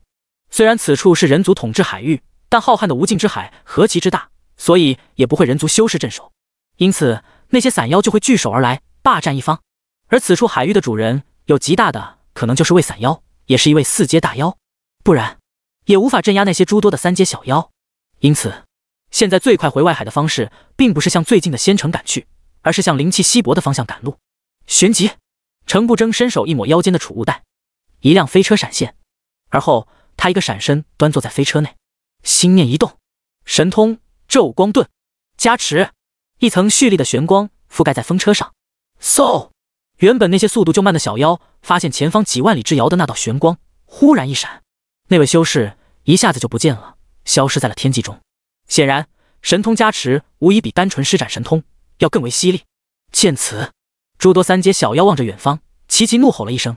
虽然此处是人族统治海域，但浩瀚的无尽之海何其之大，所以也不会人族修士镇守。因此，那些散妖就会聚首而来，霸占一方。而此处海域的主人，有极大的可能就是位散妖，也是一位四阶大妖，不然也无法镇压那些诸多的三阶小妖。因此，现在最快回外海的方式，并不是向最近的仙城赶去，而是向灵气稀薄的方向赶路。旋即。程不争伸手一抹腰间的储物袋，一辆飞车闪现，而后他一个闪身端坐在飞车内，心念一动，神通咒光盾加持，一层蓄力的玄光覆盖在风车上。嗖！原本那些速度就慢的小妖发现前方几万里之遥的那道玄光忽然一闪，那位修士一下子就不见了，消失在了天际中。显然，神通加持无疑比单纯施展神通要更为犀利。见此。诸多三阶小妖望着远方，齐齐怒吼了一声。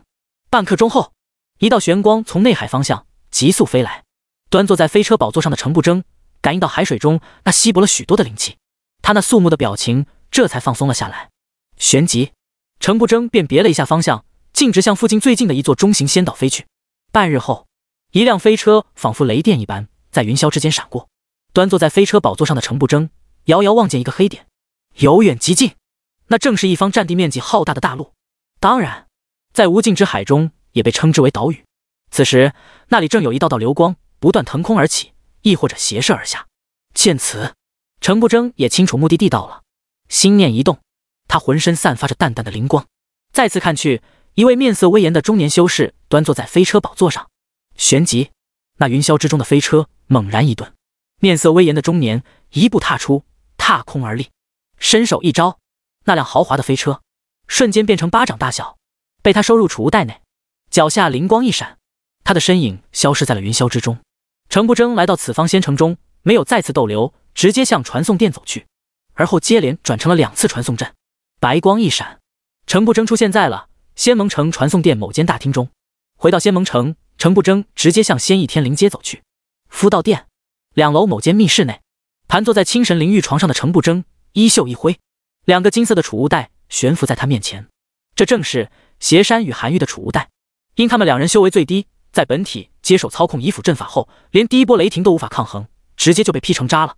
半刻钟后，一道玄光从内海方向急速飞来。端坐在飞车宝座上的程不争感应到海水中那稀薄了许多的灵气，他那肃穆的表情这才放松了下来。旋即，程不争辨别了一下方向，径直向附近最近的一座中型仙岛飞去。半日后，一辆飞车仿佛雷电一般在云霄之间闪过。端坐在飞车宝座上的程不争遥遥望见一个黑点，由远及近。那正是一方占地面积浩大的大陆，当然，在无尽之海中也被称之为岛屿。此时，那里正有一道道流光不断腾空而起，亦或者斜射而下。见此，程不争也清楚目的地到了，心念一动，他浑身散发着淡淡的灵光。再次看去，一位面色威严的中年修士端坐在飞车宝座上。旋即，那云霄之中的飞车猛然一顿，面色威严的中年一步踏出，踏空而立，伸手一招。那辆豪华的飞车瞬间变成巴掌大小，被他收入储物袋内。脚下灵光一闪，他的身影消失在了云霄之中。程不争来到此方仙城中，没有再次逗留，直接向传送殿走去。而后接连转成了两次传送阵，白光一闪，程不争出现在了仙盟城传送殿某间大厅中。回到仙盟城，程不争直接向仙翼天灵街走去。夫道殿两楼某间密室内，盘坐在清神灵玉床上的程不争，衣袖一挥。两个金色的储物袋悬浮在他面前，这正是邪山与韩愈的储物袋。因他们两人修为最低，在本体接手操控以府阵法后，连第一波雷霆都无法抗衡，直接就被劈成渣了。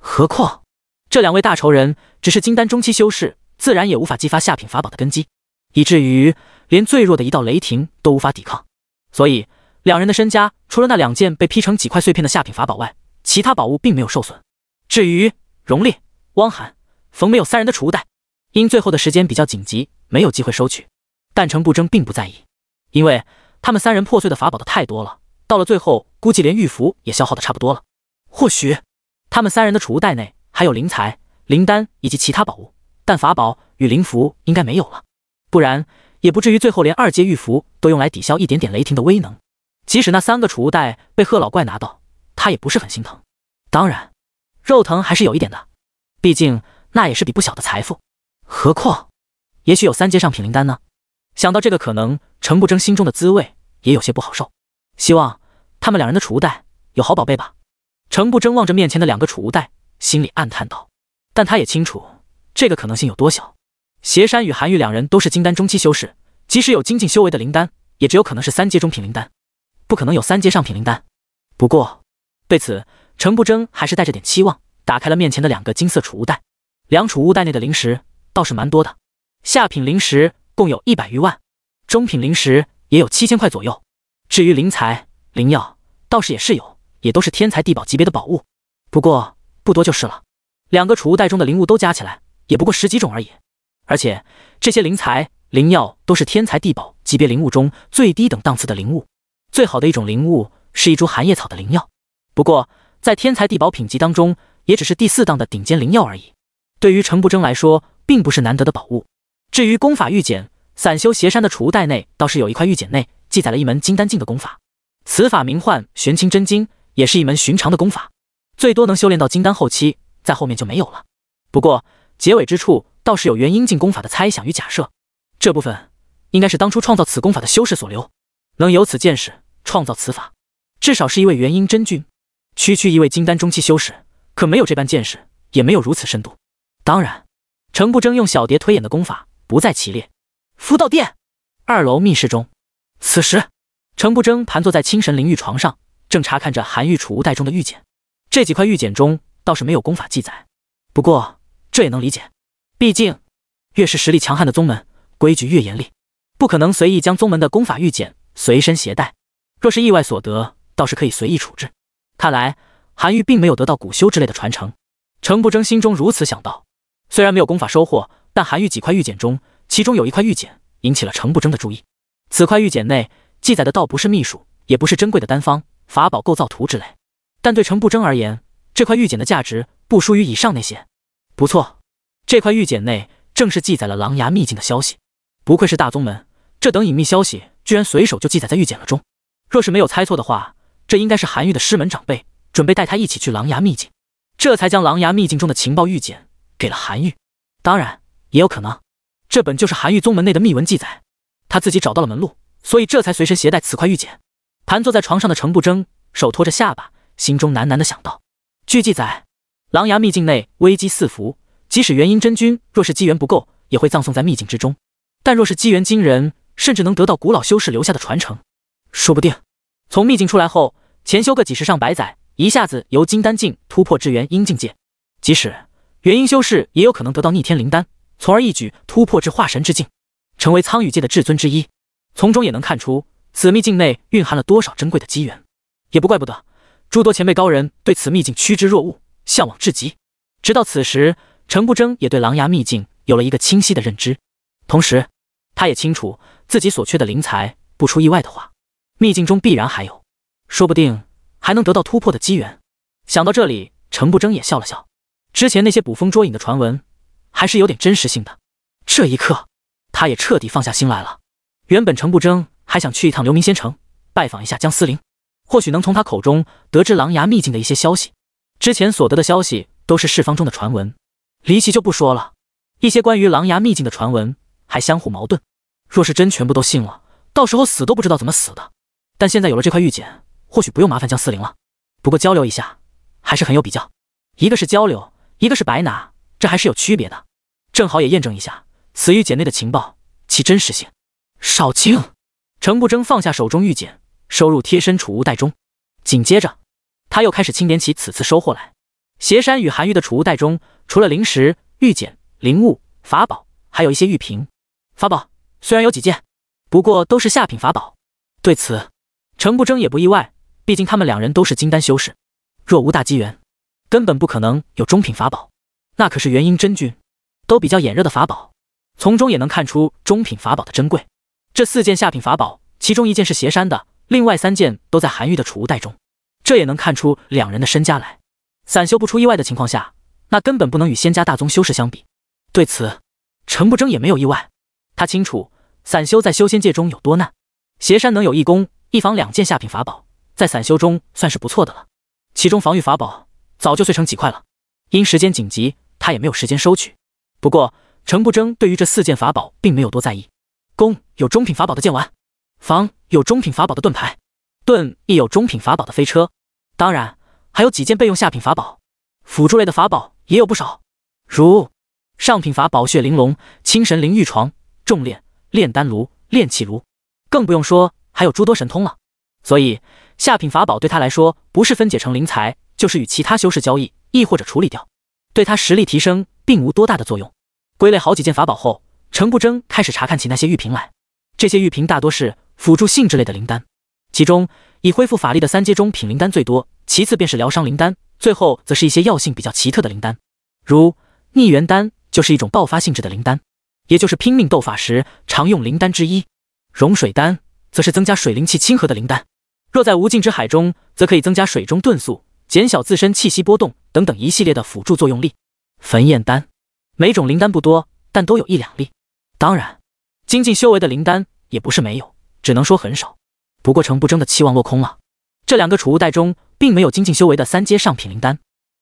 何况这两位大仇人只是金丹中期修士，自然也无法激发下品法宝的根基，以至于连最弱的一道雷霆都无法抵抗。所以，两人的身家除了那两件被劈成几块碎片的下品法宝外，其他宝物并没有受损。至于荣烈、汪涵。冯没有三人的储物袋，因最后的时间比较紧急，没有机会收取。但程不争并不在意，因为他们三人破碎的法宝的太多了，到了最后估计连玉符也消耗的差不多了。或许他们三人的储物袋内还有灵材、灵丹以及其他宝物，但法宝与灵符应该没有了，不然也不至于最后连二阶玉符都用来抵消一点点雷霆的威能。即使那三个储物袋被贺老怪拿到，他也不是很心疼，当然肉疼还是有一点的，毕竟。那也是笔不小的财富，何况，也许有三阶上品灵丹呢？想到这个可能，程不争心中的滋味也有些不好受。希望他们两人的储物袋有好宝贝吧。程不争望着面前的两个储物袋，心里暗叹道。但他也清楚这个可能性有多小。邪山与韩愈两人都是金丹中期修士，即使有精进修为的灵丹，也只有可能是三阶中品灵丹，不可能有三阶上品灵丹。不过，对此程不争还是带着点期望，打开了面前的两个金色储物袋。两储物袋内的灵石倒是蛮多的，下品灵石共有一百余万，中品灵石也有七千块左右。至于灵材、灵药倒是也是有，也都是天才地宝级别的宝物，不过不多就是了。两个储物袋中的灵物都加起来也不过十几种而已，而且这些灵材、灵药都是天才地宝级别灵物中最低等档次的灵物。最好的一种灵物是一株寒叶草的灵药，不过在天才地宝品级当中也只是第四档的顶尖灵药而已。对于程不争来说，并不是难得的宝物。至于功法玉简，散修邪山的储物袋内倒是有一块玉简，内记载了一门金丹境的功法。此法名唤《玄清真经》，也是一门寻常的功法，最多能修炼到金丹后期，在后面就没有了。不过结尾之处倒是有元婴境功法的猜想与假设，这部分应该是当初创造此功法的修士所留。能有此见识创造此法，至少是一位元婴真君。区区一位金丹中期修士，可没有这般见识，也没有如此深度。当然，程不争用小蝶推演的功法不在其列。夫道殿二楼密室中，此时程不争盘坐在清神灵玉床上，正查看着韩愈储物袋中的玉简。这几块玉简中倒是没有功法记载，不过这也能理解，毕竟越是实力强悍的宗门，规矩越严厉，不可能随意将宗门的功法玉简随身携带。若是意外所得，倒是可以随意处置。看来韩愈并没有得到古修之类的传承，程不争心中如此想到。虽然没有功法收获，但韩愈几块玉简中，其中有一块玉简引起了程不争的注意。此块玉简内记载的倒不是秘术，也不是珍贵的丹方、法宝构造图之类，但对程不争而言，这块玉简的价值不输于以上那些。不错，这块玉简内正是记载了狼牙秘境的消息。不愧是大宗门，这等隐秘消息居然随手就记载在玉简了中。若是没有猜错的话，这应该是韩愈的师门长辈准备带他一起去狼牙秘境，这才将狼牙秘境中的情报玉简。给了韩愈，当然也有可能，这本就是韩愈宗门内的秘文记载，他自己找到了门路，所以这才随身携带此块玉简。盘坐在床上的程不争，手托着下巴，心中喃喃的想到：，据记载，狼牙秘境内危机四伏，即使元婴真君若是机缘不够，也会葬送在秘境之中；，但若是机缘惊人，甚至能得到古老修士留下的传承，说不定从秘境出来后，潜修个几十上百载，一下子由金丹境突破至元婴境界，即使。元婴修士也有可能得到逆天灵丹，从而一举突破至化神之境，成为苍羽界的至尊之一。从中也能看出，此秘境内蕴含了多少珍贵的机缘，也不怪不得诸多前辈高人对此秘境趋之若鹜，向往至极。直到此时，陈不争也对狼牙秘境有了一个清晰的认知，同时，他也清楚自己所缺的灵材，不出意外的话，秘境中必然还有，说不定还能得到突破的机缘。想到这里，陈不争也笑了笑。之前那些捕风捉影的传闻，还是有点真实性的。这一刻，他也彻底放下心来了。原本程不争还想去一趟流明仙城，拜访一下江思玲。或许能从他口中得知狼牙秘境的一些消息。之前所得的消息都是释方中的传闻，离奇就不说了。一些关于狼牙秘境的传闻还相互矛盾，若是真全部都信了，到时候死都不知道怎么死的。但现在有了这块玉简，或许不用麻烦江思玲了。不过交流一下还是很有比较，一个是交流。一个是白拿，这还是有区别的。正好也验证一下此玉简内的情报其真实性。少卿，程不争放下手中玉简，收入贴身储物袋中。紧接着，他又开始清点起此次收获来。邪山与韩愈的储物袋中，除了灵石、玉简、灵物、法宝，还有一些玉瓶。法宝虽然有几件，不过都是下品法宝。对此，程不争也不意外，毕竟他们两人都是金丹修士，若无大机缘。根本不可能有中品法宝，那可是元婴真君都比较眼热的法宝，从中也能看出中品法宝的珍贵。这四件下品法宝，其中一件是邪山的，另外三件都在韩愈的储物袋中，这也能看出两人的身家来。散修不出意外的情况下，那根本不能与仙家大宗修士相比。对此，程不争也没有意外，他清楚散修在修仙界中有多难。邪山能有一攻一防两件下品法宝，在散修中算是不错的了，其中防御法宝。早就碎成几块了，因时间紧急，他也没有时间收取。不过程不争对于这四件法宝并没有多在意，弓有中品法宝的剑丸，房有中品法宝的盾牌，盾亦有中品法宝的飞车，当然还有几件备用下品法宝，辅助类的法宝也有不少，如上品法宝血玲珑、青神灵玉床、重炼炼丹炉、炼气炉，更不用说还有诸多神通了。所以下品法宝对他来说不是分解成灵材。就是与其他修士交易，亦或者处理掉，对他实力提升并无多大的作用。归类好几件法宝后，程不争开始查看起那些玉瓶来。这些玉瓶大多是辅助性质类的灵丹，其中以恢复法力的三阶中品灵丹最多，其次便是疗伤灵丹，最后则是一些药性比较奇特的灵丹，如逆元丹就是一种爆发性质的灵丹，也就是拼命斗法时常用灵丹之一。融水丹则是增加水灵气亲和的灵丹，若在无尽之海中，则可以增加水中遁速。减小自身气息波动等等一系列的辅助作用力。焚焰丹，每种灵丹不多，但都有一两粒。当然，精进修为的灵丹也不是没有，只能说很少。不过程不争的期望落空了，这两个储物袋中并没有精进修为的三阶上品灵丹，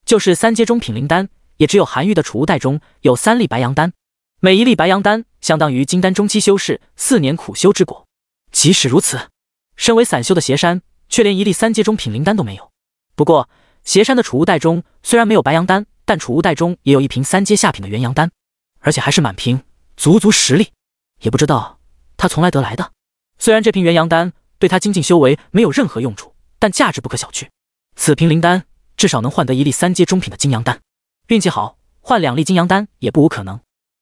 就是三阶中品灵丹，也只有韩愈的储物袋中有三粒白羊丹。每一粒白羊丹相当于金丹中期修士四年苦修之果。即使如此，身为散修的邪山却连一粒三阶中品灵丹都没有。不过，邪山的储物袋中虽然没有白羊丹，但储物袋中也有一瓶三阶下品的元阳丹，而且还是满瓶，足足十粒。也不知道他从来得来的。虽然这瓶元阳丹对他精进修为没有任何用处，但价值不可小觑。此瓶灵丹至少能换得一粒三阶中品的金阳丹，运气好换两粒金阳丹也不无可能。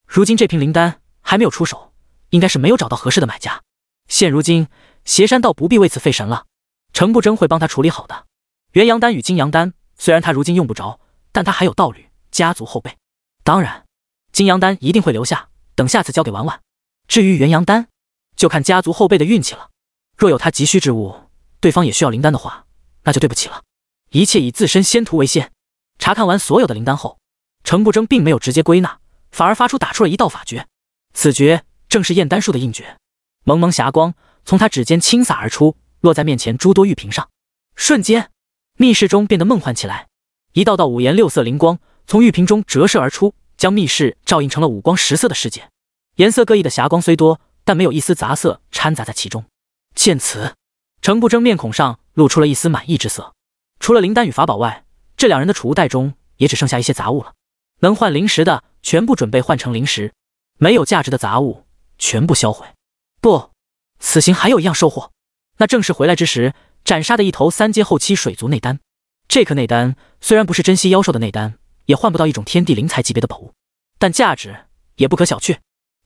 如今这瓶灵丹还没有出手，应该是没有找到合适的买家。现如今，邪山倒不必为此费神了，程不争会帮他处理好的。元阳丹与金阳丹，虽然他如今用不着，但他还有道侣、家族后辈。当然，金阳丹一定会留下，等下次交给婉婉。至于元阳丹，就看家族后辈的运气了。若有他急需之物，对方也需要灵丹的话，那就对不起了。一切以自身仙途为先。查看完所有的灵丹后，程不争并没有直接归纳，反而发出打出了一道法诀。此诀正是验丹术的印诀。蒙蒙霞光从他指尖倾洒而出，落在面前诸多玉瓶上，瞬间。密室中变得梦幻起来，一道道五颜六色灵光从玉瓶中折射而出，将密室照映成了五光十色的世界。颜色各异的霞光虽多，但没有一丝杂色掺杂在其中。见此，程不争面孔上露出了一丝满意之色。除了灵丹与法宝外，这两人的储物袋中也只剩下一些杂物了。能换灵石的全部准备换成灵石，没有价值的杂物全部销毁。不，此行还有一样收获，那正是回来之时。斩杀的一头三阶后期水族内丹，这颗内丹虽然不是珍稀妖兽的内丹，也换不到一种天地灵材级别的宝物，但价值也不可小觑。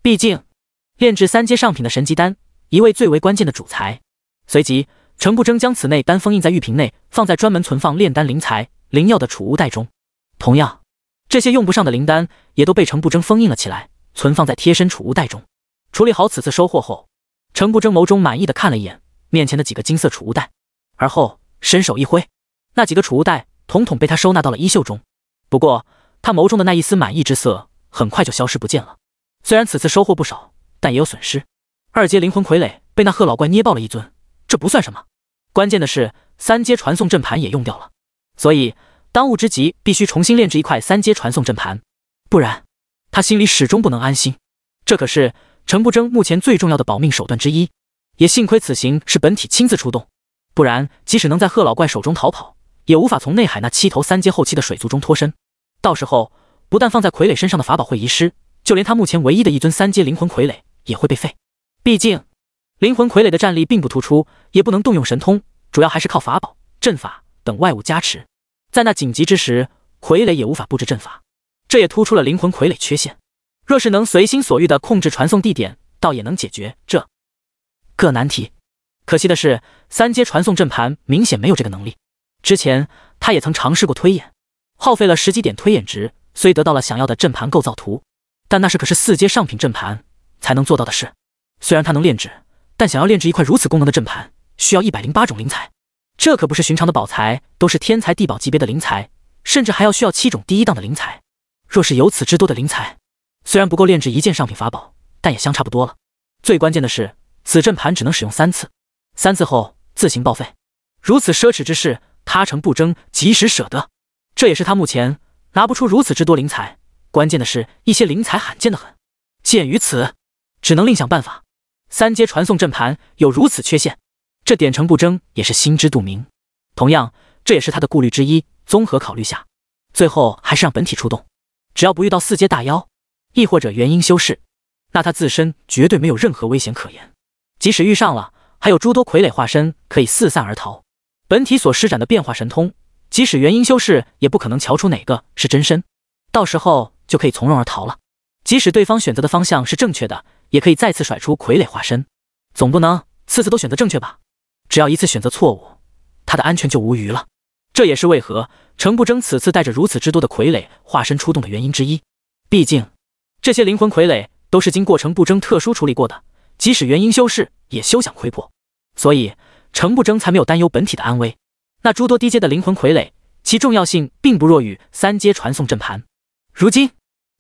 毕竟炼制三阶上品的神级丹，一位最为关键的主材。随即，程不争将此内丹封印在玉瓶内，放在专门存放炼丹灵材、灵药的储物袋中。同样，这些用不上的灵丹也都被程不争封印了起来，存放在贴身储物袋中。处理好此次收获后，程不争眸中满意的看了一眼面前的几个金色储物袋。而后伸手一挥，那几个储物袋统统被他收纳到了衣袖中。不过他眸中的那一丝满意之色很快就消失不见了。虽然此次收获不少，但也有损失。二阶灵魂傀儡被那贺老怪捏爆了一尊，这不算什么。关键的是三阶传送阵盘也用掉了，所以当务之急必须重新炼制一块三阶传送阵盘，不然他心里始终不能安心。这可是陈不争目前最重要的保命手段之一。也幸亏此行是本体亲自出动。不然，即使能在贺老怪手中逃跑，也无法从内海那七头三阶后期的水族中脱身。到时候，不但放在傀儡身上的法宝会遗失，就连他目前唯一的一尊三阶灵魂傀儡也会被废。毕竟，灵魂傀儡的战力并不突出，也不能动用神通，主要还是靠法宝、阵法等外物加持。在那紧急之时，傀儡也无法布置阵法，这也突出了灵魂傀儡缺陷。若是能随心所欲的控制传送地点，倒也能解决这个难题。可惜的是，三阶传送阵盘明显没有这个能力。之前他也曾尝试过推演，耗费了十几点推演值，虽得到了想要的阵盘构造图，但那是可是四阶上品阵盘才能做到的事。虽然他能炼制，但想要炼制一块如此功能的阵盘，需要一百零八种灵材，这可不是寻常的宝材，都是天才地宝级别的灵材，甚至还要需要七种第一档的灵材。若是有此之多的灵材，虽然不够炼制一件上品法宝，但也相差不多了。最关键的是，此阵盘只能使用三次。三次后自行报废，如此奢侈之事，他成不争，即使舍得。这也是他目前拿不出如此之多灵材。关键的是，一些灵材罕见的很。鉴于此，只能另想办法。三阶传送阵盘有如此缺陷，这点成不争也是心知肚明。同样，这也是他的顾虑之一。综合考虑下，最后还是让本体出动。只要不遇到四阶大妖，亦或者元婴修士，那他自身绝对没有任何危险可言。即使遇上了，还有诸多傀儡化身可以四散而逃，本体所施展的变化神通，即使元婴修士也不可能瞧出哪个是真身，到时候就可以从容而逃了。即使对方选择的方向是正确的，也可以再次甩出傀儡化身，总不能次次都选择正确吧？只要一次选择错误，他的安全就无虞了。这也是为何程不争此次带着如此之多的傀儡化身出动的原因之一。毕竟，这些灵魂傀儡都是经过程不争特殊处理过的，即使元婴修士。也休想窥破，所以程不争才没有担忧本体的安危。那诸多低阶的灵魂傀儡，其重要性并不弱于三阶传送阵盘。如今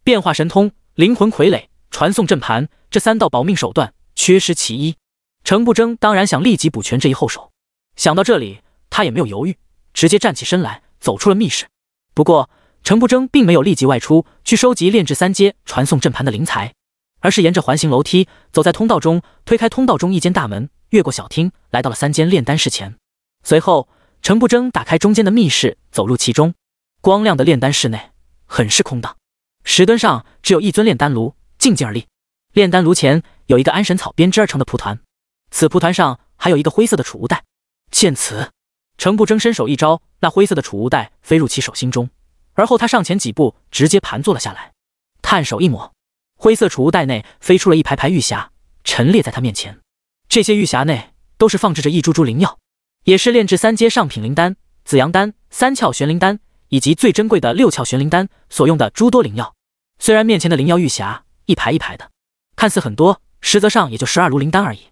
变化神通、灵魂傀儡、传送阵盘这三道保命手段缺失其一，程不争当然想立即补全这一后手。想到这里，他也没有犹豫，直接站起身来，走出了密室。不过，程不争并没有立即外出去收集炼制三阶传送阵盘的灵材。而是沿着环形楼梯走在通道中，推开通道中一间大门，越过小厅，来到了三间炼丹室前。随后，程不争打开中间的密室，走入其中。光亮的炼丹室内很是空荡，石墩上只有一尊炼丹炉静静而立。炼丹炉前有一个安神草编织而成的蒲团，此蒲团上还有一个灰色的储物袋。见此，程不争伸手一招，那灰色的储物袋飞入其手心中。而后，他上前几步，直接盘坐了下来，探手一抹。灰色储物袋内飞出了一排排玉匣，陈列在他面前。这些玉匣内都是放置着一株株灵药，也是炼制三阶上品灵丹紫阳丹、三窍玄灵丹以及最珍贵的六窍玄灵丹所用的诸多灵药。虽然面前的灵药玉匣一排一排的，看似很多，实则上也就十二炉灵丹而已。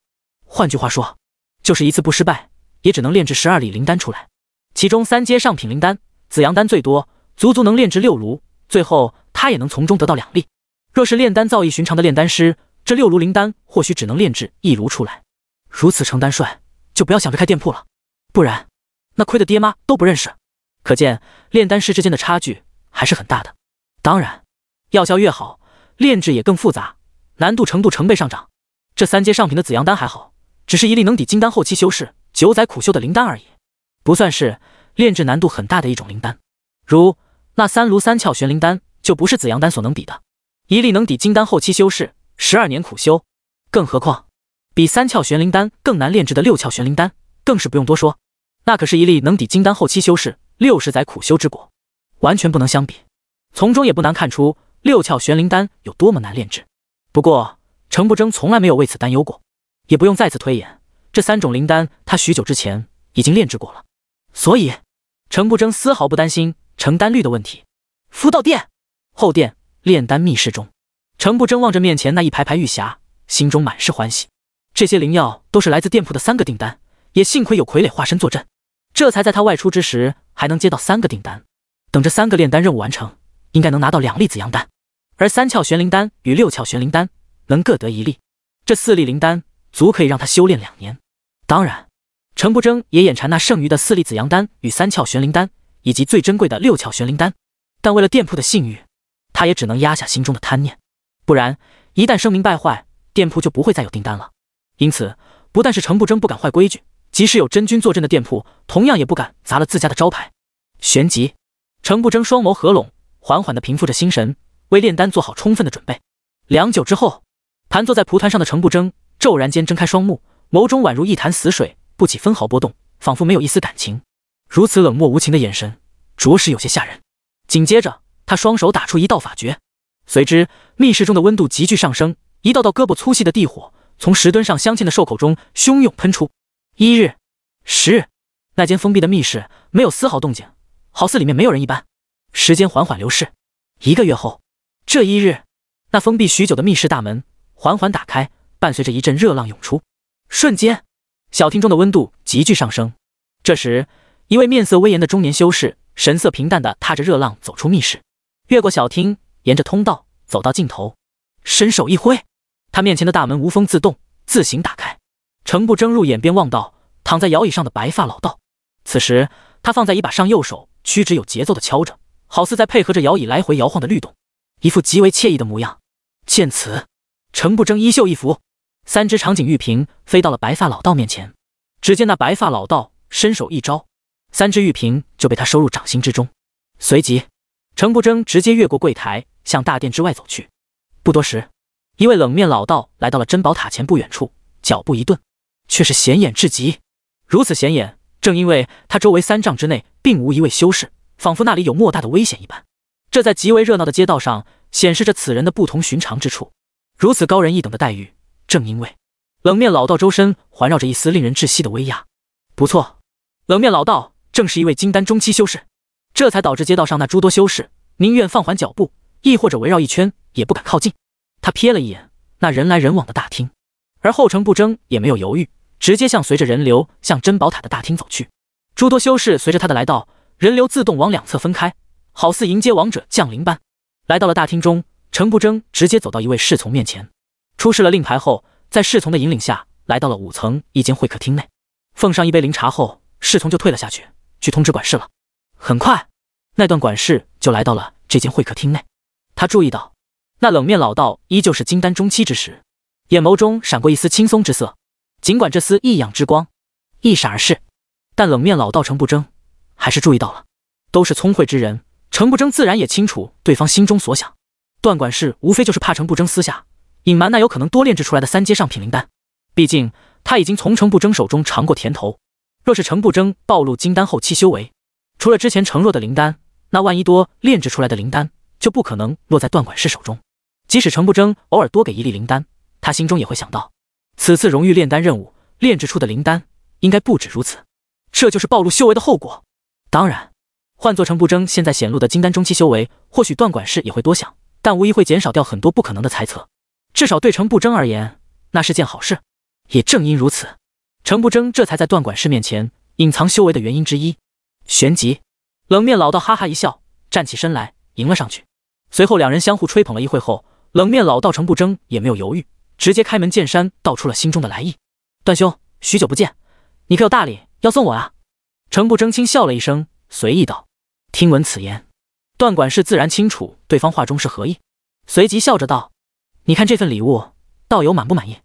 换句话说，就是一次不失败，也只能炼制十二粒灵丹出来。其中三阶上品灵丹紫阳丹最多，足足能炼制六炉，最后他也能从中得到两粒。若是炼丹造诣寻常的炼丹师，这六炉灵丹或许只能炼制一炉出来。如此成丹帅，就不要想着开店铺了，不然那亏的爹妈都不认识。可见炼丹师之间的差距还是很大的。当然，药效越好，炼制也更复杂，难度程度成倍上涨。这三阶上品的紫阳丹还好，只是一粒能抵金丹后期修士九载苦修的灵丹而已，不算是炼制难度很大的一种灵丹。如那三炉三窍玄灵丹，就不是紫阳丹所能比的。一粒能抵金丹后期修士十二年苦修，更何况比三窍玄灵丹更难炼制的六窍玄灵丹，更是不用多说，那可是一粒能抵金丹后期修士六十载苦修之果，完全不能相比。从中也不难看出六窍玄灵丹有多么难炼制。不过程不争从来没有为此担忧过，也不用再次推演这三种灵丹，他许久之前已经炼制过了，所以程不争丝毫不担心成丹率的问题。夫道殿后殿。炼丹密室中，程不争望着面前那一排排玉匣，心中满是欢喜。这些灵药都是来自店铺的三个订单，也幸亏有傀儡化身坐镇，这才在他外出之时还能接到三个订单。等这三个炼丹任务完成，应该能拿到两粒紫阳丹，而三窍玄灵丹与六窍玄灵丹能各得一粒。这四粒灵丹足可以让他修炼两年。当然，程不争也眼馋那剩余的四粒紫阳丹与三窍玄灵丹，以及最珍贵的六窍玄灵丹，但为了店铺的信誉。他也只能压下心中的贪念，不然一旦声名败坏，店铺就不会再有订单了。因此，不但是程不争不敢坏规矩，即使有真君坐镇的店铺，同样也不敢砸了自家的招牌。旋即，程不争双眸合拢，缓缓地平复着心神，为炼丹做好充分的准备。良久之后，盘坐在蒲团上的程不争骤然间睁开双目，眸中宛如一潭死水，不起分毫波动，仿佛没有一丝感情。如此冷漠无情的眼神，着实有些吓人。紧接着。他双手打出一道法诀，随之密室中的温度急剧上升，一道道胳膊粗细的地火从石墩上镶嵌的兽口中汹涌喷出。一日，十日，那间封闭的密室没有丝毫动静，好似里面没有人一般。时间缓缓流逝，一个月后，这一日，那封闭许久的密室大门缓缓打开，伴随着一阵热浪涌出，瞬间，小厅中的温度急剧上升。这时，一位面色威严的中年修士，神色平淡地踏着热浪走出密室。越过小厅，沿着通道走到尽头，伸手一挥，他面前的大门无风自动，自行打开。程不争入眼便望到躺在摇椅上的白发老道。此时，他放在一把上，右手屈指有节奏的敲着，好似在配合着摇椅来回摇晃的律动，一副极为惬意的模样。见此，程不争衣袖一拂，三只长颈玉瓶飞到了白发老道面前。只见那白发老道伸手一招，三只玉瓶就被他收入掌心之中，随即。程不争直接越过柜台，向大殿之外走去。不多时，一位冷面老道来到了珍宝塔前不远处，脚步一顿，却是显眼至极。如此显眼，正因为他周围三丈之内并无一位修士，仿佛那里有莫大的危险一般。这在极为热闹的街道上，显示着此人的不同寻常之处。如此高人一等的待遇，正因为冷面老道周身环绕着一丝令人窒息的威压。不错，冷面老道正是一位金丹中期修士。这才导致街道上那诸多修士宁愿放缓脚步，亦或者围绕一圈也不敢靠近。他瞥了一眼那人来人往的大厅，而后程不争也没有犹豫，直接向随着人流向珍宝塔的大厅走去。诸多修士随着他的来到，人流自动往两侧分开，好似迎接王者降临般。来到了大厅中，程不争直接走到一位侍从面前，出示了令牌后，在侍从的引领下，来到了五层一间会客厅内，奉上一杯灵茶后，侍从就退了下去，去通知管事了。很快，那段管事就来到了这间会客厅内。他注意到，那冷面老道依旧是金丹中期之时，眼眸中闪过一丝轻松之色。尽管这丝异样之光一闪而逝，但冷面老道程不争还是注意到了。都是聪慧之人，程不争自然也清楚对方心中所想。段管事无非就是怕程不争私下隐瞒那有可能多炼制出来的三阶上品灵丹，毕竟他已经从程不争手中尝过甜头。若是程不争暴露金丹后期修为，除了之前承若的灵丹，那万一多炼制出来的灵丹就不可能落在段管事手中。即使程不争偶尔多给一粒灵丹，他心中也会想到，此次荣誉炼丹任务炼制出的灵丹应该不止如此。这就是暴露修为的后果。当然，换作程不争现在显露的金丹中期修为，或许段管事也会多想，但无疑会减少掉很多不可能的猜测。至少对程不争而言，那是件好事。也正因如此，程不争这才在段管事面前隐藏修为的原因之一。旋即，冷面老道哈哈一笑，站起身来迎了上去。随后两人相互吹捧了一会后，冷面老道程不争也没有犹豫，直接开门见山道出了心中的来意：“段兄，许久不见，你可有大礼要送我啊？”程不争轻笑了一声，随意道：“听闻此言，段管事自然清楚对方话中是何意。”随即笑着道：“你看这份礼物，道友满不满意？”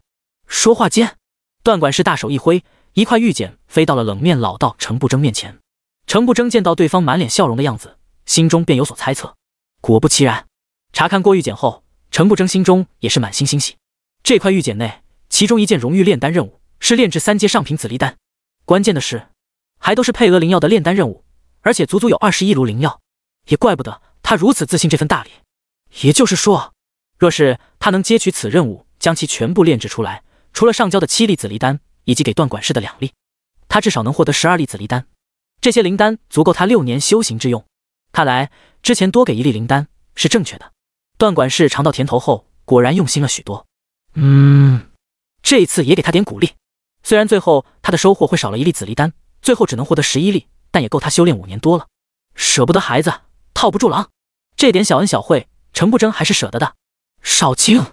说话间，段管事大手一挥，一块玉简飞到了冷面老道程不争面前。程不争见到对方满脸笑容的样子，心中便有所猜测。果不其然，查看过玉简后，程不争心中也是满心欣喜。这块玉简内，其中一件荣誉炼丹任务是炼制三阶上品紫离丹，关键的是，还都是配额灵药的炼丹任务，而且足足有二十一炉灵药。也怪不得他如此自信这份大礼。也就是说，若是他能接取此任务，将其全部炼制出来，除了上交的七粒紫离丹以及给段管事的两粒，他至少能获得十二粒紫离丹。这些灵丹足够他六年修行之用，看来之前多给一粒灵丹是正确的。段管事尝到甜头后，果然用心了许多。嗯，这一次也给他点鼓励。虽然最后他的收获会少了一粒紫离丹，最后只能获得十一粒，但也够他修炼五年多了。舍不得孩子，套不住狼。这点小恩小惠，程不争还是舍得的。少卿，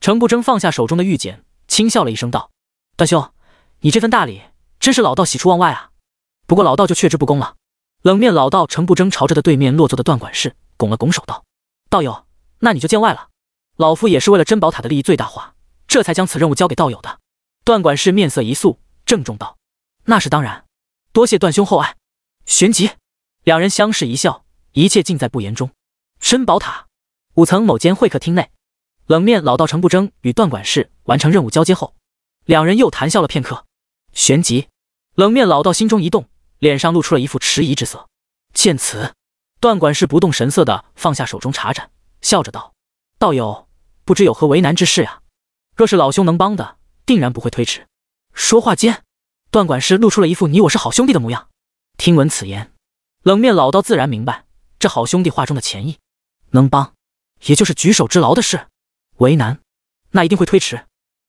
程不争放下手中的玉简，轻笑了一声，道：“段兄，你这份大礼，真是老道喜出望外啊。”不过老道就却之不恭了。冷面老道程不争朝着的对面落座的段管事拱了拱手道：“道友，那你就见外了。老夫也是为了珍宝塔的利益最大化，这才将此任务交给道友的。”段管事面色一肃，郑重道：“那是当然，多谢段兄厚爱。”旋即两人相视一笑，一切尽在不言中。珍宝塔五层某间会客厅内，冷面老道程不争与段管事完成任务交接后，两人又谈笑了片刻。旋即，冷面老道心中一动。脸上露出了一副迟疑之色，见此，段管事不动神色的放下手中茶盏，笑着道：“道友不知有何为难之事啊？若是老兄能帮的，定然不会推迟。”说话间，段管事露出了一副“你我是好兄弟”的模样。听闻此言，冷面老道自然明白这好兄弟话中的潜意，能帮，也就是举手之劳的事；为难，那一定会推迟。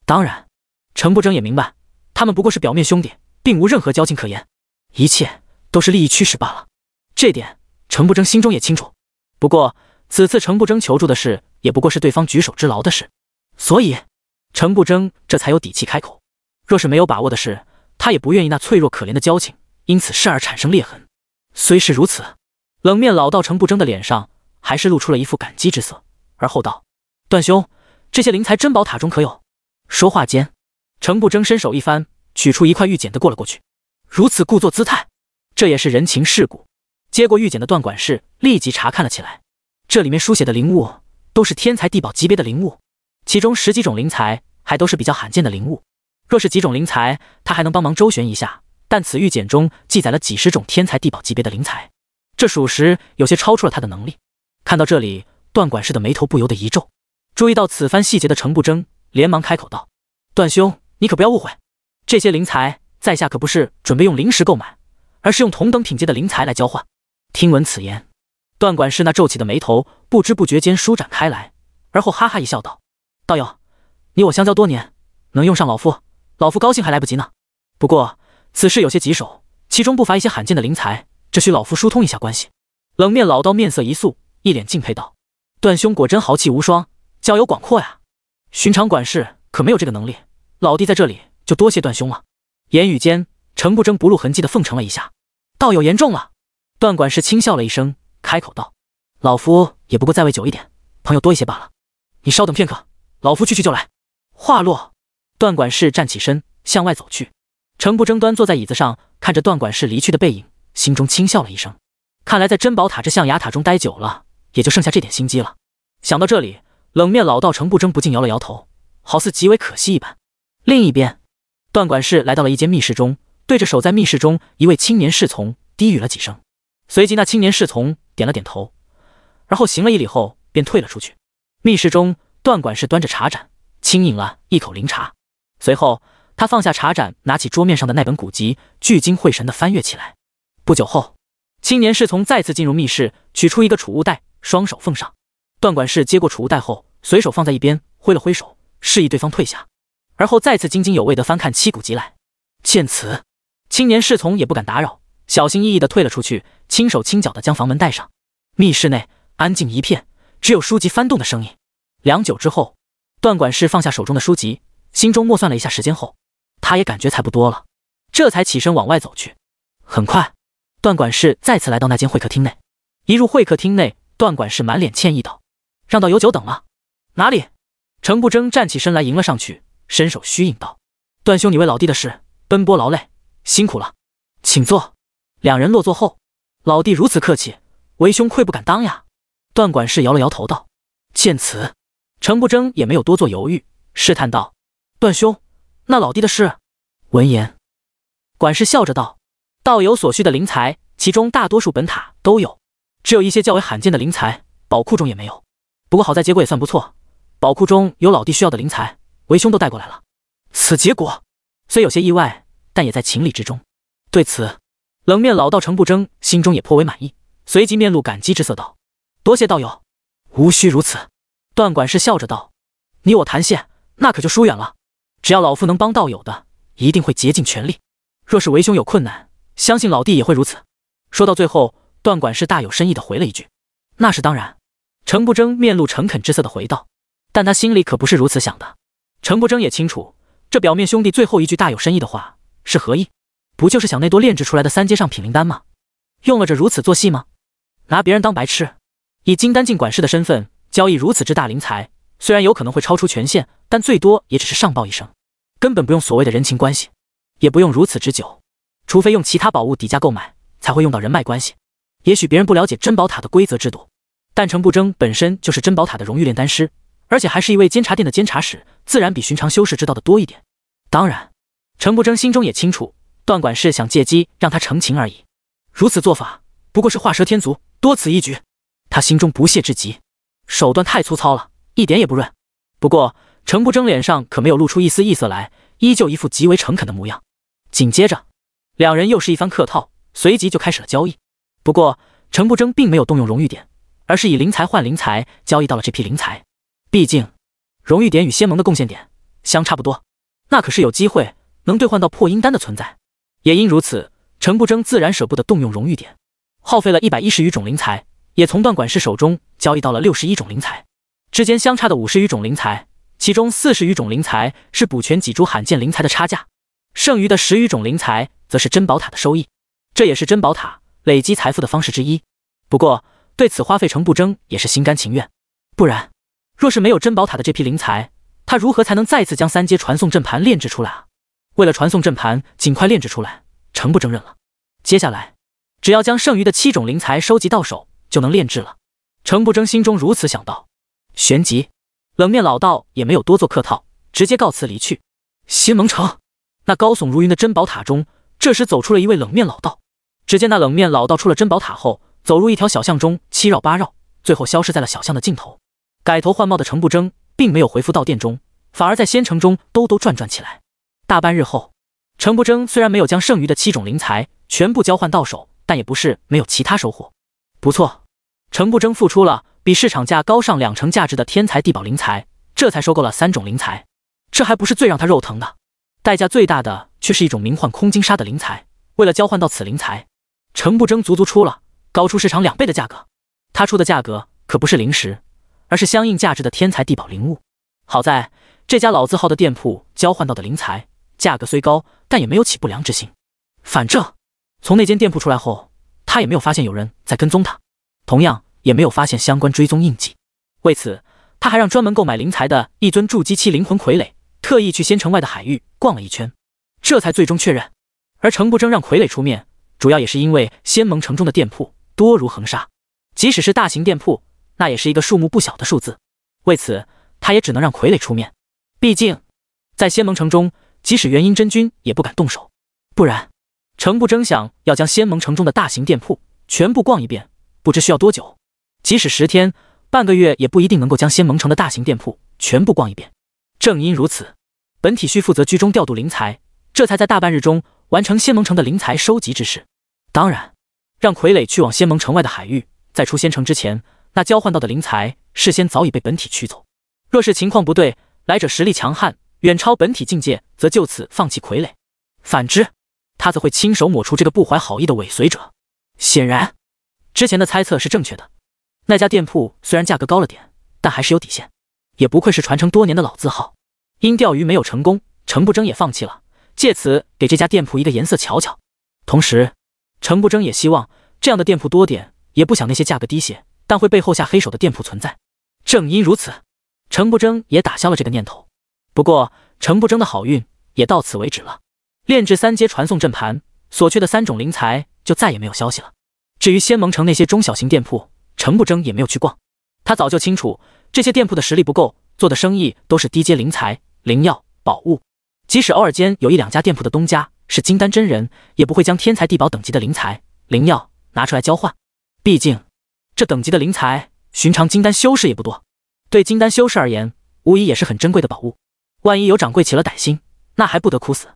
当然，陈不争也明白，他们不过是表面兄弟，并无任何交情可言。一切都是利益驱使罢了，这点程不争心中也清楚。不过此次程不争求助的事，也不过是对方举手之劳的事，所以程不争这才有底气开口。若是没有把握的事，他也不愿意那脆弱可怜的交情因此事而产生裂痕。虽是如此，冷面老道程不争的脸上还是露出了一副感激之色，而后道：“段兄，这些灵材珍宝塔中可有？”说话间，程不争伸手一翻，取出一块玉简，的过了过去。如此故作姿态，这也是人情世故。接过玉简的段管事立即查看了起来。这里面书写的灵物都是天才地宝级别的灵物，其中十几种灵材还都是比较罕见的灵物。若是几种灵材，他还能帮忙周旋一下。但此玉简中记载了几十种天才地宝级别的灵材，这属实有些超出了他的能力。看到这里，段管事的眉头不由得一皱。注意到此番细节的程不争连忙开口道：“段兄，你可不要误会，这些灵材……”在下可不是准备用灵石购买，而是用同等品阶的灵材来交换。听闻此言，段管事那皱起的眉头不知不觉间舒展开来，而后哈哈一笑道：“道友，你我相交多年，能用上老夫，老夫高兴还来不及呢。不过此事有些棘手，其中不乏一些罕见的灵材，只需老夫疏通一下关系。”冷面老道面色一肃，一脸敬佩道：“段兄果真豪气无双，交友广阔呀！寻常管事可没有这个能力。老弟在这里就多谢段兄了。”言语间，程不争不露痕迹的奉承了一下：“道友言重了。”段管事轻笑了一声，开口道：“老夫也不过在位久一点，朋友多一些罢了。你稍等片刻，老夫去去就来。”话落，段管事站起身向外走去。程不争端坐在椅子上，看着段管事离去的背影，心中轻笑了一声。看来在珍宝塔这象牙塔中待久了，也就剩下这点心机了。想到这里，冷面老道程不争不禁摇了摇头，好似极为可惜一般。另一边。段管事来到了一间密室中，对着守在密室中一位青年侍从低语了几声，随即那青年侍从点了点头，而后行了一礼后便退了出去。密室中，段管事端着茶盏轻饮了一口灵茶，随后他放下茶盏，拿起桌面上的那本古籍，聚精会神地翻阅起来。不久后，青年侍从再次进入密室，取出一个储物袋，双手奉上。段管事接过储物袋后，随手放在一边，挥了挥手，示意对方退下。而后再次津津有味地翻看《七古籍来，见此，青年侍从也不敢打扰，小心翼翼地退了出去，轻手轻脚地将房门带上。密室内安静一片，只有书籍翻动的声音。良久之后，段管事放下手中的书籍，心中默算了一下时间后，他也感觉才不多了，这才起身往外走去。很快，段管事再次来到那间会客厅内。一入会客厅内，段管事满脸歉意道：“让道友久等了。”哪里？程不争站起身来迎了上去。伸手虚应道：“段兄，你为老弟的事奔波劳累，辛苦了，请坐。”两人落座后，老弟如此客气，为兄愧不敢当呀。”段管事摇了摇头道：“见此，程不争也没有多做犹豫，试探道：‘段兄，那老弟的事。’闻言，管事笑着道：‘道友所需的灵材，其中大多数本塔都有，只有一些较为罕见的灵材，宝库中也没有。不过好在结果也算不错，宝库中有老弟需要的灵材。’”为兄都带过来了，此结果虽有些意外，但也在情理之中。对此，冷面老道程不争心中也颇为满意，随即面露感激之色道：“多谢道友，无需如此。”段管事笑着道：“你我谈谢，那可就疏远了。只要老夫能帮道友的，一定会竭尽全力。若是为兄有困难，相信老弟也会如此。”说到最后，段管事大有深意的回了一句：“那是当然。”程不争面露诚恳之色的回道：“但他心里可不是如此想的。”程不争也清楚，这表面兄弟最后一句大有深意的话是何意？不就是想那多炼制出来的三阶上品灵丹吗？用了这如此做戏吗？拿别人当白痴？以金丹境管事的身份交易如此之大灵才，虽然有可能会超出权限，但最多也只是上报一声，根本不用所谓的人情关系，也不用如此之久。除非用其他宝物底价购买，才会用到人脉关系。也许别人不了解珍宝塔的规则制度，但程不争本身就是珍宝塔的荣誉炼丹师。而且还是一位监察殿的监察使，自然比寻常修士知道的多一点。当然，程不争心中也清楚，段管事想借机让他成亲而已。如此做法不过是画蛇添足，多此一举。他心中不屑至极，手段太粗糙了，一点也不润。不过，程不争脸上可没有露出一丝异色来，依旧一副极为诚恳的模样。紧接着，两人又是一番客套，随即就开始了交易。不过，程不争并没有动用荣誉点，而是以灵材换灵材，交易到了这批灵材。毕竟，荣誉点与仙盟的贡献点相差不多，那可是有机会能兑换到破音丹的存在。也因如此，陈不争自然舍不得动用荣誉点，耗费了一百一十余种灵材，也从段管事手中交易到了六十一种灵材，之间相差的五十余种灵材，其中四十余种灵材是补全几株罕见灵材的差价，剩余的十余种灵材则是珍宝塔的收益，这也是珍宝塔累积财富的方式之一。不过对此花费，程不争也是心甘情愿，不然。若是没有珍宝塔的这批灵材，他如何才能再次将三阶传送阵盘炼制出来啊？为了传送阵盘尽快炼制出来，成不争认了。接下来，只要将剩余的七种灵材收集到手，就能炼制了。程不争心中如此想到。旋即，冷面老道也没有多做客套，直接告辞离去。仙盟城那高耸如云的珍宝塔中，这时走出了一位冷面老道。只见那冷面老道出了珍宝塔后，走入一条小巷中，七绕八绕，最后消失在了小巷的尽头。改头换貌的程不争，并没有回复到店中，反而在仙城中兜兜转转起来。大半日后，程不争虽然没有将剩余的七种灵材全部交换到手，但也不是没有其他收获。不错，程不争付出了比市场价高上两成价值的天材地宝灵材，这才收购了三种灵材。这还不是最让他肉疼的，代价最大的却是一种名唤空金沙的灵材。为了交换到此灵材，程不争足足出了高出市场两倍的价格。他出的价格可不是灵石。而是相应价值的天才地宝灵物。好在这家老字号的店铺交换到的灵材价格虽高，但也没有起不良之心。反正从那间店铺出来后，他也没有发现有人在跟踪他，同样也没有发现相关追踪印记。为此，他还让专门购买灵材的一尊筑基期灵魂傀儡特意去仙城外的海域逛了一圈，这才最终确认。而程不争让傀儡出面，主要也是因为仙盟城中的店铺多如恒沙，即使是大型店铺。那也是一个数目不小的数字，为此他也只能让傀儡出面。毕竟在仙盟城中，即使元婴真君也不敢动手，不然城不争想，要将仙盟城中的大型店铺全部逛一遍，不知需要多久。即使十天、半个月，也不一定能够将仙盟城的大型店铺全部逛一遍。正因如此，本体需负责居中调度灵材，这才在大半日中完成仙盟城的灵材收集之事。当然，让傀儡去往仙盟城外的海域，在出仙城之前。那交换到的灵材，事先早已被本体取走。若是情况不对，来者实力强悍，远超本体境界，则就此放弃傀儡；反之，他则会亲手抹除这个不怀好意的尾随者。显然，之前的猜测是正确的。那家店铺虽然价格高了点，但还是有底线，也不愧是传承多年的老字号。因钓鱼没有成功，程不争也放弃了，借此给这家店铺一个颜色瞧瞧。同时，程不争也希望这样的店铺多点，也不想那些价格低些。但会背后下黑手的店铺存在，正因如此，程不争也打消了这个念头。不过，程不争的好运也到此为止了。炼制三阶传送阵盘所缺的三种灵材，就再也没有消息了。至于仙盟城那些中小型店铺，程不争也没有去逛。他早就清楚这些店铺的实力不够，做的生意都是低阶灵材、灵药、宝物。即使偶尔间有一两家店铺的东家是金丹真人，也不会将天才地宝等级的灵材、灵药拿出来交换，毕竟。这等级的灵材，寻常金丹修士也不多。对金丹修士而言，无疑也是很珍贵的宝物。万一有掌柜起了歹心，那还不得哭死？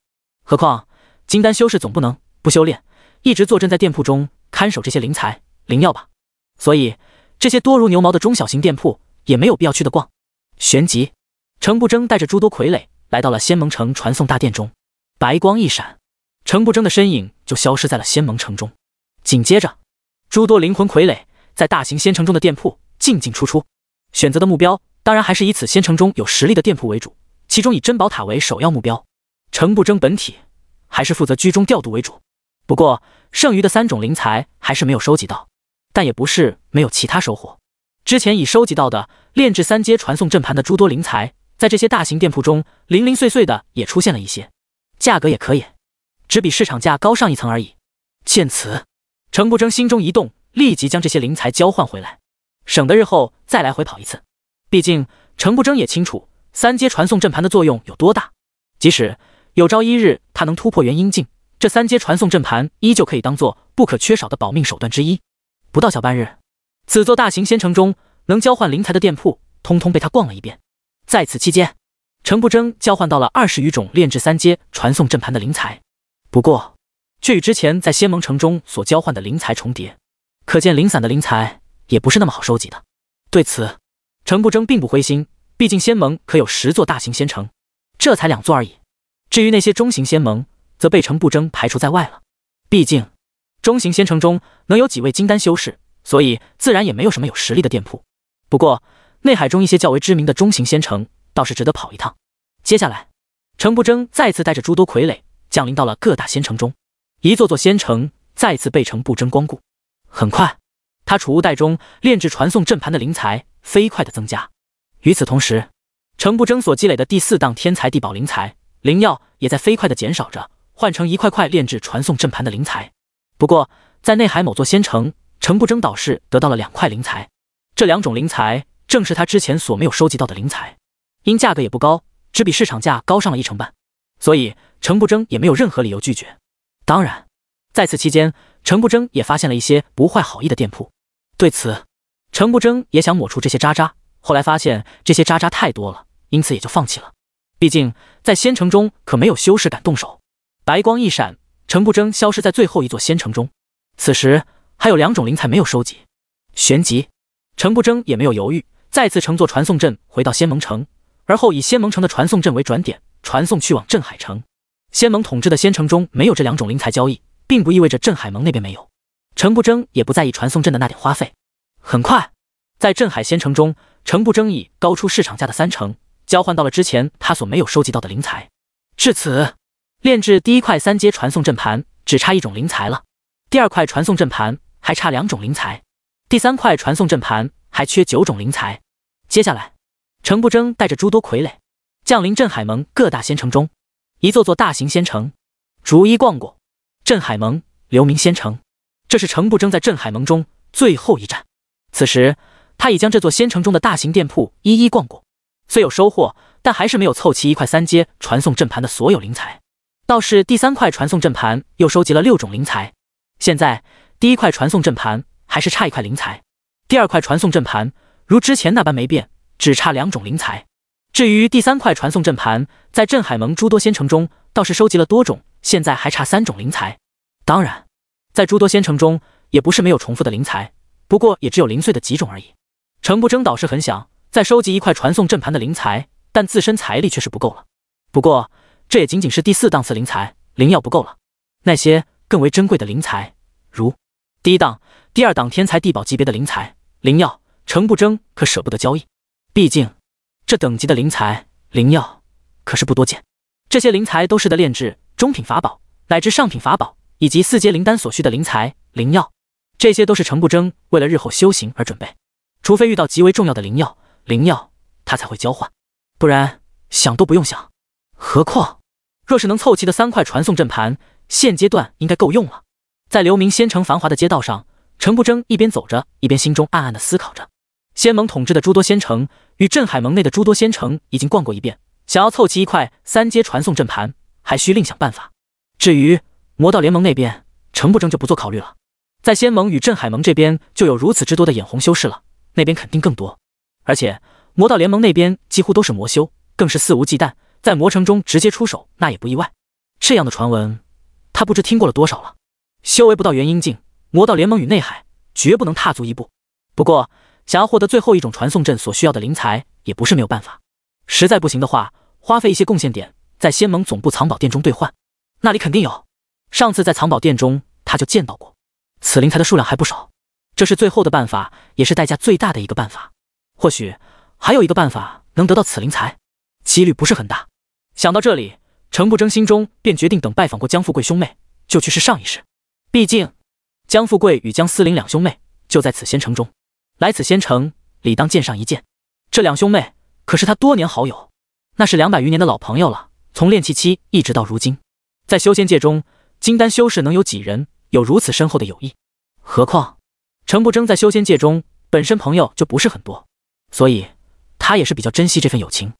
何况金丹修士总不能不修炼，一直坐镇在店铺中看守这些灵材、灵药吧？所以这些多如牛毛的中小型店铺，也没有必要去的逛。旋即，程不争带着诸多傀儡来到了仙盟城传送大殿中，白光一闪，程不争的身影就消失在了仙盟城中。紧接着，诸多灵魂傀儡。在大型仙城中的店铺进进出出，选择的目标当然还是以此仙城中有实力的店铺为主，其中以珍宝塔为首要目标。程不争本体还是负责居中调度为主，不过剩余的三种灵材还是没有收集到，但也不是没有其他收获。之前已收集到的炼制三阶传送阵盘的诸多灵材，在这些大型店铺中零零碎碎的也出现了一些，价格也可以，只比市场价高上一层而已。见此，程不争心中一动。立即将这些灵材交换回来，省得日后再来回跑一次。毕竟程不争也清楚三阶传送阵盘的作用有多大。即使有朝一日他能突破元婴境，这三阶传送阵盘依旧可以当做不可缺少的保命手段之一。不到小半日，此座大型仙城中能交换灵材的店铺，通通被他逛了一遍。在此期间，程不争交换到了二十余种炼制三阶传送阵盘的灵材，不过却与之前在仙盟城中所交换的灵材重叠。可见零散的灵材也不是那么好收集的。对此，程不争并不灰心，毕竟仙盟可有十座大型仙城，这才两座而已。至于那些中型仙盟，则被程不争排除在外了。毕竟中型仙城中能有几位金丹修士，所以自然也没有什么有实力的店铺。不过内海中一些较为知名的中型仙城倒是值得跑一趟。接下来，程不争再次带着诸多傀儡降临到了各大仙城中，一座座仙城再次被程不争光顾。很快，他储物袋中炼制传送阵盘的灵材飞快的增加。与此同时，程不争所积累的第四档天才地宝灵材灵药也在飞快的减少着，换成一块块炼制传送阵盘的灵材。不过，在内海某座仙城，程不争倒是得到了两块灵材，这两种灵材正是他之前所没有收集到的灵材，因价格也不高，只比市场价高上了一成半，所以程不争也没有任何理由拒绝。当然，在此期间。程不争也发现了一些不怀好意的店铺，对此，程不争也想抹除这些渣渣，后来发现这些渣渣太多了，因此也就放弃了。毕竟在仙城中可没有修士敢动手。白光一闪，程不争消失在最后一座仙城中。此时还有两种灵材没有收集，旋即程不争也没有犹豫，再次乘坐传送阵回到仙盟城，而后以仙盟城的传送阵为转点，传送去往镇海城。仙盟统治的仙城中没有这两种灵材交易。并不意味着镇海盟那边没有。程不争也不在意传送阵的那点花费。很快，在镇海仙城中，程不争以高出市场价的三成，交换到了之前他所没有收集到的灵材。至此，炼制第一块三阶传送阵盘只差一种灵材了。第二块传送阵盘还差两种灵材，第三块传送阵盘还缺九种灵材。接下来，程不争带着诸多傀儡，降临镇海盟各大仙城中，一座座大型仙城，逐一逛过。镇海盟留名仙城，这是程不争在镇海盟中最后一战。此时，他已将这座仙城中的大型店铺一一逛过，虽有收获，但还是没有凑齐一块三阶传送阵盘的所有灵材。倒是第三块传送阵盘又收集了六种灵材。现在，第一块传送阵盘还是差一块灵材；第二块传送阵盘如之前那般没变，只差两种灵材。至于第三块传送阵盘，在镇海盟诸多仙城中倒是收集了多种。现在还差三种灵材，当然，在诸多仙城中也不是没有重复的灵材，不过也只有零碎的几种而已。程不争倒是很想再收集一块传送阵盘的灵材，但自身财力却是不够了。不过这也仅仅是第四档次灵材，灵药不够了。那些更为珍贵的灵材，如第一档、第二档天才地宝级别的灵材、灵药，程不争可舍不得交易。毕竟这等级的灵材、灵药可是不多见。这些灵材都是得炼制。中品法宝乃至上品法宝，以及四阶灵丹所需的灵材、灵药，这些都是程不争为了日后修行而准备。除非遇到极为重要的灵药、灵药，他才会交换，不然想都不用想。何况，若是能凑齐的三块传送阵盘，现阶段应该够用了。在流明仙城繁华的街道上，程不争一边走着，一边心中暗暗的思考着。仙盟统治的诸多仙城与镇海盟内的诸多仙城已经逛过一遍，想要凑齐一块三阶传送阵盘。还需另想办法。至于魔道联盟那边，成不争就不做考虑了。在仙盟与镇海盟这边就有如此之多的眼红修士了，那边肯定更多。而且魔道联盟那边几乎都是魔修，更是肆无忌惮，在魔城中直接出手，那也不意外。这样的传闻，他不知听过了多少了。修为不到元婴境，魔道联盟与内海绝不能踏足一步。不过，想要获得最后一种传送阵所需要的灵材，也不是没有办法。实在不行的话，花费一些贡献点。在仙盟总部藏宝殿中兑换，那里肯定有。上次在藏宝殿中他就见到过，此灵材的数量还不少。这是最后的办法，也是代价最大的一个办法。或许还有一个办法能得到此灵材，几率不是很大。想到这里，程不争心中便决定等拜访过江富贵兄妹，就去试上一试。毕竟江富贵与江思灵两兄妹就在此仙城中，来此仙城理当见上一见。这两兄妹可是他多年好友，那是两百余年的老朋友了。从炼气期一直到如今，在修仙界中，金丹修士能有几人有如此深厚的友谊？何况程不争在修仙界中本身朋友就不是很多，所以他也是比较珍惜这份友情。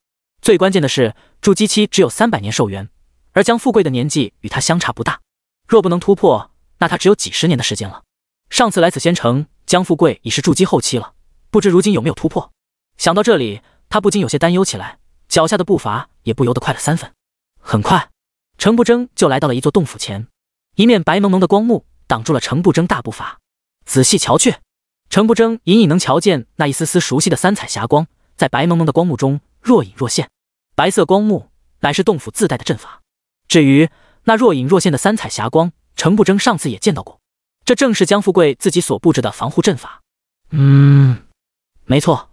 最关键的是，筑基期只有三百年寿元，而江富贵的年纪与他相差不大，若不能突破，那他只有几十年的时间了。上次来此仙城，江富贵已是筑基后期了，不知如今有没有突破？想到这里，他不禁有些担忧起来，脚下的步伐也不由得快了三分。很快，程不争就来到了一座洞府前，一面白蒙蒙的光幕挡住了程不争大步伐。仔细瞧去，程不争隐隐能瞧见那一丝丝熟悉的三彩霞光在白蒙蒙的光幕中若隐若现。白色光幕乃是洞府自带的阵法，至于那若隐若现的三彩霞光，程不争上次也见到过，这正是江富贵自己所布置的防护阵法。嗯，没错，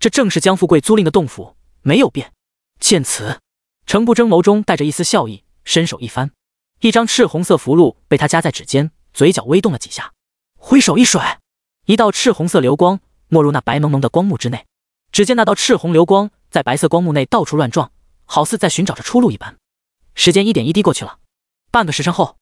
这正是江富贵租赁的洞府，没有变。见此。程不争眸中带着一丝笑意，伸手一翻，一张赤红色符箓被他夹在指尖，嘴角微动了几下，挥手一甩，一道赤红色流光没入那白蒙蒙的光幕之内。只见那道赤红流光在白色光幕内到处乱撞，好似在寻找着出路一般。时间一点一滴过去了，半个时辰后。